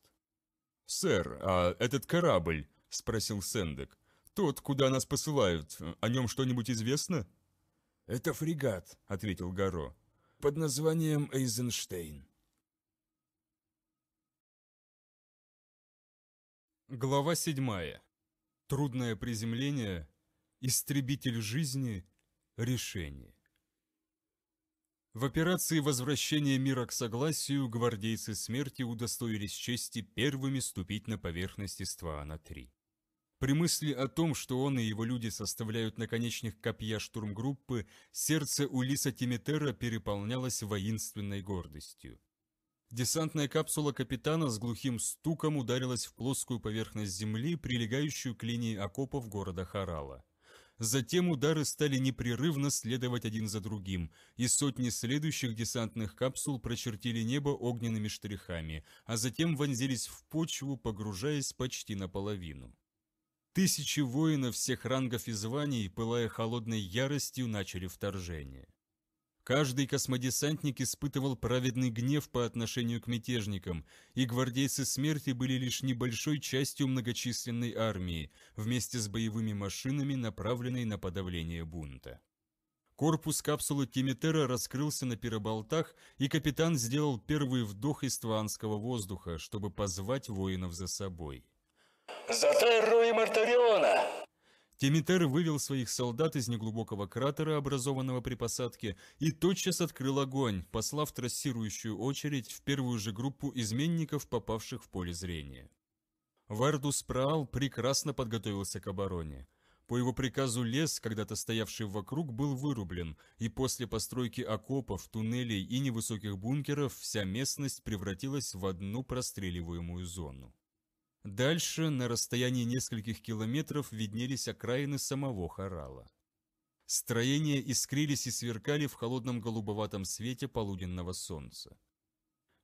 «Сэр, а этот корабль?» – спросил Сендек. «Тот, куда нас посылают, о нем что-нибудь известно?» «Это фрегат», – ответил Гаро, – «под названием Эйзенштейн». Глава седьмая трудное приземление, истребитель жизни, решение. В операции возвращения мира к согласию гвардейцы смерти удостоились чести первыми ступить на поверхность Иствана-3. При мысли о том, что он и его люди составляют наконечник копья штурмгруппы, сердце Улиса Тимитера переполнялось воинственной гордостью. Десантная капсула капитана с глухим стуком ударилась в плоскую поверхность земли, прилегающую к линии окопов города Харала. Затем удары стали непрерывно следовать один за другим, и сотни следующих десантных капсул прочертили небо огненными штрихами, а затем вонзились в почву, погружаясь почти наполовину. Тысячи воинов всех рангов и званий, пылая холодной яростью, начали вторжение. Каждый космодесантник испытывал праведный гнев по отношению к мятежникам, и гвардейцы смерти были лишь небольшой частью многочисленной армии, вместе с боевыми машинами, направленной на подавление бунта. Корпус капсулы Тиметера раскрылся на пироболтах, и капитан сделал первый вдох из тванского воздуха, чтобы позвать воинов за собой. «За Терру и Мартариона!» Темитер вывел своих солдат из неглубокого кратера, образованного при посадке, и тотчас открыл огонь, послав трассирующую очередь в первую же группу изменников, попавших в поле зрения. Вардус Праал прекрасно подготовился к обороне. По его приказу лес, когда-то стоявший вокруг, был вырублен, и после постройки окопов, туннелей и невысоких бункеров вся местность превратилась в одну простреливаемую зону. Дальше, на расстоянии нескольких километров, виднелись окраины самого Хорала. Строения искрились и сверкали в холодном голубоватом свете полуденного солнца.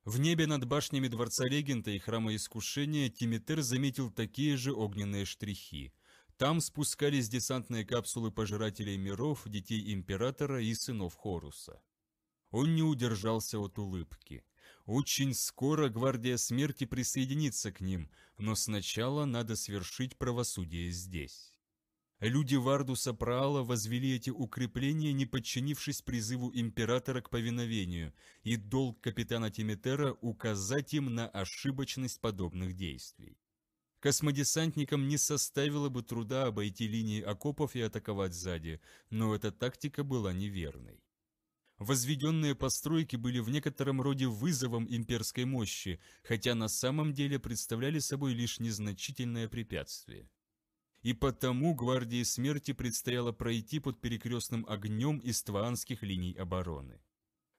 В небе над башнями Дворца Регента и Храма Искушения Тимитер заметил такие же огненные штрихи. Там спускались десантные капсулы пожирателей миров, детей Императора и сынов Хоруса. Он не удержался от улыбки. Очень скоро Гвардия Смерти присоединится к ним, но сначала надо свершить правосудие здесь. Люди Вардуса Праала возвели эти укрепления, не подчинившись призыву императора к повиновению, и долг капитана Тиметера указать им на ошибочность подобных действий. Космодесантникам не составило бы труда обойти линии окопов и атаковать сзади, но эта тактика была неверной. Возведенные постройки были в некотором роде вызовом имперской мощи, хотя на самом деле представляли собой лишь незначительное препятствие. И потому гвардии смерти предстояло пройти под перекрестным огнем из тваанских линий обороны.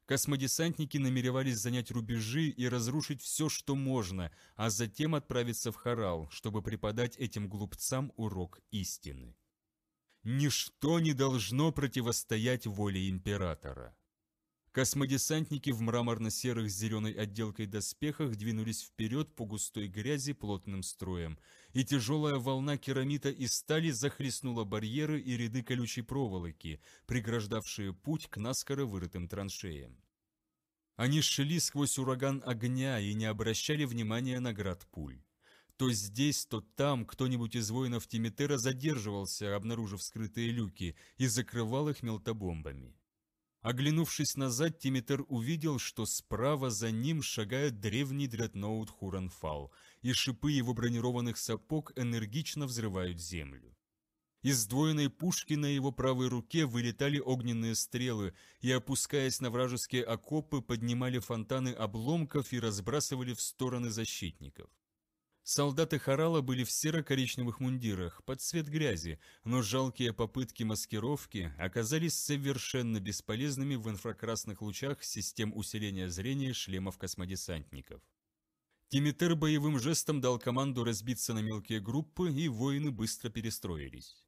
Космодесантники намеревались занять рубежи и разрушить все, что можно, а затем отправиться в Харал, чтобы преподать этим глупцам урок истины. Ничто не должно противостоять воле императора. Космодесантники в мраморно-серых с зеленой отделкой доспехах двинулись вперед по густой грязи плотным строем, и тяжелая волна керамита и стали захлестнула барьеры и ряды колючей проволоки, преграждавшие путь к наскоро вырытым траншеям. Они шли сквозь ураган огня и не обращали внимания на град пуль. То здесь, то там кто-нибудь из воинов Тимитера задерживался, обнаружив скрытые люки, и закрывал их мелтобомбами. Оглянувшись назад, Тимитер увидел, что справа за ним шагает древний дредноут Хуранфал, и шипы его бронированных сапог энергично взрывают землю. Из двойной пушки на его правой руке вылетали огненные стрелы и, опускаясь на вражеские окопы, поднимали фонтаны обломков и разбрасывали в стороны защитников. Солдаты Харала были в серо-коричневых мундирах, под цвет грязи, но жалкие попытки маскировки оказались совершенно бесполезными в инфракрасных лучах систем усиления зрения шлемов космодесантников. Тимитер боевым жестом дал команду разбиться на мелкие группы, и воины быстро перестроились.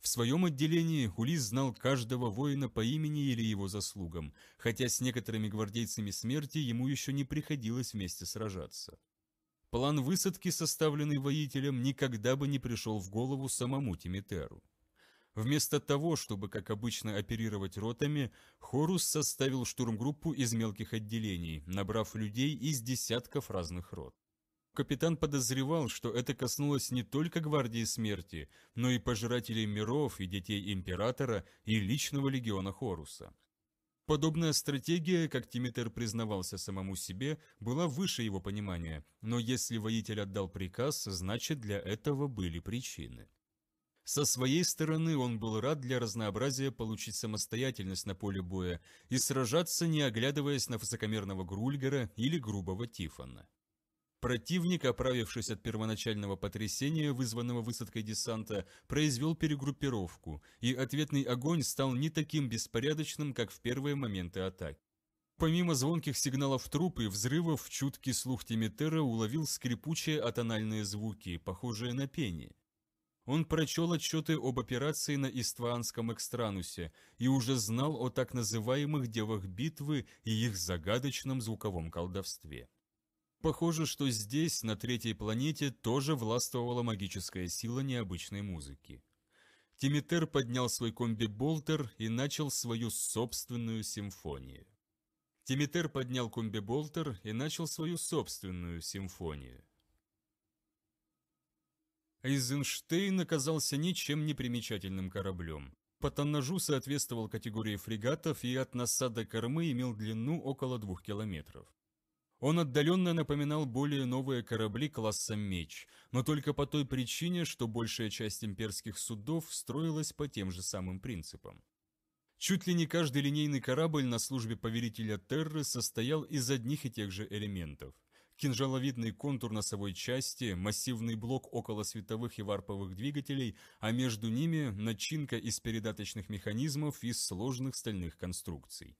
В своем отделении Улис знал каждого воина по имени или его заслугам, хотя с некоторыми гвардейцами смерти ему еще не приходилось вместе сражаться. План высадки, составленный воителем, никогда бы не пришел в голову самому Тимитеру. Вместо того, чтобы, как обычно, оперировать ротами, Хорус составил штурмгруппу из мелких отделений, набрав людей из десятков разных рот. Капитан подозревал, что это коснулось не только Гвардии Смерти, но и Пожирателей Миров, и Детей Императора, и личного легиона Хоруса. Подобная стратегия, как Тимитер признавался самому себе, была выше его понимания, но если воитель отдал приказ, значит для этого были причины. Со своей стороны он был рад для разнообразия получить самостоятельность на поле боя и сражаться, не оглядываясь на высокомерного Грульгера или грубого Тифана. Противник, оправившись от первоначального потрясения, вызванного высадкой десанта, произвел перегруппировку, и ответный огонь стал не таким беспорядочным, как в первые моменты атаки. Помимо звонких сигналов труп и взрывов, чуткий слух Тимитера уловил скрипучие атональные звуки, похожие на пение. Он прочел отчеты об операции на Истванском экстранусе и уже знал о так называемых девах битвы и их загадочном звуковом колдовстве. Похоже, что здесь, на третьей планете, тоже властвовала магическая сила необычной музыки. Тимитер поднял свой комби-болтер и начал свою собственную симфонию. Тимитер поднял комби-болтер и начал свою собственную симфонию. Эйзенштейн оказался ничем не примечательным кораблем. По тоннажу соответствовал категории фрегатов и от насада кормы имел длину около двух километров. Он отдаленно напоминал более новые корабли класса «Меч», но только по той причине, что большая часть имперских судов строилась по тем же самым принципам. Чуть ли не каждый линейный корабль на службе повелителя Терры состоял из одних и тех же элементов. Кинжаловидный контур носовой части, массивный блок около световых и варповых двигателей, а между ними начинка из передаточных механизмов и сложных стальных конструкций.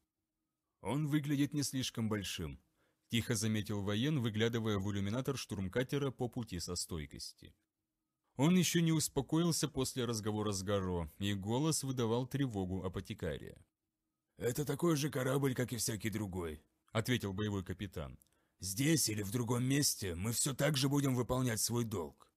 «Он выглядит не слишком большим», – тихо заметил воен, выглядывая в иллюминатор штурмкатера по пути со стойкости. Он еще не успокоился после разговора с Гаро, и голос выдавал тревогу апотекария. «Это такой же корабль, как и всякий другой», – ответил боевой капитан. «Здесь или в другом месте мы все так же будем выполнять свой долг».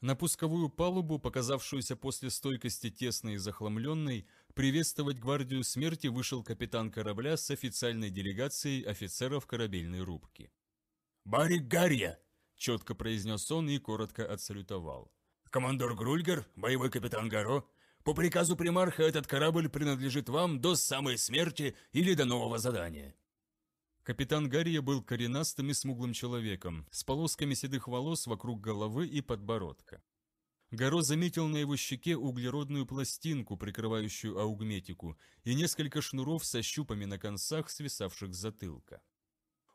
На пусковую палубу, показавшуюся после стойкости тесной и захламленной, Приветствовать гвардию смерти вышел капитан корабля с официальной делегацией офицеров корабельной рубки. «Барик Гарья!» – четко произнес он и коротко отсалютовал. «Командор Грульгер, боевой капитан Гаро, по приказу примарха этот корабль принадлежит вам до самой смерти или до нового задания». Капитан Гарья был коренастым и смуглым человеком, с полосками седых волос вокруг головы и подбородка. Горо заметил на его щеке углеродную пластинку, прикрывающую аугметику, и несколько шнуров со щупами на концах, свисавших с затылка.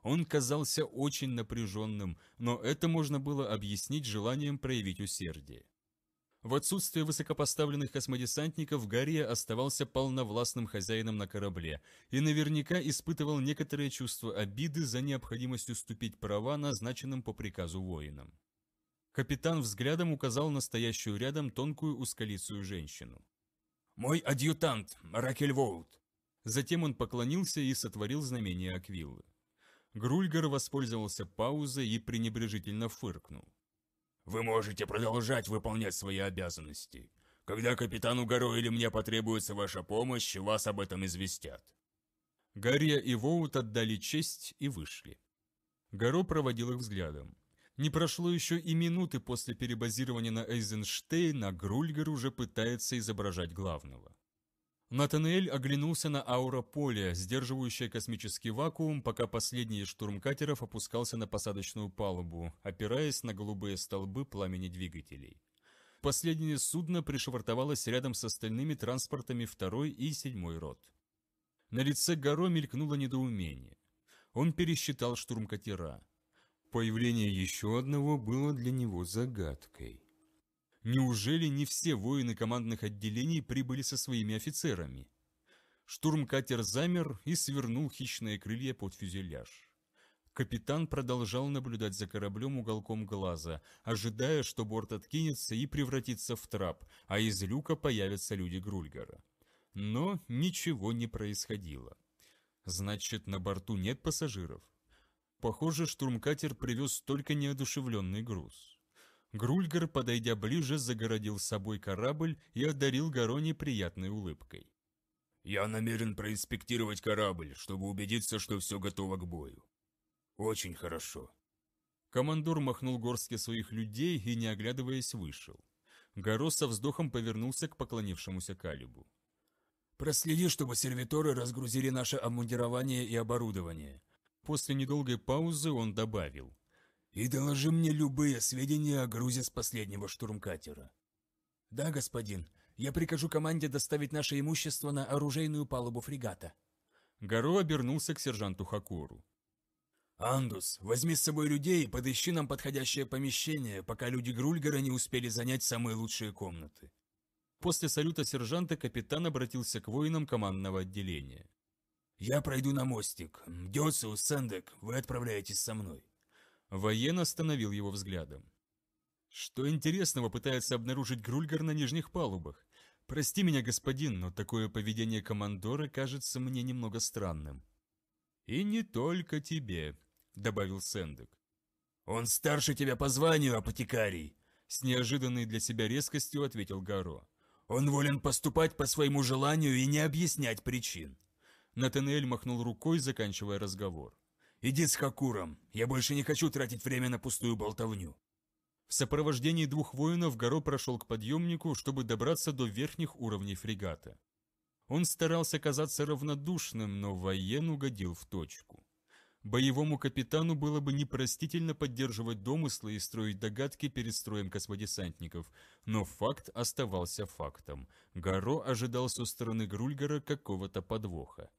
Он казался очень напряженным, но это можно было объяснить желанием проявить усердие. В отсутствие высокопоставленных космодесантников Гария оставался полновластным хозяином на корабле и наверняка испытывал некоторое чувство обиды за необходимость уступить права назначенным по приказу воинам. Капитан взглядом указал на стоящую рядом тонкую ускалицую женщину. «Мой адъютант, Ракель Воут!» Затем он поклонился и сотворил знамение Аквиллы. Грульгар воспользовался паузой и пренебрежительно фыркнул. «Вы можете продолжать выполнять свои обязанности. Когда капитану Горо или мне потребуется ваша помощь, вас об этом известят». Гарри и Воут отдали честь и вышли. Горо проводил их взглядом. Не прошло еще и минуты после перебазирования на Эйзенштейна, Грульгер уже пытается изображать главного. Натанель оглянулся на аура сдерживающее космический вакуум, пока последний из штурмкатеров опускался на посадочную палубу, опираясь на голубые столбы пламени двигателей. Последнее судно пришвартовалось рядом с остальными транспортами второй и седьмой рот. На лице Горо мелькнуло недоумение. Он пересчитал штурмкатера появление еще одного было для него загадкой. Неужели не все воины командных отделений прибыли со своими офицерами? Штурмкатер замер и свернул хищные крылья под фюзеляж. Капитан продолжал наблюдать за кораблем уголком глаза, ожидая, что борт откинется и превратится в трап, а из люка появятся люди Грульгара. Но ничего не происходило. Значит, на борту нет пассажиров? Похоже, штурмкатер привез только неодушевленный груз. Грульгар, подойдя ближе, загородил с собой корабль и одарил Гарони приятной улыбкой. «Я намерен проинспектировать корабль, чтобы убедиться, что все готово к бою. Очень хорошо». Командор махнул горстке своих людей и, не оглядываясь, вышел. Горос со вздохом повернулся к поклонившемуся Калибу. «Проследи, чтобы сервиторы разгрузили наше обмундирование и оборудование. После недолгой паузы он добавил. «И доложи мне любые сведения о грузе с последнего штурмкатера». «Да, господин. Я прикажу команде доставить наше имущество на оружейную палубу фрегата». Гаро обернулся к сержанту Хакуру. «Андус, возьми с собой людей и подыщи нам подходящее помещение, пока люди Грульгара не успели занять самые лучшие комнаты». После салюта сержанта капитан обратился к воинам командного отделения. «Я пройду на мостик. Дёсу, Сендек, вы отправляетесь со мной». Воен остановил его взглядом. «Что интересного пытается обнаружить Грульгар на нижних палубах? Прости меня, господин, но такое поведение командора кажется мне немного странным». «И не только тебе», — добавил Сендек. «Он старше тебя по званию, апотекарий!» С неожиданной для себя резкостью ответил Гаро. «Он волен поступать по своему желанию и не объяснять причин. Натанель махнул рукой, заканчивая разговор. «Иди с Хакуром, я больше не хочу тратить время на пустую болтовню». В сопровождении двух воинов Горо прошел к подъемнику, чтобы добраться до верхних уровней фрегата. Он старался казаться равнодушным, но воен угодил в точку. Боевому капитану было бы непростительно поддерживать домыслы и строить догадки перед строем космодесантников, но факт оставался фактом. Горо ожидал со стороны Грульгара какого-то подвоха.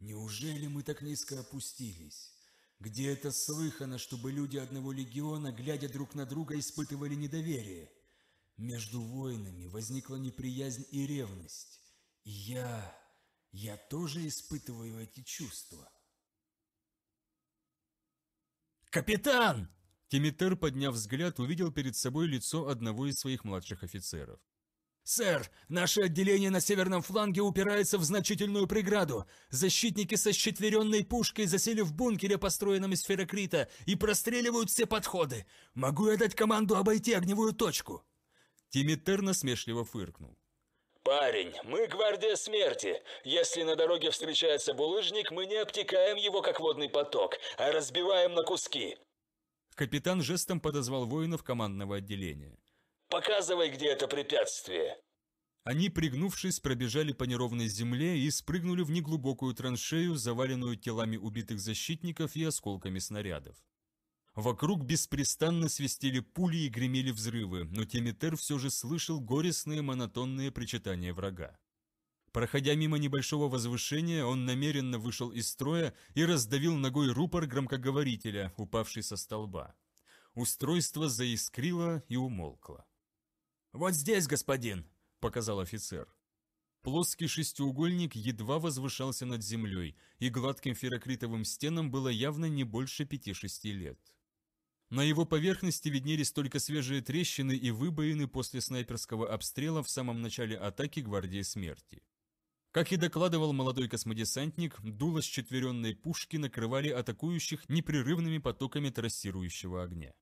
Неужели мы так низко опустились? Где это слыхано, чтобы люди одного легиона, глядя друг на друга, испытывали недоверие? Между воинами возникла неприязнь и ревность. И я... я тоже испытываю эти чувства. «Капитан!» Тимитер, подняв взгляд, увидел перед собой лицо одного из своих младших офицеров. «Сэр, наше отделение на северном фланге упирается в значительную преграду. Защитники со счетверенной пушкой засели в бункере, построенном из ферокрита, и простреливают все подходы. Могу я дать команду обойти огневую точку?» Тимитер насмешливо фыркнул. «Парень, мы гвардия смерти. Если на дороге встречается булыжник, мы не обтекаем его, как водный поток, а разбиваем на куски». Капитан жестом подозвал воинов командного отделения. Показывай, где это препятствие!» Они, пригнувшись, пробежали по неровной земле и спрыгнули в неглубокую траншею, заваленную телами убитых защитников и осколками снарядов. Вокруг беспрестанно свистели пули и гремели взрывы, но Темитер все же слышал горестные монотонные причитания врага. Проходя мимо небольшого возвышения, он намеренно вышел из строя и раздавил ногой рупор громкоговорителя, упавший со столба. Устройство заискрило и умолкло. «Вот здесь, господин!» – показал офицер. Плоский шестиугольник едва возвышался над землей, и гладким ферокритовым стенам было явно не больше пяти-шести лет. На его поверхности виднелись только свежие трещины и выбоины после снайперского обстрела в самом начале атаки Гвардии Смерти. Как и докладывал молодой космодесантник, дуло четверенной пушки накрывали атакующих непрерывными потоками трассирующего огня.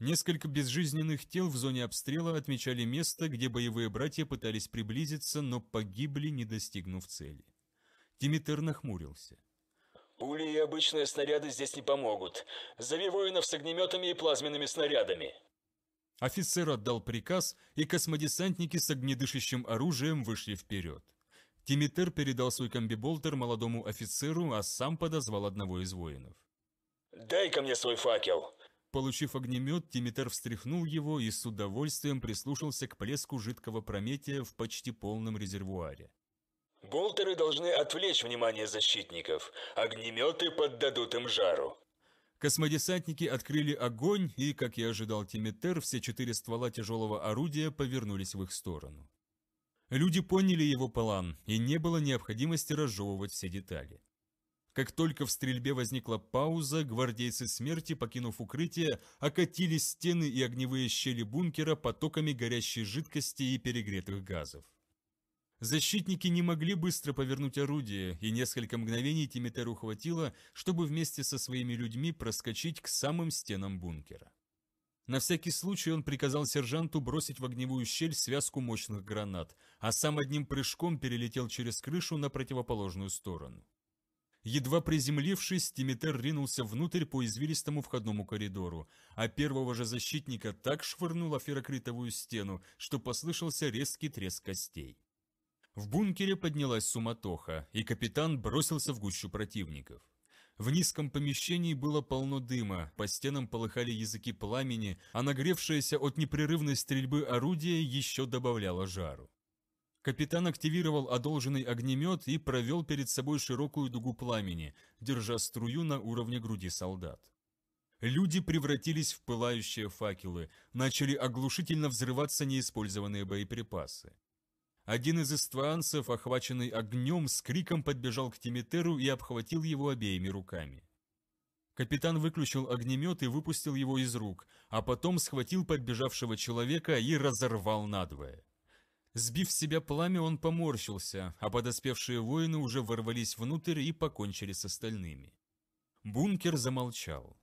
Несколько безжизненных тел в зоне обстрела отмечали место, где боевые братья пытались приблизиться, но погибли, не достигнув цели. Тимитер нахмурился. «Пули и обычные снаряды здесь не помогут. Зови воинов с огнеметами и плазменными снарядами!» Офицер отдал приказ, и космодесантники с огнедышащим оружием вышли вперед. Тимитер передал свой комбиболтер молодому офицеру, а сам подозвал одного из воинов. «Дай-ка мне свой факел!» Получив огнемет, Тимитер встряхнул его и с удовольствием прислушался к плеску жидкого прометия в почти полном резервуаре. «Болтеры должны отвлечь внимание защитников. Огнеметы поддадут им жару». Космодесантники открыли огонь, и, как и ожидал Тимитер, все четыре ствола тяжелого орудия повернулись в их сторону. Люди поняли его план, и не было необходимости разжевывать все детали. Как только в стрельбе возникла пауза, гвардейцы смерти, покинув укрытие, окатили стены и огневые щели бункера потоками горящей жидкости и перегретых газов. Защитники не могли быстро повернуть орудие, и несколько мгновений Тимитеру хватило, чтобы вместе со своими людьми проскочить к самым стенам бункера. На всякий случай он приказал сержанту бросить в огневую щель связку мощных гранат, а сам одним прыжком перелетел через крышу на противоположную сторону. Едва приземлившись, Тимитер ринулся внутрь по извилистому входному коридору, а первого же защитника так швырнула ферокритовую стену, что послышался резкий треск костей. В бункере поднялась суматоха, и капитан бросился в гущу противников. В низком помещении было полно дыма, по стенам полыхали языки пламени, а нагревшееся от непрерывной стрельбы орудие еще добавляло жару. Капитан активировал одолженный огнемет и провел перед собой широкую дугу пламени, держа струю на уровне груди солдат. Люди превратились в пылающие факелы, начали оглушительно взрываться неиспользованные боеприпасы. Один из истванцев, охваченный огнем, с криком подбежал к Тимитеру и обхватил его обеими руками. Капитан выключил огнемет и выпустил его из рук, а потом схватил подбежавшего человека и разорвал надвое. Сбив себя пламя, он поморщился, а подоспевшие воины уже ворвались внутрь и покончили с остальными. Бункер замолчал.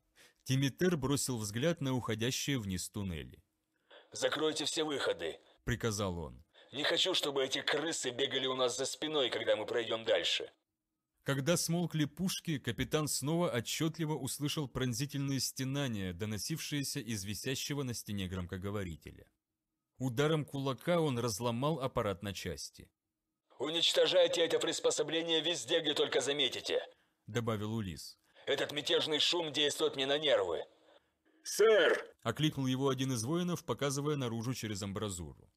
Тимитер бросил взгляд на уходящие вниз туннели. «Закройте все выходы», — приказал он. «Не хочу, чтобы эти крысы бегали у нас за спиной, когда мы пройдем дальше». Когда смолкли пушки, капитан снова отчетливо услышал пронзительные стенания, доносившиеся из висящего на стене громкоговорителя. Ударом кулака он разломал аппарат на части. «Уничтожайте это приспособление везде, где только заметите», – добавил Улис. «Этот мятежный шум действует мне на нервы». «Сэр!» – окликнул его один из воинов, показывая наружу через амбразуру.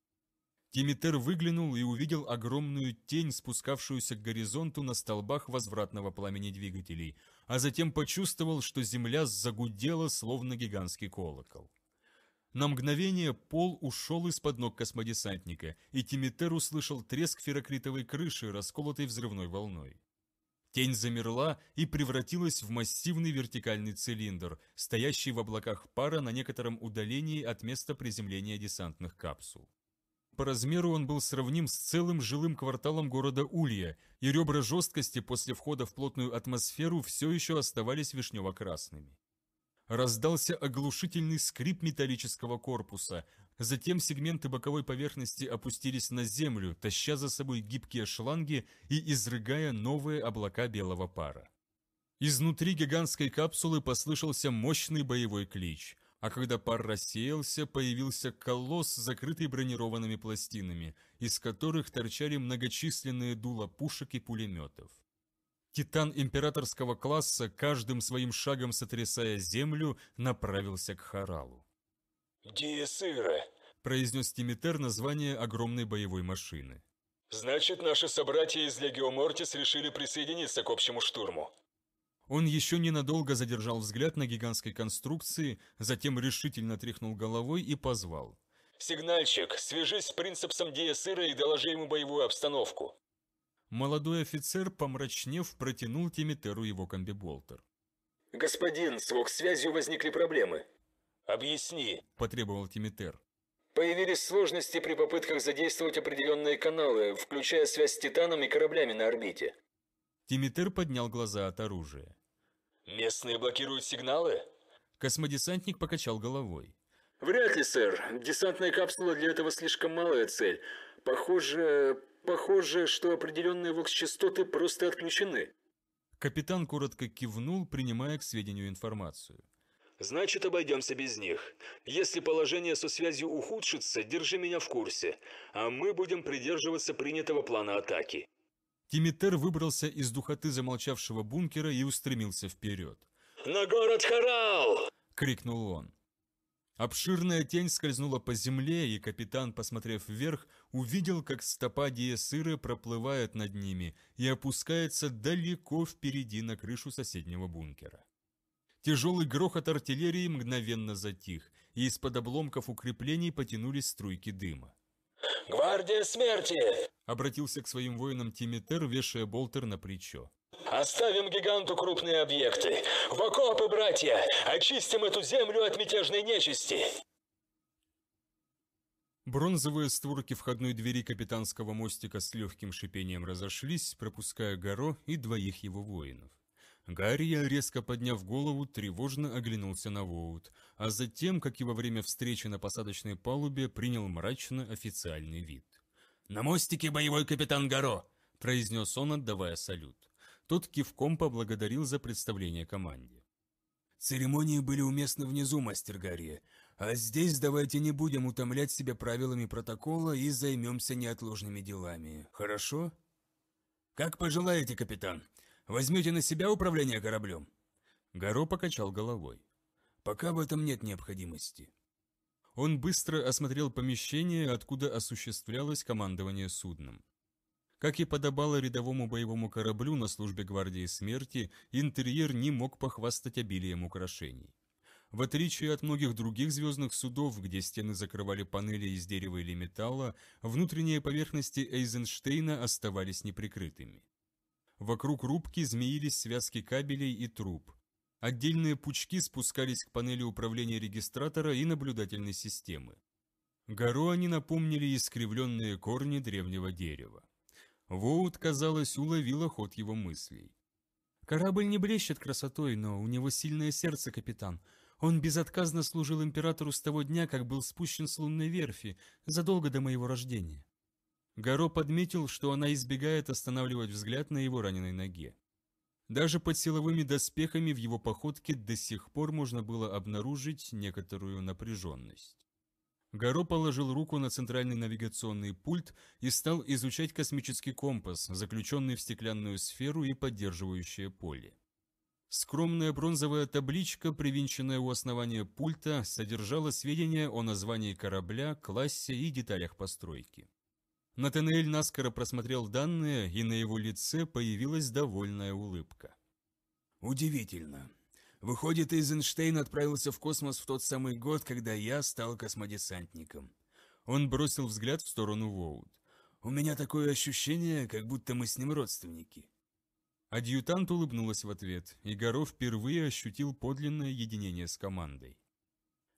Тимитер выглянул и увидел огромную тень, спускавшуюся к горизонту на столбах возвратного пламени двигателей, а затем почувствовал, что земля загудела, словно гигантский колокол. На мгновение пол ушел из-под ног космодесантника, и Тимитер услышал треск ферокритовой крыши, расколотой взрывной волной. Тень замерла и превратилась в массивный вертикальный цилиндр, стоящий в облаках пара на некотором удалении от места приземления десантных капсул. По размеру он был сравним с целым жилым кварталом города Улья, и ребра жесткости после входа в плотную атмосферу все еще оставались вишнево-красными. Раздался оглушительный скрип металлического корпуса. Затем сегменты боковой поверхности опустились на землю, таща за собой гибкие шланги и изрыгая новые облака белого пара. Изнутри гигантской капсулы послышался мощный боевой клич – а когда пар рассеялся, появился колосс, закрытый бронированными пластинами, из которых торчали многочисленные дула пушек и пулеметов. Титан императорского класса, каждым своим шагом сотрясая землю, направился к Харалу. «Диесыра», — произнес Тимитер название огромной боевой машины. «Значит, наши собратья из Легио Мортис решили присоединиться к общему штурму». Он еще ненадолго задержал взгляд на гигантской конструкции, затем решительно тряхнул головой и позвал. «Сигнальщик, свяжись с принцепсом Диесыра и доложи ему боевую обстановку». Молодой офицер, помрачнев, протянул Тимитеру его комбиболтер. «Господин, с связью возникли проблемы». «Объясни», – потребовал Тимитер. Появились сложности при попытках задействовать определенные каналы, включая связь с Титаном и кораблями на орбите. Тимитер поднял глаза от оружия. «Местные блокируют сигналы?» Космодесантник покачал головой. «Вряд ли, сэр. Десантная капсула для этого слишком малая цель. Похоже, Похоже, что определенные вокс-частоты просто отключены. Капитан коротко кивнул, принимая к сведению информацию. Значит, обойдемся без них. Если положение со связью ухудшится, держи меня в курсе, а мы будем придерживаться принятого плана атаки. Тимитер выбрался из духоты замолчавшего бункера и устремился вперед. «На город Харал!» — крикнул он. Обширная тень скользнула по земле, и капитан, посмотрев вверх, увидел, как стопа Диесыры проплывает над ними и опускается далеко впереди на крышу соседнего бункера. Тяжелый грохот артиллерии мгновенно затих, и из-под обломков укреплений потянулись струйки дыма. «Гвардия смерти!» – обратился к своим воинам Тимитер, вешая болтер на плечо. «Оставим гиганту крупные объекты! В окопы, братья! Очистим эту землю от мятежной нечисти!» Бронзовые створки входной двери капитанского мостика с легким шипением разошлись, пропуская Горо и двоих его воинов. Гарри, резко подняв голову, тревожно оглянулся на Воут, а затем, как и во время встречи на посадочной палубе, принял мрачно официальный вид. «На мостике боевой капитан Гаро!» – произнес он, отдавая салют. Тот кивком поблагодарил за представление команде. «Церемонии были уместны внизу, мастер Гарри. А здесь давайте не будем утомлять себя правилами протокола и займемся неотложными делами. Хорошо? Как пожелаете, капитан. Возьмете на себя управление кораблем? Горо покачал головой. Пока в этом нет необходимости. Он быстро осмотрел помещение, откуда осуществлялось командование судном. Как и подобало рядовому боевому кораблю на службе гвардии смерти, интерьер не мог похвастать обилием украшений. В отличие от многих других звездных судов, где стены закрывали панели из дерева или металла, внутренние поверхности Эйзенштейна оставались неприкрытыми. Вокруг рубки змеились связки кабелей и труб. Отдельные пучки спускались к панели управления регистратора и наблюдательной системы. Гору они напомнили искривленные корни древнего дерева. Воут, казалось, уловила ход его мыслей. «Корабль не блещет красотой, но у него сильное сердце, капитан. Он безотказно служил императору с того дня, как был спущен с лунной верфи, задолго до моего рождения. Гаро подметил, что она избегает останавливать взгляд на его раненой ноге. Даже под силовыми доспехами в его походке до сих пор можно было обнаружить некоторую напряженность. Гаро положил руку на центральный навигационный пульт и стал изучать космический компас, заключенный в стеклянную сферу и поддерживающее поле. Скромная бронзовая табличка, привинченная у основания пульта, содержала сведения о названии корабля, классе и деталях постройки. Натанель наскоро просмотрел данные, и на его лице появилась довольная улыбка. «Удивительно. Выходит, Эйзенштейн отправился в космос в тот самый год, когда я стал космодесантником». Он бросил взгляд в сторону Воуд. «У меня такое ощущение, как будто мы с ним родственники». Адъютант улыбнулась в ответ, и Горо впервые ощутил подлинное единение с командой.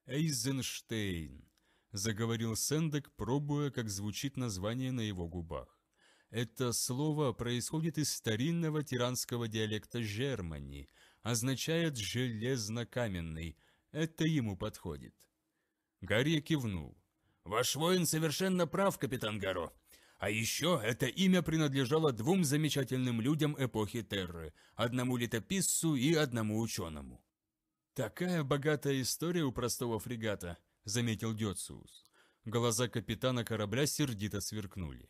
«Эйзенштейн», — заговорил Сендек, пробуя, как звучит название на его губах. Это слово происходит из старинного тиранского диалекта Жермани, означает «железнокаменный». Это ему подходит. Гарри кивнул. «Ваш воин совершенно прав, капитан Горо. А еще это имя принадлежало двум замечательным людям эпохи Терры, одному летописцу и одному ученому. «Такая богатая история у простого фрегата», — заметил Дёциус. Глаза капитана корабля сердито сверкнули.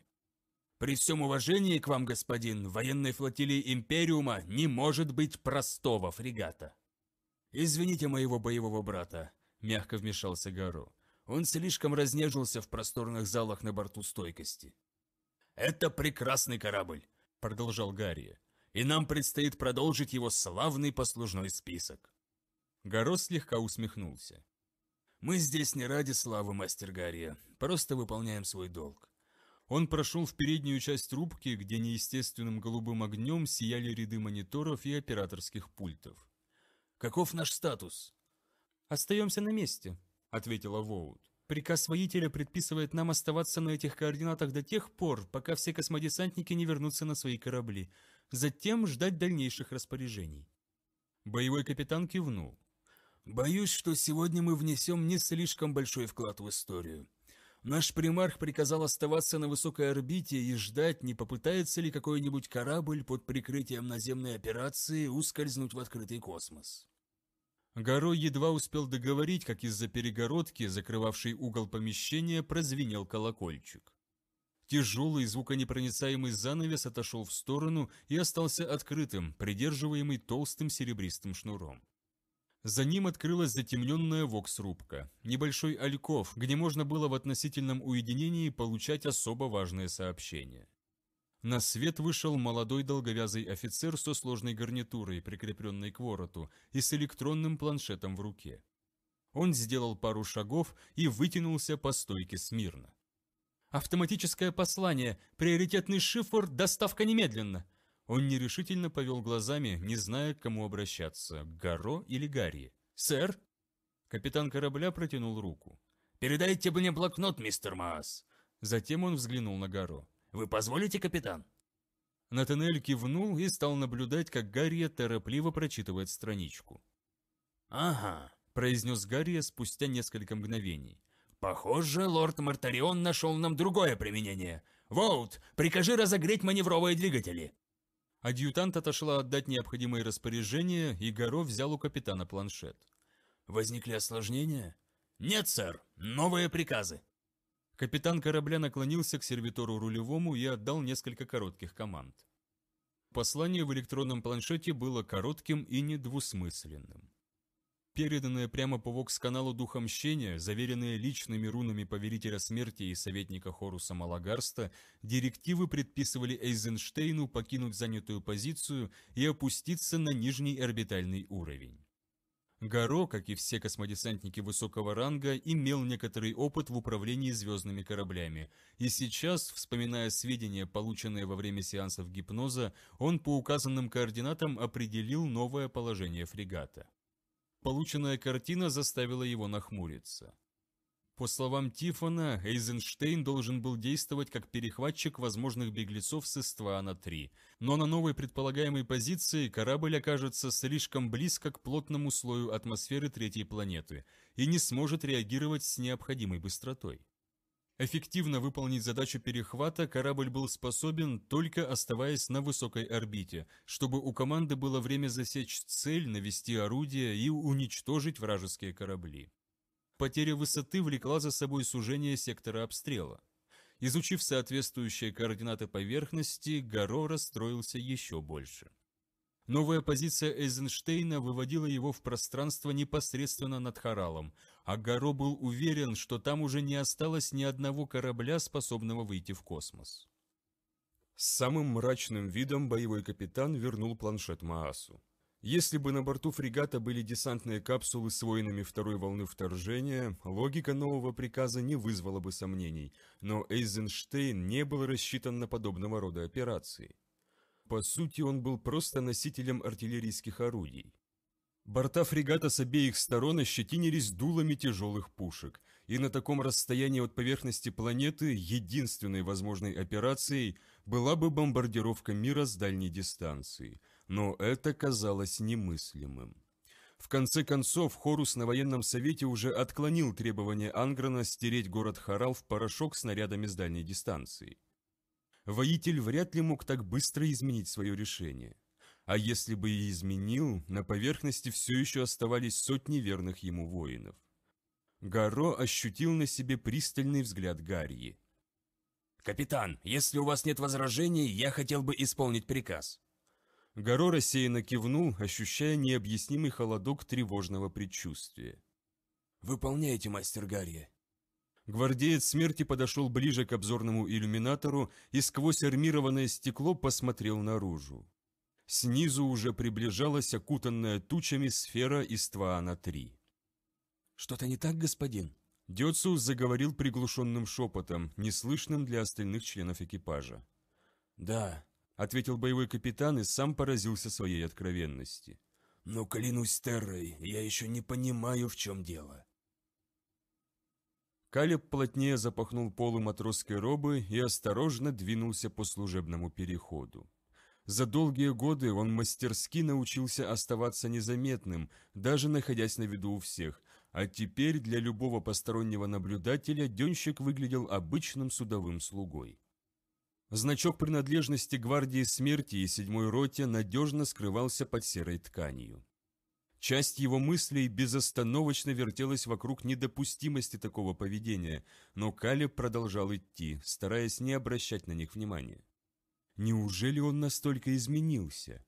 «При всем уважении к вам, господин, в военной флотилии Империума не может быть простого фрегата». «Извините моего боевого брата», — мягко вмешался Гаро. «Он слишком разнежился в просторных залах на борту стойкости». «Это прекрасный корабль», — продолжал Гарри, «и нам предстоит продолжить его славный послужной список». Горо слегка усмехнулся. «Мы здесь не ради славы, мастер Гарри, просто выполняем свой долг». Он прошел в переднюю часть рубки, где неестественным голубым огнем сияли ряды мониторов и операторских пультов. «Каков наш статус?» «Остаемся на месте», — ответила Воут. Приказ воителя предписывает нам оставаться на этих координатах до тех пор, пока все космодесантники не вернутся на свои корабли. Затем ждать дальнейших распоряжений. Боевой капитан кивнул. «Боюсь, что сегодня мы внесем не слишком большой вклад в историю. Наш примарх приказал оставаться на высокой орбите и ждать, не попытается ли какой-нибудь корабль под прикрытием наземной операции ускользнуть в открытый космос. Горо едва успел договорить, как из-за перегородки, закрывавшей угол помещения, прозвенел колокольчик. Тяжелый звуконепроницаемый занавес отошел в сторону и остался открытым, придерживаемый толстым серебристым шнуром. За ним открылась затемненная вокс-рубка, небольшой альков, где можно было в относительном уединении получать особо важные сообщения. На свет вышел молодой долговязый офицер со сложной гарнитурой, прикрепленной к вороту, и с электронным планшетом в руке. Он сделал пару шагов и вытянулся по стойке смирно. «Автоматическое послание! Приоритетный шифр! Доставка немедленно!» Он нерешительно повел глазами, не зная, к кому обращаться, к Гаро или Гарри. «Сэр?» Капитан корабля протянул руку. «Передайте мне блокнот, мистер Маас!» Затем он взглянул на Гаро. Вы позволите, капитан?» Натанель кивнул и стал наблюдать, как Гарри торопливо прочитывает страничку. «Ага», — произнес Гарри спустя несколько мгновений. «Похоже, лорд Мартарион нашел нам другое применение. Воут, прикажи разогреть маневровые двигатели!» Адъютант отошла отдать необходимые распоряжения, и Гаро взял у капитана планшет. «Возникли осложнения?» «Нет, сэр, новые приказы», Капитан корабля наклонился к сервитору рулевому и отдал несколько коротких команд. Послание в электронном планшете было коротким и недвусмысленным. Переданное прямо по вокс-каналу духа мщения, заверенное личными рунами Повелителя Смерти и Советника Хоруса Малагарста, директивы предписывали Эйзенштейну покинуть занятую позицию и опуститься на нижний орбитальный уровень. Гаро, как и все космодесантники высокого ранга, имел некоторый опыт в управлении звездными кораблями, и сейчас, вспоминая сведения, полученные во время сеансов гипноза, он по указанным координатам определил новое положение фрегата. Полученная картина заставила его нахмуриться. По словам Тифона, Эйзенштейн должен был действовать как перехватчик возможных беглецов с Иствана-3, но на новой предполагаемой позиции корабль окажется слишком близко к плотному слою атмосферы третьей планеты и не сможет реагировать с необходимой быстротой. Эффективно выполнить задачу перехвата корабль был способен, только оставаясь на высокой орбите, чтобы у команды было время засечь цель, навести орудие и уничтожить вражеские корабли. Потеря высоты влекла за собой сужение сектора обстрела. Изучив соответствующие координаты поверхности, Гаро расстроился еще больше. Новая позиция Эйзенштейна выводила его в пространство непосредственно над Харалом, а Гаро был уверен, что там уже не осталось ни одного корабля, способного выйти в космос. С самым мрачным видом боевой капитан вернул планшет Маасу. Если бы на борту фрегата были десантные капсулы с воинами второй волны вторжения, логика нового приказа не вызвала бы сомнений, но Эйзенштейн не был рассчитан на подобного рода операции. По сути, он был просто носителем артиллерийских орудий. Борта фрегата с обеих сторон ощетинились дулами тяжелых пушек, и на таком расстоянии от поверхности планеты единственной возможной операцией была бы бомбардировка мира с дальней дистанции – но это казалось немыслимым. В конце концов, Хорус на военном совете уже отклонил требование Анграна стереть город Харал в порошок снарядами с дальней дистанции. Воитель вряд ли мог так быстро изменить свое решение. А если бы и изменил, на поверхности все еще оставались сотни верных ему воинов. Гаро ощутил на себе пристальный взгляд Гарьи. «Капитан, если у вас нет возражений, я хотел бы исполнить приказ». Горо рассеянно кивнул, ощущая необъяснимый холодок тревожного предчувствия. «Выполняйте, мастер Гарри!» Гвардеец смерти подошел ближе к обзорному иллюминатору и сквозь армированное стекло посмотрел наружу. Снизу уже приближалась окутанная тучами сфера из Тваана-3. «Что-то не так, господин?» Дёцу заговорил приглушенным шепотом, неслышным для остальных членов экипажа. «Да», ответил боевой капитан и сам поразился своей откровенности. «Но клянусь Террой, я еще не понимаю, в чем дело». Калеб плотнее запахнул полы матросской робы и осторожно двинулся по служебному переходу. За долгие годы он мастерски научился оставаться незаметным, даже находясь на виду у всех, а теперь для любого постороннего наблюдателя денщик выглядел обычным судовым слугой. Значок принадлежности гвардии смерти и седьмой роте надежно скрывался под серой тканью. Часть его мыслей безостановочно вертелась вокруг недопустимости такого поведения, но Кали продолжал идти, стараясь не обращать на них внимания. Неужели он настолько изменился?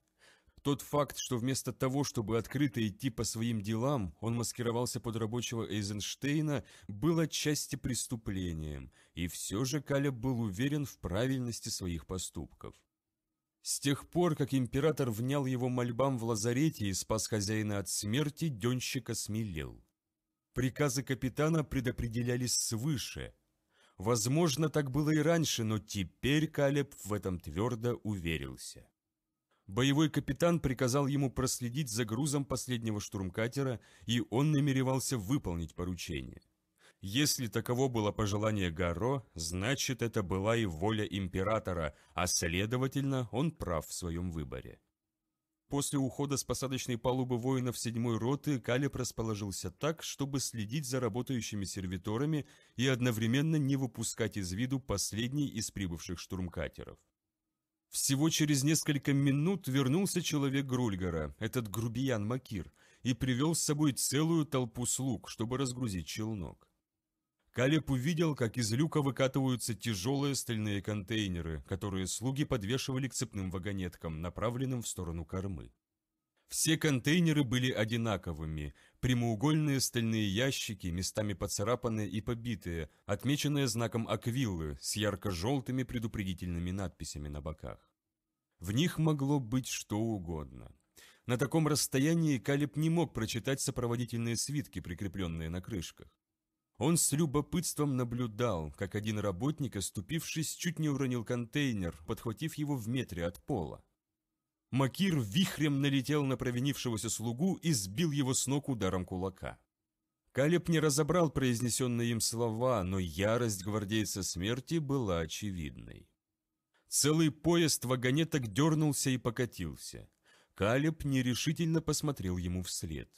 Тот факт, что вместо того, чтобы открыто идти по своим делам, он маскировался под рабочего Эйзенштейна, был отчасти преступлением, и все же Калеб был уверен в правильности своих поступков. С тех пор, как император внял его мольбам в лазарете и спас хозяина от смерти, Денщик осмелел. Приказы капитана предопределялись свыше. Возможно, так было и раньше, но теперь Калеб в этом твердо уверился. Боевой капитан приказал ему проследить за грузом последнего штурмкатера, и он намеревался выполнить поручение. Если таково было пожелание Гаро, значит это была и воля императора, а следовательно он прав в своем выборе. После ухода с посадочной палубы воинов седьмой роты Калеб расположился так, чтобы следить за работающими сервиторами и одновременно не выпускать из виду последний из прибывших штурмкатеров. Всего через несколько минут вернулся человек Грульгара, этот грубиян Макир, и привел с собой целую толпу слуг, чтобы разгрузить челнок. Калеб увидел, как из люка выкатываются тяжелые стальные контейнеры, которые слуги подвешивали к цепным вагонеткам, направленным в сторону кормы. Все контейнеры были одинаковыми, Прямоугольные стальные ящики, местами поцарапанные и побитые, отмеченные знаком аквиллы с ярко-желтыми предупредительными надписями на боках. В них могло быть что угодно. На таком расстоянии Калиб не мог прочитать сопроводительные свитки, прикрепленные на крышках. Он с любопытством наблюдал, как один работник, оступившись, чуть не уронил контейнер, подхватив его в метре от пола. Макир вихрем налетел на провинившегося слугу и сбил его с ног ударом кулака. Калеб не разобрал произнесенные им слова, но ярость гвардейца смерти была очевидной. Целый поезд вагонеток дернулся и покатился. Калеб нерешительно посмотрел ему вслед.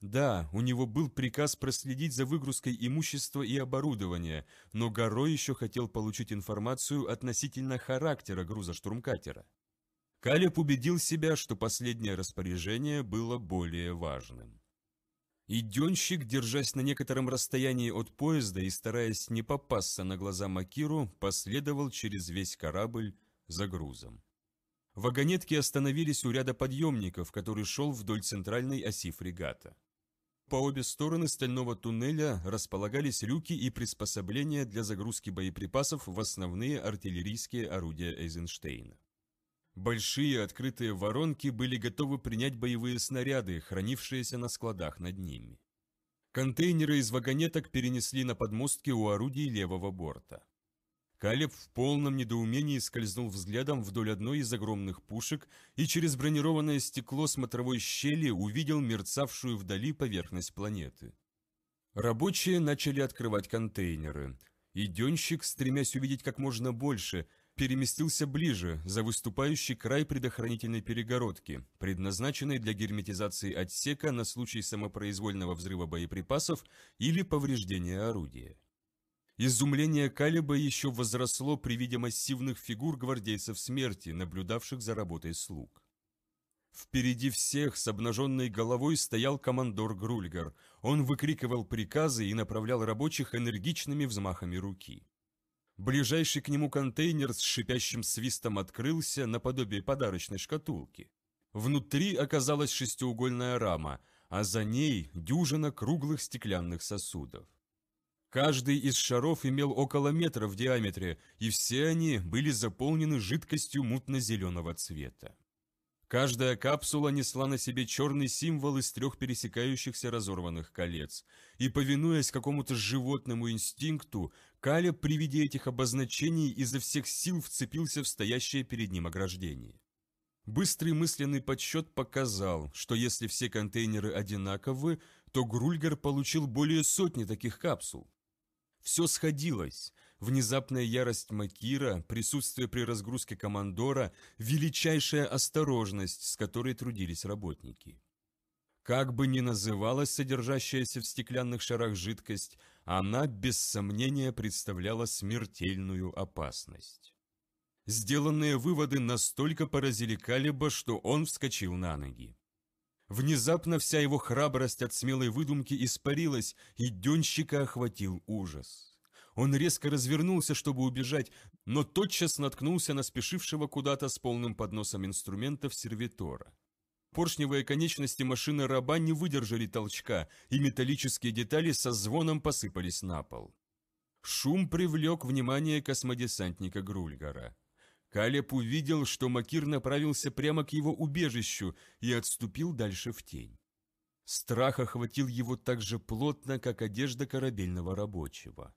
Да, у него был приказ проследить за выгрузкой имущества и оборудования, но Горо еще хотел получить информацию относительно характера груза штурмкатера. Калеб убедил себя, что последнее распоряжение было более важным. И держась на некотором расстоянии от поезда и стараясь не попасться на глаза Макиру, последовал через весь корабль за грузом. Вагонетки остановились у ряда подъемников, который шел вдоль центральной оси фрегата. По обе стороны стального туннеля располагались люки и приспособления для загрузки боеприпасов в основные артиллерийские орудия Эйзенштейна. Большие открытые воронки были готовы принять боевые снаряды, хранившиеся на складах над ними. Контейнеры из вагонеток перенесли на подмостки у орудий левого борта. Калеб в полном недоумении скользнул взглядом вдоль одной из огромных пушек и через бронированное стекло смотровой щели увидел мерцавшую вдали поверхность планеты. Рабочие начали открывать контейнеры, и Денщик, стремясь увидеть как можно больше, переместился ближе, за выступающий край предохранительной перегородки, предназначенной для герметизации отсека на случай самопроизвольного взрыва боеприпасов или повреждения орудия. Изумление Калиба еще возросло при виде массивных фигур гвардейцев смерти, наблюдавших за работой слуг. Впереди всех с обнаженной головой стоял командор Грульгар. Он выкрикивал приказы и направлял рабочих энергичными взмахами руки. Ближайший к нему контейнер с шипящим свистом открылся наподобие подарочной шкатулки. Внутри оказалась шестиугольная рама, а за ней дюжина круглых стеклянных сосудов. Каждый из шаров имел около метра в диаметре, и все они были заполнены жидкостью мутно-зеленого цвета. Каждая капсула несла на себе черный символ из трех пересекающихся разорванных колец, и, повинуясь какому-то животному инстинкту, Калеб при виде этих обозначений изо всех сил вцепился в стоящее перед ним ограждение. Быстрый мысленный подсчет показал, что если все контейнеры одинаковы, то Грульгар получил более сотни таких капсул. Все сходилось. Внезапная ярость Макира, присутствие при разгрузке командора, величайшая осторожность, с которой трудились работники. Как бы ни называлась содержащаяся в стеклянных шарах жидкость, она без сомнения представляла смертельную опасность. Сделанные выводы настолько поразили Калиба, что он вскочил на ноги. Внезапно вся его храбрость от смелой выдумки испарилась, и Денщика охватил ужас. Он резко развернулся, чтобы убежать, но тотчас наткнулся на спешившего куда-то с полным подносом инструментов сервитора. Поршневые конечности машины раба не выдержали толчка, и металлические детали со звоном посыпались на пол. Шум привлек внимание космодесантника Грульгара. Калеб увидел, что Макир направился прямо к его убежищу и отступил дальше в тень. Страх охватил его так же плотно, как одежда корабельного рабочего.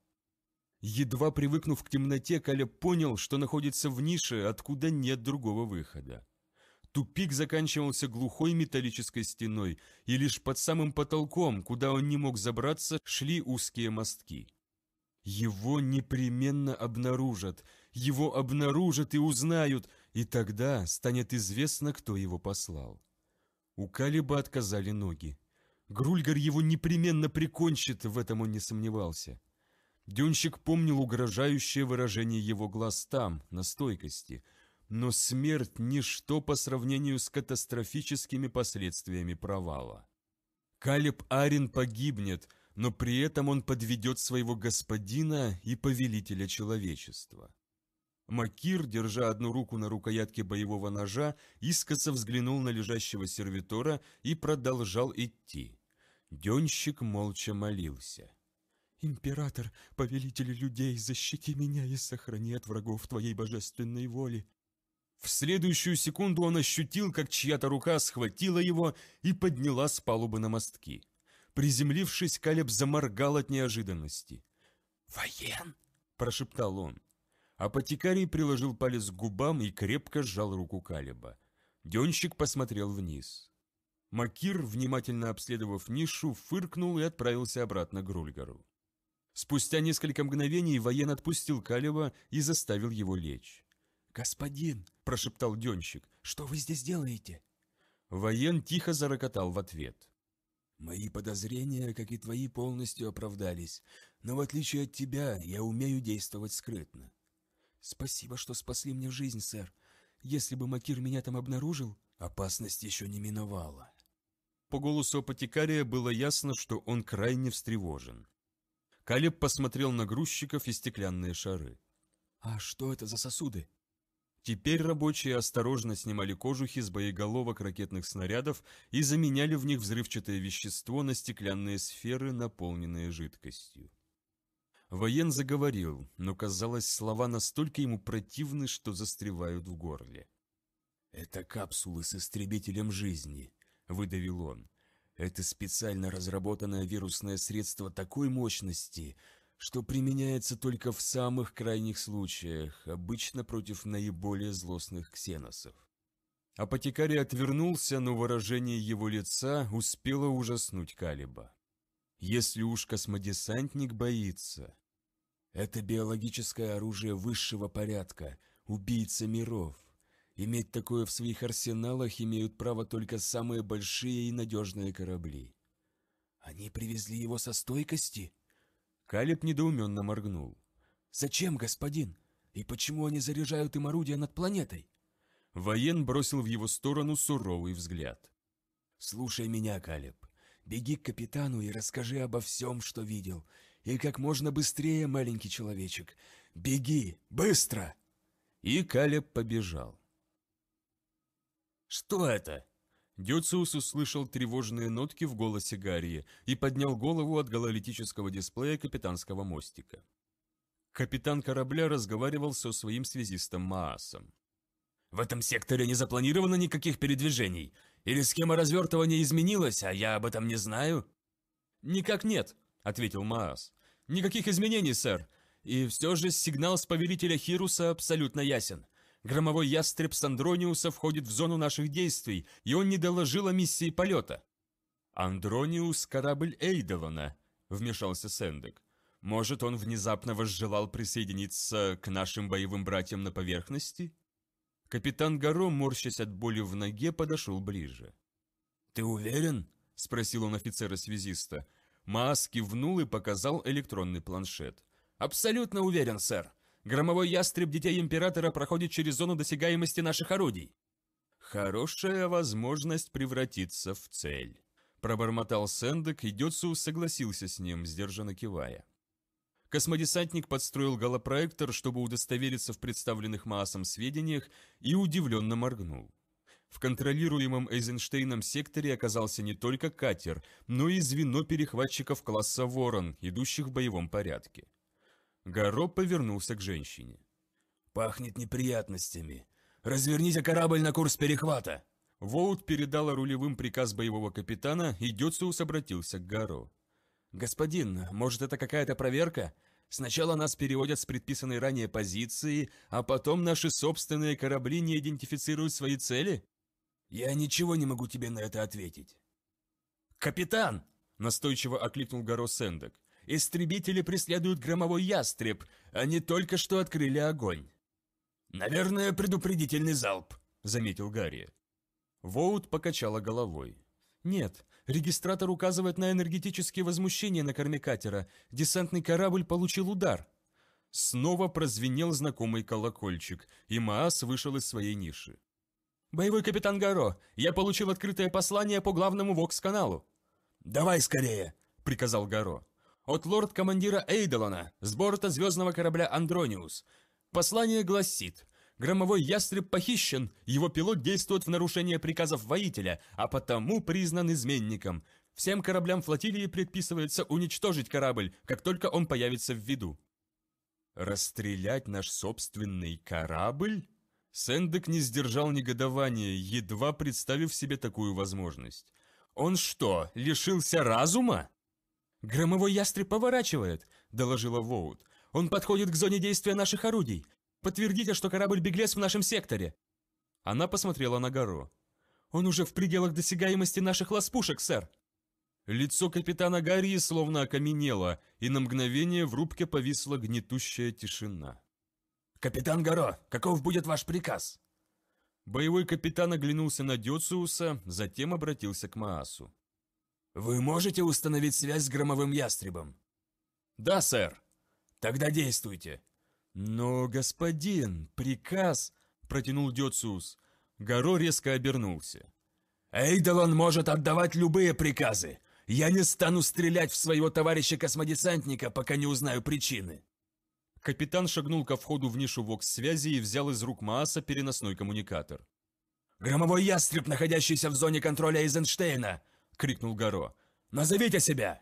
Едва привыкнув к темноте, Калеб понял, что находится в нише, откуда нет другого выхода. Тупик заканчивался глухой металлической стеной, и лишь под самым потолком, куда он не мог забраться, шли узкие мостки. Его непременно обнаружат, его обнаружат и узнают, и тогда станет известно, кто его послал. У Калиба отказали ноги. Грульгар его непременно прикончит, в этом он не сомневался. Денщик помнил угрожающее выражение его глаз там, на стойкости – но смерть – ничто по сравнению с катастрофическими последствиями провала. Калиб Арин погибнет, но при этом он подведет своего господина и повелителя человечества. Макир, держа одну руку на рукоятке боевого ножа, искоса взглянул на лежащего сервитора и продолжал идти. Денщик молча молился. «Император, повелитель людей, защити меня и сохрани от врагов твоей божественной воли!» В следующую секунду он ощутил, как чья-то рука схватила его и подняла с палубы на мостки. Приземлившись, Калеб заморгал от неожиданности. «Воен!» – прошептал он. Апотекарий приложил палец к губам и крепко сжал руку Калеба. Денщик посмотрел вниз. Макир, внимательно обследовав нишу, фыркнул и отправился обратно к Рульгару. Спустя несколько мгновений воен отпустил Калева и заставил его лечь. «Господин!» — прошептал Денщик. «Что вы здесь делаете?» Воен тихо зарокотал в ответ. «Мои подозрения, как и твои, полностью оправдались, но в отличие от тебя я умею действовать скрытно». «Спасибо, что спасли мне жизнь, сэр. Если бы Макир меня там обнаружил...» «Опасность еще не миновала». По голосу апотекария было ясно, что он крайне встревожен. Калеб посмотрел на грузчиков и стеклянные шары. «А что это за сосуды?» Теперь рабочие осторожно снимали кожухи с боеголовок ракетных снарядов и заменяли в них взрывчатое вещество на стеклянные сферы, наполненные жидкостью. Воен заговорил, но, казалось, слова настолько ему противны, что застревают в горле. «Это капсулы с истребителем жизни», — выдавил он. «Это специально разработанное вирусное средство такой мощности, что применяется только в самых крайних случаях, обычно против наиболее злостных ксеносов. Апотекарий отвернулся, но выражение его лица успело ужаснуть Калиба. Если уж космодесантник боится... Это биологическое оружие высшего порядка, убийца миров. Иметь такое в своих арсеналах имеют право только самые большие и надежные корабли. «Они привезли его со стойкости?» Калеб недоуменно моргнул. «Зачем, господин? И почему они заряжают им орудия над планетой?» Воен бросил в его сторону суровый взгляд. «Слушай меня, Калеб. Беги к капитану и расскажи обо всем, что видел. И как можно быстрее, маленький человечек. Беги! Быстро!» И Калеб побежал. «Что это?» Дюциус услышал тревожные нотки в голосе Гарри и поднял голову от гололитического дисплея капитанского мостика. Капитан корабля разговаривал со своим связистом Маасом. «В этом секторе не запланировано никаких передвижений? Или схема развертывания изменилась, а я об этом не знаю?» «Никак нет», — ответил Маас. «Никаких изменений, сэр. И все же сигнал с повелителя Хируса абсолютно ясен. Громовой ястреб Сандрониуса входит в зону наших действий, и он не доложил о миссии полета». «Андрониус — корабль Эйдолана. вмешался Сендек. «Может, он внезапно возжелал присоединиться к нашим боевым братьям на поверхности?» Капитан Гаро, морщась от боли в ноге, подошел ближе. «Ты уверен?» – спросил он офицера-связиста. Маас кивнул и показал электронный планшет. «Абсолютно уверен, сэр. Громовой ястреб детей Императора проходит через зону досягаемости наших орудий». «Хорошая возможность превратиться в цель», – пробормотал Сэндек, и Дёцу согласился с ним, сдержанно кивая. Космодесантник подстроил голопроектор, чтобы удостовериться в представленных Маасом сведениях, и удивленно моргнул. В контролируемом Эйзенштейном секторе оказался не только катер, но и звено перехватчиков класса «Ворон», идущих в боевом порядке. Гаро повернулся к женщине. «Пахнет неприятностями. Разверните корабль на курс перехвата!» Воут передала рулевым приказ боевого капитана, и Дюциус обратился к Гаро. «Господин, может, это какая-то проверка? Сначала нас переводят с предписанной ранее позиции, а потом наши собственные корабли не идентифицируют свои цели?» «Я ничего не могу тебе на это ответить». «Капитан!» – настойчиво окликнул Гаро Сендек. Истребители преследуют громовой ястреб. Они только что открыли огонь. «Наверное, предупредительный залп», — заметил Гарри. Воут покачала головой. «Нет, регистратор указывает на энергетические возмущения на корме катера. Десантный корабль получил удар». Снова прозвенел знакомый колокольчик, и Маас вышел из своей ниши. «Боевой капитан Гаро, я получил открытое послание по главному ВОКС-каналу». «Давай скорее!» — приказал Гаро. От лорд-командира Эйдолона с борта звездного корабля «Андрониус». Послание гласит «Громовой ястреб похищен, его пилот действует в нарушение приказов воителя, а потому признан изменником. Всем кораблям флотилии предписывается уничтожить корабль, как только он появится в виду». «Расстрелять наш собственный корабль?» Сэндек не сдержал негодования, едва представив себе такую возможность. «Он что, лишился разума?» «Громовой ястреб поворачивает», — доложила Воут. «Он подходит к зоне действия наших орудий. Подтвердите, что корабль-беглец в нашем секторе». Она посмотрела на гору. «Он уже в пределах досягаемости наших ласпушек, сэр!» Лицо капитана Гарри словно окаменело, и на мгновение в рубке повисла гнетущая тишина. «Капитан Гаро, каков будет ваш приказ?» Боевой капитан оглянулся на Дёциуса, затем обратился к Маасу. «Вы можете установить связь с громовым ястребом?» «Да, сэр». «Тогда действуйте». «Но, господин, приказ...» — протянул Дёциус. Горо резко обернулся. «Эйдолон может отдавать любые приказы. Я не стану стрелять в своего товарища-космодесантника, пока не узнаю причины». Капитан шагнул ко входу в нишу вокс-связи и взял из рук Мааса переносной коммуникатор. «Громовой ястреб, находящийся в зоне контроля Эйзенштейна! крикнул Горо. «Назовите себя!»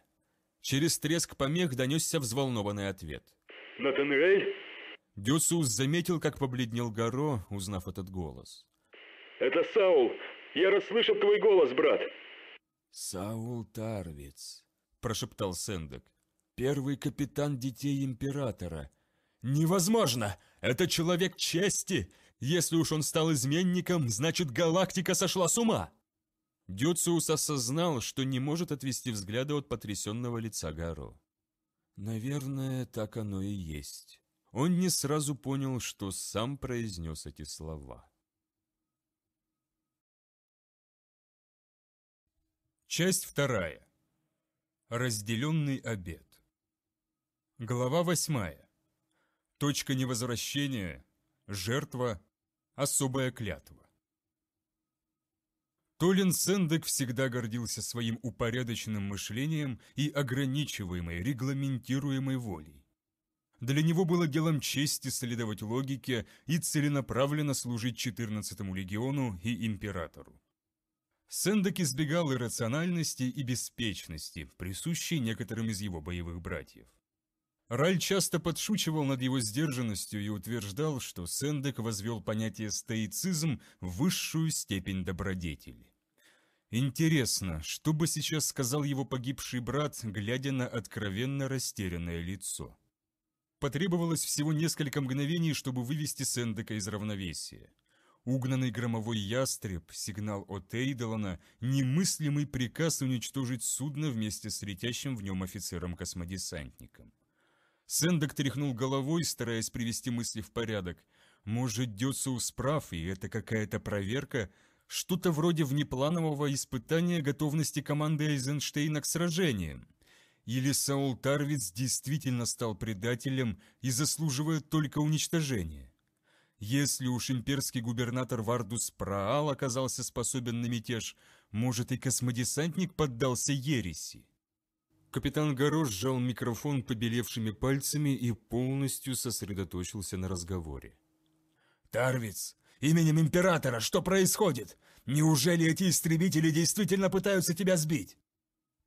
Через треск помех донесся взволнованный ответ. «Натанрей?» Дюсус заметил, как побледнел Горо, узнав этот голос. «Это Саул! Я расслышал твой голос, брат!» «Саул Тарвиц», – прошептал Сэндек. «Первый капитан детей Императора». «Невозможно! Это человек чести! Если уж он стал изменником, значит галактика сошла с ума!» Дюциус осознал, что не может отвести взгляда от потрясенного лица Гаро. «Наверное, так оно и есть». Он не сразу понял, что сам произнес эти слова. Часть вторая. Разделенный обед. Глава восьмая. Точка невозвращения, жертва, особая клятва. Толин Сендек всегда гордился своим упорядоченным мышлением и ограничиваемой, регламентируемой волей. Для него было делом чести следовать логике и целенаправленно служить 14-му легиону и императору. Сендек избегал иррациональности и беспечности, присущей некоторым из его боевых братьев. Раль часто подшучивал над его сдержанностью и утверждал, что Сендек возвел понятие стоицизм в высшую степень добродетели. Интересно, что бы сейчас сказал его погибший брат, глядя на откровенно растерянное лицо? Потребовалось всего несколько мгновений, чтобы вывести Сендека из равновесия. Угнанный громовой ястреб, сигнал от Эйдолана, немыслимый приказ уничтожить судно вместе с летящим в нем офицером-космодесантником. Сэндок тряхнул головой, стараясь привести мысли в порядок. «Может, Дёциус прав, и это какая-то проверка? Что-то вроде внепланового испытания готовности команды Эйзенштейна к сражениям? Или Саул Тарвиц действительно стал предателем и заслуживает только уничтожения?» Если уж имперский губернатор Вардус Праал оказался способен на мятеж, может и космодесантник поддался ереси. Капитан Горо сжал микрофон побелевшими пальцами и полностью сосредоточился на разговоре. «Тарвиц, именем Императора, что происходит? Неужели эти истребители действительно пытаются тебя сбить?»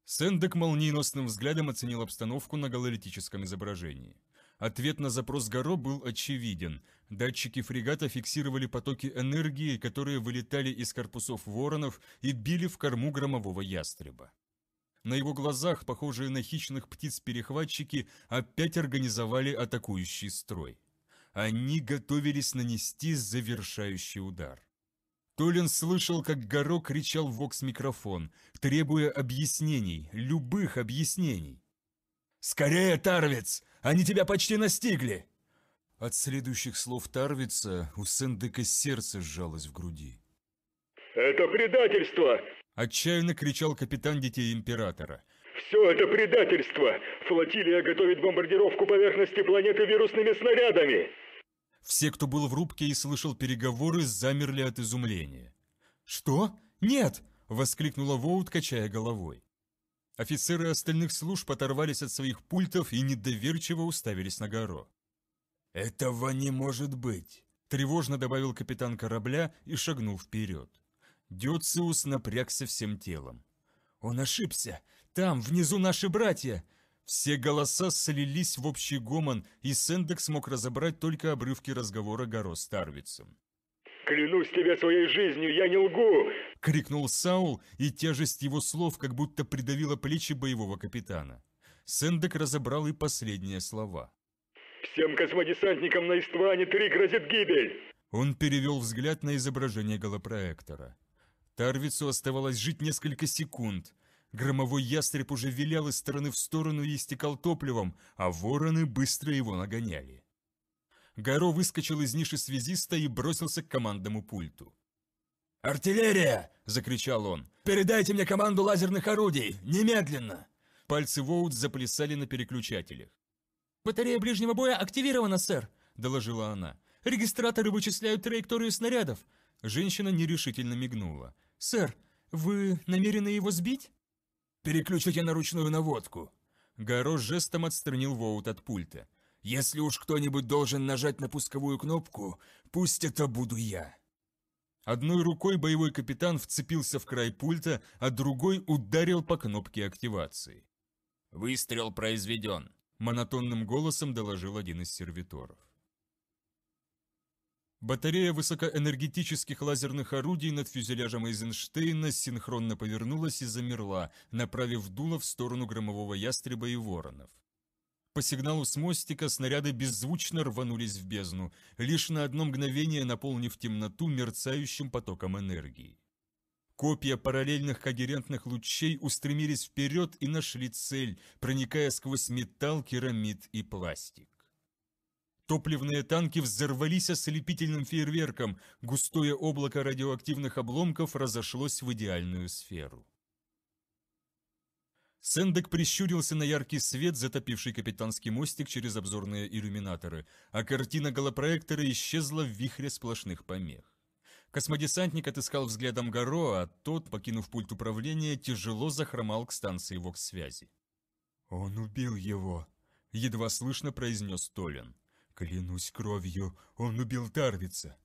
Сэндек молниеносным взглядом оценил обстановку на гололитическом изображении. Ответ на запрос Горо был очевиден. Датчики фрегата фиксировали потоки энергии, которые вылетали из корпусов воронов и били в корму громового ястреба. На его глазах, похожие на хищных птиц-перехватчики, опять организовали атакующий строй. Они готовились нанести завершающий удар. Толин слышал, как Горок кричал в вокс-микрофон, требуя объяснений, любых объяснений. «Скорее, Тарвиц! Они тебя почти настигли!» От следующих слов Тарвица у Сэндека сердце сжалось в груди. «Это предательство! Отчаянно кричал капитан детей Императора. «Все это предательство! Флотилия готовит бомбардировку поверхности планеты вирусными снарядами!» Все, кто был в рубке и слышал переговоры, замерли от изумления. «Что? Нет!» – воскликнула Воут, качая головой. Офицеры остальных служб оторвались от своих пультов и недоверчиво уставились на горо. «Этого не может быть!» – тревожно добавил капитан корабля и шагнул вперед. Дюциус напрягся всем телом. «Он ошибся! Там, внизу наши братья!» Все голоса слились в общий гомон, и Сендекс мог разобрать только обрывки разговора Горо с Тарвицем. «Клянусь тебе своей жизнью, я не лгу!» — крикнул Саул, и тяжесть его слов как будто придавила плечи боевого капитана. Сэндек разобрал и последние слова. «Всем космодесантникам на Истване три грозит гибель!» Он перевел взгляд на изображение голопроектора. Тарвицу оставалось жить несколько секунд. Громовой ястреб уже вилял из стороны в сторону и истекал топливом, а вороны быстро его нагоняли. Гаро выскочил из ниши связиста и бросился к командному пульту. «Артиллерия!» – закричал он. «Передайте мне команду лазерных орудий! Немедленно!» Пальцы Воут заплясали на переключателях. «Батарея ближнего боя активирована, сэр!» – доложила она. «Регистраторы вычисляют траекторию снарядов!» Женщина нерешительно мигнула. «Сэр, вы намерены его сбить?» «Переключите на ручную наводку». Гаро жестом отстранил Воут от пульта. «Если уж кто-нибудь должен нажать на пусковую кнопку, пусть это буду я». Одной рукой боевой капитан вцепился в край пульта, а другой ударил по кнопке активации. «Выстрел произведен», – монотонным голосом доложил один из сервиторов. Батарея высокоэнергетических лазерных орудий над фюзеляжем Эйзенштейна синхронно повернулась и замерла, направив дуло в сторону громового ястреба и воронов. По сигналу с мостика снаряды беззвучно рванулись в бездну, лишь на одно мгновение наполнив темноту мерцающим потоком энергии. Копья параллельных когерентных лучей устремились вперед и нашли цель, проникая сквозь металл, керамид и пластик. Топливные танки взорвались ослепительным фейерверком, густое облако радиоактивных обломков разошлось в идеальную сферу. Сендек прищурился на яркий свет, затопивший капитанский мостик через обзорные иллюминаторы, а картина голопроектора исчезла в вихре сплошных помех. Космодесантник отыскал взглядом Гаро, а тот, покинув пульт управления, тяжело захромал к станции вокс-связи. «Он убил его!» — едва слышно произнес Толин. Клянусь кровью, он убил Тарвица.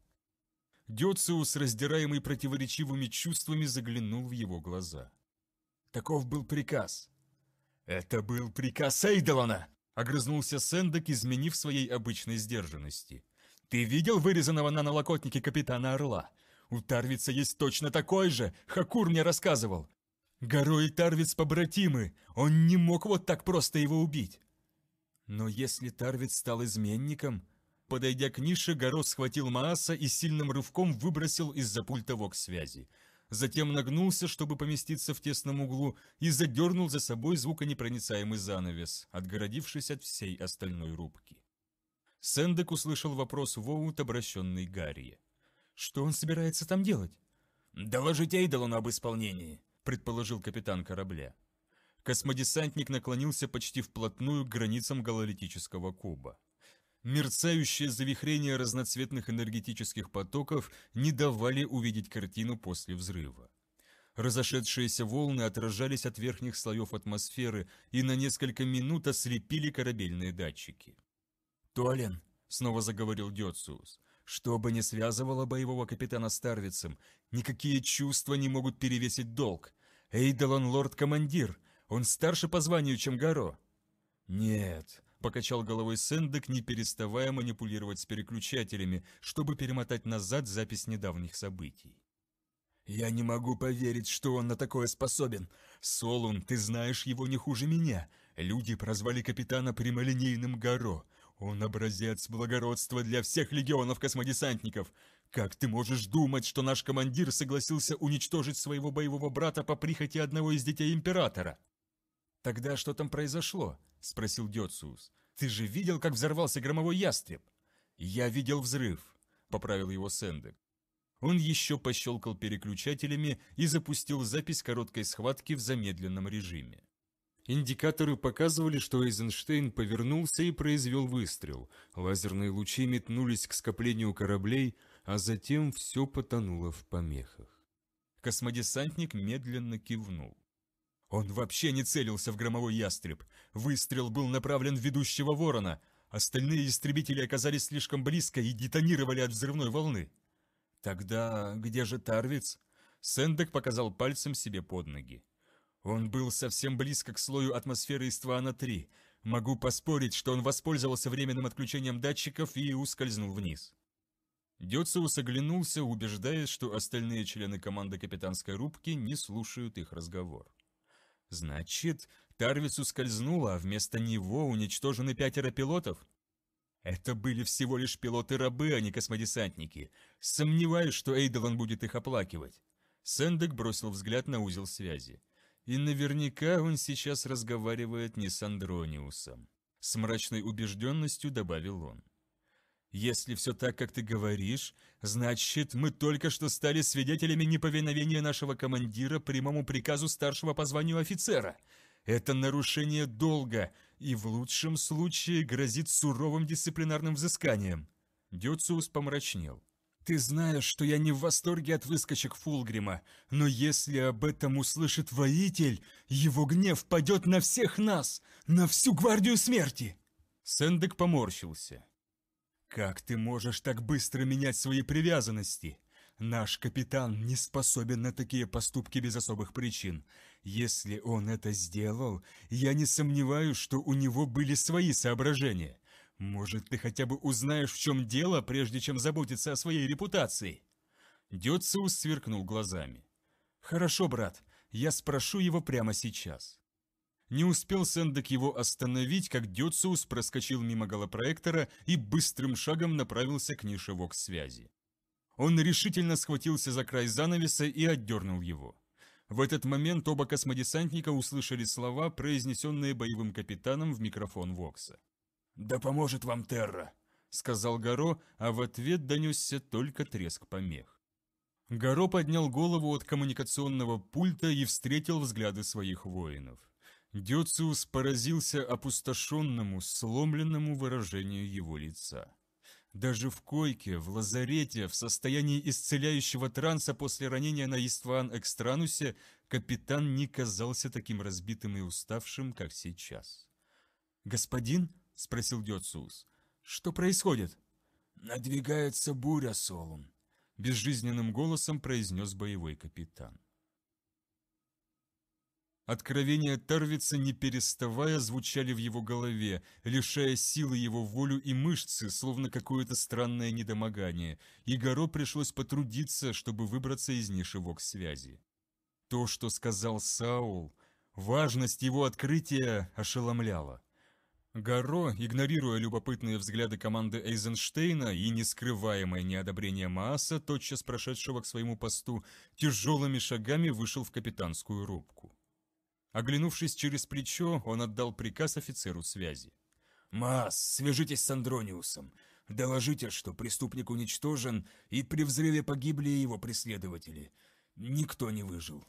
Дёциус, раздираемый противоречивыми чувствами, заглянул в его глаза. Таков был приказ. Это был приказ Эйдолана! Огрызнулся Сэндек, изменив своей обычной сдержанности. «Ты видел вырезанного на налокотнике капитана Орла? У Тарвица есть точно такой же, Хакур мне рассказывал. Горой и Тарвиц побратимы, он не мог вот так просто его убить. Но если Тарвит стал изменником... Подойдя к нише, Горос схватил Мааса и сильным рывком выбросил из-за пульта вок-связи. Затем нагнулся, чтобы поместиться в тесном углу, и задернул за собой звуконепроницаемый занавес, отгородившись от всей остальной рубки. Сэндек услышал вопрос Воут, обращенный Гарри. «Что он собирается там делать?» «Доложить Эйдолону об исполнении», — предположил капитан корабля. Космодесантник наклонился почти вплотную к границам гололитического куба. Мерцающее завихрение разноцветных энергетических потоков не давали увидеть картину после взрыва. Разошедшиеся волны отражались от верхних слоев атмосферы и на несколько минут ослепили корабельные датчики. «Туален», — снова заговорил Дёциус, — «что бы ни связывало боевого капитана Старвицем, никакие чувства не могут перевесить долг. Эйдолан лорд-командир, он старше по званию, чем Гаро». «Нет», — покачал головой Сэндек, не переставая манипулировать с переключателями, чтобы перемотать назад запись недавних событий. «Я не могу поверить, что он на такое способен. Солун, ты знаешь его не хуже меня. Люди прозвали капитана прямолинейным Гаро. Он образец благородства для всех легионов космодесантников. Как ты можешь думать, что наш командир согласился уничтожить своего боевого брата по прихоти одного из детей Императора?» «Тогда что там произошло?» – спросил Дёциус. «Ты же видел, как взорвался громовой ястреб?» «Я видел взрыв», – поправил его Сэндек. Он еще пощелкал переключателями и запустил запись короткой схватки в замедленном режиме. Индикаторы показывали, что Эйзенштейн повернулся и произвел выстрел. Лазерные лучи метнулись к скоплению кораблей, а затем все потонуло в помехах. Космодесантник медленно кивнул. Он вообще не целился в громовой ястреб. Выстрел был направлен в ведущего ворона. Остальные истребители оказались слишком близко и детонировали от взрывной волны. Тогда где же Тарвиц? Сэндек показал пальцем себе под ноги. Он был совсем близко к слою атмосферы из Твана-3. Могу поспорить, что он воспользовался временным отключением датчиков и ускользнул вниз. Дёциус оглянулся, убеждаясь, что остальные члены команды капитанской рубки не слушают их разговор. Значит, Тарвис ускользнула, а вместо него уничтожены пятеро пилотов? Это были всего лишь пилоты-рабы, а не космодесантники. Сомневаюсь, что Эйдолан будет их оплакивать. Сэндек бросил взгляд на узел связи. И наверняка он сейчас разговаривает не с Андрониусом. С мрачной убежденностью добавил он. Если все так, как ты говоришь, значит, мы только что стали свидетелями неповиновения нашего командира прямому приказу старшего по званию офицера. Это нарушение долга и в лучшем случае грозит суровым дисциплинарным взысканием». Дюциус помрачнел. «Ты знаешь, что я не в восторге от выскочек Фулгрима, но если об этом услышит воитель, его гнев падет на всех нас, на всю гвардию смерти!» Сэндек поморщился. «Как ты можешь так быстро менять свои привязанности?» Наш капитан не способен на такие поступки без особых причин. Если он это сделал, я не сомневаюсь, что у него были свои соображения. Может, ты хотя бы узнаешь, в чем дело, прежде чем заботиться о своей репутации?» Дёциус сверкнул глазами. «Хорошо, брат, я спрошу его прямо сейчас». Не успел Сэндек его остановить, как Дёциус проскочил мимо голопроектора и быстрым шагом направился к нише вокс-связи. Он решительно схватился за край занавеса и отдернул его. В этот момент оба космодесантника услышали слова, произнесенные боевым капитаном в микрофон Вокса. «Да поможет вам Терра!» — сказал Гаро, а в ответ донесся только треск помех. Гаро поднял голову от коммуникационного пульта и встретил взгляды своих воинов. Дёциус поразился опустошенному, сломленному выражению его лица. Даже в койке, в лазарете, в состоянии исцеляющего транса после ранения на Истван Экстранусе, капитан не казался таким разбитым и уставшим, как сейчас. «Господин?» — спросил Дёциус. «Что происходит?» «Надвигается буря, Солун», — безжизненным голосом произнес боевой капитан. Откровения Тарвица, не переставая, звучали в его голове, лишая силы его волю и мышцы, словно какое-то странное недомогание, и Горо пришлось потрудиться, чтобы выбраться из ниши нишевок связи. То, что сказал Саул, важность его открытия ошеломляла. Гаро, игнорируя любопытные взгляды команды Эйзенштейна и нескрываемое неодобрение Мааса, тотчас прошедшего к своему посту, тяжелыми шагами вышел в капитанскую рубку. Оглянувшись через плечо, он отдал приказ офицеру связи. «Маас, свяжитесь с Андрониусом. Доложите, что преступник уничтожен, и при взрыве погибли его преследователи. Никто не выжил».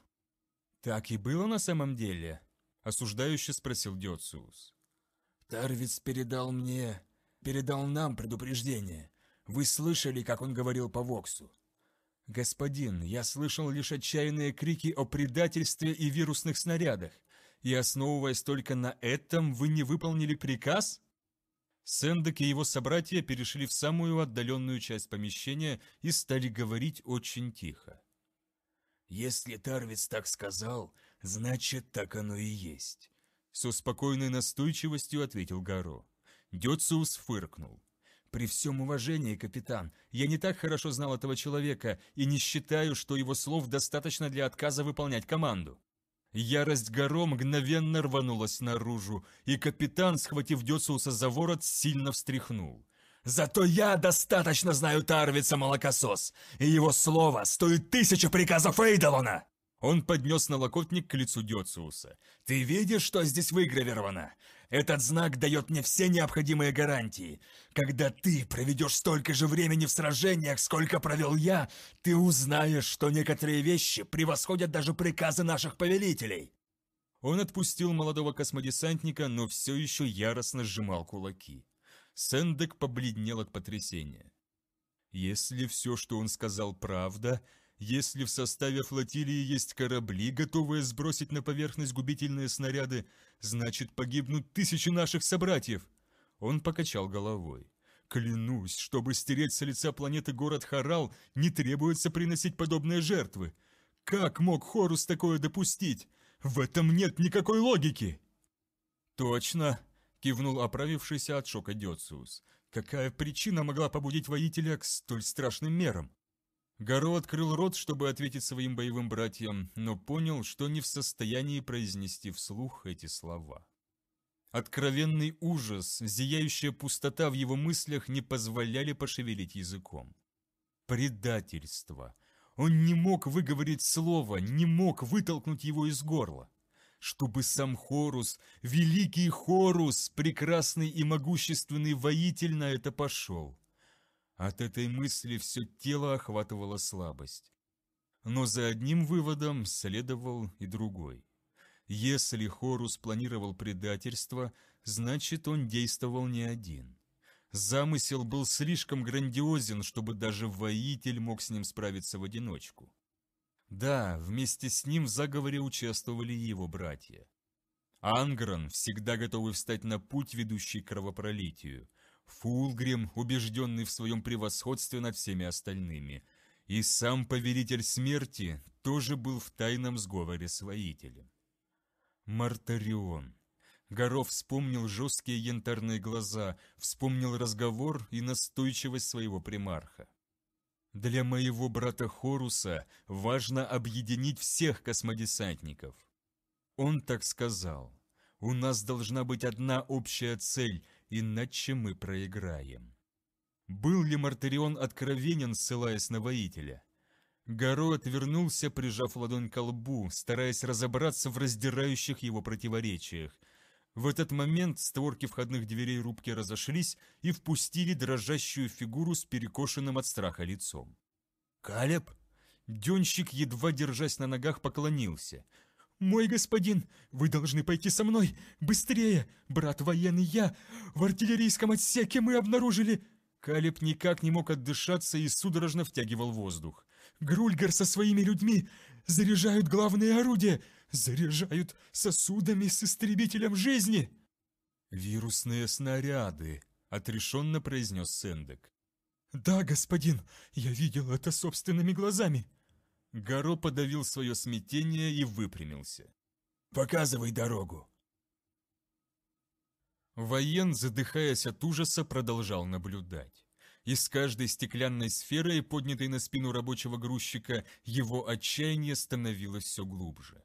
«Так и было на самом деле?» – осуждающе спросил Диоциус. «Тарвиц передал мне... передал нам предупреждение. Вы слышали, как он говорил по Воксу. «Господин, я слышал лишь отчаянные крики о предательстве и вирусных снарядах, и, основываясь только на этом, вы не выполнили приказ?» Сэндек и его собратья перешли в самую отдаленную часть помещения и стали говорить очень тихо. «Если Тарвиц так сказал, значит, так оно и есть», — со спокойной настойчивостью ответил Гаро. Дёциус фыркнул. «При всем уважении, капитан, я не так хорошо знал этого человека и не считаю, что его слов достаточно для отказа выполнять команду». Ярость Горо мгновенно рванулась наружу, и капитан, схватив Дёциуса за ворот, сильно встряхнул. «Зато я достаточно знаю Тарвица Молокосос, и его слово стоит тысячи приказов Эйдолона!» Он поднес налокотник к лицу Дёциуса. «Ты видишь, что здесь выгравировано? Этот знак дает мне все необходимые гарантии. Когда ты проведешь столько же времени в сражениях, сколько провел я, ты узнаешь, что некоторые вещи превосходят даже приказы наших повелителей». Он отпустил молодого космодесантника, но все еще яростно сжимал кулаки. Сэндек побледнел от потрясения. «Если все, что он сказал, правда...» Если в составе флотилии есть корабли, готовые сбросить на поверхность губительные снаряды, значит погибнут тысячи наших собратьев!» Он покачал головой. «Клянусь, чтобы стереть с лица планеты город Харал, не требуется приносить подобные жертвы. Как мог Хорус такое допустить? В этом нет никакой логики!» «Точно!» — кивнул оправившийся от шока Дёциус. «Какая причина могла побудить воителя к столь страшным мерам?» Гаро открыл рот, чтобы ответить своим боевым братьям, но понял, что не в состоянии произнести вслух эти слова. Откровенный ужас, зияющая пустота в его мыслях не позволяли пошевелить языком. Предательство. Он не мог выговорить слово, не мог вытолкнуть его из горла. Чтобы сам Хорус, великий Хорус, прекрасный и могущественный воитель на это пошел. От этой мысли все тело охватывало слабость. Но за одним выводом следовал и другой. Если Хорус планировал предательство, значит, он действовал не один. Замысел был слишком грандиозен, чтобы даже воитель мог с ним справиться в одиночку. Да, вместе с ним в заговоре участвовали его братья. Ангран, всегда готовы встать на путь, ведущий к кровопролитию, Фулгрим, убежденный в своем превосходстве над всеми остальными. И сам повелитель смерти тоже был в тайном сговоре с воителем. Мартарион. Горов вспомнил жесткие янтарные глаза, вспомнил разговор и настойчивость своего примарха. «Для моего брата Хоруса важно объединить всех космодесантников». Он так сказал. «У нас должна быть одна общая цель иначе мы проиграем. Был ли Мартырион откровенен, ссылаясь на воителя? Гаро отвернулся, прижав ладонь к лбу, стараясь разобраться в раздирающих его противоречиях. В этот момент створки входных дверей рубки разошлись и впустили дрожащую фигуру с перекошенным от страха лицом. «Калеб?» Денщик, едва держась на ногах, поклонился. «Мой господин, вы должны пойти со мной! Быстрее! Брат военный я! В артиллерийском отсеке мы обнаружили...» Калеб никак не мог отдышаться и судорожно втягивал воздух. «Грульгар со своими людьми заряжают главные орудия! Заряжают сосудами с истребителем жизни!» «Вирусные снаряды», — отрешенно произнес Сендек. «Да, господин, я видел это собственными глазами. Гаро подавил свое смятение и выпрямился. «Показывай дорогу!» Воен, задыхаясь от ужаса, продолжал наблюдать. Из каждой стеклянной сферой, поднятой на спину рабочего грузчика, его отчаяние становилось все глубже.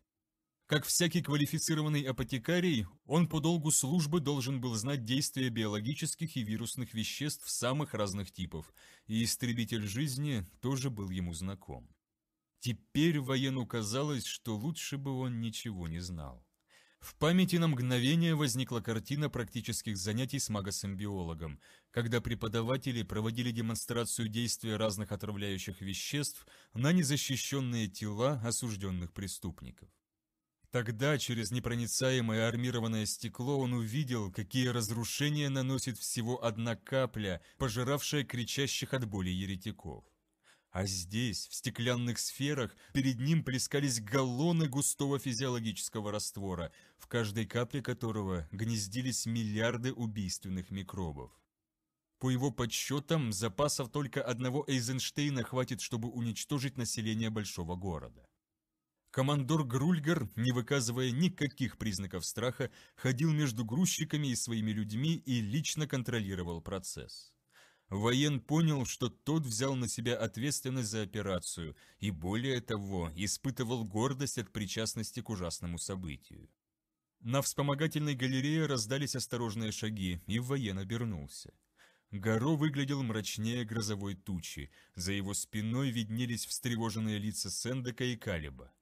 Как всякий квалифицированный апотекарий, он по долгу службы должен был знать действия биологических и вирусных веществ самых разных типов, и истребитель жизни тоже был ему знаком. Теперь воену казалось, что лучше бы он ничего не знал. В памяти на мгновение возникла картина практических занятий с магосомбиологом, когда преподаватели проводили демонстрацию действия разных отравляющих веществ на незащищенные тела осужденных преступников. Тогда через непроницаемое армированное стекло он увидел, какие разрушения наносит всего одна капля, пожиравшая кричащих от боли еретиков. А здесь, в стеклянных сферах, перед ним плескались галлоны густого физиологического раствора, в каждой капле которого гнездились миллиарды убийственных микробов. По его подсчетам, запасов только одного Эйзенштейна хватит, чтобы уничтожить население большого города. Командор Грульгер, не выказывая никаких признаков страха, ходил между грузчиками и своими людьми и лично контролировал процесс. Воен понял, что тот взял на себя ответственность за операцию и, более того, испытывал гордость от причастности к ужасному событию. На вспомогательной галерее раздались осторожные шаги, и воен обернулся. Горо выглядел мрачнее грозовой тучи, за его спиной виднелись встревоженные лица Сендека и Калиба.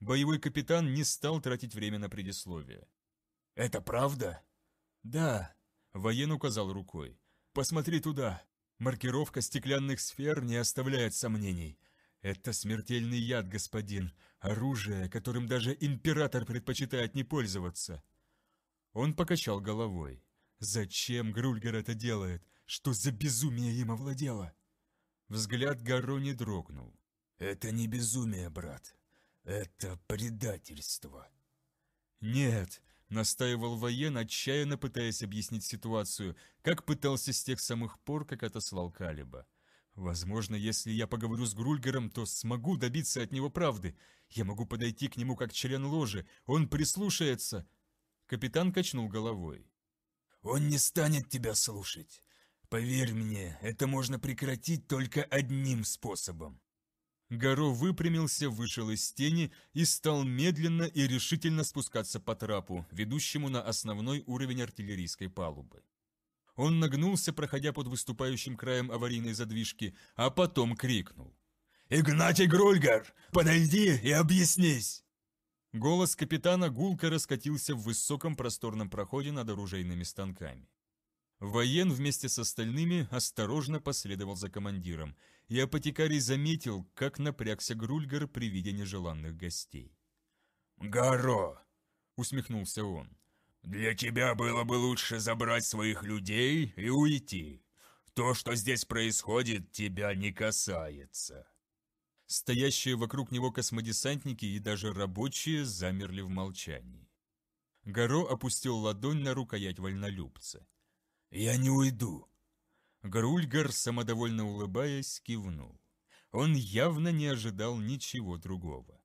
Боевой капитан не стал тратить время на предисловие. «Это правда?» «Да», — воен указал рукой. «Посмотри туда!» Маркировка стеклянных сфер не оставляет сомнений. Это смертельный яд, господин, оружие, которым даже император предпочитает не пользоваться. Он покачал головой. Зачем Грульгер это делает? Что за безумие им овладело? Взгляд Гаро не дрогнул. Это не безумие, брат. Это предательство. Нет, Настаивал воен, отчаянно пытаясь объяснить ситуацию, как пытался с тех самых пор, как отослал Калиба. «Возможно, если я поговорю с Грульгером, то смогу добиться от него правды. Я могу подойти к нему как член ложи. Он прислушается!» Капитан качнул головой. «Он не станет тебя слушать. Поверь мне, это можно прекратить только одним способом. Горо выпрямился, вышел из тени и стал медленно и решительно спускаться по трапу, ведущему на основной уровень артиллерийской палубы. Он нагнулся, проходя под выступающим краем аварийной задвижки, а потом крикнул. «Игнатий Грульгар, подойди и объяснись!» Голос капитана гулко раскатился в высоком просторном проходе над оружейными станками. Воен вместе с остальными осторожно последовал за командиром, и апотекарий заметил, как напрягся Грульгар при виде нежеланных гостей. «Гаро!» — усмехнулся он. «Для тебя было бы лучше забрать своих людей и уйти. То, что здесь происходит, тебя не касается». Стоящие вокруг него космодесантники и даже рабочие замерли в молчании. Гаро опустил ладонь на рукоять вольнолюбца. «Я не уйду», Грульгар, самодовольно улыбаясь, кивнул. Он явно не ожидал ничего другого.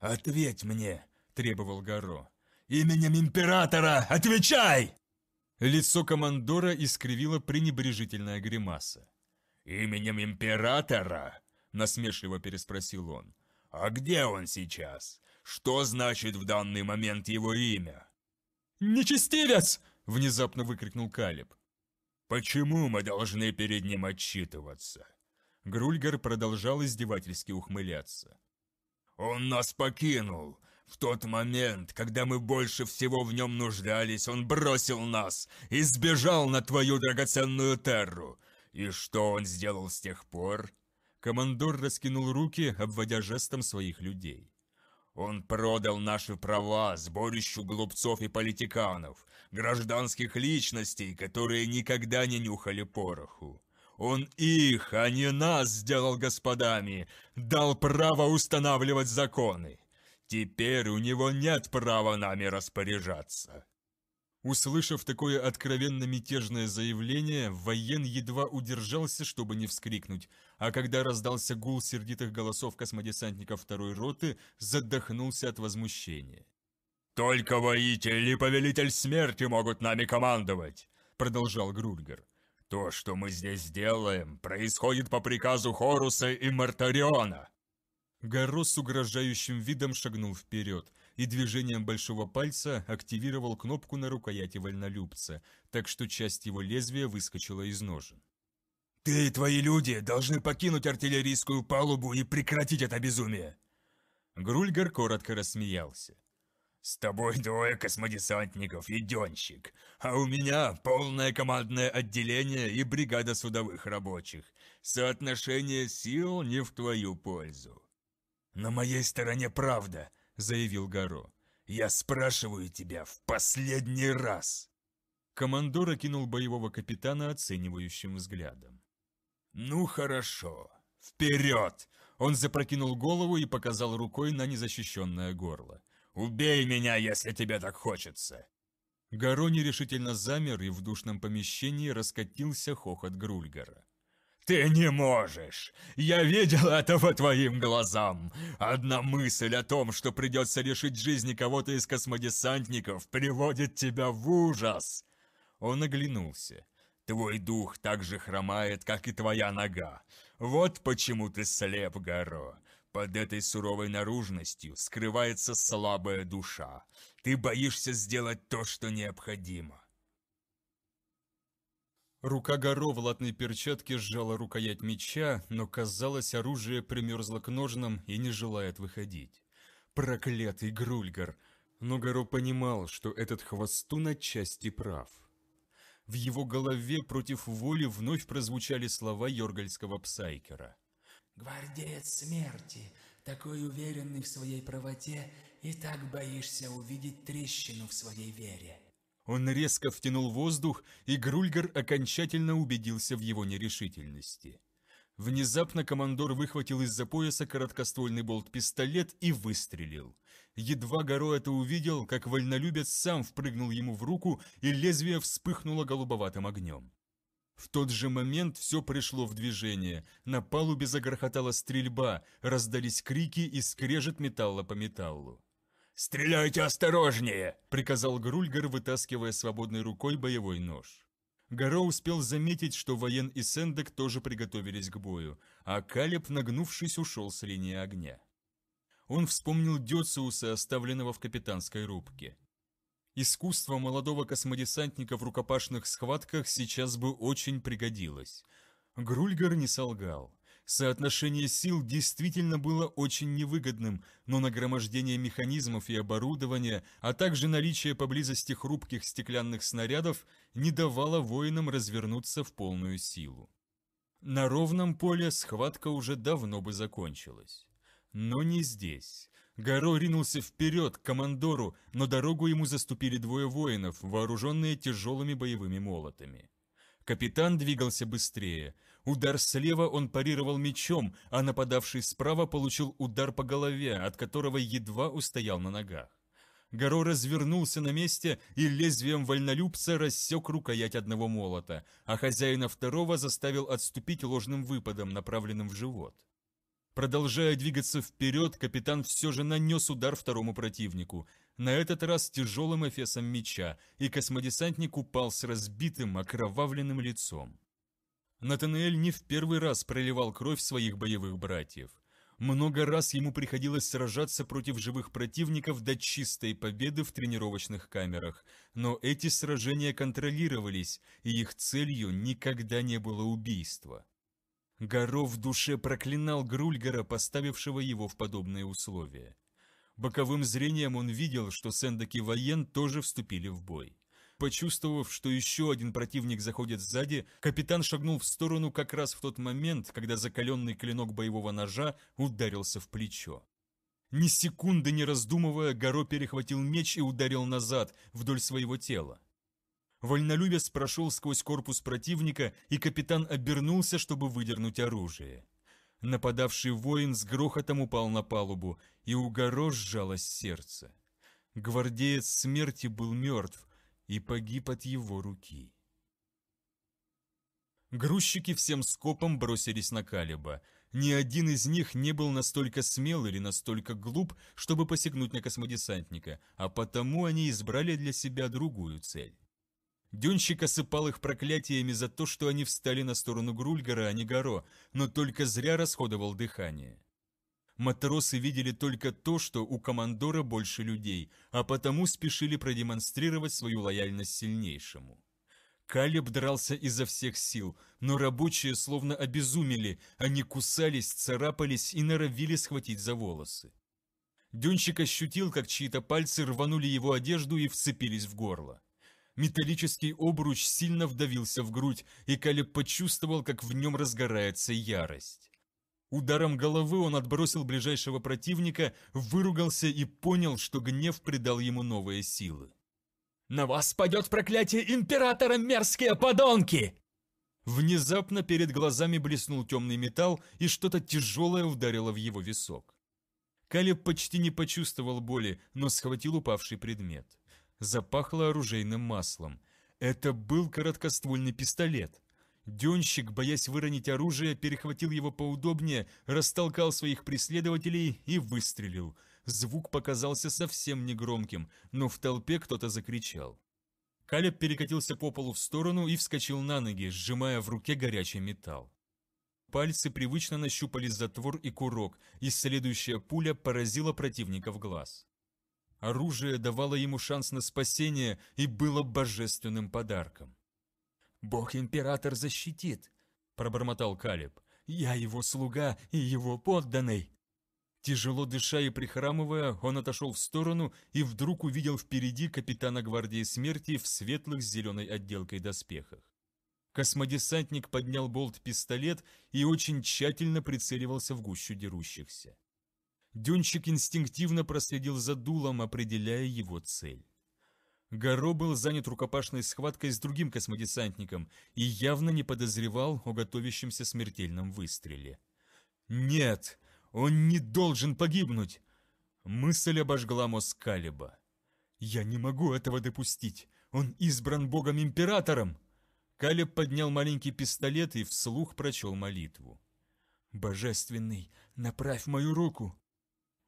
«Ответь мне!» – требовал Гаро. «Именем императора! Отвечай!» Лицо командора искривило пренебрежительная гримаса. «Именем императора?» – насмешливо переспросил он. «А где он сейчас? Что значит в данный момент его имя?» «Нечестивец!» – внезапно выкрикнул Калиб. «Почему мы должны перед ним отчитываться?» Грульгар продолжал издевательски ухмыляться. «Он нас покинул! В тот момент, когда мы больше всего в нем нуждались, он бросил нас и сбежал на твою драгоценную терру! И что он сделал с тех пор?» Командор раскинул руки, обводя жестом своих людей. Он продал наши права сборищу глупцов и политиканов, гражданских личностей, которые никогда не нюхали пороху. Он их, а не нас сделал господами, дал право устанавливать законы. Теперь у него нет права нами распоряжаться». Услышав такое откровенно мятежное заявление, воен едва удержался, чтобы не вскрикнуть, а когда раздался гул сердитых голосов космодесантников второй роты, задохнулся от возмущения. «Только воитель и повелитель смерти могут нами командовать», — продолжал Грульгер. «То, что мы здесь делаем, происходит по приказу Хоруса и Мартариона». Гаро с угрожающим видом шагнул вперед и движением большого пальца активировал кнопку на рукояти вольнолюбца, так что часть его лезвия выскочила из ножен. «Ты и твои люди должны покинуть артиллерийскую палубу и прекратить это безумие!» Грульгар коротко рассмеялся. С тобой двое космодесантников и денщик, а у меня полное командное отделение и бригада судовых рабочих. Соотношение сил не в твою пользу». «На моей стороне правда», — заявил Гаро. «Я спрашиваю тебя в последний раз!» Командор окинул боевого капитана оценивающим взглядом. «Ну хорошо. Вперед!» Он запрокинул голову и показал рукой на незащищенное горло. Убей меня, если тебе так хочется!» Гаро нерешительно замер, и в душном помещении раскатился хохот Грульгара. «Ты не можешь! Я видел это по твоим глазам! Одна мысль о том, что придется решить жизни кого-то из космодесантников, приводит тебя в ужас!» Он оглянулся. «Твой дух так же хромает, как и твоя нога. Вот почему ты слеп, Гаро под этой суровой наружностью скрывается слабая душа. Ты боишься сделать то, что необходимо. Рука Горо в латной перчатке сжала рукоять меча, но, казалось, оружие примерзло к ножнам и не желает выходить. Проклятый Грульгар! Но Горо понимал, что этот хвостун отчасти прав. В его голове против воли вновь прозвучали слова Йоргальского псайкера – Гвардеец смерти, такой уверенный в своей правоте, и так боишься увидеть трещину в своей вере. Он резко втянул воздух, и Грульгар окончательно убедился в его нерешительности. Внезапно командор выхватил из-за пояса короткоствольный болт-пистолет и выстрелил. Едва Горо это увидел, как вольнолюбец сам впрыгнул ему в руку, и лезвие вспыхнуло голубоватым огнем. В тот же момент все пришло в движение. На палубе загрохотала стрельба, раздались крики и скрежет металла по металлу. «Стреляйте осторожнее!» – приказал Грульгар, вытаскивая свободной рукой боевой нож. Гаро успел заметить, что воен и Сендек тоже приготовились к бою, а Калеб, нагнувшись, ушел с линии огня. Он вспомнил Дёциуса, оставленного в капитанской рубке. Искусство молодого космодесантника в рукопашных схватках сейчас бы очень пригодилось. Грульгар не солгал. Соотношение сил действительно было очень невыгодным, но нагромождение механизмов и оборудования, а также наличие поблизости хрупких стеклянных снарядов не давало воинам развернуться в полную силу. На ровном поле схватка уже давно бы закончилась. Но не здесь. Гаро ринулся вперед к командору, но дорогу ему заступили двое воинов, вооруженные тяжелыми боевыми молотами. Капитан двигался быстрее. Удар слева он парировал мечом, а нападавший справа получил удар по голове, от которого едва устоял на ногах. Горо развернулся на месте и лезвием вольнолюбца рассек рукоять одного молота, а хозяина второго заставил отступить ложным выпадом, направленным в живот. Продолжая двигаться вперед, капитан все же нанес удар второму противнику, на этот раз тяжелым эфесом меча, и космодесантник упал с разбитым, окровавленным лицом. Натанель не в первый раз проливал кровь своих боевых братьев. Много раз ему приходилось сражаться против живых противников до чистой победы в тренировочных камерах, но эти сражения контролировались, и их целью никогда не было убийство. Горо в душе проклинал Грульгера, поставившего его в подобные условия. Боковым зрением он видел, что Сэндок и Воен тоже вступили в бой. Почувствовав, что еще один противник заходит сзади, капитан шагнул в сторону как раз в тот момент, когда закаленный клинок боевого ножа ударился в плечо. Ни секунды не раздумывая, Горо перехватил меч и ударил назад, вдоль своего тела. Вольнолюбец прошел сквозь корпус противника, и капитан обернулся, чтобы выдернуть оружие. Нападавший воин с грохотом упал на палубу, и у горо сжалось сердце. Гвардеец смерти был мертв и погиб от его руки. Грузчики всем скопом бросились на Калиба. Ни один из них не был настолько смел или настолько глуп, чтобы посягнуть на космодесантника, а потому они избрали для себя другую цель. Дюнщик осыпал их проклятиями за то, что они встали на сторону Грульгара, а не Горо, но только зря расходовал дыхание. Матросы видели только то, что у командора больше людей, а потому спешили продемонстрировать свою лояльность сильнейшему. Калеб дрался изо всех сил, но рабочие словно обезумели, они кусались, царапались и норовили схватить за волосы. Дюнчик ощутил, как чьи-то пальцы рванули его одежду и вцепились в горло. Металлический обруч сильно вдавился в грудь, и Калеб почувствовал, как в нем разгорается ярость. Ударом головы он отбросил ближайшего противника, выругался и понял, что гнев придал ему новые силы. «На вас падет проклятие Императора, мерзкие подонки!» Внезапно перед глазами блеснул темный металл, и что-то тяжелое ударило в его висок. Калеб почти не почувствовал боли, но схватил упавший предмет. Запахло оружейным маслом. Это был короткоствольный пистолет. Денщик, боясь выронить оружие, перехватил его поудобнее, растолкал своих преследователей и выстрелил. Звук показался совсем негромким, но в толпе кто-то закричал. Калеб перекатился по полу в сторону и вскочил на ноги, сжимая в руке горячий металл. Пальцы привычно нащупали затвор и курок, и следующая пуля поразила противника в глаз. Оружие давало ему шанс на спасение и было божественным подарком. «Бог-император защитит!» – пробормотал Калиб. «Я его слуга и его подданный!» Тяжело дыша и прихрамывая, он отошел в сторону и вдруг увидел впереди капитана гвардии смерти в светлых с зеленой отделкой доспехах. Космодесантник поднял болт-пистолет и очень тщательно прицеливался в гущу дерущихся. Дюнчик инстинктивно проследил за дулом, определяя его цель. Гаро был занят рукопашной схваткой с другим космодесантником и явно не подозревал о готовящемся смертельном выстреле. «Нет! Он не должен погибнуть!» Мысль обожгла мозг Калиба. «Я не могу этого допустить! Он избран богом-императором!» Калиб поднял маленький пистолет и вслух прочел молитву. «Божественный, направь мою руку!»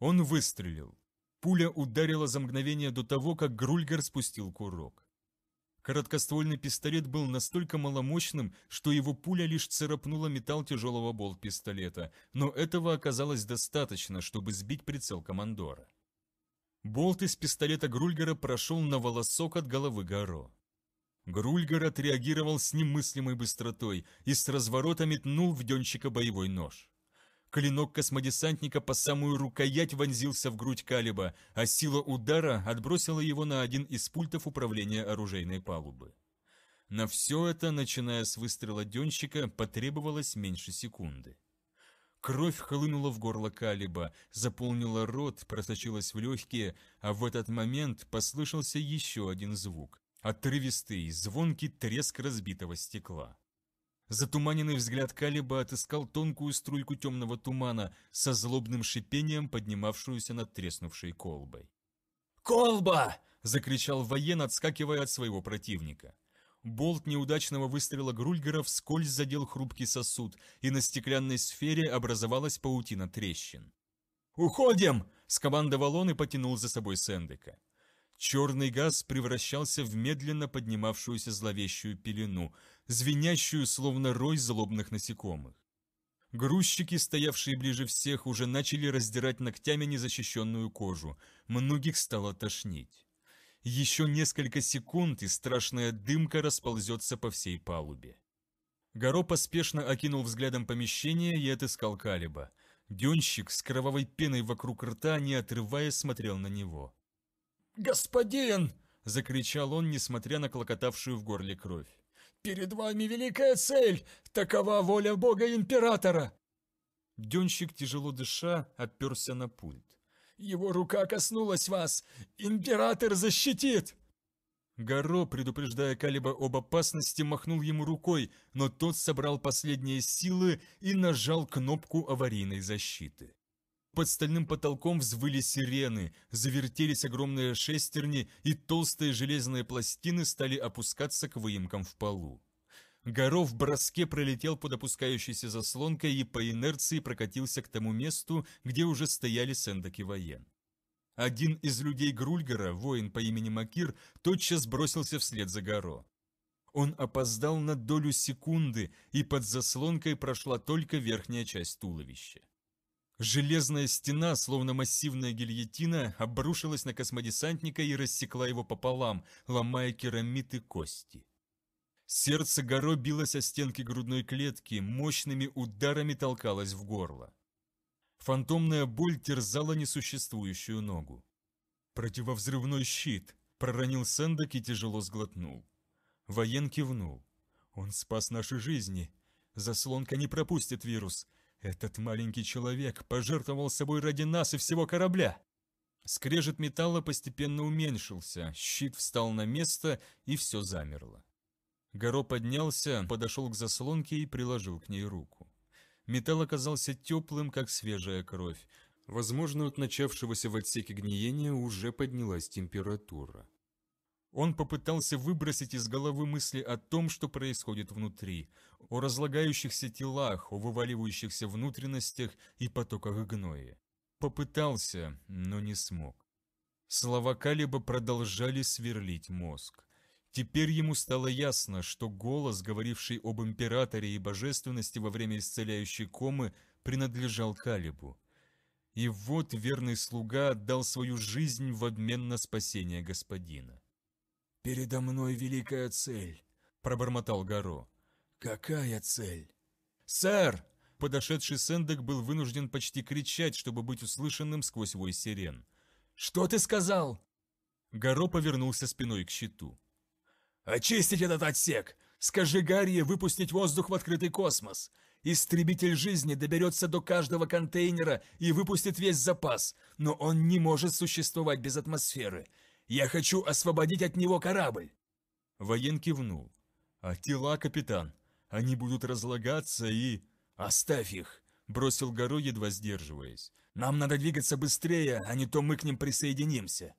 Он выстрелил. Пуля ударила за мгновение до того, как Грульгер спустил курок. Короткоствольный пистолет был настолько маломощным, что его пуля лишь царапнула металл тяжелого болт-пистолета, но этого оказалось достаточно, чтобы сбить прицел командора. Болт из пистолета Грульгера прошел на волосок от головы Гаро. Грульгер отреагировал с немыслимой быстротой и с разворота метнул в Денчика боевой нож. Клинок космодесантника по самую рукоять вонзился в грудь Калиба, а сила удара отбросила его на один из пультов управления оружейной палубы. На все это, начиная с выстрела денщика, потребовалось меньше секунды. Кровь хлынула в горло Калиба, заполнила рот, просочилась в легкие, а в этот момент послышался еще один звук. Отрывистый, звонкий треск разбитого стекла. Затуманенный взгляд Калиба отыскал тонкую струйку темного тумана со злобным шипением, поднимавшуюся над треснувшей колбой. «Колба!» – закричал воен, отскакивая от своего противника. Болт неудачного выстрела Грульгера вскользь задел хрупкий сосуд, и на стеклянной сфере образовалась паутина трещин. «Уходим!» – скомандовал он и потянул за собой Сэндека. Черный газ превращался в медленно поднимавшуюся зловещую пелену, звенящую, словно рой злобных насекомых. Грузчики, стоявшие ближе всех, уже начали раздирать ногтями незащищенную кожу. Многих стало тошнить. Еще несколько секунд, и страшная дымка расползется по всей палубе. Горо поспешно окинул взглядом помещение и отыскал Калиба. Денщик с кровавой пеной вокруг рта, не отрывая, смотрел на него. «Господин!» — закричал он, несмотря на клокотавшую в горле кровь. «Перед вами великая цель! Такова воля Бога Императора!» Денщик, тяжело дыша, оперся на пульт. «Его рука коснулась вас! Император защитит!» Гаро, предупреждая Калиба об опасности, махнул ему рукой, но тот собрал последние силы и нажал кнопку аварийной защиты. Под стальным потолком взвыли сирены, завертелись огромные шестерни, и толстые железные пластины стали опускаться к выемкам в полу. Горо в броске пролетел под опускающейся заслонкой и по инерции прокатился к тому месту, где уже стояли сэндоки воен. Один из людей Грульгера, воин по имени Макир, тотчас бросился вслед за Горо. Он опоздал на долю секунды, и под заслонкой прошла только верхняя часть туловища. Железная стена, словно массивная гильотина, обрушилась на космодесантника и рассекла его пополам, ломая керамиты и кости. Сердце Горо билось о стенки грудной клетки, мощными ударами толкалось в горло. Фантомная боль терзала несуществующую ногу. «Противовзрывной щит!» – проронил Сэндок и тяжело сглотнул. Воен кивнул. «Он спас наши жизни. Заслонка не пропустит вирус. Этот маленький человек пожертвовал собой ради нас и всего корабля. Скрежет металла постепенно уменьшился, щит встал на место, и все замерло. Горо поднялся, подошел к заслонке и приложил к ней руку. Металл оказался теплым, как свежая кровь. Возможно, от начавшегося в отсеке гниения уже поднялась температура. Он попытался выбросить из головы мысли о том, что происходит внутри о разлагающихся телах, о вываливающихся внутренностях и потоках гноя. Попытался, но не смог. Слова Калиба продолжали сверлить мозг. Теперь ему стало ясно, что голос, говоривший об императоре и божественности во время исцеляющей комы, принадлежал Калибу. И вот верный слуга отдал свою жизнь в обмен на спасение господина. «Передо мной великая цель», — пробормотал Гаро. «Какая цель?» «Сэр!» Подошедший Сэндек был вынужден почти кричать, чтобы быть услышанным сквозь вой сирен. «Что ты сказал?» Гаро повернулся спиной к щиту. «Очистить этот отсек! Скажи Гарри выпустить воздух в открытый космос! Истребитель жизни доберется до каждого контейнера и выпустит весь запас, но он не может существовать без атмосферы. Я хочу освободить от него корабль!» Воен кивнул. «А тела, капитан? Они будут разлагаться и... «Оставь их!» – бросил Горо, едва сдерживаясь. «Нам надо двигаться быстрее, а не то мы к ним присоединимся!»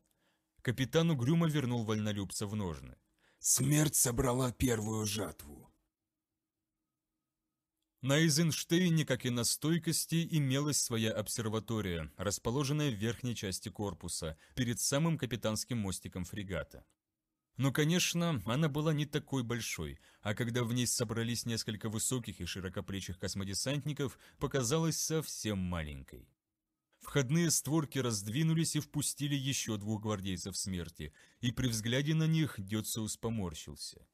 Капитан угрюмо вернул вольнолюбца в ножны. «Смерть собрала первую жатву!» На Эйзенштейне, как и на стойкости, имелась своя обсерватория, расположенная в верхней части корпуса, перед самым капитанским мостиком фрегата. Но, конечно, она была не такой большой, а когда в ней собрались несколько высоких и широкоплечих космодесантников, показалась совсем маленькой. Входные створки раздвинулись и впустили еще двух гвардейцев смерти, и при взгляде на них Децеус поморщился.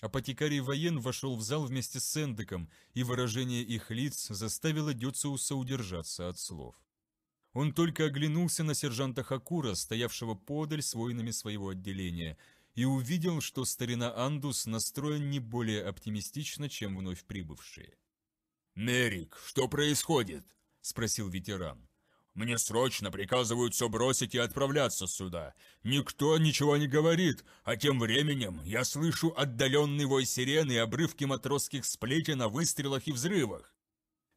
Апотекарий воен вошел в зал вместе с Сэндеком, и выражение их лиц заставило Децеуса удержаться от слов. Он только оглянулся на сержанта Хакура, стоявшего подаль с воинами своего отделения, и увидел, что старина Андус настроен не более оптимистично, чем вновь прибывшие. Мерик, что происходит?» – спросил ветеран. «Мне срочно приказывают все бросить и отправляться сюда. Никто ничего не говорит, а тем временем я слышу отдаленный вой сирены и обрывки матросских сплетен о выстрелах и взрывах».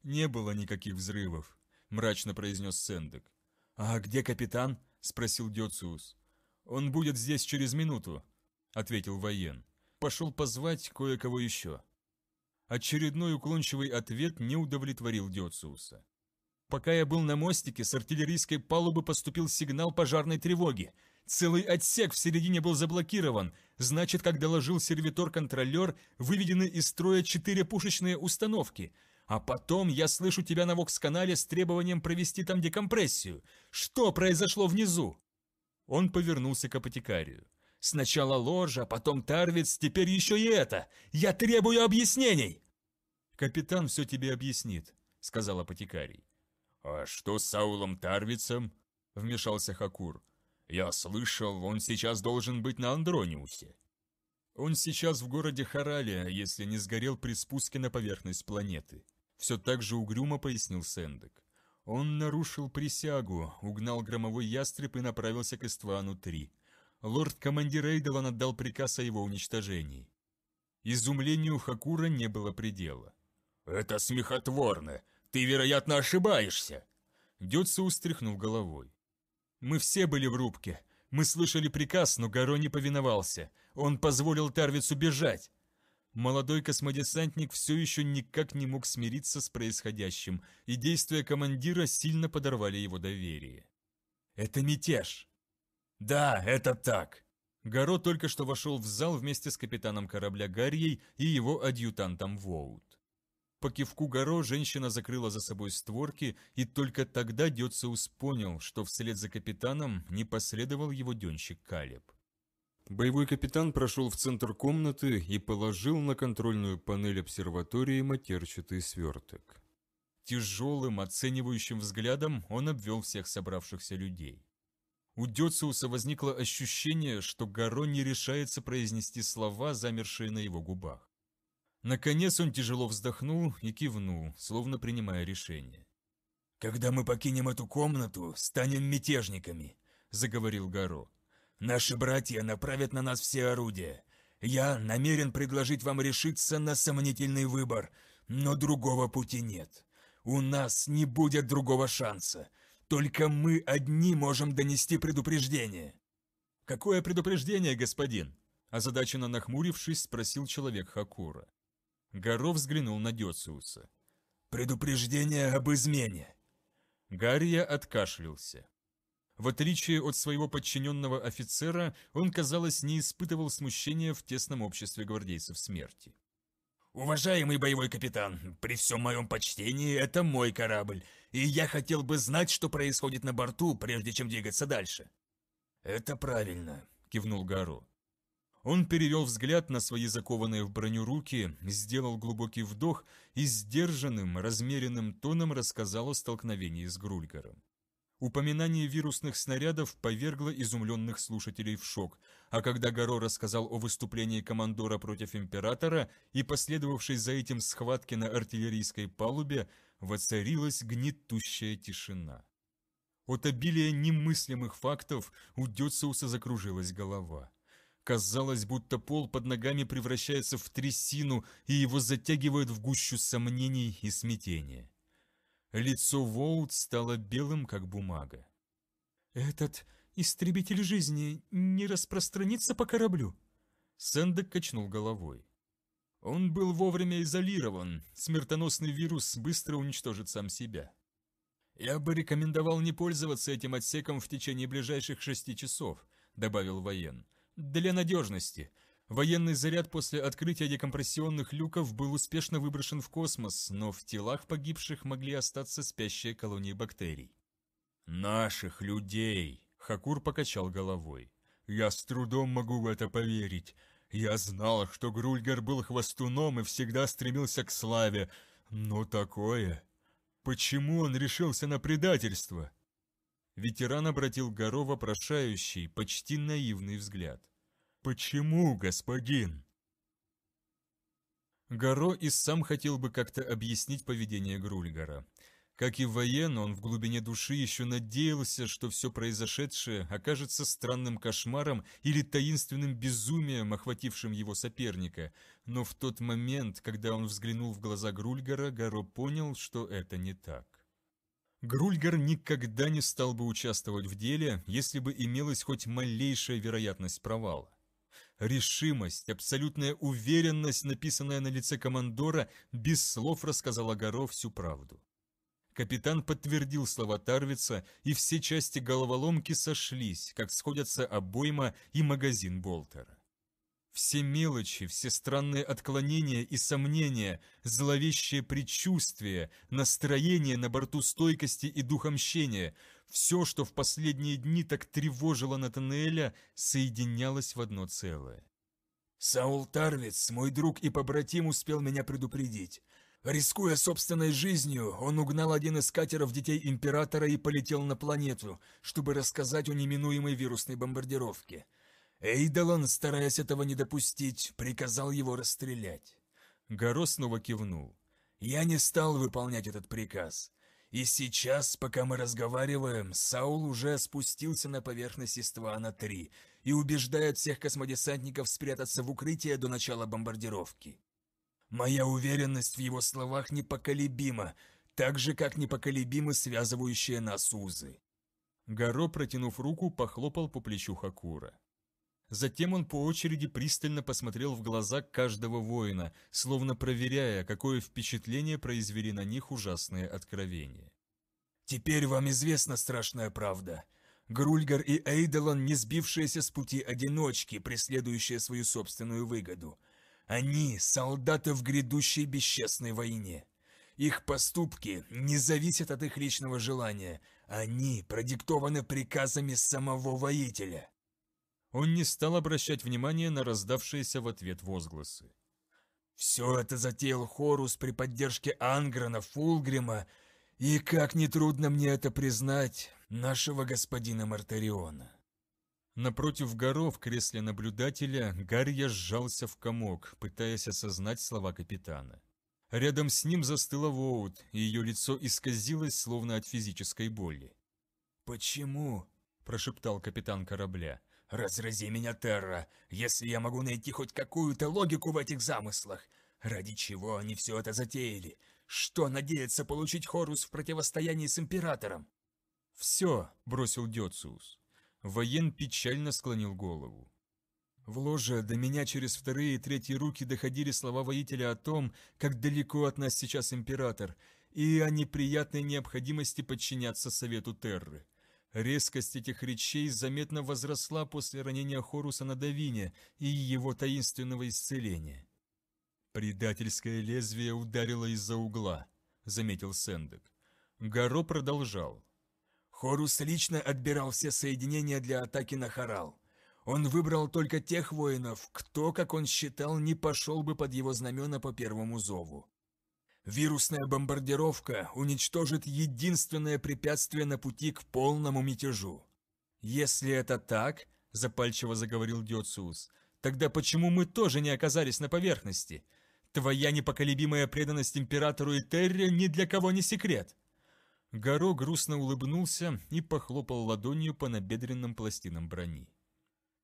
«Не было никаких взрывов», мрачно произнес Сэндек. «А где капитан?» – спросил Диоциус. «Он будет здесь через минуту», – ответил воен. «Пошел позвать кое-кого еще». Очередной уклончивый ответ не удовлетворил Диоциуса. «Пока я был на мостике, с артиллерийской палубы поступил сигнал пожарной тревоги. Целый отсек в середине был заблокирован. Значит, как доложил сервитор-контролер, выведены из строя четыре пушечные установки – а потом я слышу тебя на вокс-канале с требованием провести там декомпрессию. Что произошло внизу?» Он повернулся к апотекарию. «Сначала ложа, потом Тарвиц, теперь еще и это! Я требую объяснений!» «Капитан все тебе объяснит», — сказал апотекарий. «А что с Саулом Тарвицем?» — вмешался Хакур. «Я слышал, он сейчас должен быть на Андрониусе». «Он сейчас в городе Харалия, если не сгорел при спуске на поверхность планеты», все так же угрюмо пояснил Сэндек. Он нарушил присягу, угнал громовой ястреб и направился к Иствану-3. Лорд-командир Эйдолан отдал приказ о его уничтожении. Изумлению Хакура не было предела. «Это смехотворно! Ты, вероятно, ошибаешься!» Дёдсу устряхнул головой. «Мы все были в рубке. Мы слышали приказ, но Гаро не повиновался. Он позволил Тарвицу бежать. Молодой космодесантник все еще никак не мог смириться с происходящим, и действия командира сильно подорвали его доверие. «Это мятеж!» «Да, это так!» Горо только что вошел в зал вместе с капитаном корабля Гарьей и его адъютантом Воут. По кивку Горо женщина закрыла за собой створки, и только тогда Дёциус понял, что вслед за капитаном не последовал его денщик Калеб. Боевой капитан прошел в центр комнаты и положил на контрольную панель обсерватории матерчатый сверток. Тяжелым, оценивающим взглядом он обвел всех собравшихся людей. У Дёциуса возникло ощущение, что Гаро не решается произнести слова, замершие на его губах. Наконец он тяжело вздохнул и кивнул, словно принимая решение. «Когда мы покинем эту комнату, станем мятежниками», – заговорил Гаро. Наши братья направят на нас все орудия. Я намерен предложить вам решиться на сомнительный выбор, но другого пути нет. У нас не будет другого шанса. Только мы одни можем донести предупреждение». «Какое предупреждение, господин?» Озадаченно нахмурившись, спросил человек Хакура. Горо взглянул на Дёциуса. «Предупреждение об измене!» Гария откашлялся. В отличие от своего подчиненного офицера, он, казалось, не испытывал смущения в тесном обществе гвардейцев смерти. «Уважаемый боевой капитан, при всем моем почтении это мой корабль, и я хотел бы знать, что происходит на борту, прежде чем двигаться дальше». «Это правильно», — кивнул Гару. Он перевел взгляд на свои закованные в броню руки, сделал глубокий вдох и сдержанным, размеренным тоном рассказал о столкновении с Грульгаром. Упоминание вирусных снарядов повергло изумленных слушателей в шок, а когда Горо рассказал о выступлении командора против императора и последовавшей за этим схватке на артиллерийской палубе, воцарилась гнетущая тишина. От обилия немыслимых фактов у Дёциуса закружилась голова. Казалось, будто пол под ногами превращается в трясину и его затягивают в гущу сомнений и смятения. Лицо Воут стало белым, как бумага. «Этот истребитель жизни не распространится по кораблю?» Сэндек качнул головой. «Он был вовремя изолирован. Смертоносный вирус быстро уничтожит сам себя. Я бы рекомендовал не пользоваться этим отсеком в течение ближайших шести часов», — добавил воен. «Для надежности. Военный заряд после открытия декомпрессионных люков был успешно выброшен в космос, но в телах погибших могли остаться спящие колонии бактерий. «Наших людей!» – Хакур покачал головой. «Я с трудом могу в это поверить. Я знал, что Грульгер был хвостуном и всегда стремился к славе, но такое... Почему он решился на предательство?» Ветеран обратил Горова прошающий, почти наивный взгляд. «Почему, господин?» Гаро и сам хотел бы как-то объяснить поведение Грульгара. Как и воен, он в глубине души еще надеялся, что все произошедшее окажется странным кошмаром или таинственным безумием, охватившим его соперника. Но в тот момент, когда он взглянул в глаза Грульгара, Гаро понял, что это не так. Грульгар никогда не стал бы участвовать в деле, если бы имелась хоть малейшая вероятность провала. Решимость, абсолютная уверенность, написанная на лице командора, без слов рассказала Горо всю правду. Капитан подтвердил слова Тарвица, и все части головоломки сошлись, как сходятся обойма и магазин Болтера. Все мелочи, все странные отклонения и сомнения, зловещее предчувствие, настроение на борту стойкости и духомщения – все, что в последние дни так тревожило Натанаэля, соединялось в одно целое. «Саул Тарвиц, мой друг и побратим, успел меня предупредить. Рискуя собственной жизнью, он угнал один из катеров детей Императора и полетел на планету, чтобы рассказать о неминуемой вирусной бомбардировке. Эйдолан, стараясь этого не допустить, приказал его расстрелять». Горо снова кивнул. «Я не стал выполнять этот приказ. И сейчас, пока мы разговариваем, Саул уже спустился на поверхность Иствана-3 и убеждает всех космодесантников спрятаться в укрытие до начала бомбардировки. Моя уверенность в его словах непоколебима, так же, как непоколебимы связывающие нас узы. Горо, протянув руку, похлопал по плечу Хакура. Затем он по очереди пристально посмотрел в глаза каждого воина, словно проверяя, какое впечатление произвели на них ужасные откровения. «Теперь вам известна страшная правда. Грульгар и Эйдолан – не сбившиеся с пути одиночки, преследующие свою собственную выгоду. Они – солдаты в грядущей бесчестной войне». Их поступки не зависят от их личного желания. Они продиктованы приказами самого воителя. Он не стал обращать внимания на раздавшиеся в ответ возгласы. «Все это затеял Хорус при поддержке Анграна, Фулгрима и, как нетрудно мне это признать, нашего господина Мартариона». Напротив горов в кресле наблюдателя Гарья сжался в комок, пытаясь осознать слова капитана. Рядом с ним застыла Воут, и ее лицо исказилось, словно от физической боли. «Почему?» – прошептал капитан корабля – Разрази меня, Терра, если я могу найти хоть какую-то логику в этих замыслах. Ради чего они все это затеяли? Что надеется получить Хорус в противостоянии с Императором? «Все», — бросил Дёциус. Воен печально склонил голову. В ложе до меня через вторые и третьи руки доходили слова воителя о том, как далеко от нас сейчас император, и о неприятной необходимости подчиняться совету Терры. Резкость этих речей заметно возросла после ранения Хоруса на Давине и его таинственного исцеления. «Предательское лезвие ударило из-за угла», — заметил Сэндек. Гаро продолжал. «Хорус лично отбирал все соединения для атаки на Харал. Он выбрал только тех воинов, кто, как он считал, не пошел бы под его знамена по первому зову. Вирусная бомбардировка уничтожит единственное препятствие на пути к полному мятежу. Если это так, запальчиво заговорил Диоциус, тогда почему мы тоже не оказались на поверхности? Твоя непоколебимая преданность императору и Терре ни для кого не секрет. Горо грустно улыбнулся и похлопал ладонью по набедренным пластинам брони.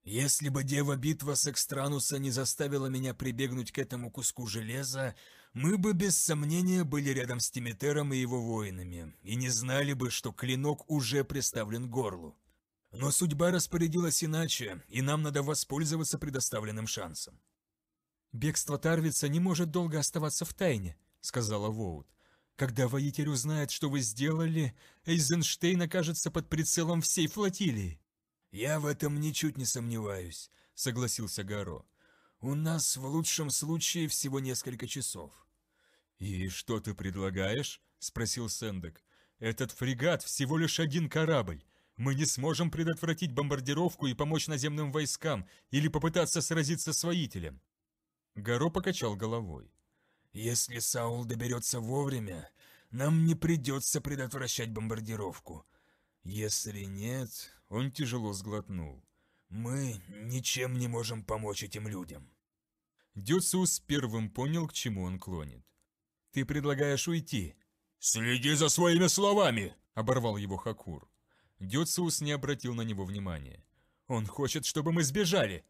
«Если бы дева битва с Экстрануса не заставила меня прибегнуть к этому куску железа, мы бы без сомнения были рядом с Тимитером и его воинами, и не знали бы, что клинок уже приставлен к горлу. Но судьба распорядилась иначе, и нам надо воспользоваться предоставленным шансом. «Бегство Тарвица не может долго оставаться в тайне», — сказала Воут. «Когда воитель узнает, что вы сделали, Эйзенштейн окажется под прицелом всей флотилии». «Я в этом ничуть не сомневаюсь», — согласился Гаро. У нас в лучшем случае всего несколько часов». «И что ты предлагаешь?» — спросил Сендек. «Этот фрегат всего лишь один корабль. Мы не сможем предотвратить бомбардировку и помочь наземным войскам или попытаться сразиться с воителем». Горо покачал головой. «Если Саул доберется вовремя, нам не придется предотвращать бомбардировку. Если нет...» Он тяжело сглотнул. Мы ничем не можем помочь этим людям. Дюсус первым понял, к чему он клонит. Ты предлагаешь уйти. Следи за своими словами, оборвал его Хакур. Дюсус не обратил на него внимания. Он хочет, чтобы мы сбежали.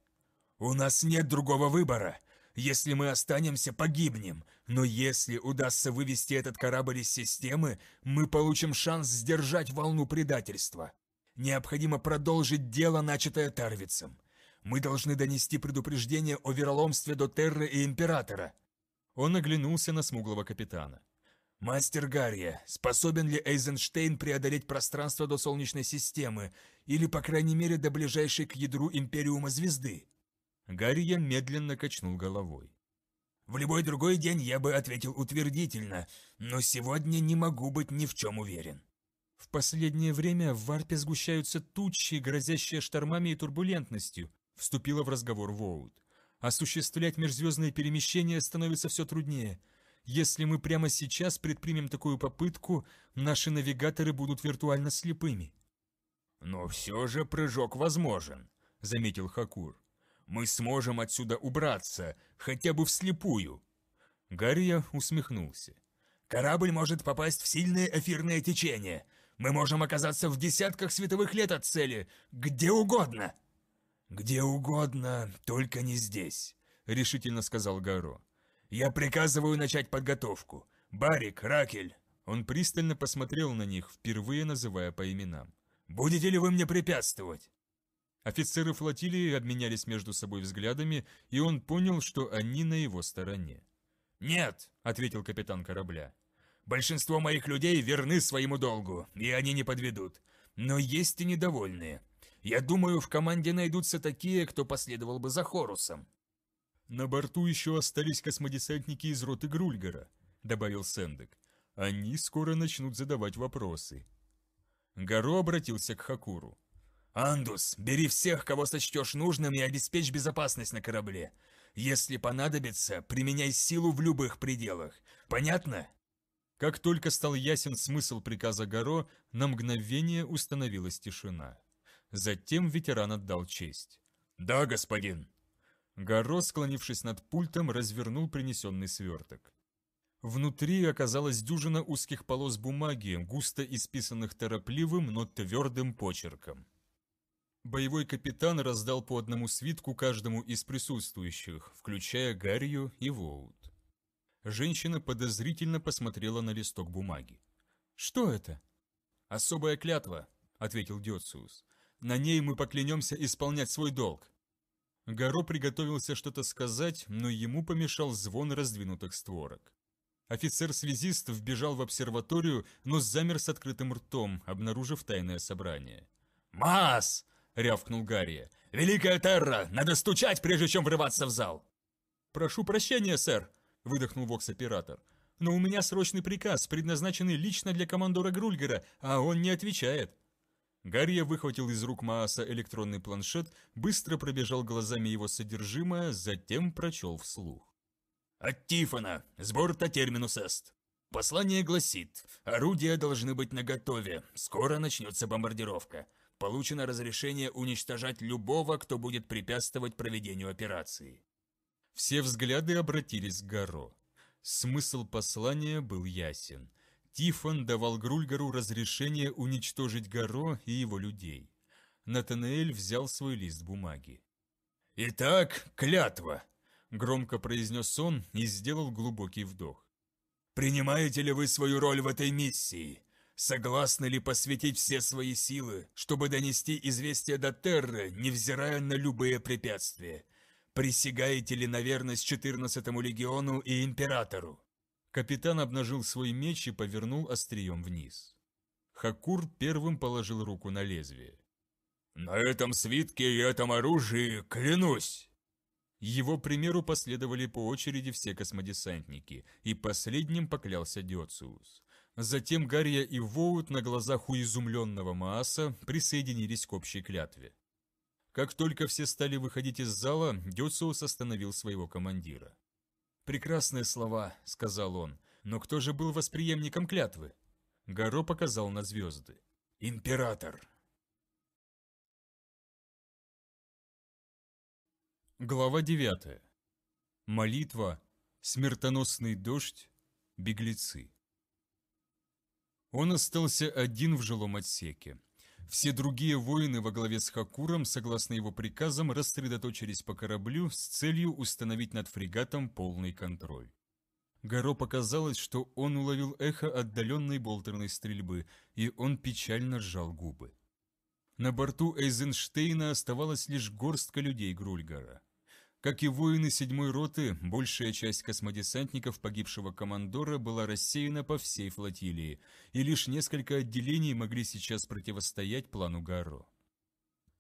У нас нет другого выбора. Если мы останемся, погибнем. Но если удастся вывести этот корабль из системы, мы получим шанс сдержать волну предательства. Необходимо продолжить дело, начатое Тарвицем. Мы должны донести предупреждение о вероломстве до Терры и Императора». Он оглянулся на смуглого капитана. «Мастер Гарри, способен ли Эйзенштейн преодолеть пространство до Солнечной системы, или, по крайней мере, до ближайшей к ядру Империума Звезды?» Гарри медленно качнул головой. «В любой другой день я бы ответил утвердительно, но сегодня не могу быть ни в чем уверен». В последнее время в Варпе сгущаются тучи, грозящие штормами и турбулентностью, вступила в разговор Воут. Осуществлять межзвездные перемещения становится все труднее. Если мы прямо сейчас предпримем такую попытку, наши навигаторы будут виртуально слепыми. Но все же прыжок возможен, заметил Хакур. Мы сможем отсюда убраться, хотя бы вслепую. Гария усмехнулся. Корабль может попасть в сильное эфирное течение. Мы можем оказаться в десятках световых лет от цели, где угодно!» «Где угодно, только не здесь», — решительно сказал Гаро. «Я приказываю начать подготовку. Барик, Ракель!» Он пристально посмотрел на них, впервые называя по именам. «Будете ли вы мне препятствовать?» Офицеры флотилии обменялись между собой взглядами, и он понял, что они на его стороне. «Нет!» — ответил капитан корабля. Большинство моих людей верны своему долгу, и они не подведут. Но есть и недовольные. Я думаю, в команде найдутся такие, кто последовал бы за Хорусом». «На борту еще остались космодесантники из роты Грульгера, добавил Сэндек. «Они скоро начнут задавать вопросы». Гаро обратился к Хакуру. «Андус, бери всех, кого сочтешь нужным, и обеспечь безопасность на корабле. Если понадобится, применяй силу в любых пределах. Понятно?» Как только стал ясен смысл приказа Горо, на мгновение установилась тишина. Затем ветеран отдал честь. «Да, господин!» Горо, склонившись над пультом, развернул принесенный сверток. Внутри оказалась дюжина узких полос бумаги, густо исписанных торопливым, но твердым почерком. Боевой капитан раздал по одному свитку каждому из присутствующих, включая Гарью и Воут. Женщина подозрительно посмотрела на листок бумаги. «Что это?» «Особая клятва», — ответил Диоциус. «На ней мы поклянемся исполнять свой долг». Гаро приготовился что-то сказать, но ему помешал звон раздвинутых створок. Офицер-связист вбежал в обсерваторию, но замер с открытым ртом, обнаружив тайное собрание. «Маас!» — рявкнул Гарри. «Великая Терра! Надо стучать, прежде чем врываться в зал!» «Прошу прощения, сэр!» – выдохнул Вокс-оператор. «Но у меня срочный приказ, предназначенный лично для командора Грульгера, а он не отвечает». Гарри выхватил из рук Мааса электронный планшет, быстро пробежал глазами его содержимое, затем прочел вслух. «От Тифона! Сборта терминус эст!» Послание гласит, орудия должны быть наготове, скоро начнется бомбардировка. Получено разрешение уничтожать любого, кто будет препятствовать проведению операции. Все взгляды обратились к Гаро. Смысл послания был ясен. Тифон давал Грульгару разрешение уничтожить Гаро и его людей. Натанаэль взял свой лист бумаги. «Итак, клятва!» – громко произнес он и сделал глубокий вдох. «Принимаете ли вы свою роль в этой миссии? Согласны ли посвятить все свои силы, чтобы донести известие до Терры, невзирая на любые препятствия?» Присягаете ли на верность 14-му легиону и императору?» Капитан обнажил свой меч и повернул острием вниз. Хакур первым положил руку на лезвие. «На этом свитке и этом оружии клянусь!» Его примеру последовали по очереди все космодесантники, и последним поклялся Диоциус. Затем Гарья и Воут на глазах у изумленного Мааса присоединились к общей клятве. Как только все стали выходить из зала, Дюциус остановил своего командира. «Прекрасные слова», — сказал он, — «но кто же был восприемником клятвы?» Гаро показал на звезды. «Император!» Глава 9. Молитва, смертоносный дождь, беглецы. Он остался один в жилом отсеке. Все другие воины во главе с Хакуром, согласно его приказам, рассредоточились по кораблю с целью установить над фрегатом полный контроль. Горо показалось, что он уловил эхо отдаленной болтерной стрельбы, и он печально сжал губы. На борту Эйзенштейна оставалась лишь горстка людей Грульгара. Как и воины седьмой роты, большая часть космодесантников погибшего командора была рассеяна по всей флотилии, и лишь несколько отделений могли сейчас противостоять плану Гарро.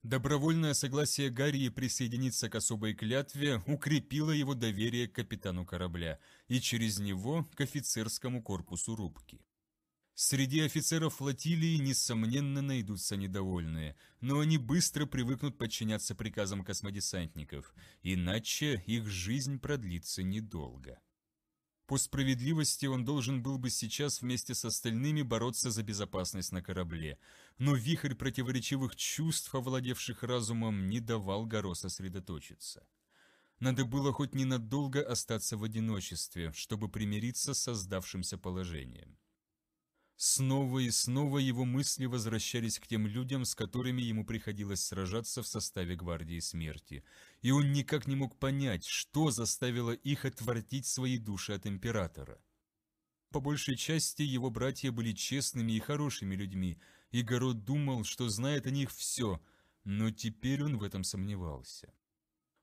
Добровольное согласие Гарри присоединиться к особой клятве укрепило его доверие к капитану корабля и через него к офицерскому корпусу рубки. Среди офицеров флотилии, несомненно, найдутся недовольные, но они быстро привыкнут подчиняться приказам космодесантников, иначе их жизнь продлится недолго. По справедливости он должен был бы сейчас вместе с остальными бороться за безопасность на корабле, но вихрь противоречивых чувств, овладевших разумом, не давал Горо сосредоточиться. Надо было хоть ненадолго остаться в одиночестве, чтобы примириться с создавшимся положением. Снова и снова его мысли возвращались к тем людям, с которыми ему приходилось сражаться в составе гвардии смерти, и он никак не мог понять, что заставило их отвратить свои души от императора. По большей части его братья были честными и хорошими людьми, и Город думал, что знает о них все, но теперь он в этом сомневался.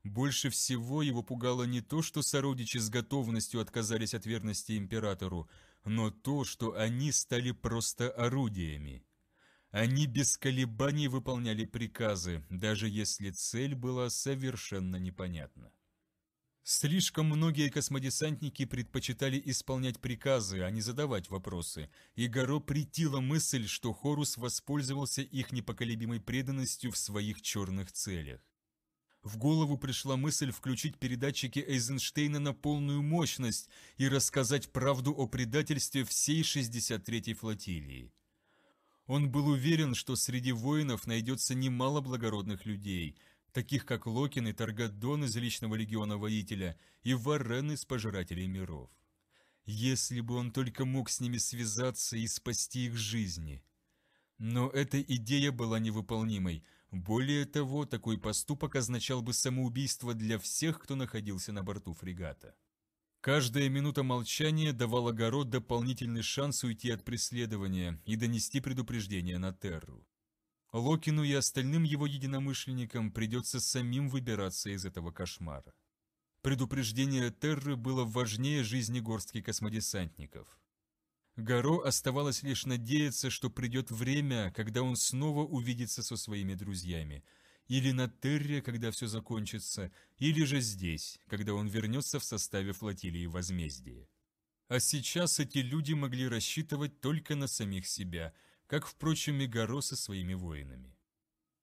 Больше всего его пугало не то, что сородичи с готовностью отказались от верности императору, но то, что они стали просто орудиями. Они без колебаний выполняли приказы, даже если цель была совершенно непонятна. Слишком многие космодесантники предпочитали исполнять приказы, а не задавать вопросы, и Горо притила мысль, что Хорус воспользовался их непоколебимой преданностью в своих черных целях. В голову пришла мысль включить передатчики Эйзенштейна на полную мощность и рассказать правду о предательстве всей 63-й флотилии. Он был уверен, что среди воинов найдется немало благородных людей, таких как Локин и Таргадон из личного легиона воителя и Варен из пожирателей миров. Если бы он только мог с ними связаться и спасти их жизни. Но эта идея была невыполнимой – более того, такой поступок означал бы самоубийство для всех, кто находился на борту фрегата. Каждая минута молчания давала Город дополнительный шанс уйти от преследования и донести предупреждение на Терру. Локину и остальным его единомышленникам придется самим выбираться из этого кошмара. Предупреждение Терры было важнее жизни горстки космодесантников – Гаро оставалось лишь надеяться, что придет время, когда он снова увидится со своими друзьями. Или на Терре, когда все закончится, или же здесь, когда он вернется в составе флотилии возмездия. А сейчас эти люди могли рассчитывать только на самих себя, как, впрочем, и Гаро со своими воинами.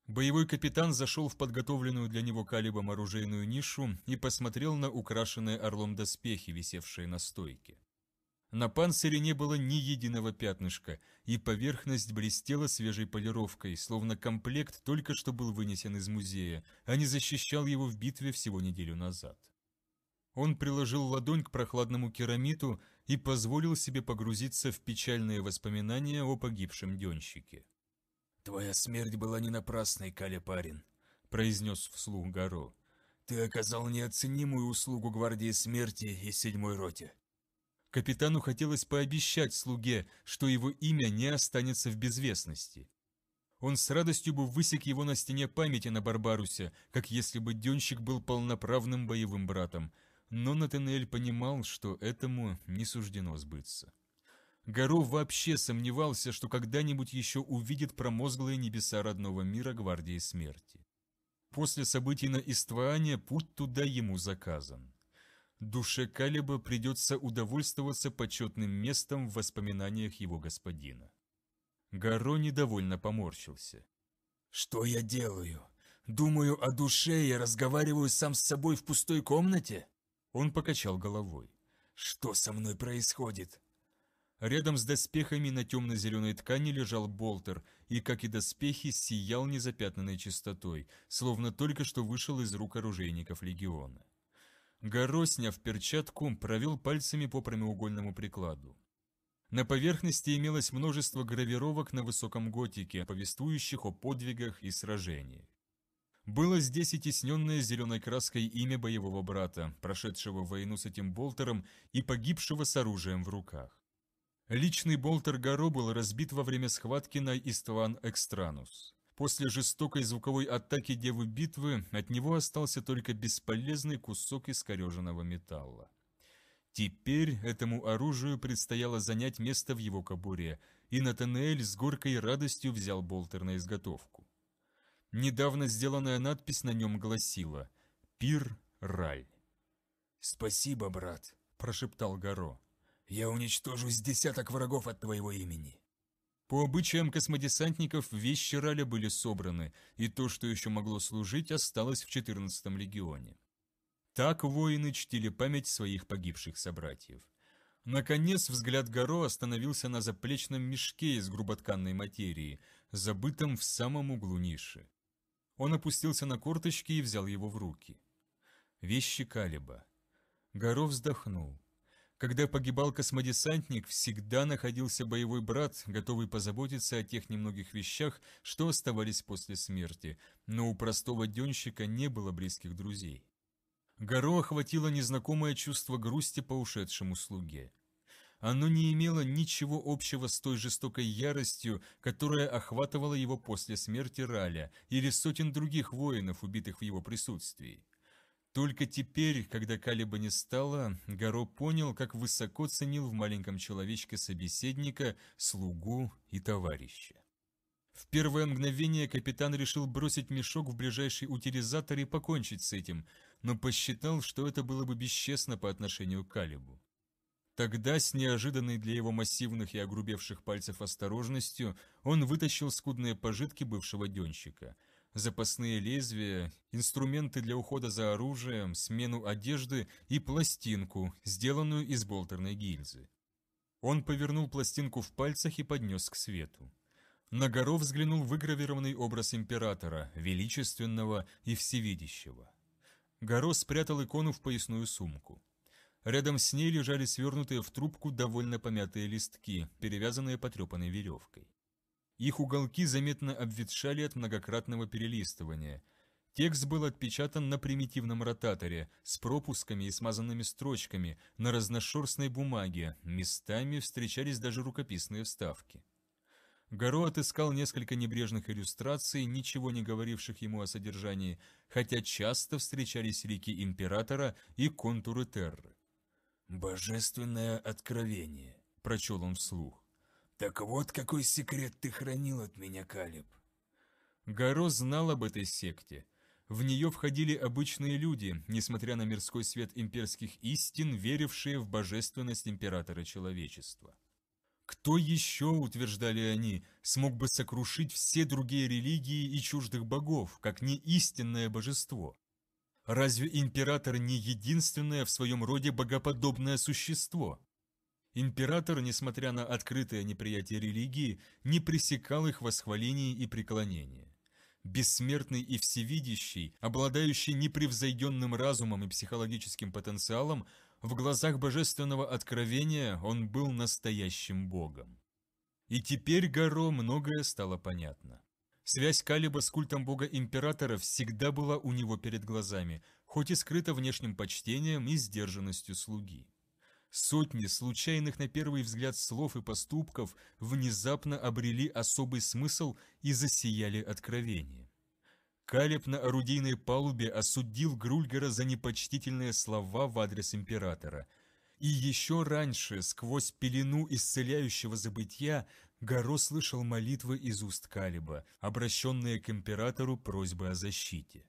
Боевой капитан зашел в подготовленную для него калибом оружейную нишу и посмотрел на украшенные орлом доспехи, висевшие на стойке. На панцире не было ни единого пятнышка, и поверхность блестела свежей полировкой, словно комплект только что был вынесен из музея, а не защищал его в битве всего неделю назад. Он приложил ладонь к прохладному керамиту и позволил себе погрузиться в печальные воспоминания о погибшем денщике. «Твоя смерть была не напрасной, Каля Парин», — произнес вслух Гаро. «Ты оказал неоценимую услугу Гвардии Смерти и Седьмой Роте. Капитану хотелось пообещать слуге, что его имя не останется в безвестности. Он с радостью бы высек его на стене памяти на Барбарусе, как если бы Денщик был полноправным боевым братом, но Натанель понимал, что этому не суждено сбыться. Гаро вообще сомневался, что когда-нибудь еще увидит промозглые небеса родного мира Гвардии Смерти. После событий на Истваане путь туда ему заказан. Душе Калиба придется удовольствоваться почетным местом в воспоминаниях его господина. Гаро недовольно поморщился. «Что я делаю? Думаю о душе и разговариваю сам с собой в пустой комнате?» Он покачал головой. «Что со мной происходит?» Рядом с доспехами на темно-зеленой ткани лежал болтер, и, как и доспехи, сиял незапятнанной чистотой, словно только что вышел из рук оружейников легиона. Горо, сняв перчатку, провел пальцами по прямоугольному прикладу. На поверхности имелось множество гравировок на высоком готике, повествующих о подвигах и сражениях. Было здесь и тесненное зеленой краской имя боевого брата, прошедшего войну с этим болтером и погибшего с оружием в руках. Личный болтер Горо был разбит во время схватки на Истван Экстранус. После жестокой звуковой атаки Девы Битвы от него остался только бесполезный кусок искореженного металла. Теперь этому оружию предстояло занять место в его кобуре, и Натанель с горькой радостью взял болтер на изготовку. Недавно сделанная надпись на нем гласила «Пир Раль». «Спасибо, брат», – прошептал Горо. «Я уничтожу с десяток врагов от твоего имени». По обычаям космодесантников вещи Раля были собраны, и то, что еще могло служить, осталось в 14-м легионе. Так воины чтили память своих погибших собратьев. Наконец взгляд Горо остановился на заплечном мешке из груботканной материи, забытом в самом углу ниши. Он опустился на корточки и взял его в руки. Вещи Калиба. Горо вздохнул. Когда погибал космодесантник, всегда находился боевой брат, готовый позаботиться о тех немногих вещах, что оставались после смерти, но у простого денщика не было близких друзей. Горо охватило незнакомое чувство грусти по ушедшему слуге. Оно не имело ничего общего с той жестокой яростью, которая охватывала его после смерти Раля или сотен других воинов, убитых в его присутствии. Только теперь, когда Калиба не стало, Гаро понял, как высоко ценил в маленьком человечке собеседника, слугу и товарища. В первое мгновение капитан решил бросить мешок в ближайший утилизатор и покончить с этим, но посчитал, что это было бы бесчестно по отношению к Калибу. Тогда, с неожиданной для его массивных и огрубевших пальцев осторожностью, он вытащил скудные пожитки бывшего денщика – запасные лезвия, инструменты для ухода за оружием, смену одежды и пластинку, сделанную из болтерной гильзы. Он повернул пластинку в пальцах и поднес к свету. На Нагоров взглянул выгравированный образ императора, величественного и всевидящего. Горо спрятал икону в поясную сумку. Рядом с ней лежали свернутые в трубку довольно помятые листки, перевязанные потрепанной веревкой. Их уголки заметно обветшали от многократного перелистывания. Текст был отпечатан на примитивном ротаторе, с пропусками и смазанными строчками, на разношерстной бумаге, местами встречались даже рукописные вставки. Гаро отыскал несколько небрежных иллюстраций, ничего не говоривших ему о содержании, хотя часто встречались реки Императора и контуры Терры. «Божественное откровение», – прочел он вслух. Так вот, какой секрет ты хранил от меня, Калиб. Гаро знал об этой секте. В нее входили обычные люди, несмотря на мирской свет имперских истин, верившие в божественность императора человечества. Кто еще, утверждали они, смог бы сокрушить все другие религии и чуждых богов, как не истинное божество? Разве император не единственное в своем роде богоподобное существо? Император, несмотря на открытое неприятие религии, не пресекал их восхвалений и преклонения. Бессмертный и всевидящий, обладающий непревзойденным разумом и психологическим потенциалом, в глазах божественного откровения он был настоящим богом. И теперь Гаро многое стало понятно. Связь Калиба с культом бога императора всегда была у него перед глазами, хоть и скрыта внешним почтением и сдержанностью слуги. Сотни случайных на первый взгляд слов и поступков внезапно обрели особый смысл и засияли откровением. Калеб на орудийной палубе осудил Грульгера за непочтительные слова в адрес императора. И еще раньше, сквозь пелену исцеляющего забытья, Горо слышал молитвы из уст Калиба, обращенные к императору просьбы о защите.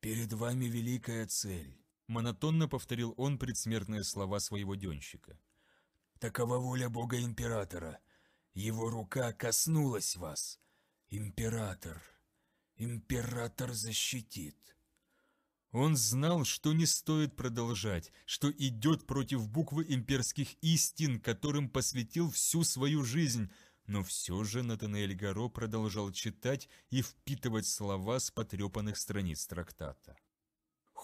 «Перед вами великая цель. Монотонно повторил он предсмертные слова своего денщика. «Такова воля Бога Императора. Его рука коснулась вас. Император. Император защитит». Он знал, что не стоит продолжать, что идет против буквы имперских истин, которым посвятил всю свою жизнь, но все же Натанаэль Гаро продолжал читать и впитывать слова с потрепанных страниц трактата.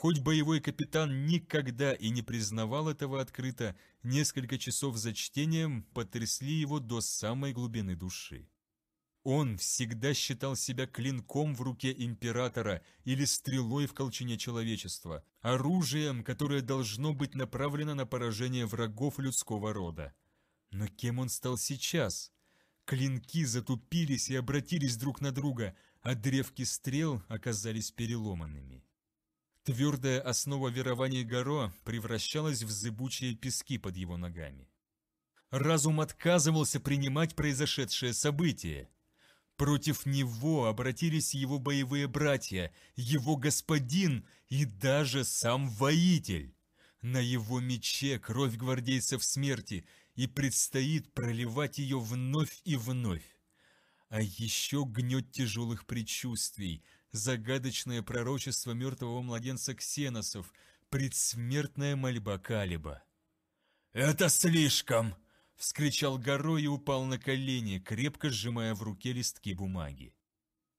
Хоть боевой капитан никогда и не признавал этого открыто, несколько часов за чтением потрясли его до самой глубины души. Он всегда считал себя клинком в руке императора или стрелой в колчине человечества, оружием, которое должно быть направлено на поражение врагов людского рода. Но кем он стал сейчас? Клинки затупились и обратились друг на друга, а древки стрел оказались переломанными. Твердая основа верования Горо превращалась в зыбучие пески под его ногами. Разум отказывался принимать произошедшее событие. Против него обратились его боевые братья, его господин и даже сам воитель. На его мече кровь гвардейцев смерти, и предстоит проливать ее вновь и вновь. А еще гнет тяжелых предчувствий – загадочное пророчество мертвого младенца Ксеносов, предсмертная мольба Калиба. «Это слишком!» — вскричал Горо и упал на колени, крепко сжимая в руке листки бумаги.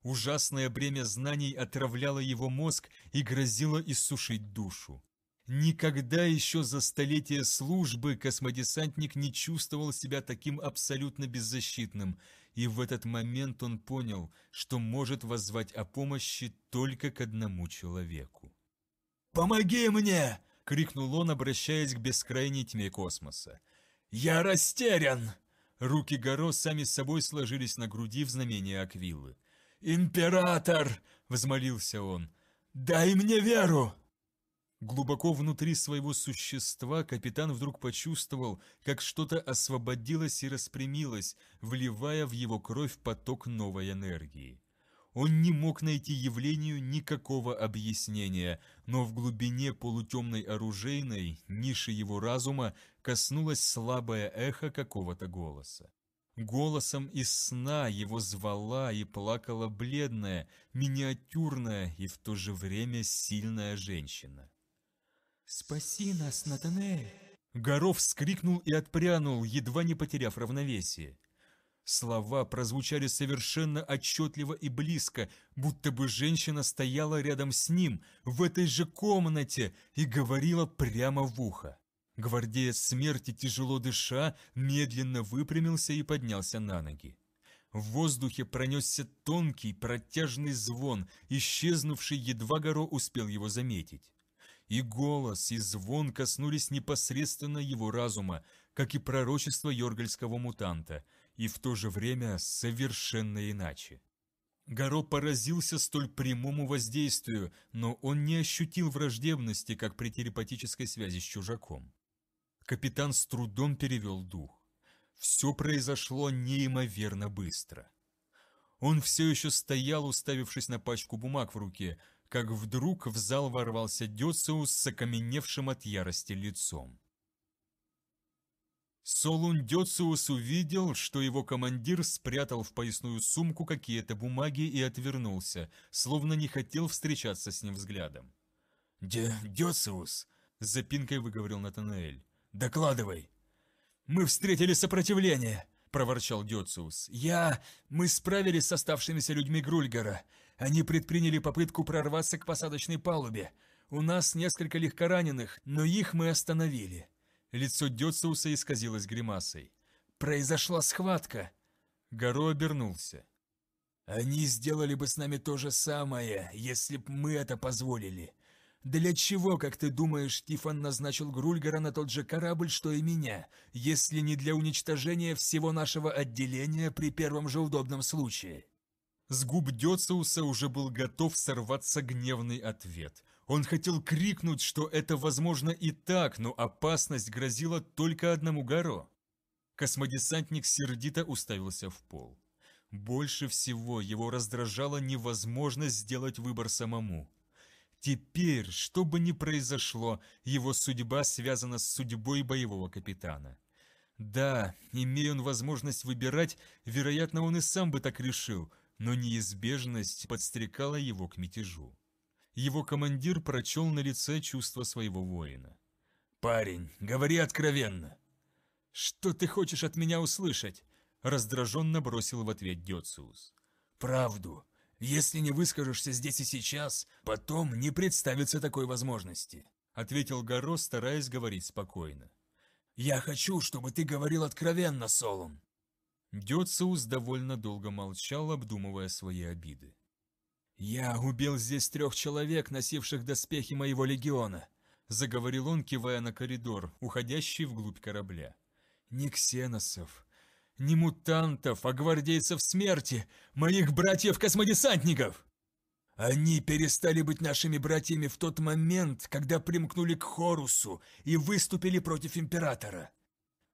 Ужасное бремя знаний отравляло его мозг и грозило иссушить душу. Никогда еще за столетие службы космодесантник не чувствовал себя таким абсолютно беззащитным, и в этот момент он понял, что может воззвать о помощи только к одному человеку. «Помоги мне!» — крикнул он, обращаясь к бескрайней тьме космоса. «Я растерян!» Руки Горо сами собой сложились на груди в знамение Аквилы. «Император!» — взмолился он. «Дай мне веру!» Глубоко внутри своего существа капитан вдруг почувствовал, как что-то освободилось и распрямилось, вливая в его кровь поток новой энергии. Он не мог найти явлению никакого объяснения, но в глубине полутемной оружейной ниши его разума коснулось слабое эхо какого-то голоса. Голосом из сна его звала и плакала бледная, миниатюрная и в то же время сильная женщина. «Спаси нас, Натанель!» Горов вскрикнул и отпрянул, едва не потеряв равновесие. Слова прозвучали совершенно отчетливо и близко, будто бы женщина стояла рядом с ним, в этой же комнате, и говорила прямо в ухо. Гвардеец смерти, тяжело дыша, медленно выпрямился и поднялся на ноги. В воздухе пронесся тонкий протяжный звон, исчезнувший, едва Горо успел его заметить и голос, и звон коснулись непосредственно его разума, как и пророчество Йоргельского мутанта, и в то же время совершенно иначе. Гаро поразился столь прямому воздействию, но он не ощутил враждебности, как при телепатической связи с чужаком. Капитан с трудом перевел дух. Все произошло неимоверно быстро. Он все еще стоял, уставившись на пачку бумаг в руке, как вдруг в зал ворвался Дёциус с окаменевшим от ярости лицом. Солун Дёциус увидел, что его командир спрятал в поясную сумку какие-то бумаги и отвернулся, словно не хотел встречаться с ним взглядом. «Дё Дёциус!» – запинкой выговорил Натанаэль. «Докладывай!» «Мы встретили сопротивление!» – проворчал Дёциус. «Я... Мы справились с оставшимися людьми Грульгара. Они предприняли попытку прорваться к посадочной палубе. У нас несколько легкораненых, но их мы остановили». Лицо Дёциуса исказилось гримасой. «Произошла схватка!» Гаро обернулся. «Они сделали бы с нами то же самое, если б мы это позволили. Для чего, как ты думаешь, Тифан назначил Грульгара на тот же корабль, что и меня, если не для уничтожения всего нашего отделения при первом же удобном случае?» С губ Дёциуса уже был готов сорваться гневный ответ. Он хотел крикнуть, что это возможно и так, но опасность грозила только одному горо. Космодесантник сердито уставился в пол. Больше всего его раздражала невозможность сделать выбор самому. Теперь, что бы ни произошло, его судьба связана с судьбой боевого капитана. Да, имея он возможность выбирать, вероятно, он и сам бы так решил, но неизбежность подстрекала его к мятежу. Его командир прочел на лице чувство своего воина. «Парень, говори откровенно!» «Что ты хочешь от меня услышать?» раздраженно бросил в ответ Дёциус. «Правду. Если не выскажешься здесь и сейчас, потом не представится такой возможности», ответил Горо, стараясь говорить спокойно. «Я хочу, чтобы ты говорил откровенно, Солом. Дёциус довольно долго молчал, обдумывая свои обиды. «Я убил здесь трех человек, носивших доспехи моего легиона», — заговорил он, кивая на коридор, уходящий вглубь корабля. Ни ксеносов, ни мутантов, а гвардейцев смерти, моих братьев-космодесантников!» «Они перестали быть нашими братьями в тот момент, когда примкнули к Хорусу и выступили против Императора!»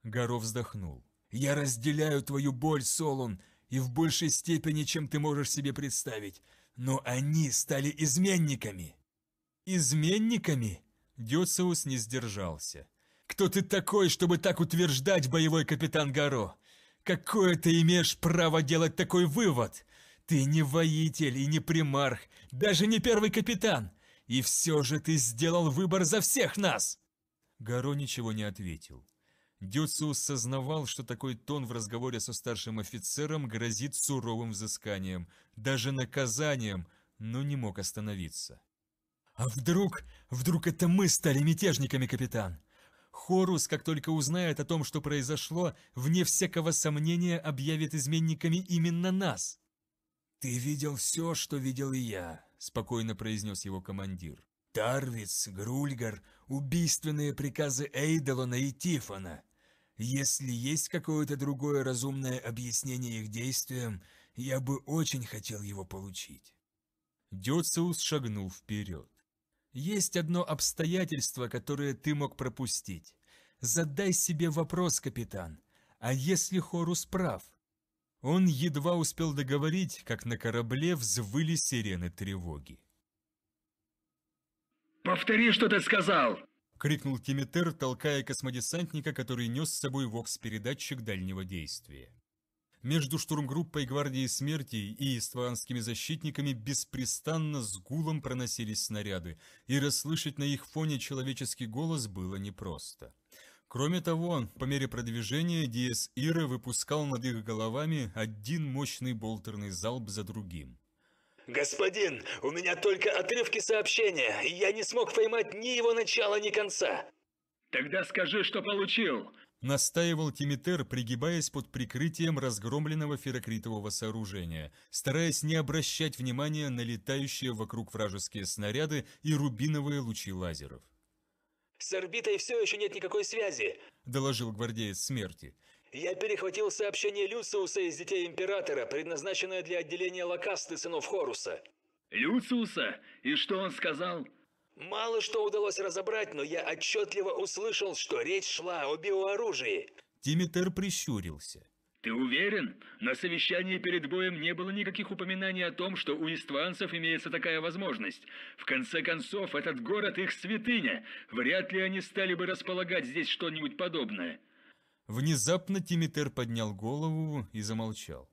Горов вздохнул. Я разделяю твою боль, Солун, и в большей степени, чем ты можешь себе представить. Но они стали изменниками». «Изменниками?» Дюциус не сдержался. «Кто ты такой, чтобы так утверждать, боевой капитан Гаро? Какое ты имеешь право делать такой вывод? Ты не воитель и не примарх, даже не первый капитан. И все же ты сделал выбор за всех нас!» Гаро ничего не ответил. Дюцу сознавал, что такой тон в разговоре со старшим офицером грозит суровым взысканием, даже наказанием, но не мог остановиться. «А вдруг, вдруг это мы стали мятежниками, капитан?» Хорус, как только узнает о том, что произошло, вне всякого сомнения объявит изменниками именно нас. «Ты видел все, что видел и я», — спокойно произнес его командир. «Тарвиц, Грульгар, убийственные приказы Эйдолона и Тифона. Если есть какое-то другое разумное объяснение их действиям, я бы очень хотел его получить». Дёциус шагнул вперед. «Есть одно обстоятельство, которое ты мог пропустить. Задай себе вопрос, капитан. А если Хорус прав?» Он едва успел договорить, как на корабле взвыли сирены тревоги. Повтори, что ты сказал!» — крикнул Кеметер, толкая космодесантника, который нес с собой вокс-передатчик дальнего действия. Между штурмгруппой Гвардии Смерти и истванскими защитниками беспрестанно с гулом проносились снаряды, и расслышать на их фоне человеческий голос было непросто. Кроме того, по мере продвижения Диэс Ира выпускал над их головами один мощный болтерный залп за другим. «Господин, у меня только отрывки сообщения, и я не смог поймать ни его начала, ни конца». «Тогда скажи, что получил!» Настаивал Тимитер, пригибаясь под прикрытием разгромленного ферокритового сооружения, стараясь не обращать внимания на летающие вокруг вражеские снаряды и рубиновые лучи лазеров. «С орбитой все еще нет никакой связи», – доложил гвардеец смерти. Я перехватил сообщение Люциуса из Детей Императора, предназначенное для отделения Лакасты сынов Хоруса. Люциуса? И что он сказал? Мало что удалось разобрать, но я отчетливо услышал, что речь шла о биооружии. Димитер прищурился. Ты уверен? На совещании перед боем не было никаких упоминаний о том, что у истванцев имеется такая возможность. В конце концов, этот город их святыня. Вряд ли они стали бы располагать здесь что-нибудь подобное. Внезапно Тимитер поднял голову и замолчал.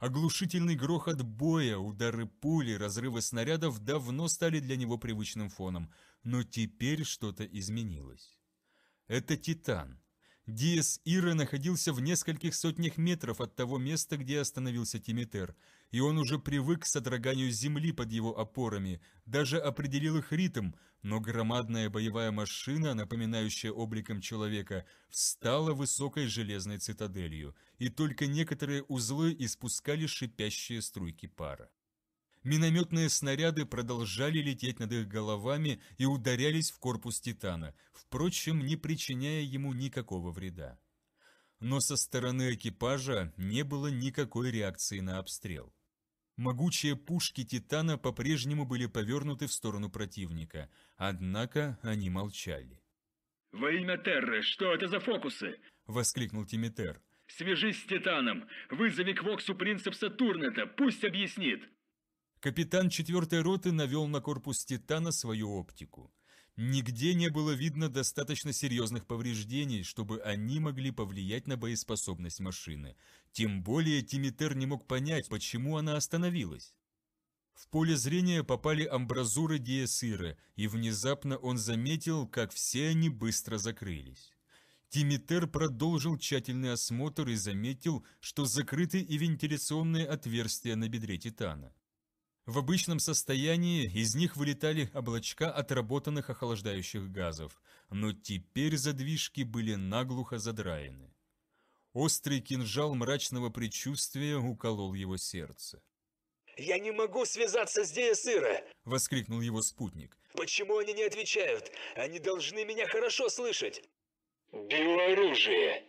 Оглушительный грохот боя, удары пули, разрывы снарядов давно стали для него привычным фоном, но теперь что-то изменилось. Это Титан. Диас Ира находился в нескольких сотнях метров от того места, где остановился Тимитер – и он уже привык к содроганию земли под его опорами, даже определил их ритм, но громадная боевая машина, напоминающая обликом человека, встала высокой железной цитаделью, и только некоторые узлы испускали шипящие струйки пара. Минометные снаряды продолжали лететь над их головами и ударялись в корпус Титана, впрочем, не причиняя ему никакого вреда. Но со стороны экипажа не было никакой реакции на обстрел. Могучие пушки Титана по-прежнему были повернуты в сторону противника, однако они молчали. «Во имя Терры, что это за фокусы?» – воскликнул Тимитер. «Свяжись с Титаном! Вызови к Воксу принцип Сатурната, пусть объяснит!» Капитан четвертой роты навел на корпус Титана свою оптику – Нигде не было видно достаточно серьезных повреждений, чтобы они могли повлиять на боеспособность машины. Тем более Тимитер не мог понять, почему она остановилась. В поле зрения попали амбразуры Диесыры, и внезапно он заметил, как все они быстро закрылись. Тимитер продолжил тщательный осмотр и заметил, что закрыты и вентиляционные отверстия на бедре Титана. В обычном состоянии из них вылетали облачка отработанных охлаждающих газов, но теперь задвижки были наглухо задраены. Острый кинжал мрачного предчувствия уколол его сердце. «Я не могу связаться с Диэсыра!» – воскликнул его спутник. «Почему они не отвечают? Они должны меня хорошо слышать!» «Биооружие!»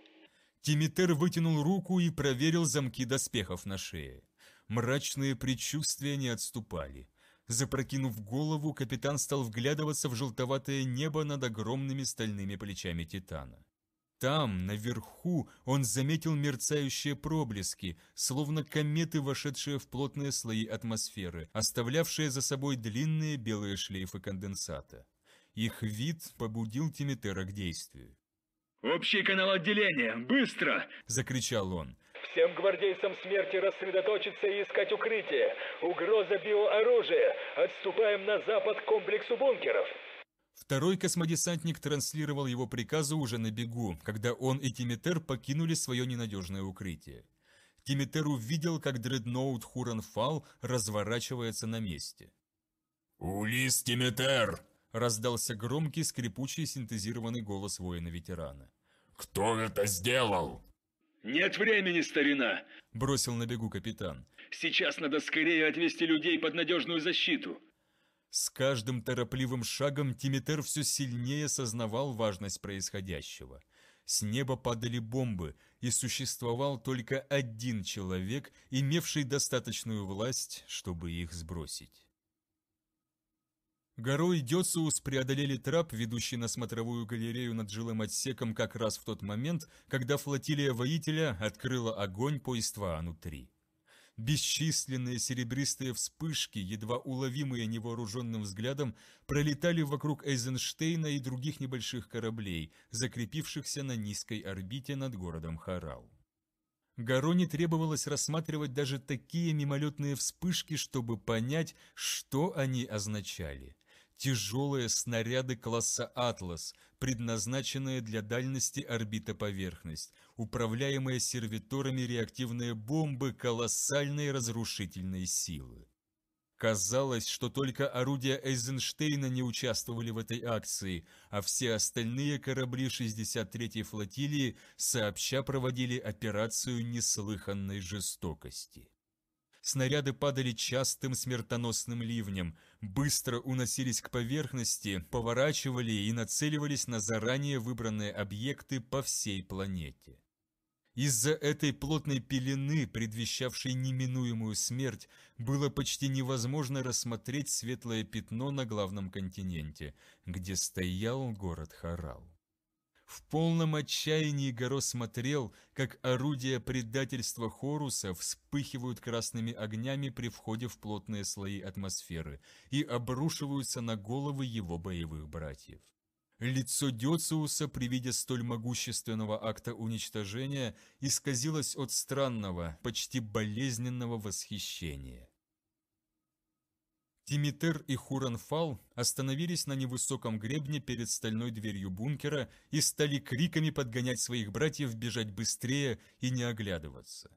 Тимитер вытянул руку и проверил замки доспехов на шее. Мрачные предчувствия не отступали. Запрокинув голову, капитан стал вглядываться в желтоватое небо над огромными стальными плечами Титана. Там, наверху, он заметил мерцающие проблески, словно кометы, вошедшие в плотные слои атмосферы, оставлявшие за собой длинные белые шлейфы конденсата. Их вид побудил Тимитера к действию. «Общий канал отделения! Быстро!» – закричал он. Всем гвардейцам смерти рассредоточиться и искать укрытие. Угроза биооружия. Отступаем на запад к комплексу бункеров. Второй космодесантник транслировал его приказы уже на бегу, когда он и Тимитер покинули свое ненадежное укрытие. Тимитер увидел, как дредноут Хуранфал разворачивается на месте. «Улис Тимитер!» – раздался громкий, скрипучий, синтезированный голос воина-ветерана. «Кто это сделал?» «Нет времени, старина!» – бросил на бегу капитан. «Сейчас надо скорее отвести людей под надежную защиту!» С каждым торопливым шагом Тимитер все сильнее сознавал важность происходящего. С неба падали бомбы, и существовал только один человек, имевший достаточную власть, чтобы их сбросить. Гаро и Дёциус преодолели трап, ведущий на смотровую галерею над жилым отсеком как раз в тот момент, когда флотилия воителя открыла огонь по Истваану-3. Бесчисленные серебристые вспышки, едва уловимые невооруженным взглядом, пролетали вокруг Эйзенштейна и других небольших кораблей, закрепившихся на низкой орбите над городом Харал. Гаро не требовалось рассматривать даже такие мимолетные вспышки, чтобы понять, что они означали тяжелые снаряды класса «Атлас», предназначенные для дальности орбита-поверхность, управляемые сервиторами реактивные бомбы колоссальной разрушительной силы. Казалось, что только орудия Эйзенштейна не участвовали в этой акции, а все остальные корабли 63-й флотилии сообща проводили операцию неслыханной жестокости. Снаряды падали частым смертоносным ливнем, быстро уносились к поверхности, поворачивали и нацеливались на заранее выбранные объекты по всей планете. Из-за этой плотной пелены, предвещавшей неминуемую смерть, было почти невозможно рассмотреть светлое пятно на главном континенте, где стоял город Харал. В полном отчаянии Горо смотрел, как орудия предательства Хоруса вспыхивают красными огнями при входе в плотные слои атмосферы и обрушиваются на головы его боевых братьев. Лицо Дёциуса при виде столь могущественного акта уничтожения исказилось от странного, почти болезненного восхищения. Тимитер и Хуранфал остановились на невысоком гребне перед стальной дверью бункера и стали криками подгонять своих братьев бежать быстрее и не оглядываться.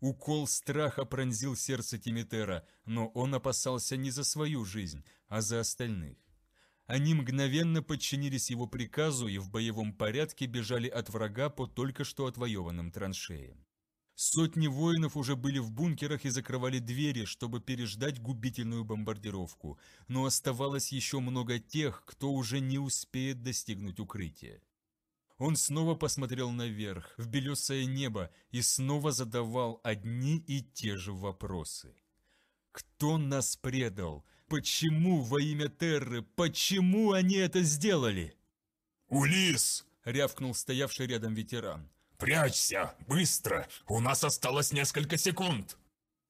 Укол страха пронзил сердце Тимитера, но он опасался не за свою жизнь, а за остальных. Они мгновенно подчинились его приказу и в боевом порядке бежали от врага по только что отвоеванным траншеям. Сотни воинов уже были в бункерах и закрывали двери, чтобы переждать губительную бомбардировку, но оставалось еще много тех, кто уже не успеет достигнуть укрытия. Он снова посмотрел наверх, в белесое небо, и снова задавал одни и те же вопросы. «Кто нас предал? Почему во имя Терры? Почему они это сделали?» «Улис!» — рявкнул стоявший рядом ветеран. «Прячься! Быстро! У нас осталось несколько секунд!»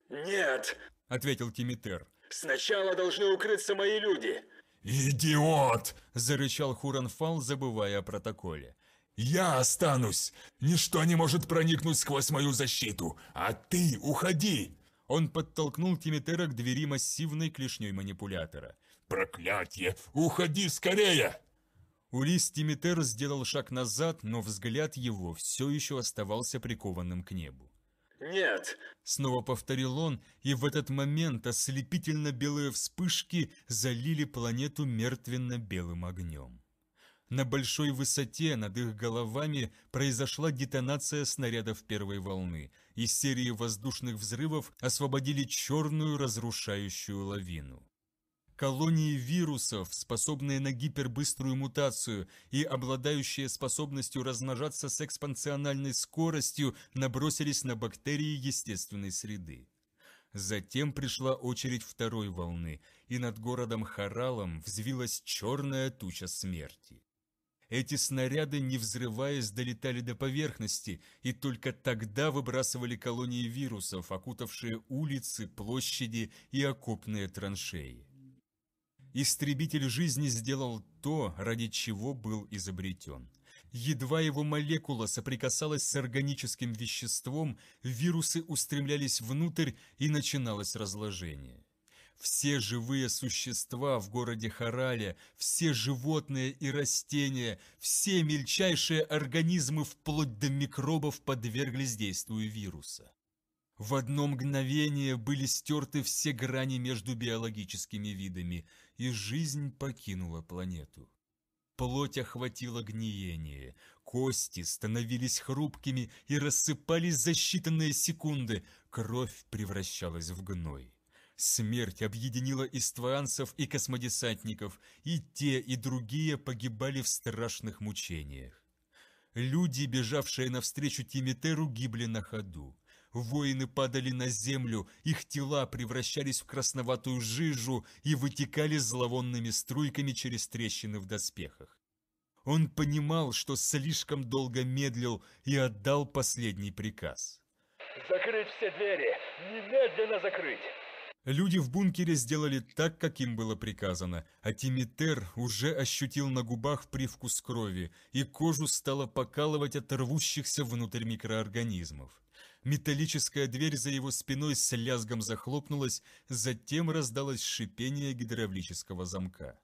«Нет!» – ответил Тимитер. «Сначала должны укрыться мои люди!» «Идиот!» – зарычал Хуранфал, забывая о протоколе. «Я останусь! Ничто не может проникнуть сквозь мою защиту! А ты уходи!» Он подтолкнул Тимитера к двери массивной клешней манипулятора. «Проклятье! Уходи скорее!» Улис Тимитер сделал шаг назад, но взгляд его все еще оставался прикованным к небу. «Нет!» – снова повторил он, и в этот момент ослепительно-белые вспышки залили планету мертвенно-белым огнем. На большой высоте над их головами произошла детонация снарядов первой волны, и серии воздушных взрывов освободили черную разрушающую лавину. Колонии вирусов, способные на гипербыструю мутацию и обладающие способностью размножаться с экспансиональной скоростью, набросились на бактерии естественной среды. Затем пришла очередь второй волны, и над городом Харалом взвилась черная туча смерти. Эти снаряды, не взрываясь, долетали до поверхности, и только тогда выбрасывали колонии вирусов, окутавшие улицы, площади и окопные траншеи. Истребитель жизни сделал то, ради чего был изобретен. Едва его молекула соприкасалась с органическим веществом, вирусы устремлялись внутрь и начиналось разложение. Все живые существа в городе Харале, все животные и растения, все мельчайшие организмы вплоть до микробов подверглись действию вируса. В одно мгновение были стерты все грани между биологическими видами, и жизнь покинула планету. Плоть охватила гниение, кости становились хрупкими и рассыпались за считанные секунды, кровь превращалась в гной. Смерть объединила истванцев и космодесантников, и те, и другие погибали в страшных мучениях. Люди, бежавшие навстречу Тимитеру, гибли на ходу. Воины падали на землю, их тела превращались в красноватую жижу и вытекали зловонными струйками через трещины в доспехах. Он понимал, что слишком долго медлил и отдал последний приказ. «Закрыть все двери! Немедленно закрыть!» Люди в бункере сделали так, как им было приказано, а Тимитер уже ощутил на губах привкус крови, и кожу стало покалывать от рвущихся внутрь микроорганизмов. Металлическая дверь за его спиной с лязгом захлопнулась, затем раздалось шипение гидравлического замка.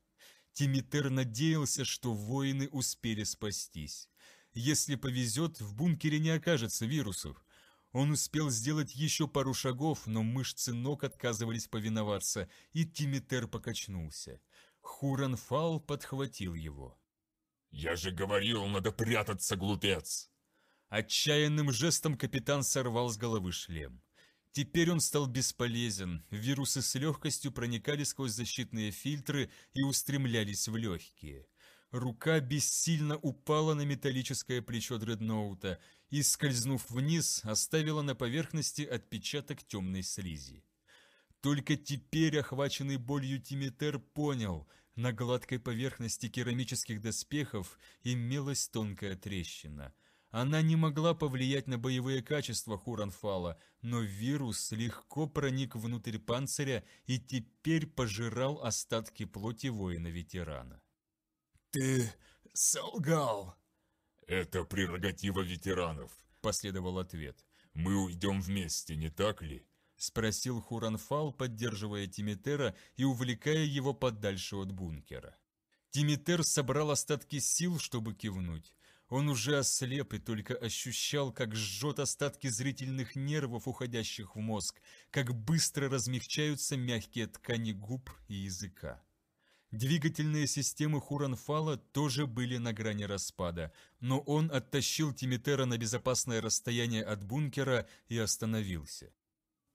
Тимитер надеялся, что воины успели спастись. Если повезет, в бункере не окажется вирусов. Он успел сделать еще пару шагов, но мышцы ног отказывались повиноваться, и Тимитер покачнулся. Хуранфал подхватил его. «Я же говорил, надо прятаться, глупец!» Отчаянным жестом капитан сорвал с головы шлем. Теперь он стал бесполезен, вирусы с легкостью проникали сквозь защитные фильтры и устремлялись в легкие. Рука бессильно упала на металлическое плечо дредноута и, скользнув вниз, оставила на поверхности отпечаток темной слизи. Только теперь охваченный болью Тимитер понял, на гладкой поверхности керамических доспехов имелась тонкая трещина – она не могла повлиять на боевые качества Хуранфала, но вирус легко проник внутрь панциря и теперь пожирал остатки плоти воина-ветерана. «Ты солгал!» «Это прерогатива ветеранов», – последовал ответ. «Мы уйдем вместе, не так ли?» – спросил Хуранфал, поддерживая Тимитера и увлекая его подальше от бункера. Тимитер собрал остатки сил, чтобы кивнуть. Он уже ослеп и только ощущал, как жжет остатки зрительных нервов, уходящих в мозг, как быстро размягчаются мягкие ткани губ и языка. Двигательные системы Хуранфала тоже были на грани распада, но он оттащил Тимитера на безопасное расстояние от бункера и остановился.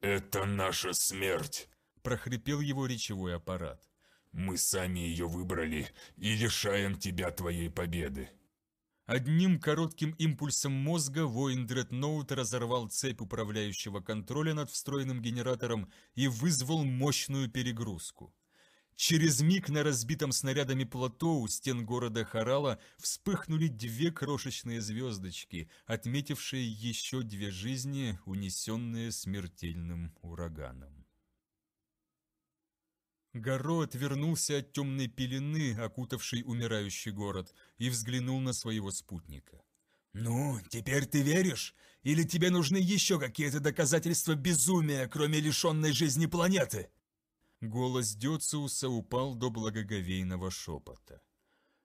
«Это наша смерть!» – прохрипел его речевой аппарат. «Мы сами ее выбрали и лишаем тебя твоей победы!» Одним коротким импульсом мозга воин Дредноут разорвал цепь управляющего контроля над встроенным генератором и вызвал мощную перегрузку. Через миг на разбитом снарядами плато у стен города Харала вспыхнули две крошечные звездочки, отметившие еще две жизни, унесенные смертельным ураганом. Гаро отвернулся от темной пелены, окутавшей умирающий город, и взглянул на своего спутника. «Ну, теперь ты веришь? Или тебе нужны еще какие-то доказательства безумия, кроме лишенной жизни планеты?» Голос Дёциуса упал до благоговейного шепота.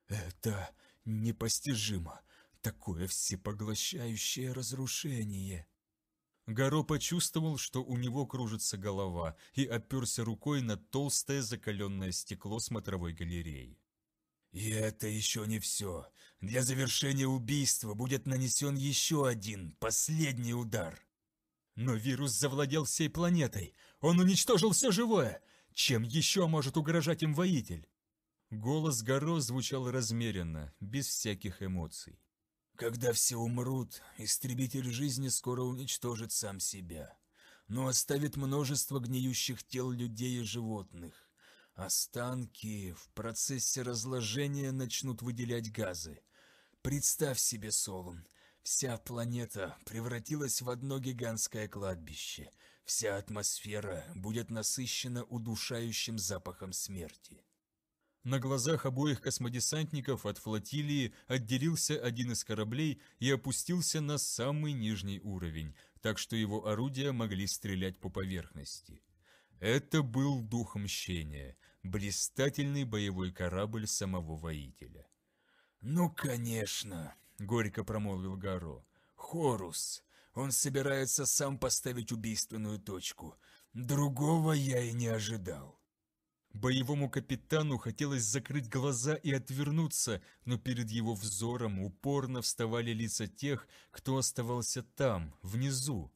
«Это непостижимо, такое всепоглощающее разрушение!» Гаро почувствовал, что у него кружится голова, и оперся рукой на толстое закаленное стекло смотровой галереи. «И это еще не все. Для завершения убийства будет нанесен еще один, последний удар». Но вирус завладел всей планетой. Он уничтожил все живое. Чем еще может угрожать им воитель? Голос Гаро звучал размеренно, без всяких эмоций. Когда все умрут, истребитель жизни скоро уничтожит сам себя, но оставит множество гниющих тел людей и животных. Останки в процессе разложения начнут выделять газы. Представь себе, Солун, вся планета превратилась в одно гигантское кладбище. Вся атмосфера будет насыщена удушающим запахом смерти. На глазах обоих космодесантников от флотилии отделился один из кораблей и опустился на самый нижний уровень, так что его орудия могли стрелять по поверхности. Это был дух мщения, блистательный боевой корабль самого воителя. «Ну, конечно», — горько промолвил Гаро, — «Хорус, он собирается сам поставить убийственную точку. Другого я и не ожидал». Боевому капитану хотелось закрыть глаза и отвернуться, но перед его взором упорно вставали лица тех, кто оставался там, внизу.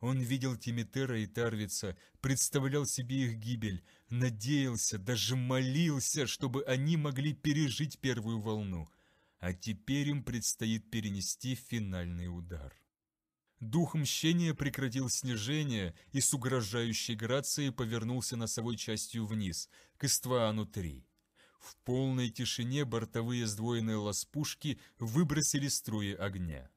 Он видел Тимитера и Тарвица, представлял себе их гибель, надеялся, даже молился, чтобы они могли пережить первую волну. А теперь им предстоит перенести финальный удар. Дух мщения прекратил снижение и с угрожающей грацией повернулся носовой частью вниз, к Истваану-3. В полной тишине бортовые сдвоенные ласпушки выбросили струи огня.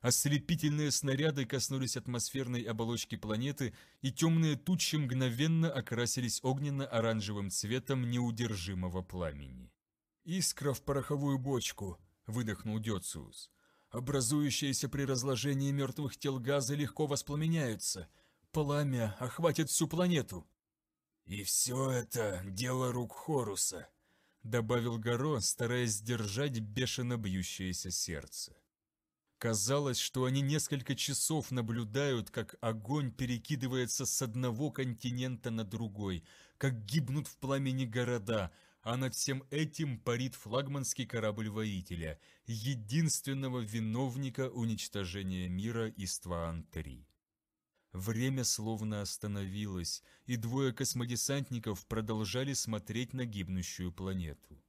Ослепительные снаряды коснулись атмосферной оболочки планеты, и темные тучи мгновенно окрасились огненно-оранжевым цветом неудержимого пламени. «Искра в пороховую бочку!» – выдохнул Дёциус. Образующиеся при разложении мертвых тел газы легко воспламеняются. Пламя охватит всю планету. «И все это дело рук Хоруса», — добавил Горо, стараясь сдержать бешено бьющееся сердце. Казалось, что они несколько часов наблюдают, как огонь перекидывается с одного континента на другой, как гибнут в пламени города, а над всем этим парит флагманский корабль воителя, единственного виновника уничтожения мира Истваан-3. Время словно остановилось, и двое космодесантников продолжали смотреть на гибнущую планету.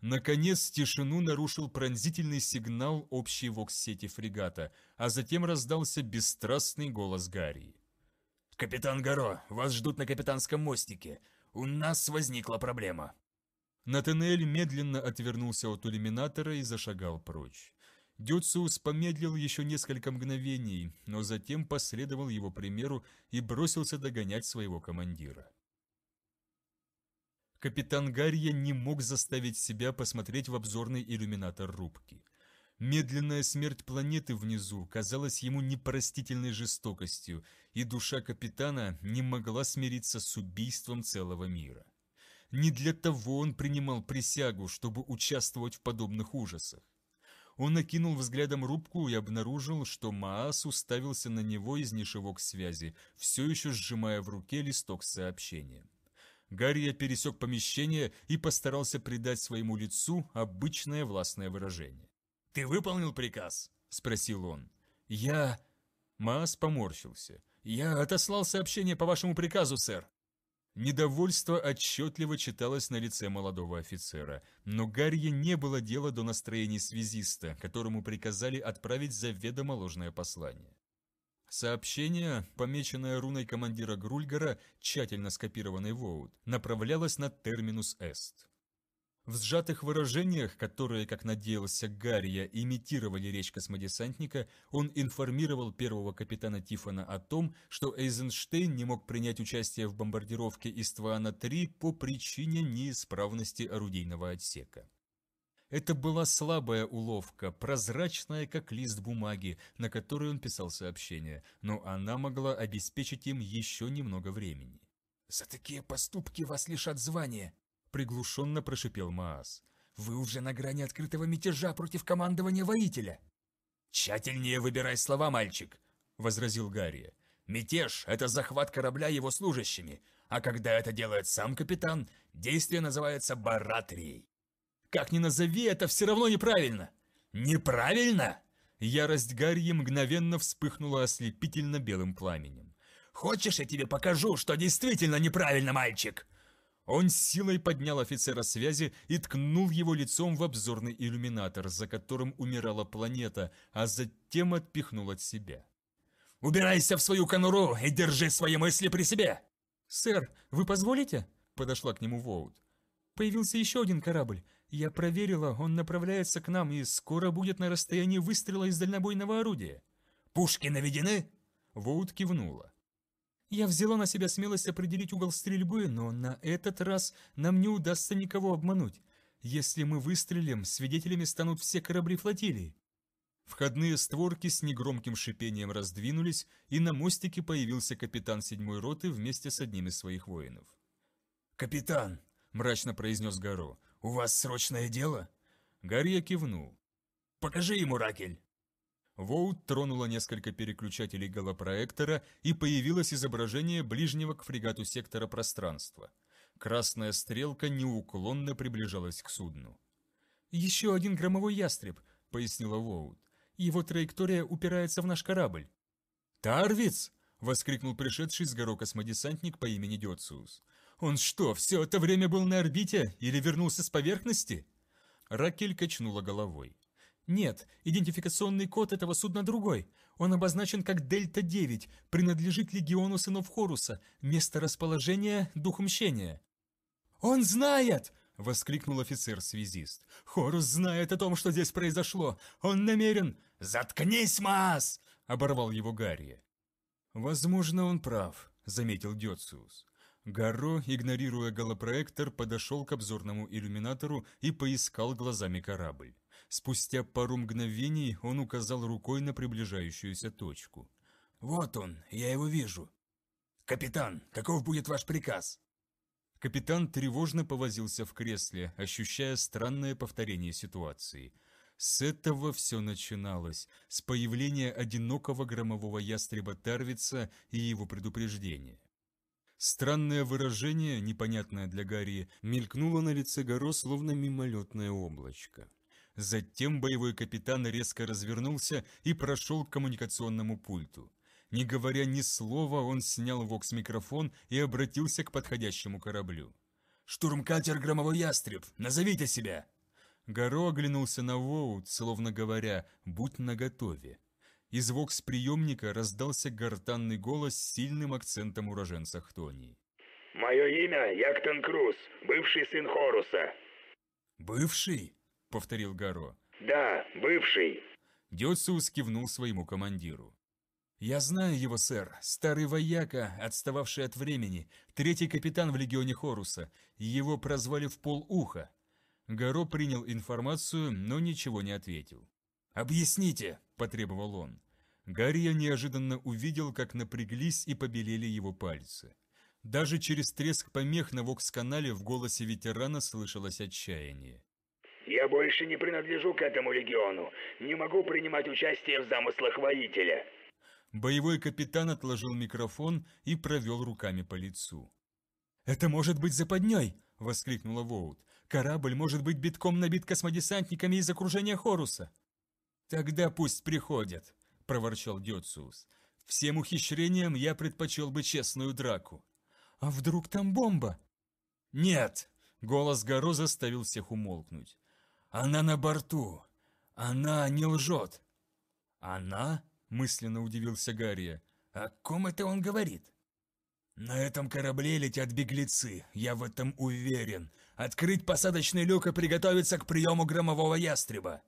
Наконец тишину нарушил пронзительный сигнал общей вокс-сети фрегата, а затем раздался бесстрастный голос Гарри. «Капитан Гаро, вас ждут на капитанском мостике. У нас возникла проблема». Натанель медленно отвернулся от иллюминатора и зашагал прочь. Дюциус помедлил еще несколько мгновений, но затем последовал его примеру и бросился догонять своего командира. Капитан Гарья не мог заставить себя посмотреть в обзорный иллюминатор рубки. Медленная смерть планеты внизу казалась ему непростительной жестокостью, и душа капитана не могла смириться с убийством целого мира. Не для того он принимал присягу, чтобы участвовать в подобных ужасах. Он накинул взглядом рубку и обнаружил, что Маас уставился на него из нишевок связи, все еще сжимая в руке листок сообщения. Гарри пересек помещение и постарался придать своему лицу обычное властное выражение. «Ты выполнил приказ?» – спросил он. «Я...» Маас поморщился. «Я отослал сообщение по вашему приказу, сэр». Недовольство отчетливо читалось на лице молодого офицера, но Гарье не было дела до настроений связиста, которому приказали отправить заведомо ложное послание. Сообщение, помеченное руной командира Грульгара, тщательно скопированный Воут, направлялось на терминус Эст. В сжатых выражениях, которые, как надеялся Гаррия, имитировали речь космодесантника, он информировал первого капитана Тифона о том, что Эйзенштейн не мог принять участие в бомбардировке Иствана-3 по причине неисправности орудийного отсека. Это была слабая уловка, прозрачная, как лист бумаги, на которой он писал сообщение, но она могла обеспечить им еще немного времени. «За такие поступки вас лишат звания», Приглушенно прошипел Маас. «Вы уже на грани открытого мятежа против командования воителя!» «Тщательнее выбирай слова, мальчик!» — возразил Гарри. «Мятеж — это захват корабля его служащими, а когда это делает сам капитан, действие называется баратрией». «Как ни назови, это все равно неправильно!» «Неправильно?» Ярость Гарри мгновенно вспыхнула ослепительно белым пламенем. «Хочешь, я тебе покажу, что действительно неправильно, мальчик?» Он силой поднял офицера связи и ткнул его лицом в обзорный иллюминатор, за которым умирала планета, а затем отпихнул от себя. «Убирайся в свою конуру и держи свои мысли при себе!» «Сэр, вы позволите?» – подошла к нему Воут. «Появился еще один корабль. Я проверила, он направляется к нам и скоро будет на расстоянии выстрела из дальнобойного орудия». «Пушки наведены?» Воут кивнула. Я взяла на себя смелость определить угол стрельбы, но на этот раз нам не удастся никого обмануть. Если мы выстрелим, свидетелями станут все корабли флотилии. Входные створки с негромким шипением раздвинулись, и на мостике появился капитан седьмой роты вместе с одним из своих воинов. «Капитан!» – мрачно произнес Гаро. «У вас срочное дело?» Гарья кивнул. «Покажи ему, Ракель!» Воут тронула несколько переключателей голопроектора, и появилось изображение ближнего к фрегату сектора пространства. Красная стрелка неуклонно приближалась к судну. «Еще один громовой ястреб», — пояснила Воут. «Его траектория упирается в наш корабль». «Тарвиц!» — воскликнул пришедший с горы космодесантник по имени Дёциус. «Он что, все это время был на орбите или вернулся с поверхности?» Ракель качнула головой. Нет, идентификационный код этого судна другой. Он обозначен как Дельта-9, принадлежит легиону сынов Хоруса, место расположения – дух мщения. «Он знает!» – воскликнул офицер-связист. «Хорус знает о том, что здесь произошло! Он намерен...» «Заткнись, Маас!» – оборвал его Гарри. «Возможно, он прав», – заметил Дёциус. Гарро, игнорируя голопроектор, подошел к обзорному иллюминатору и поискал глазами корабль. Спустя пару мгновений он указал рукой на приближающуюся точку. «Вот он, я его вижу». «Капитан, каков будет ваш приказ?» Капитан тревожно повозился в кресле, ощущая странное повторение ситуации. С этого все начиналось, с появления одинокого громового ястреба Тарвица и его предупреждения. Странное выражение, непонятное для Гарри, мелькнуло на лице Горо, словно мимолетное облачко. Затем боевой капитан резко развернулся и прошел к коммуникационному пульту. Не говоря ни слова, он снял вокс-микрофон и обратился к подходящему кораблю. «Штурмкатер Громовой Ястреб! Назовите себя!» Горо оглянулся на Воут, словно говоря «Будь наготове». Из вокс-приемника раздался гортанный голос с сильным акцентом уроженца Хтонии. «Мое имя Яктон Круз, бывший сын Хоруса». «Бывший?» повторил Гаро. «Да, бывший». Дёциус кивнул своему командиру. «Я знаю его, сэр. Старый вояка, отстававший от времени, третий капитан в легионе Хоруса. Его прозвали в полуха». Гаро принял информацию, но ничего не ответил. «Объясните!» – потребовал он. Гарри неожиданно увидел, как напряглись и побелели его пальцы. Даже через треск помех на вокс-канале в голосе ветерана слышалось отчаяние. Я больше не принадлежу к этому легиону. Не могу принимать участие в замыслах воителя». Боевой капитан отложил микрофон и провел руками по лицу. «Это может быть западней!» – воскликнула Воут. «Корабль может быть битком набит космодесантниками из окружения Хоруса!» «Тогда пусть приходят!» – проворчал Дёциус. «Всем ухищрениям я предпочел бы честную драку». «А вдруг там бомба?» «Нет!» – голос Горо заставил всех умолкнуть. Она на борту. Она не лжет. Она? Мысленно удивился Гарри. О ком это он говорит? На этом корабле летят беглецы, я в этом уверен. Открыть посадочный люк и приготовиться к приему громового ястреба.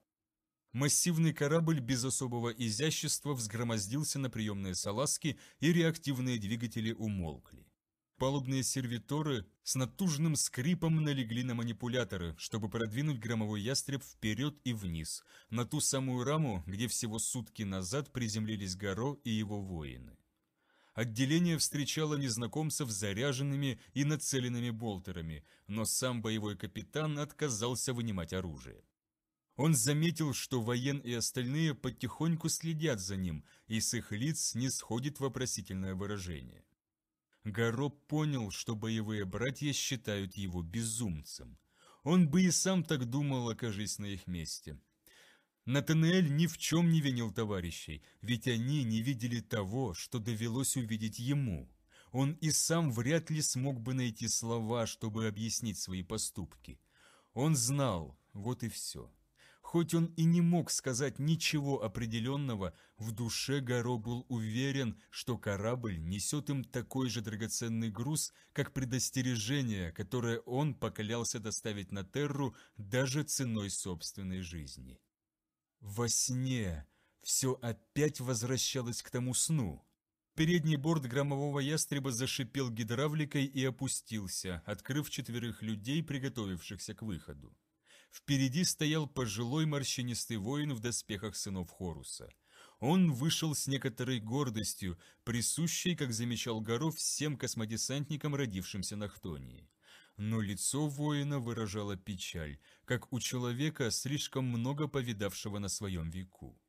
Массивный корабль без особого изящества взгромоздился на приемные салазки, и реактивные двигатели умолкли. Палубные сервиторы с натужным скрипом налегли на манипуляторы, чтобы продвинуть громовой ястреб вперед и вниз, на ту самую раму, где всего сутки назад приземлились Горо и его воины. Отделение встречало незнакомцев заряженными и нацеленными болтерами, но сам боевой капитан отказался вынимать оружие. Он заметил, что воен и остальные потихоньку следят за ним, и с их лиц не сходит вопросительное выражение. Гороб понял, что боевые братья считают его безумцем. Он бы и сам так думал, окажись на их месте. Натанель ни в чем не винил товарищей, ведь они не видели того, что довелось увидеть ему. Он и сам вряд ли смог бы найти слова, чтобы объяснить свои поступки. Он знал, вот и все. Хоть он и не мог сказать ничего определенного, в душе Гаро был уверен, что корабль несет им такой же драгоценный груз, как предостережение, которое он поклялся доставить на Терру даже ценой собственной жизни. Во сне все опять возвращалось к тому сну. Передний борт громового ястреба зашипел гидравликой и опустился, открыв четверых людей, приготовившихся к выходу. Впереди стоял пожилой морщинистый воин в доспехах сынов Хоруса. Он вышел с некоторой гордостью, присущей, как замечал Горов, всем космодесантникам, родившимся на Хтонии. Но лицо воина выражало печаль, как у человека, слишком много повидавшего на своем веку.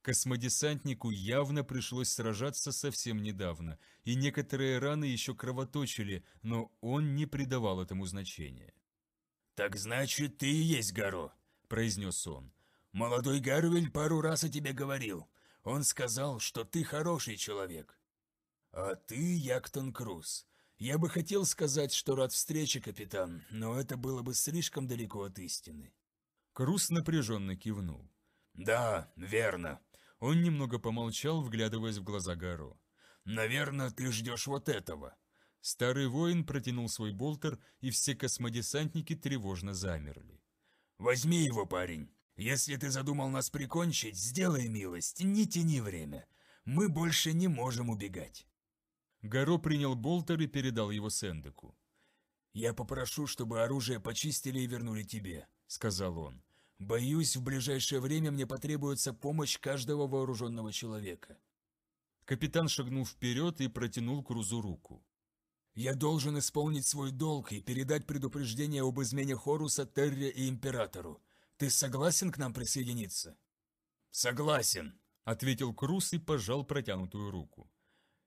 Космодесантнику явно пришлось сражаться совсем недавно, и некоторые раны еще кровоточили, но он не придавал этому значения. «Так значит, ты и есть Гаро», – произнес он. «Молодой Гарвель пару раз о тебе говорил. Он сказал, что ты хороший человек». «А ты Яктон Круз. Я бы хотел сказать, что рад встрече, капитан, но это было бы слишком далеко от истины». Круз напряженно кивнул. «Да, верно». Он немного помолчал, вглядываясь в глаза Гаро. «Наверное, ты ждешь вот этого». Старый воин протянул свой болтер, и все космодесантники тревожно замерли. «Возьми его, парень. Если ты задумал нас прикончить, сделай милость, не тяни время. Мы больше не можем убегать». Горо принял болтер и передал его Сэндеку. «Я попрошу, чтобы оружие почистили и вернули тебе», — сказал он. «Боюсь, в ближайшее время мне потребуется помощь каждого вооруженного человека». Капитан шагнул вперед и протянул Крузу руку. Я должен исполнить свой долг и передать предупреждение об измене Хоруса, Терре и Императору. Ты согласен к нам присоединиться?» «Согласен», — ответил Крус и пожал протянутую руку.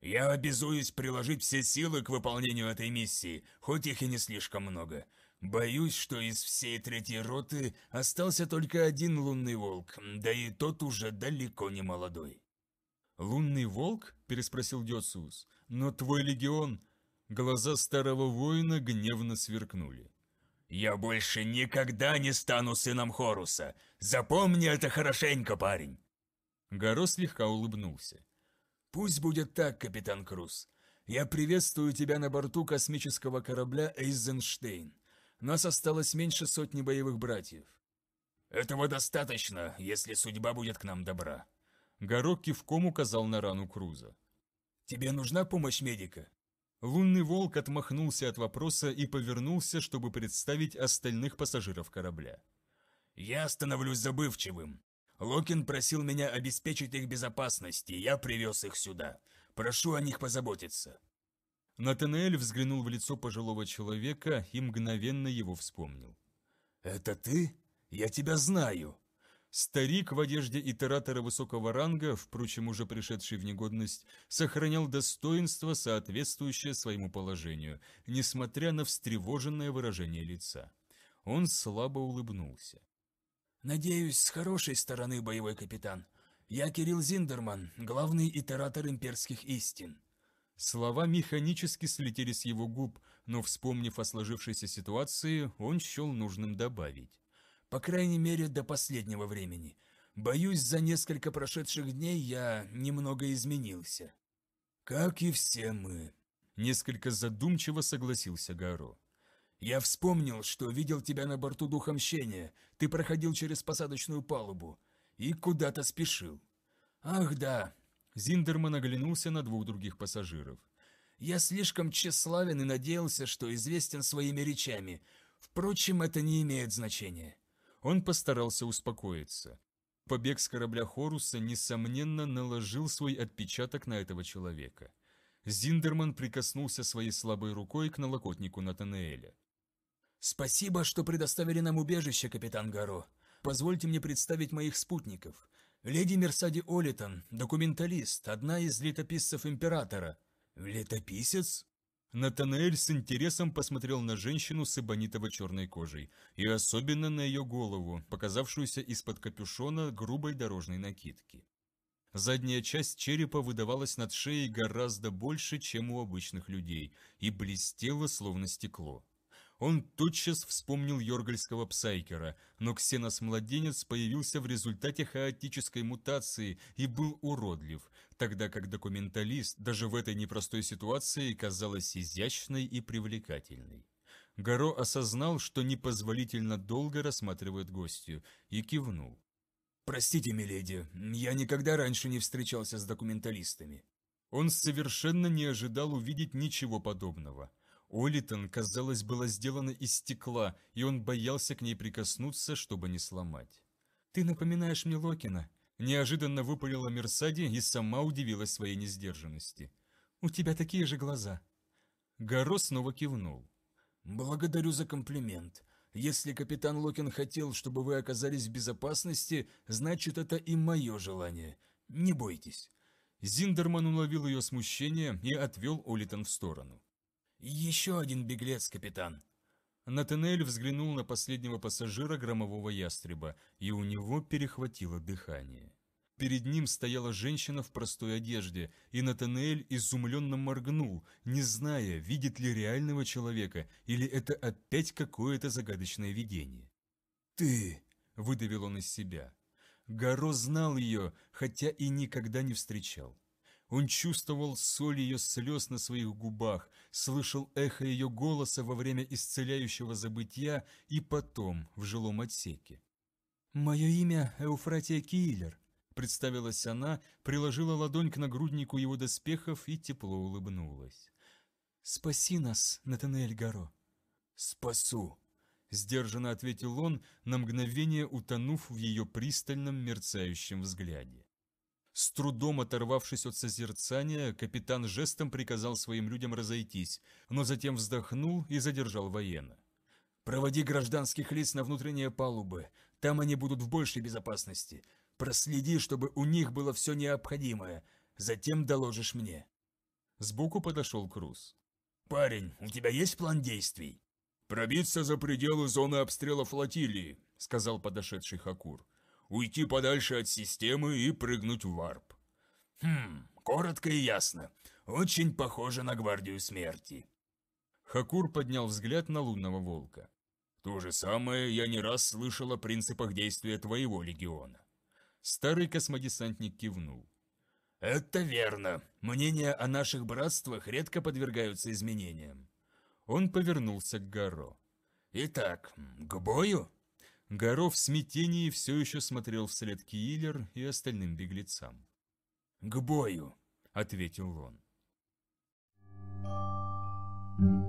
«Я обязуюсь приложить все силы к выполнению этой миссии, хоть их и не слишком много. Боюсь, что из всей третьей роты остался только один лунный волк, да и тот уже далеко не молодой». «Лунный волк?» – переспросил Диоцус. «Но твой легион...» Глаза старого воина гневно сверкнули. «Я больше никогда не стану сыном Хоруса! Запомни это хорошенько, парень!» Горо слегка улыбнулся. «Пусть будет так, капитан Круз. Я приветствую тебя на борту космического корабля «Эйзенштейн». Нас осталось меньше сотни боевых братьев. «Этого достаточно, если судьба будет к нам добра». Горок кивком указал на рану Круза. «Тебе нужна помощь медика?» Лунный волк отмахнулся от вопроса и повернулся, чтобы представить остальных пассажиров корабля. «Я становлюсь забывчивым. Локин просил меня обеспечить их безопасность, и я привез их сюда. Прошу о них позаботиться». Натанель взглянул в лицо пожилого человека и мгновенно его вспомнил. «Это ты? Я тебя знаю!» Старик в одежде итератора высокого ранга, впрочем, уже пришедший в негодность, сохранял достоинство, соответствующее своему положению, несмотря на встревоженное выражение лица. Он слабо улыбнулся. «Надеюсь, с хорошей стороны, боевой капитан. Я Кирилл Зиндерман, главный итератор имперских истин». Слова механически слетели с его губ, но, вспомнив о сложившейся ситуации, он счел нужным добавить. По крайней мере, до последнего времени. Боюсь, за несколько прошедших дней я немного изменился. Как и все мы. Несколько задумчиво согласился Гаро. Я вспомнил, что видел тебя на борту Духа Мщения, ты проходил через посадочную палубу и куда-то спешил. Ах да. Зиндерман оглянулся на двух других пассажиров. Я слишком тщеславен и надеялся, что известен своими речами. Впрочем, это не имеет значения он постарался успокоиться. Побег с корабля Хоруса, несомненно, наложил свой отпечаток на этого человека. Зиндерман прикоснулся своей слабой рукой к налокотнику Натанаэля. «Спасибо, что предоставили нам убежище, капитан Гаро. Позвольте мне представить моих спутников. Леди Мерсади Олитон, документалист, одна из летописцев Императора». «Летописец?» Натанаэль с интересом посмотрел на женщину с эбонитово-черной кожей, и особенно на ее голову, показавшуюся из-под капюшона грубой дорожной накидки. Задняя часть черепа выдавалась над шеей гораздо больше, чем у обычных людей, и блестела, словно стекло. Он тотчас вспомнил йоргальского псайкера, но ксенос-младенец появился в результате хаотической мутации и был уродлив, тогда как документалист даже в этой непростой ситуации казалась изящной и привлекательной. Горо осознал, что непозволительно долго рассматривает гостью, и кивнул. «Простите, миледи, я никогда раньше не встречался с документалистами». Он совершенно не ожидал увидеть ничего подобного. Олитон, казалось, была сделана из стекла, и он боялся к ней прикоснуться, чтобы не сломать. «Ты напоминаешь мне Локина», – неожиданно выпалила Мерсади и сама удивилась своей несдержанности. «У тебя такие же глаза». Горо снова кивнул. «Благодарю за комплимент. Если капитан Локин хотел, чтобы вы оказались в безопасности, значит, это и мое желание. Не бойтесь». Зиндерман уловил ее смущение и отвел Олитон в сторону. «Еще один беглец, капитан!» Натанель взглянул на последнего пассажира громового ястреба, и у него перехватило дыхание. Перед ним стояла женщина в простой одежде, и Натанель изумленно моргнул, не зная, видит ли реального человека, или это опять какое-то загадочное видение. «Ты!» – выдавил он из себя. Гаро знал ее, хотя и никогда не встречал. Он чувствовал соль ее слез на своих губах, слышал эхо ее голоса во время исцеляющего забытия и потом в жилом отсеке. «Мое имя Эуфратия Киллер», — представилась она, приложила ладонь к нагруднику его доспехов и тепло улыбнулась. «Спаси нас, Натанаэль Гаро». «Спасу», — сдержанно ответил он, на мгновение утонув в ее пристальном мерцающем взгляде. С трудом оторвавшись от созерцания, капитан жестом приказал своим людям разойтись, но затем вздохнул и задержал военно. «Проводи гражданских лиц на внутренние палубы, там они будут в большей безопасности. Проследи, чтобы у них было все необходимое, затем доложишь мне». Сбоку подошел Круз. «Парень, у тебя есть план действий?» «Пробиться за пределы зоны обстрела флотилии», — сказал подошедший Хакур уйти подальше от системы и прыгнуть в варп. Хм, коротко и ясно. Очень похоже на Гвардию Смерти. Хакур поднял взгляд на лунного волка. То же самое я не раз слышал о принципах действия твоего легиона. Старый космодесантник кивнул. «Это верно. Мнения о наших братствах редко подвергаются изменениям». Он повернулся к Гаро. «Итак, к бою?» Горов в смятении все еще смотрел вслед Киилер и остальным беглецам. «К бою!» — ответил он. Thank you.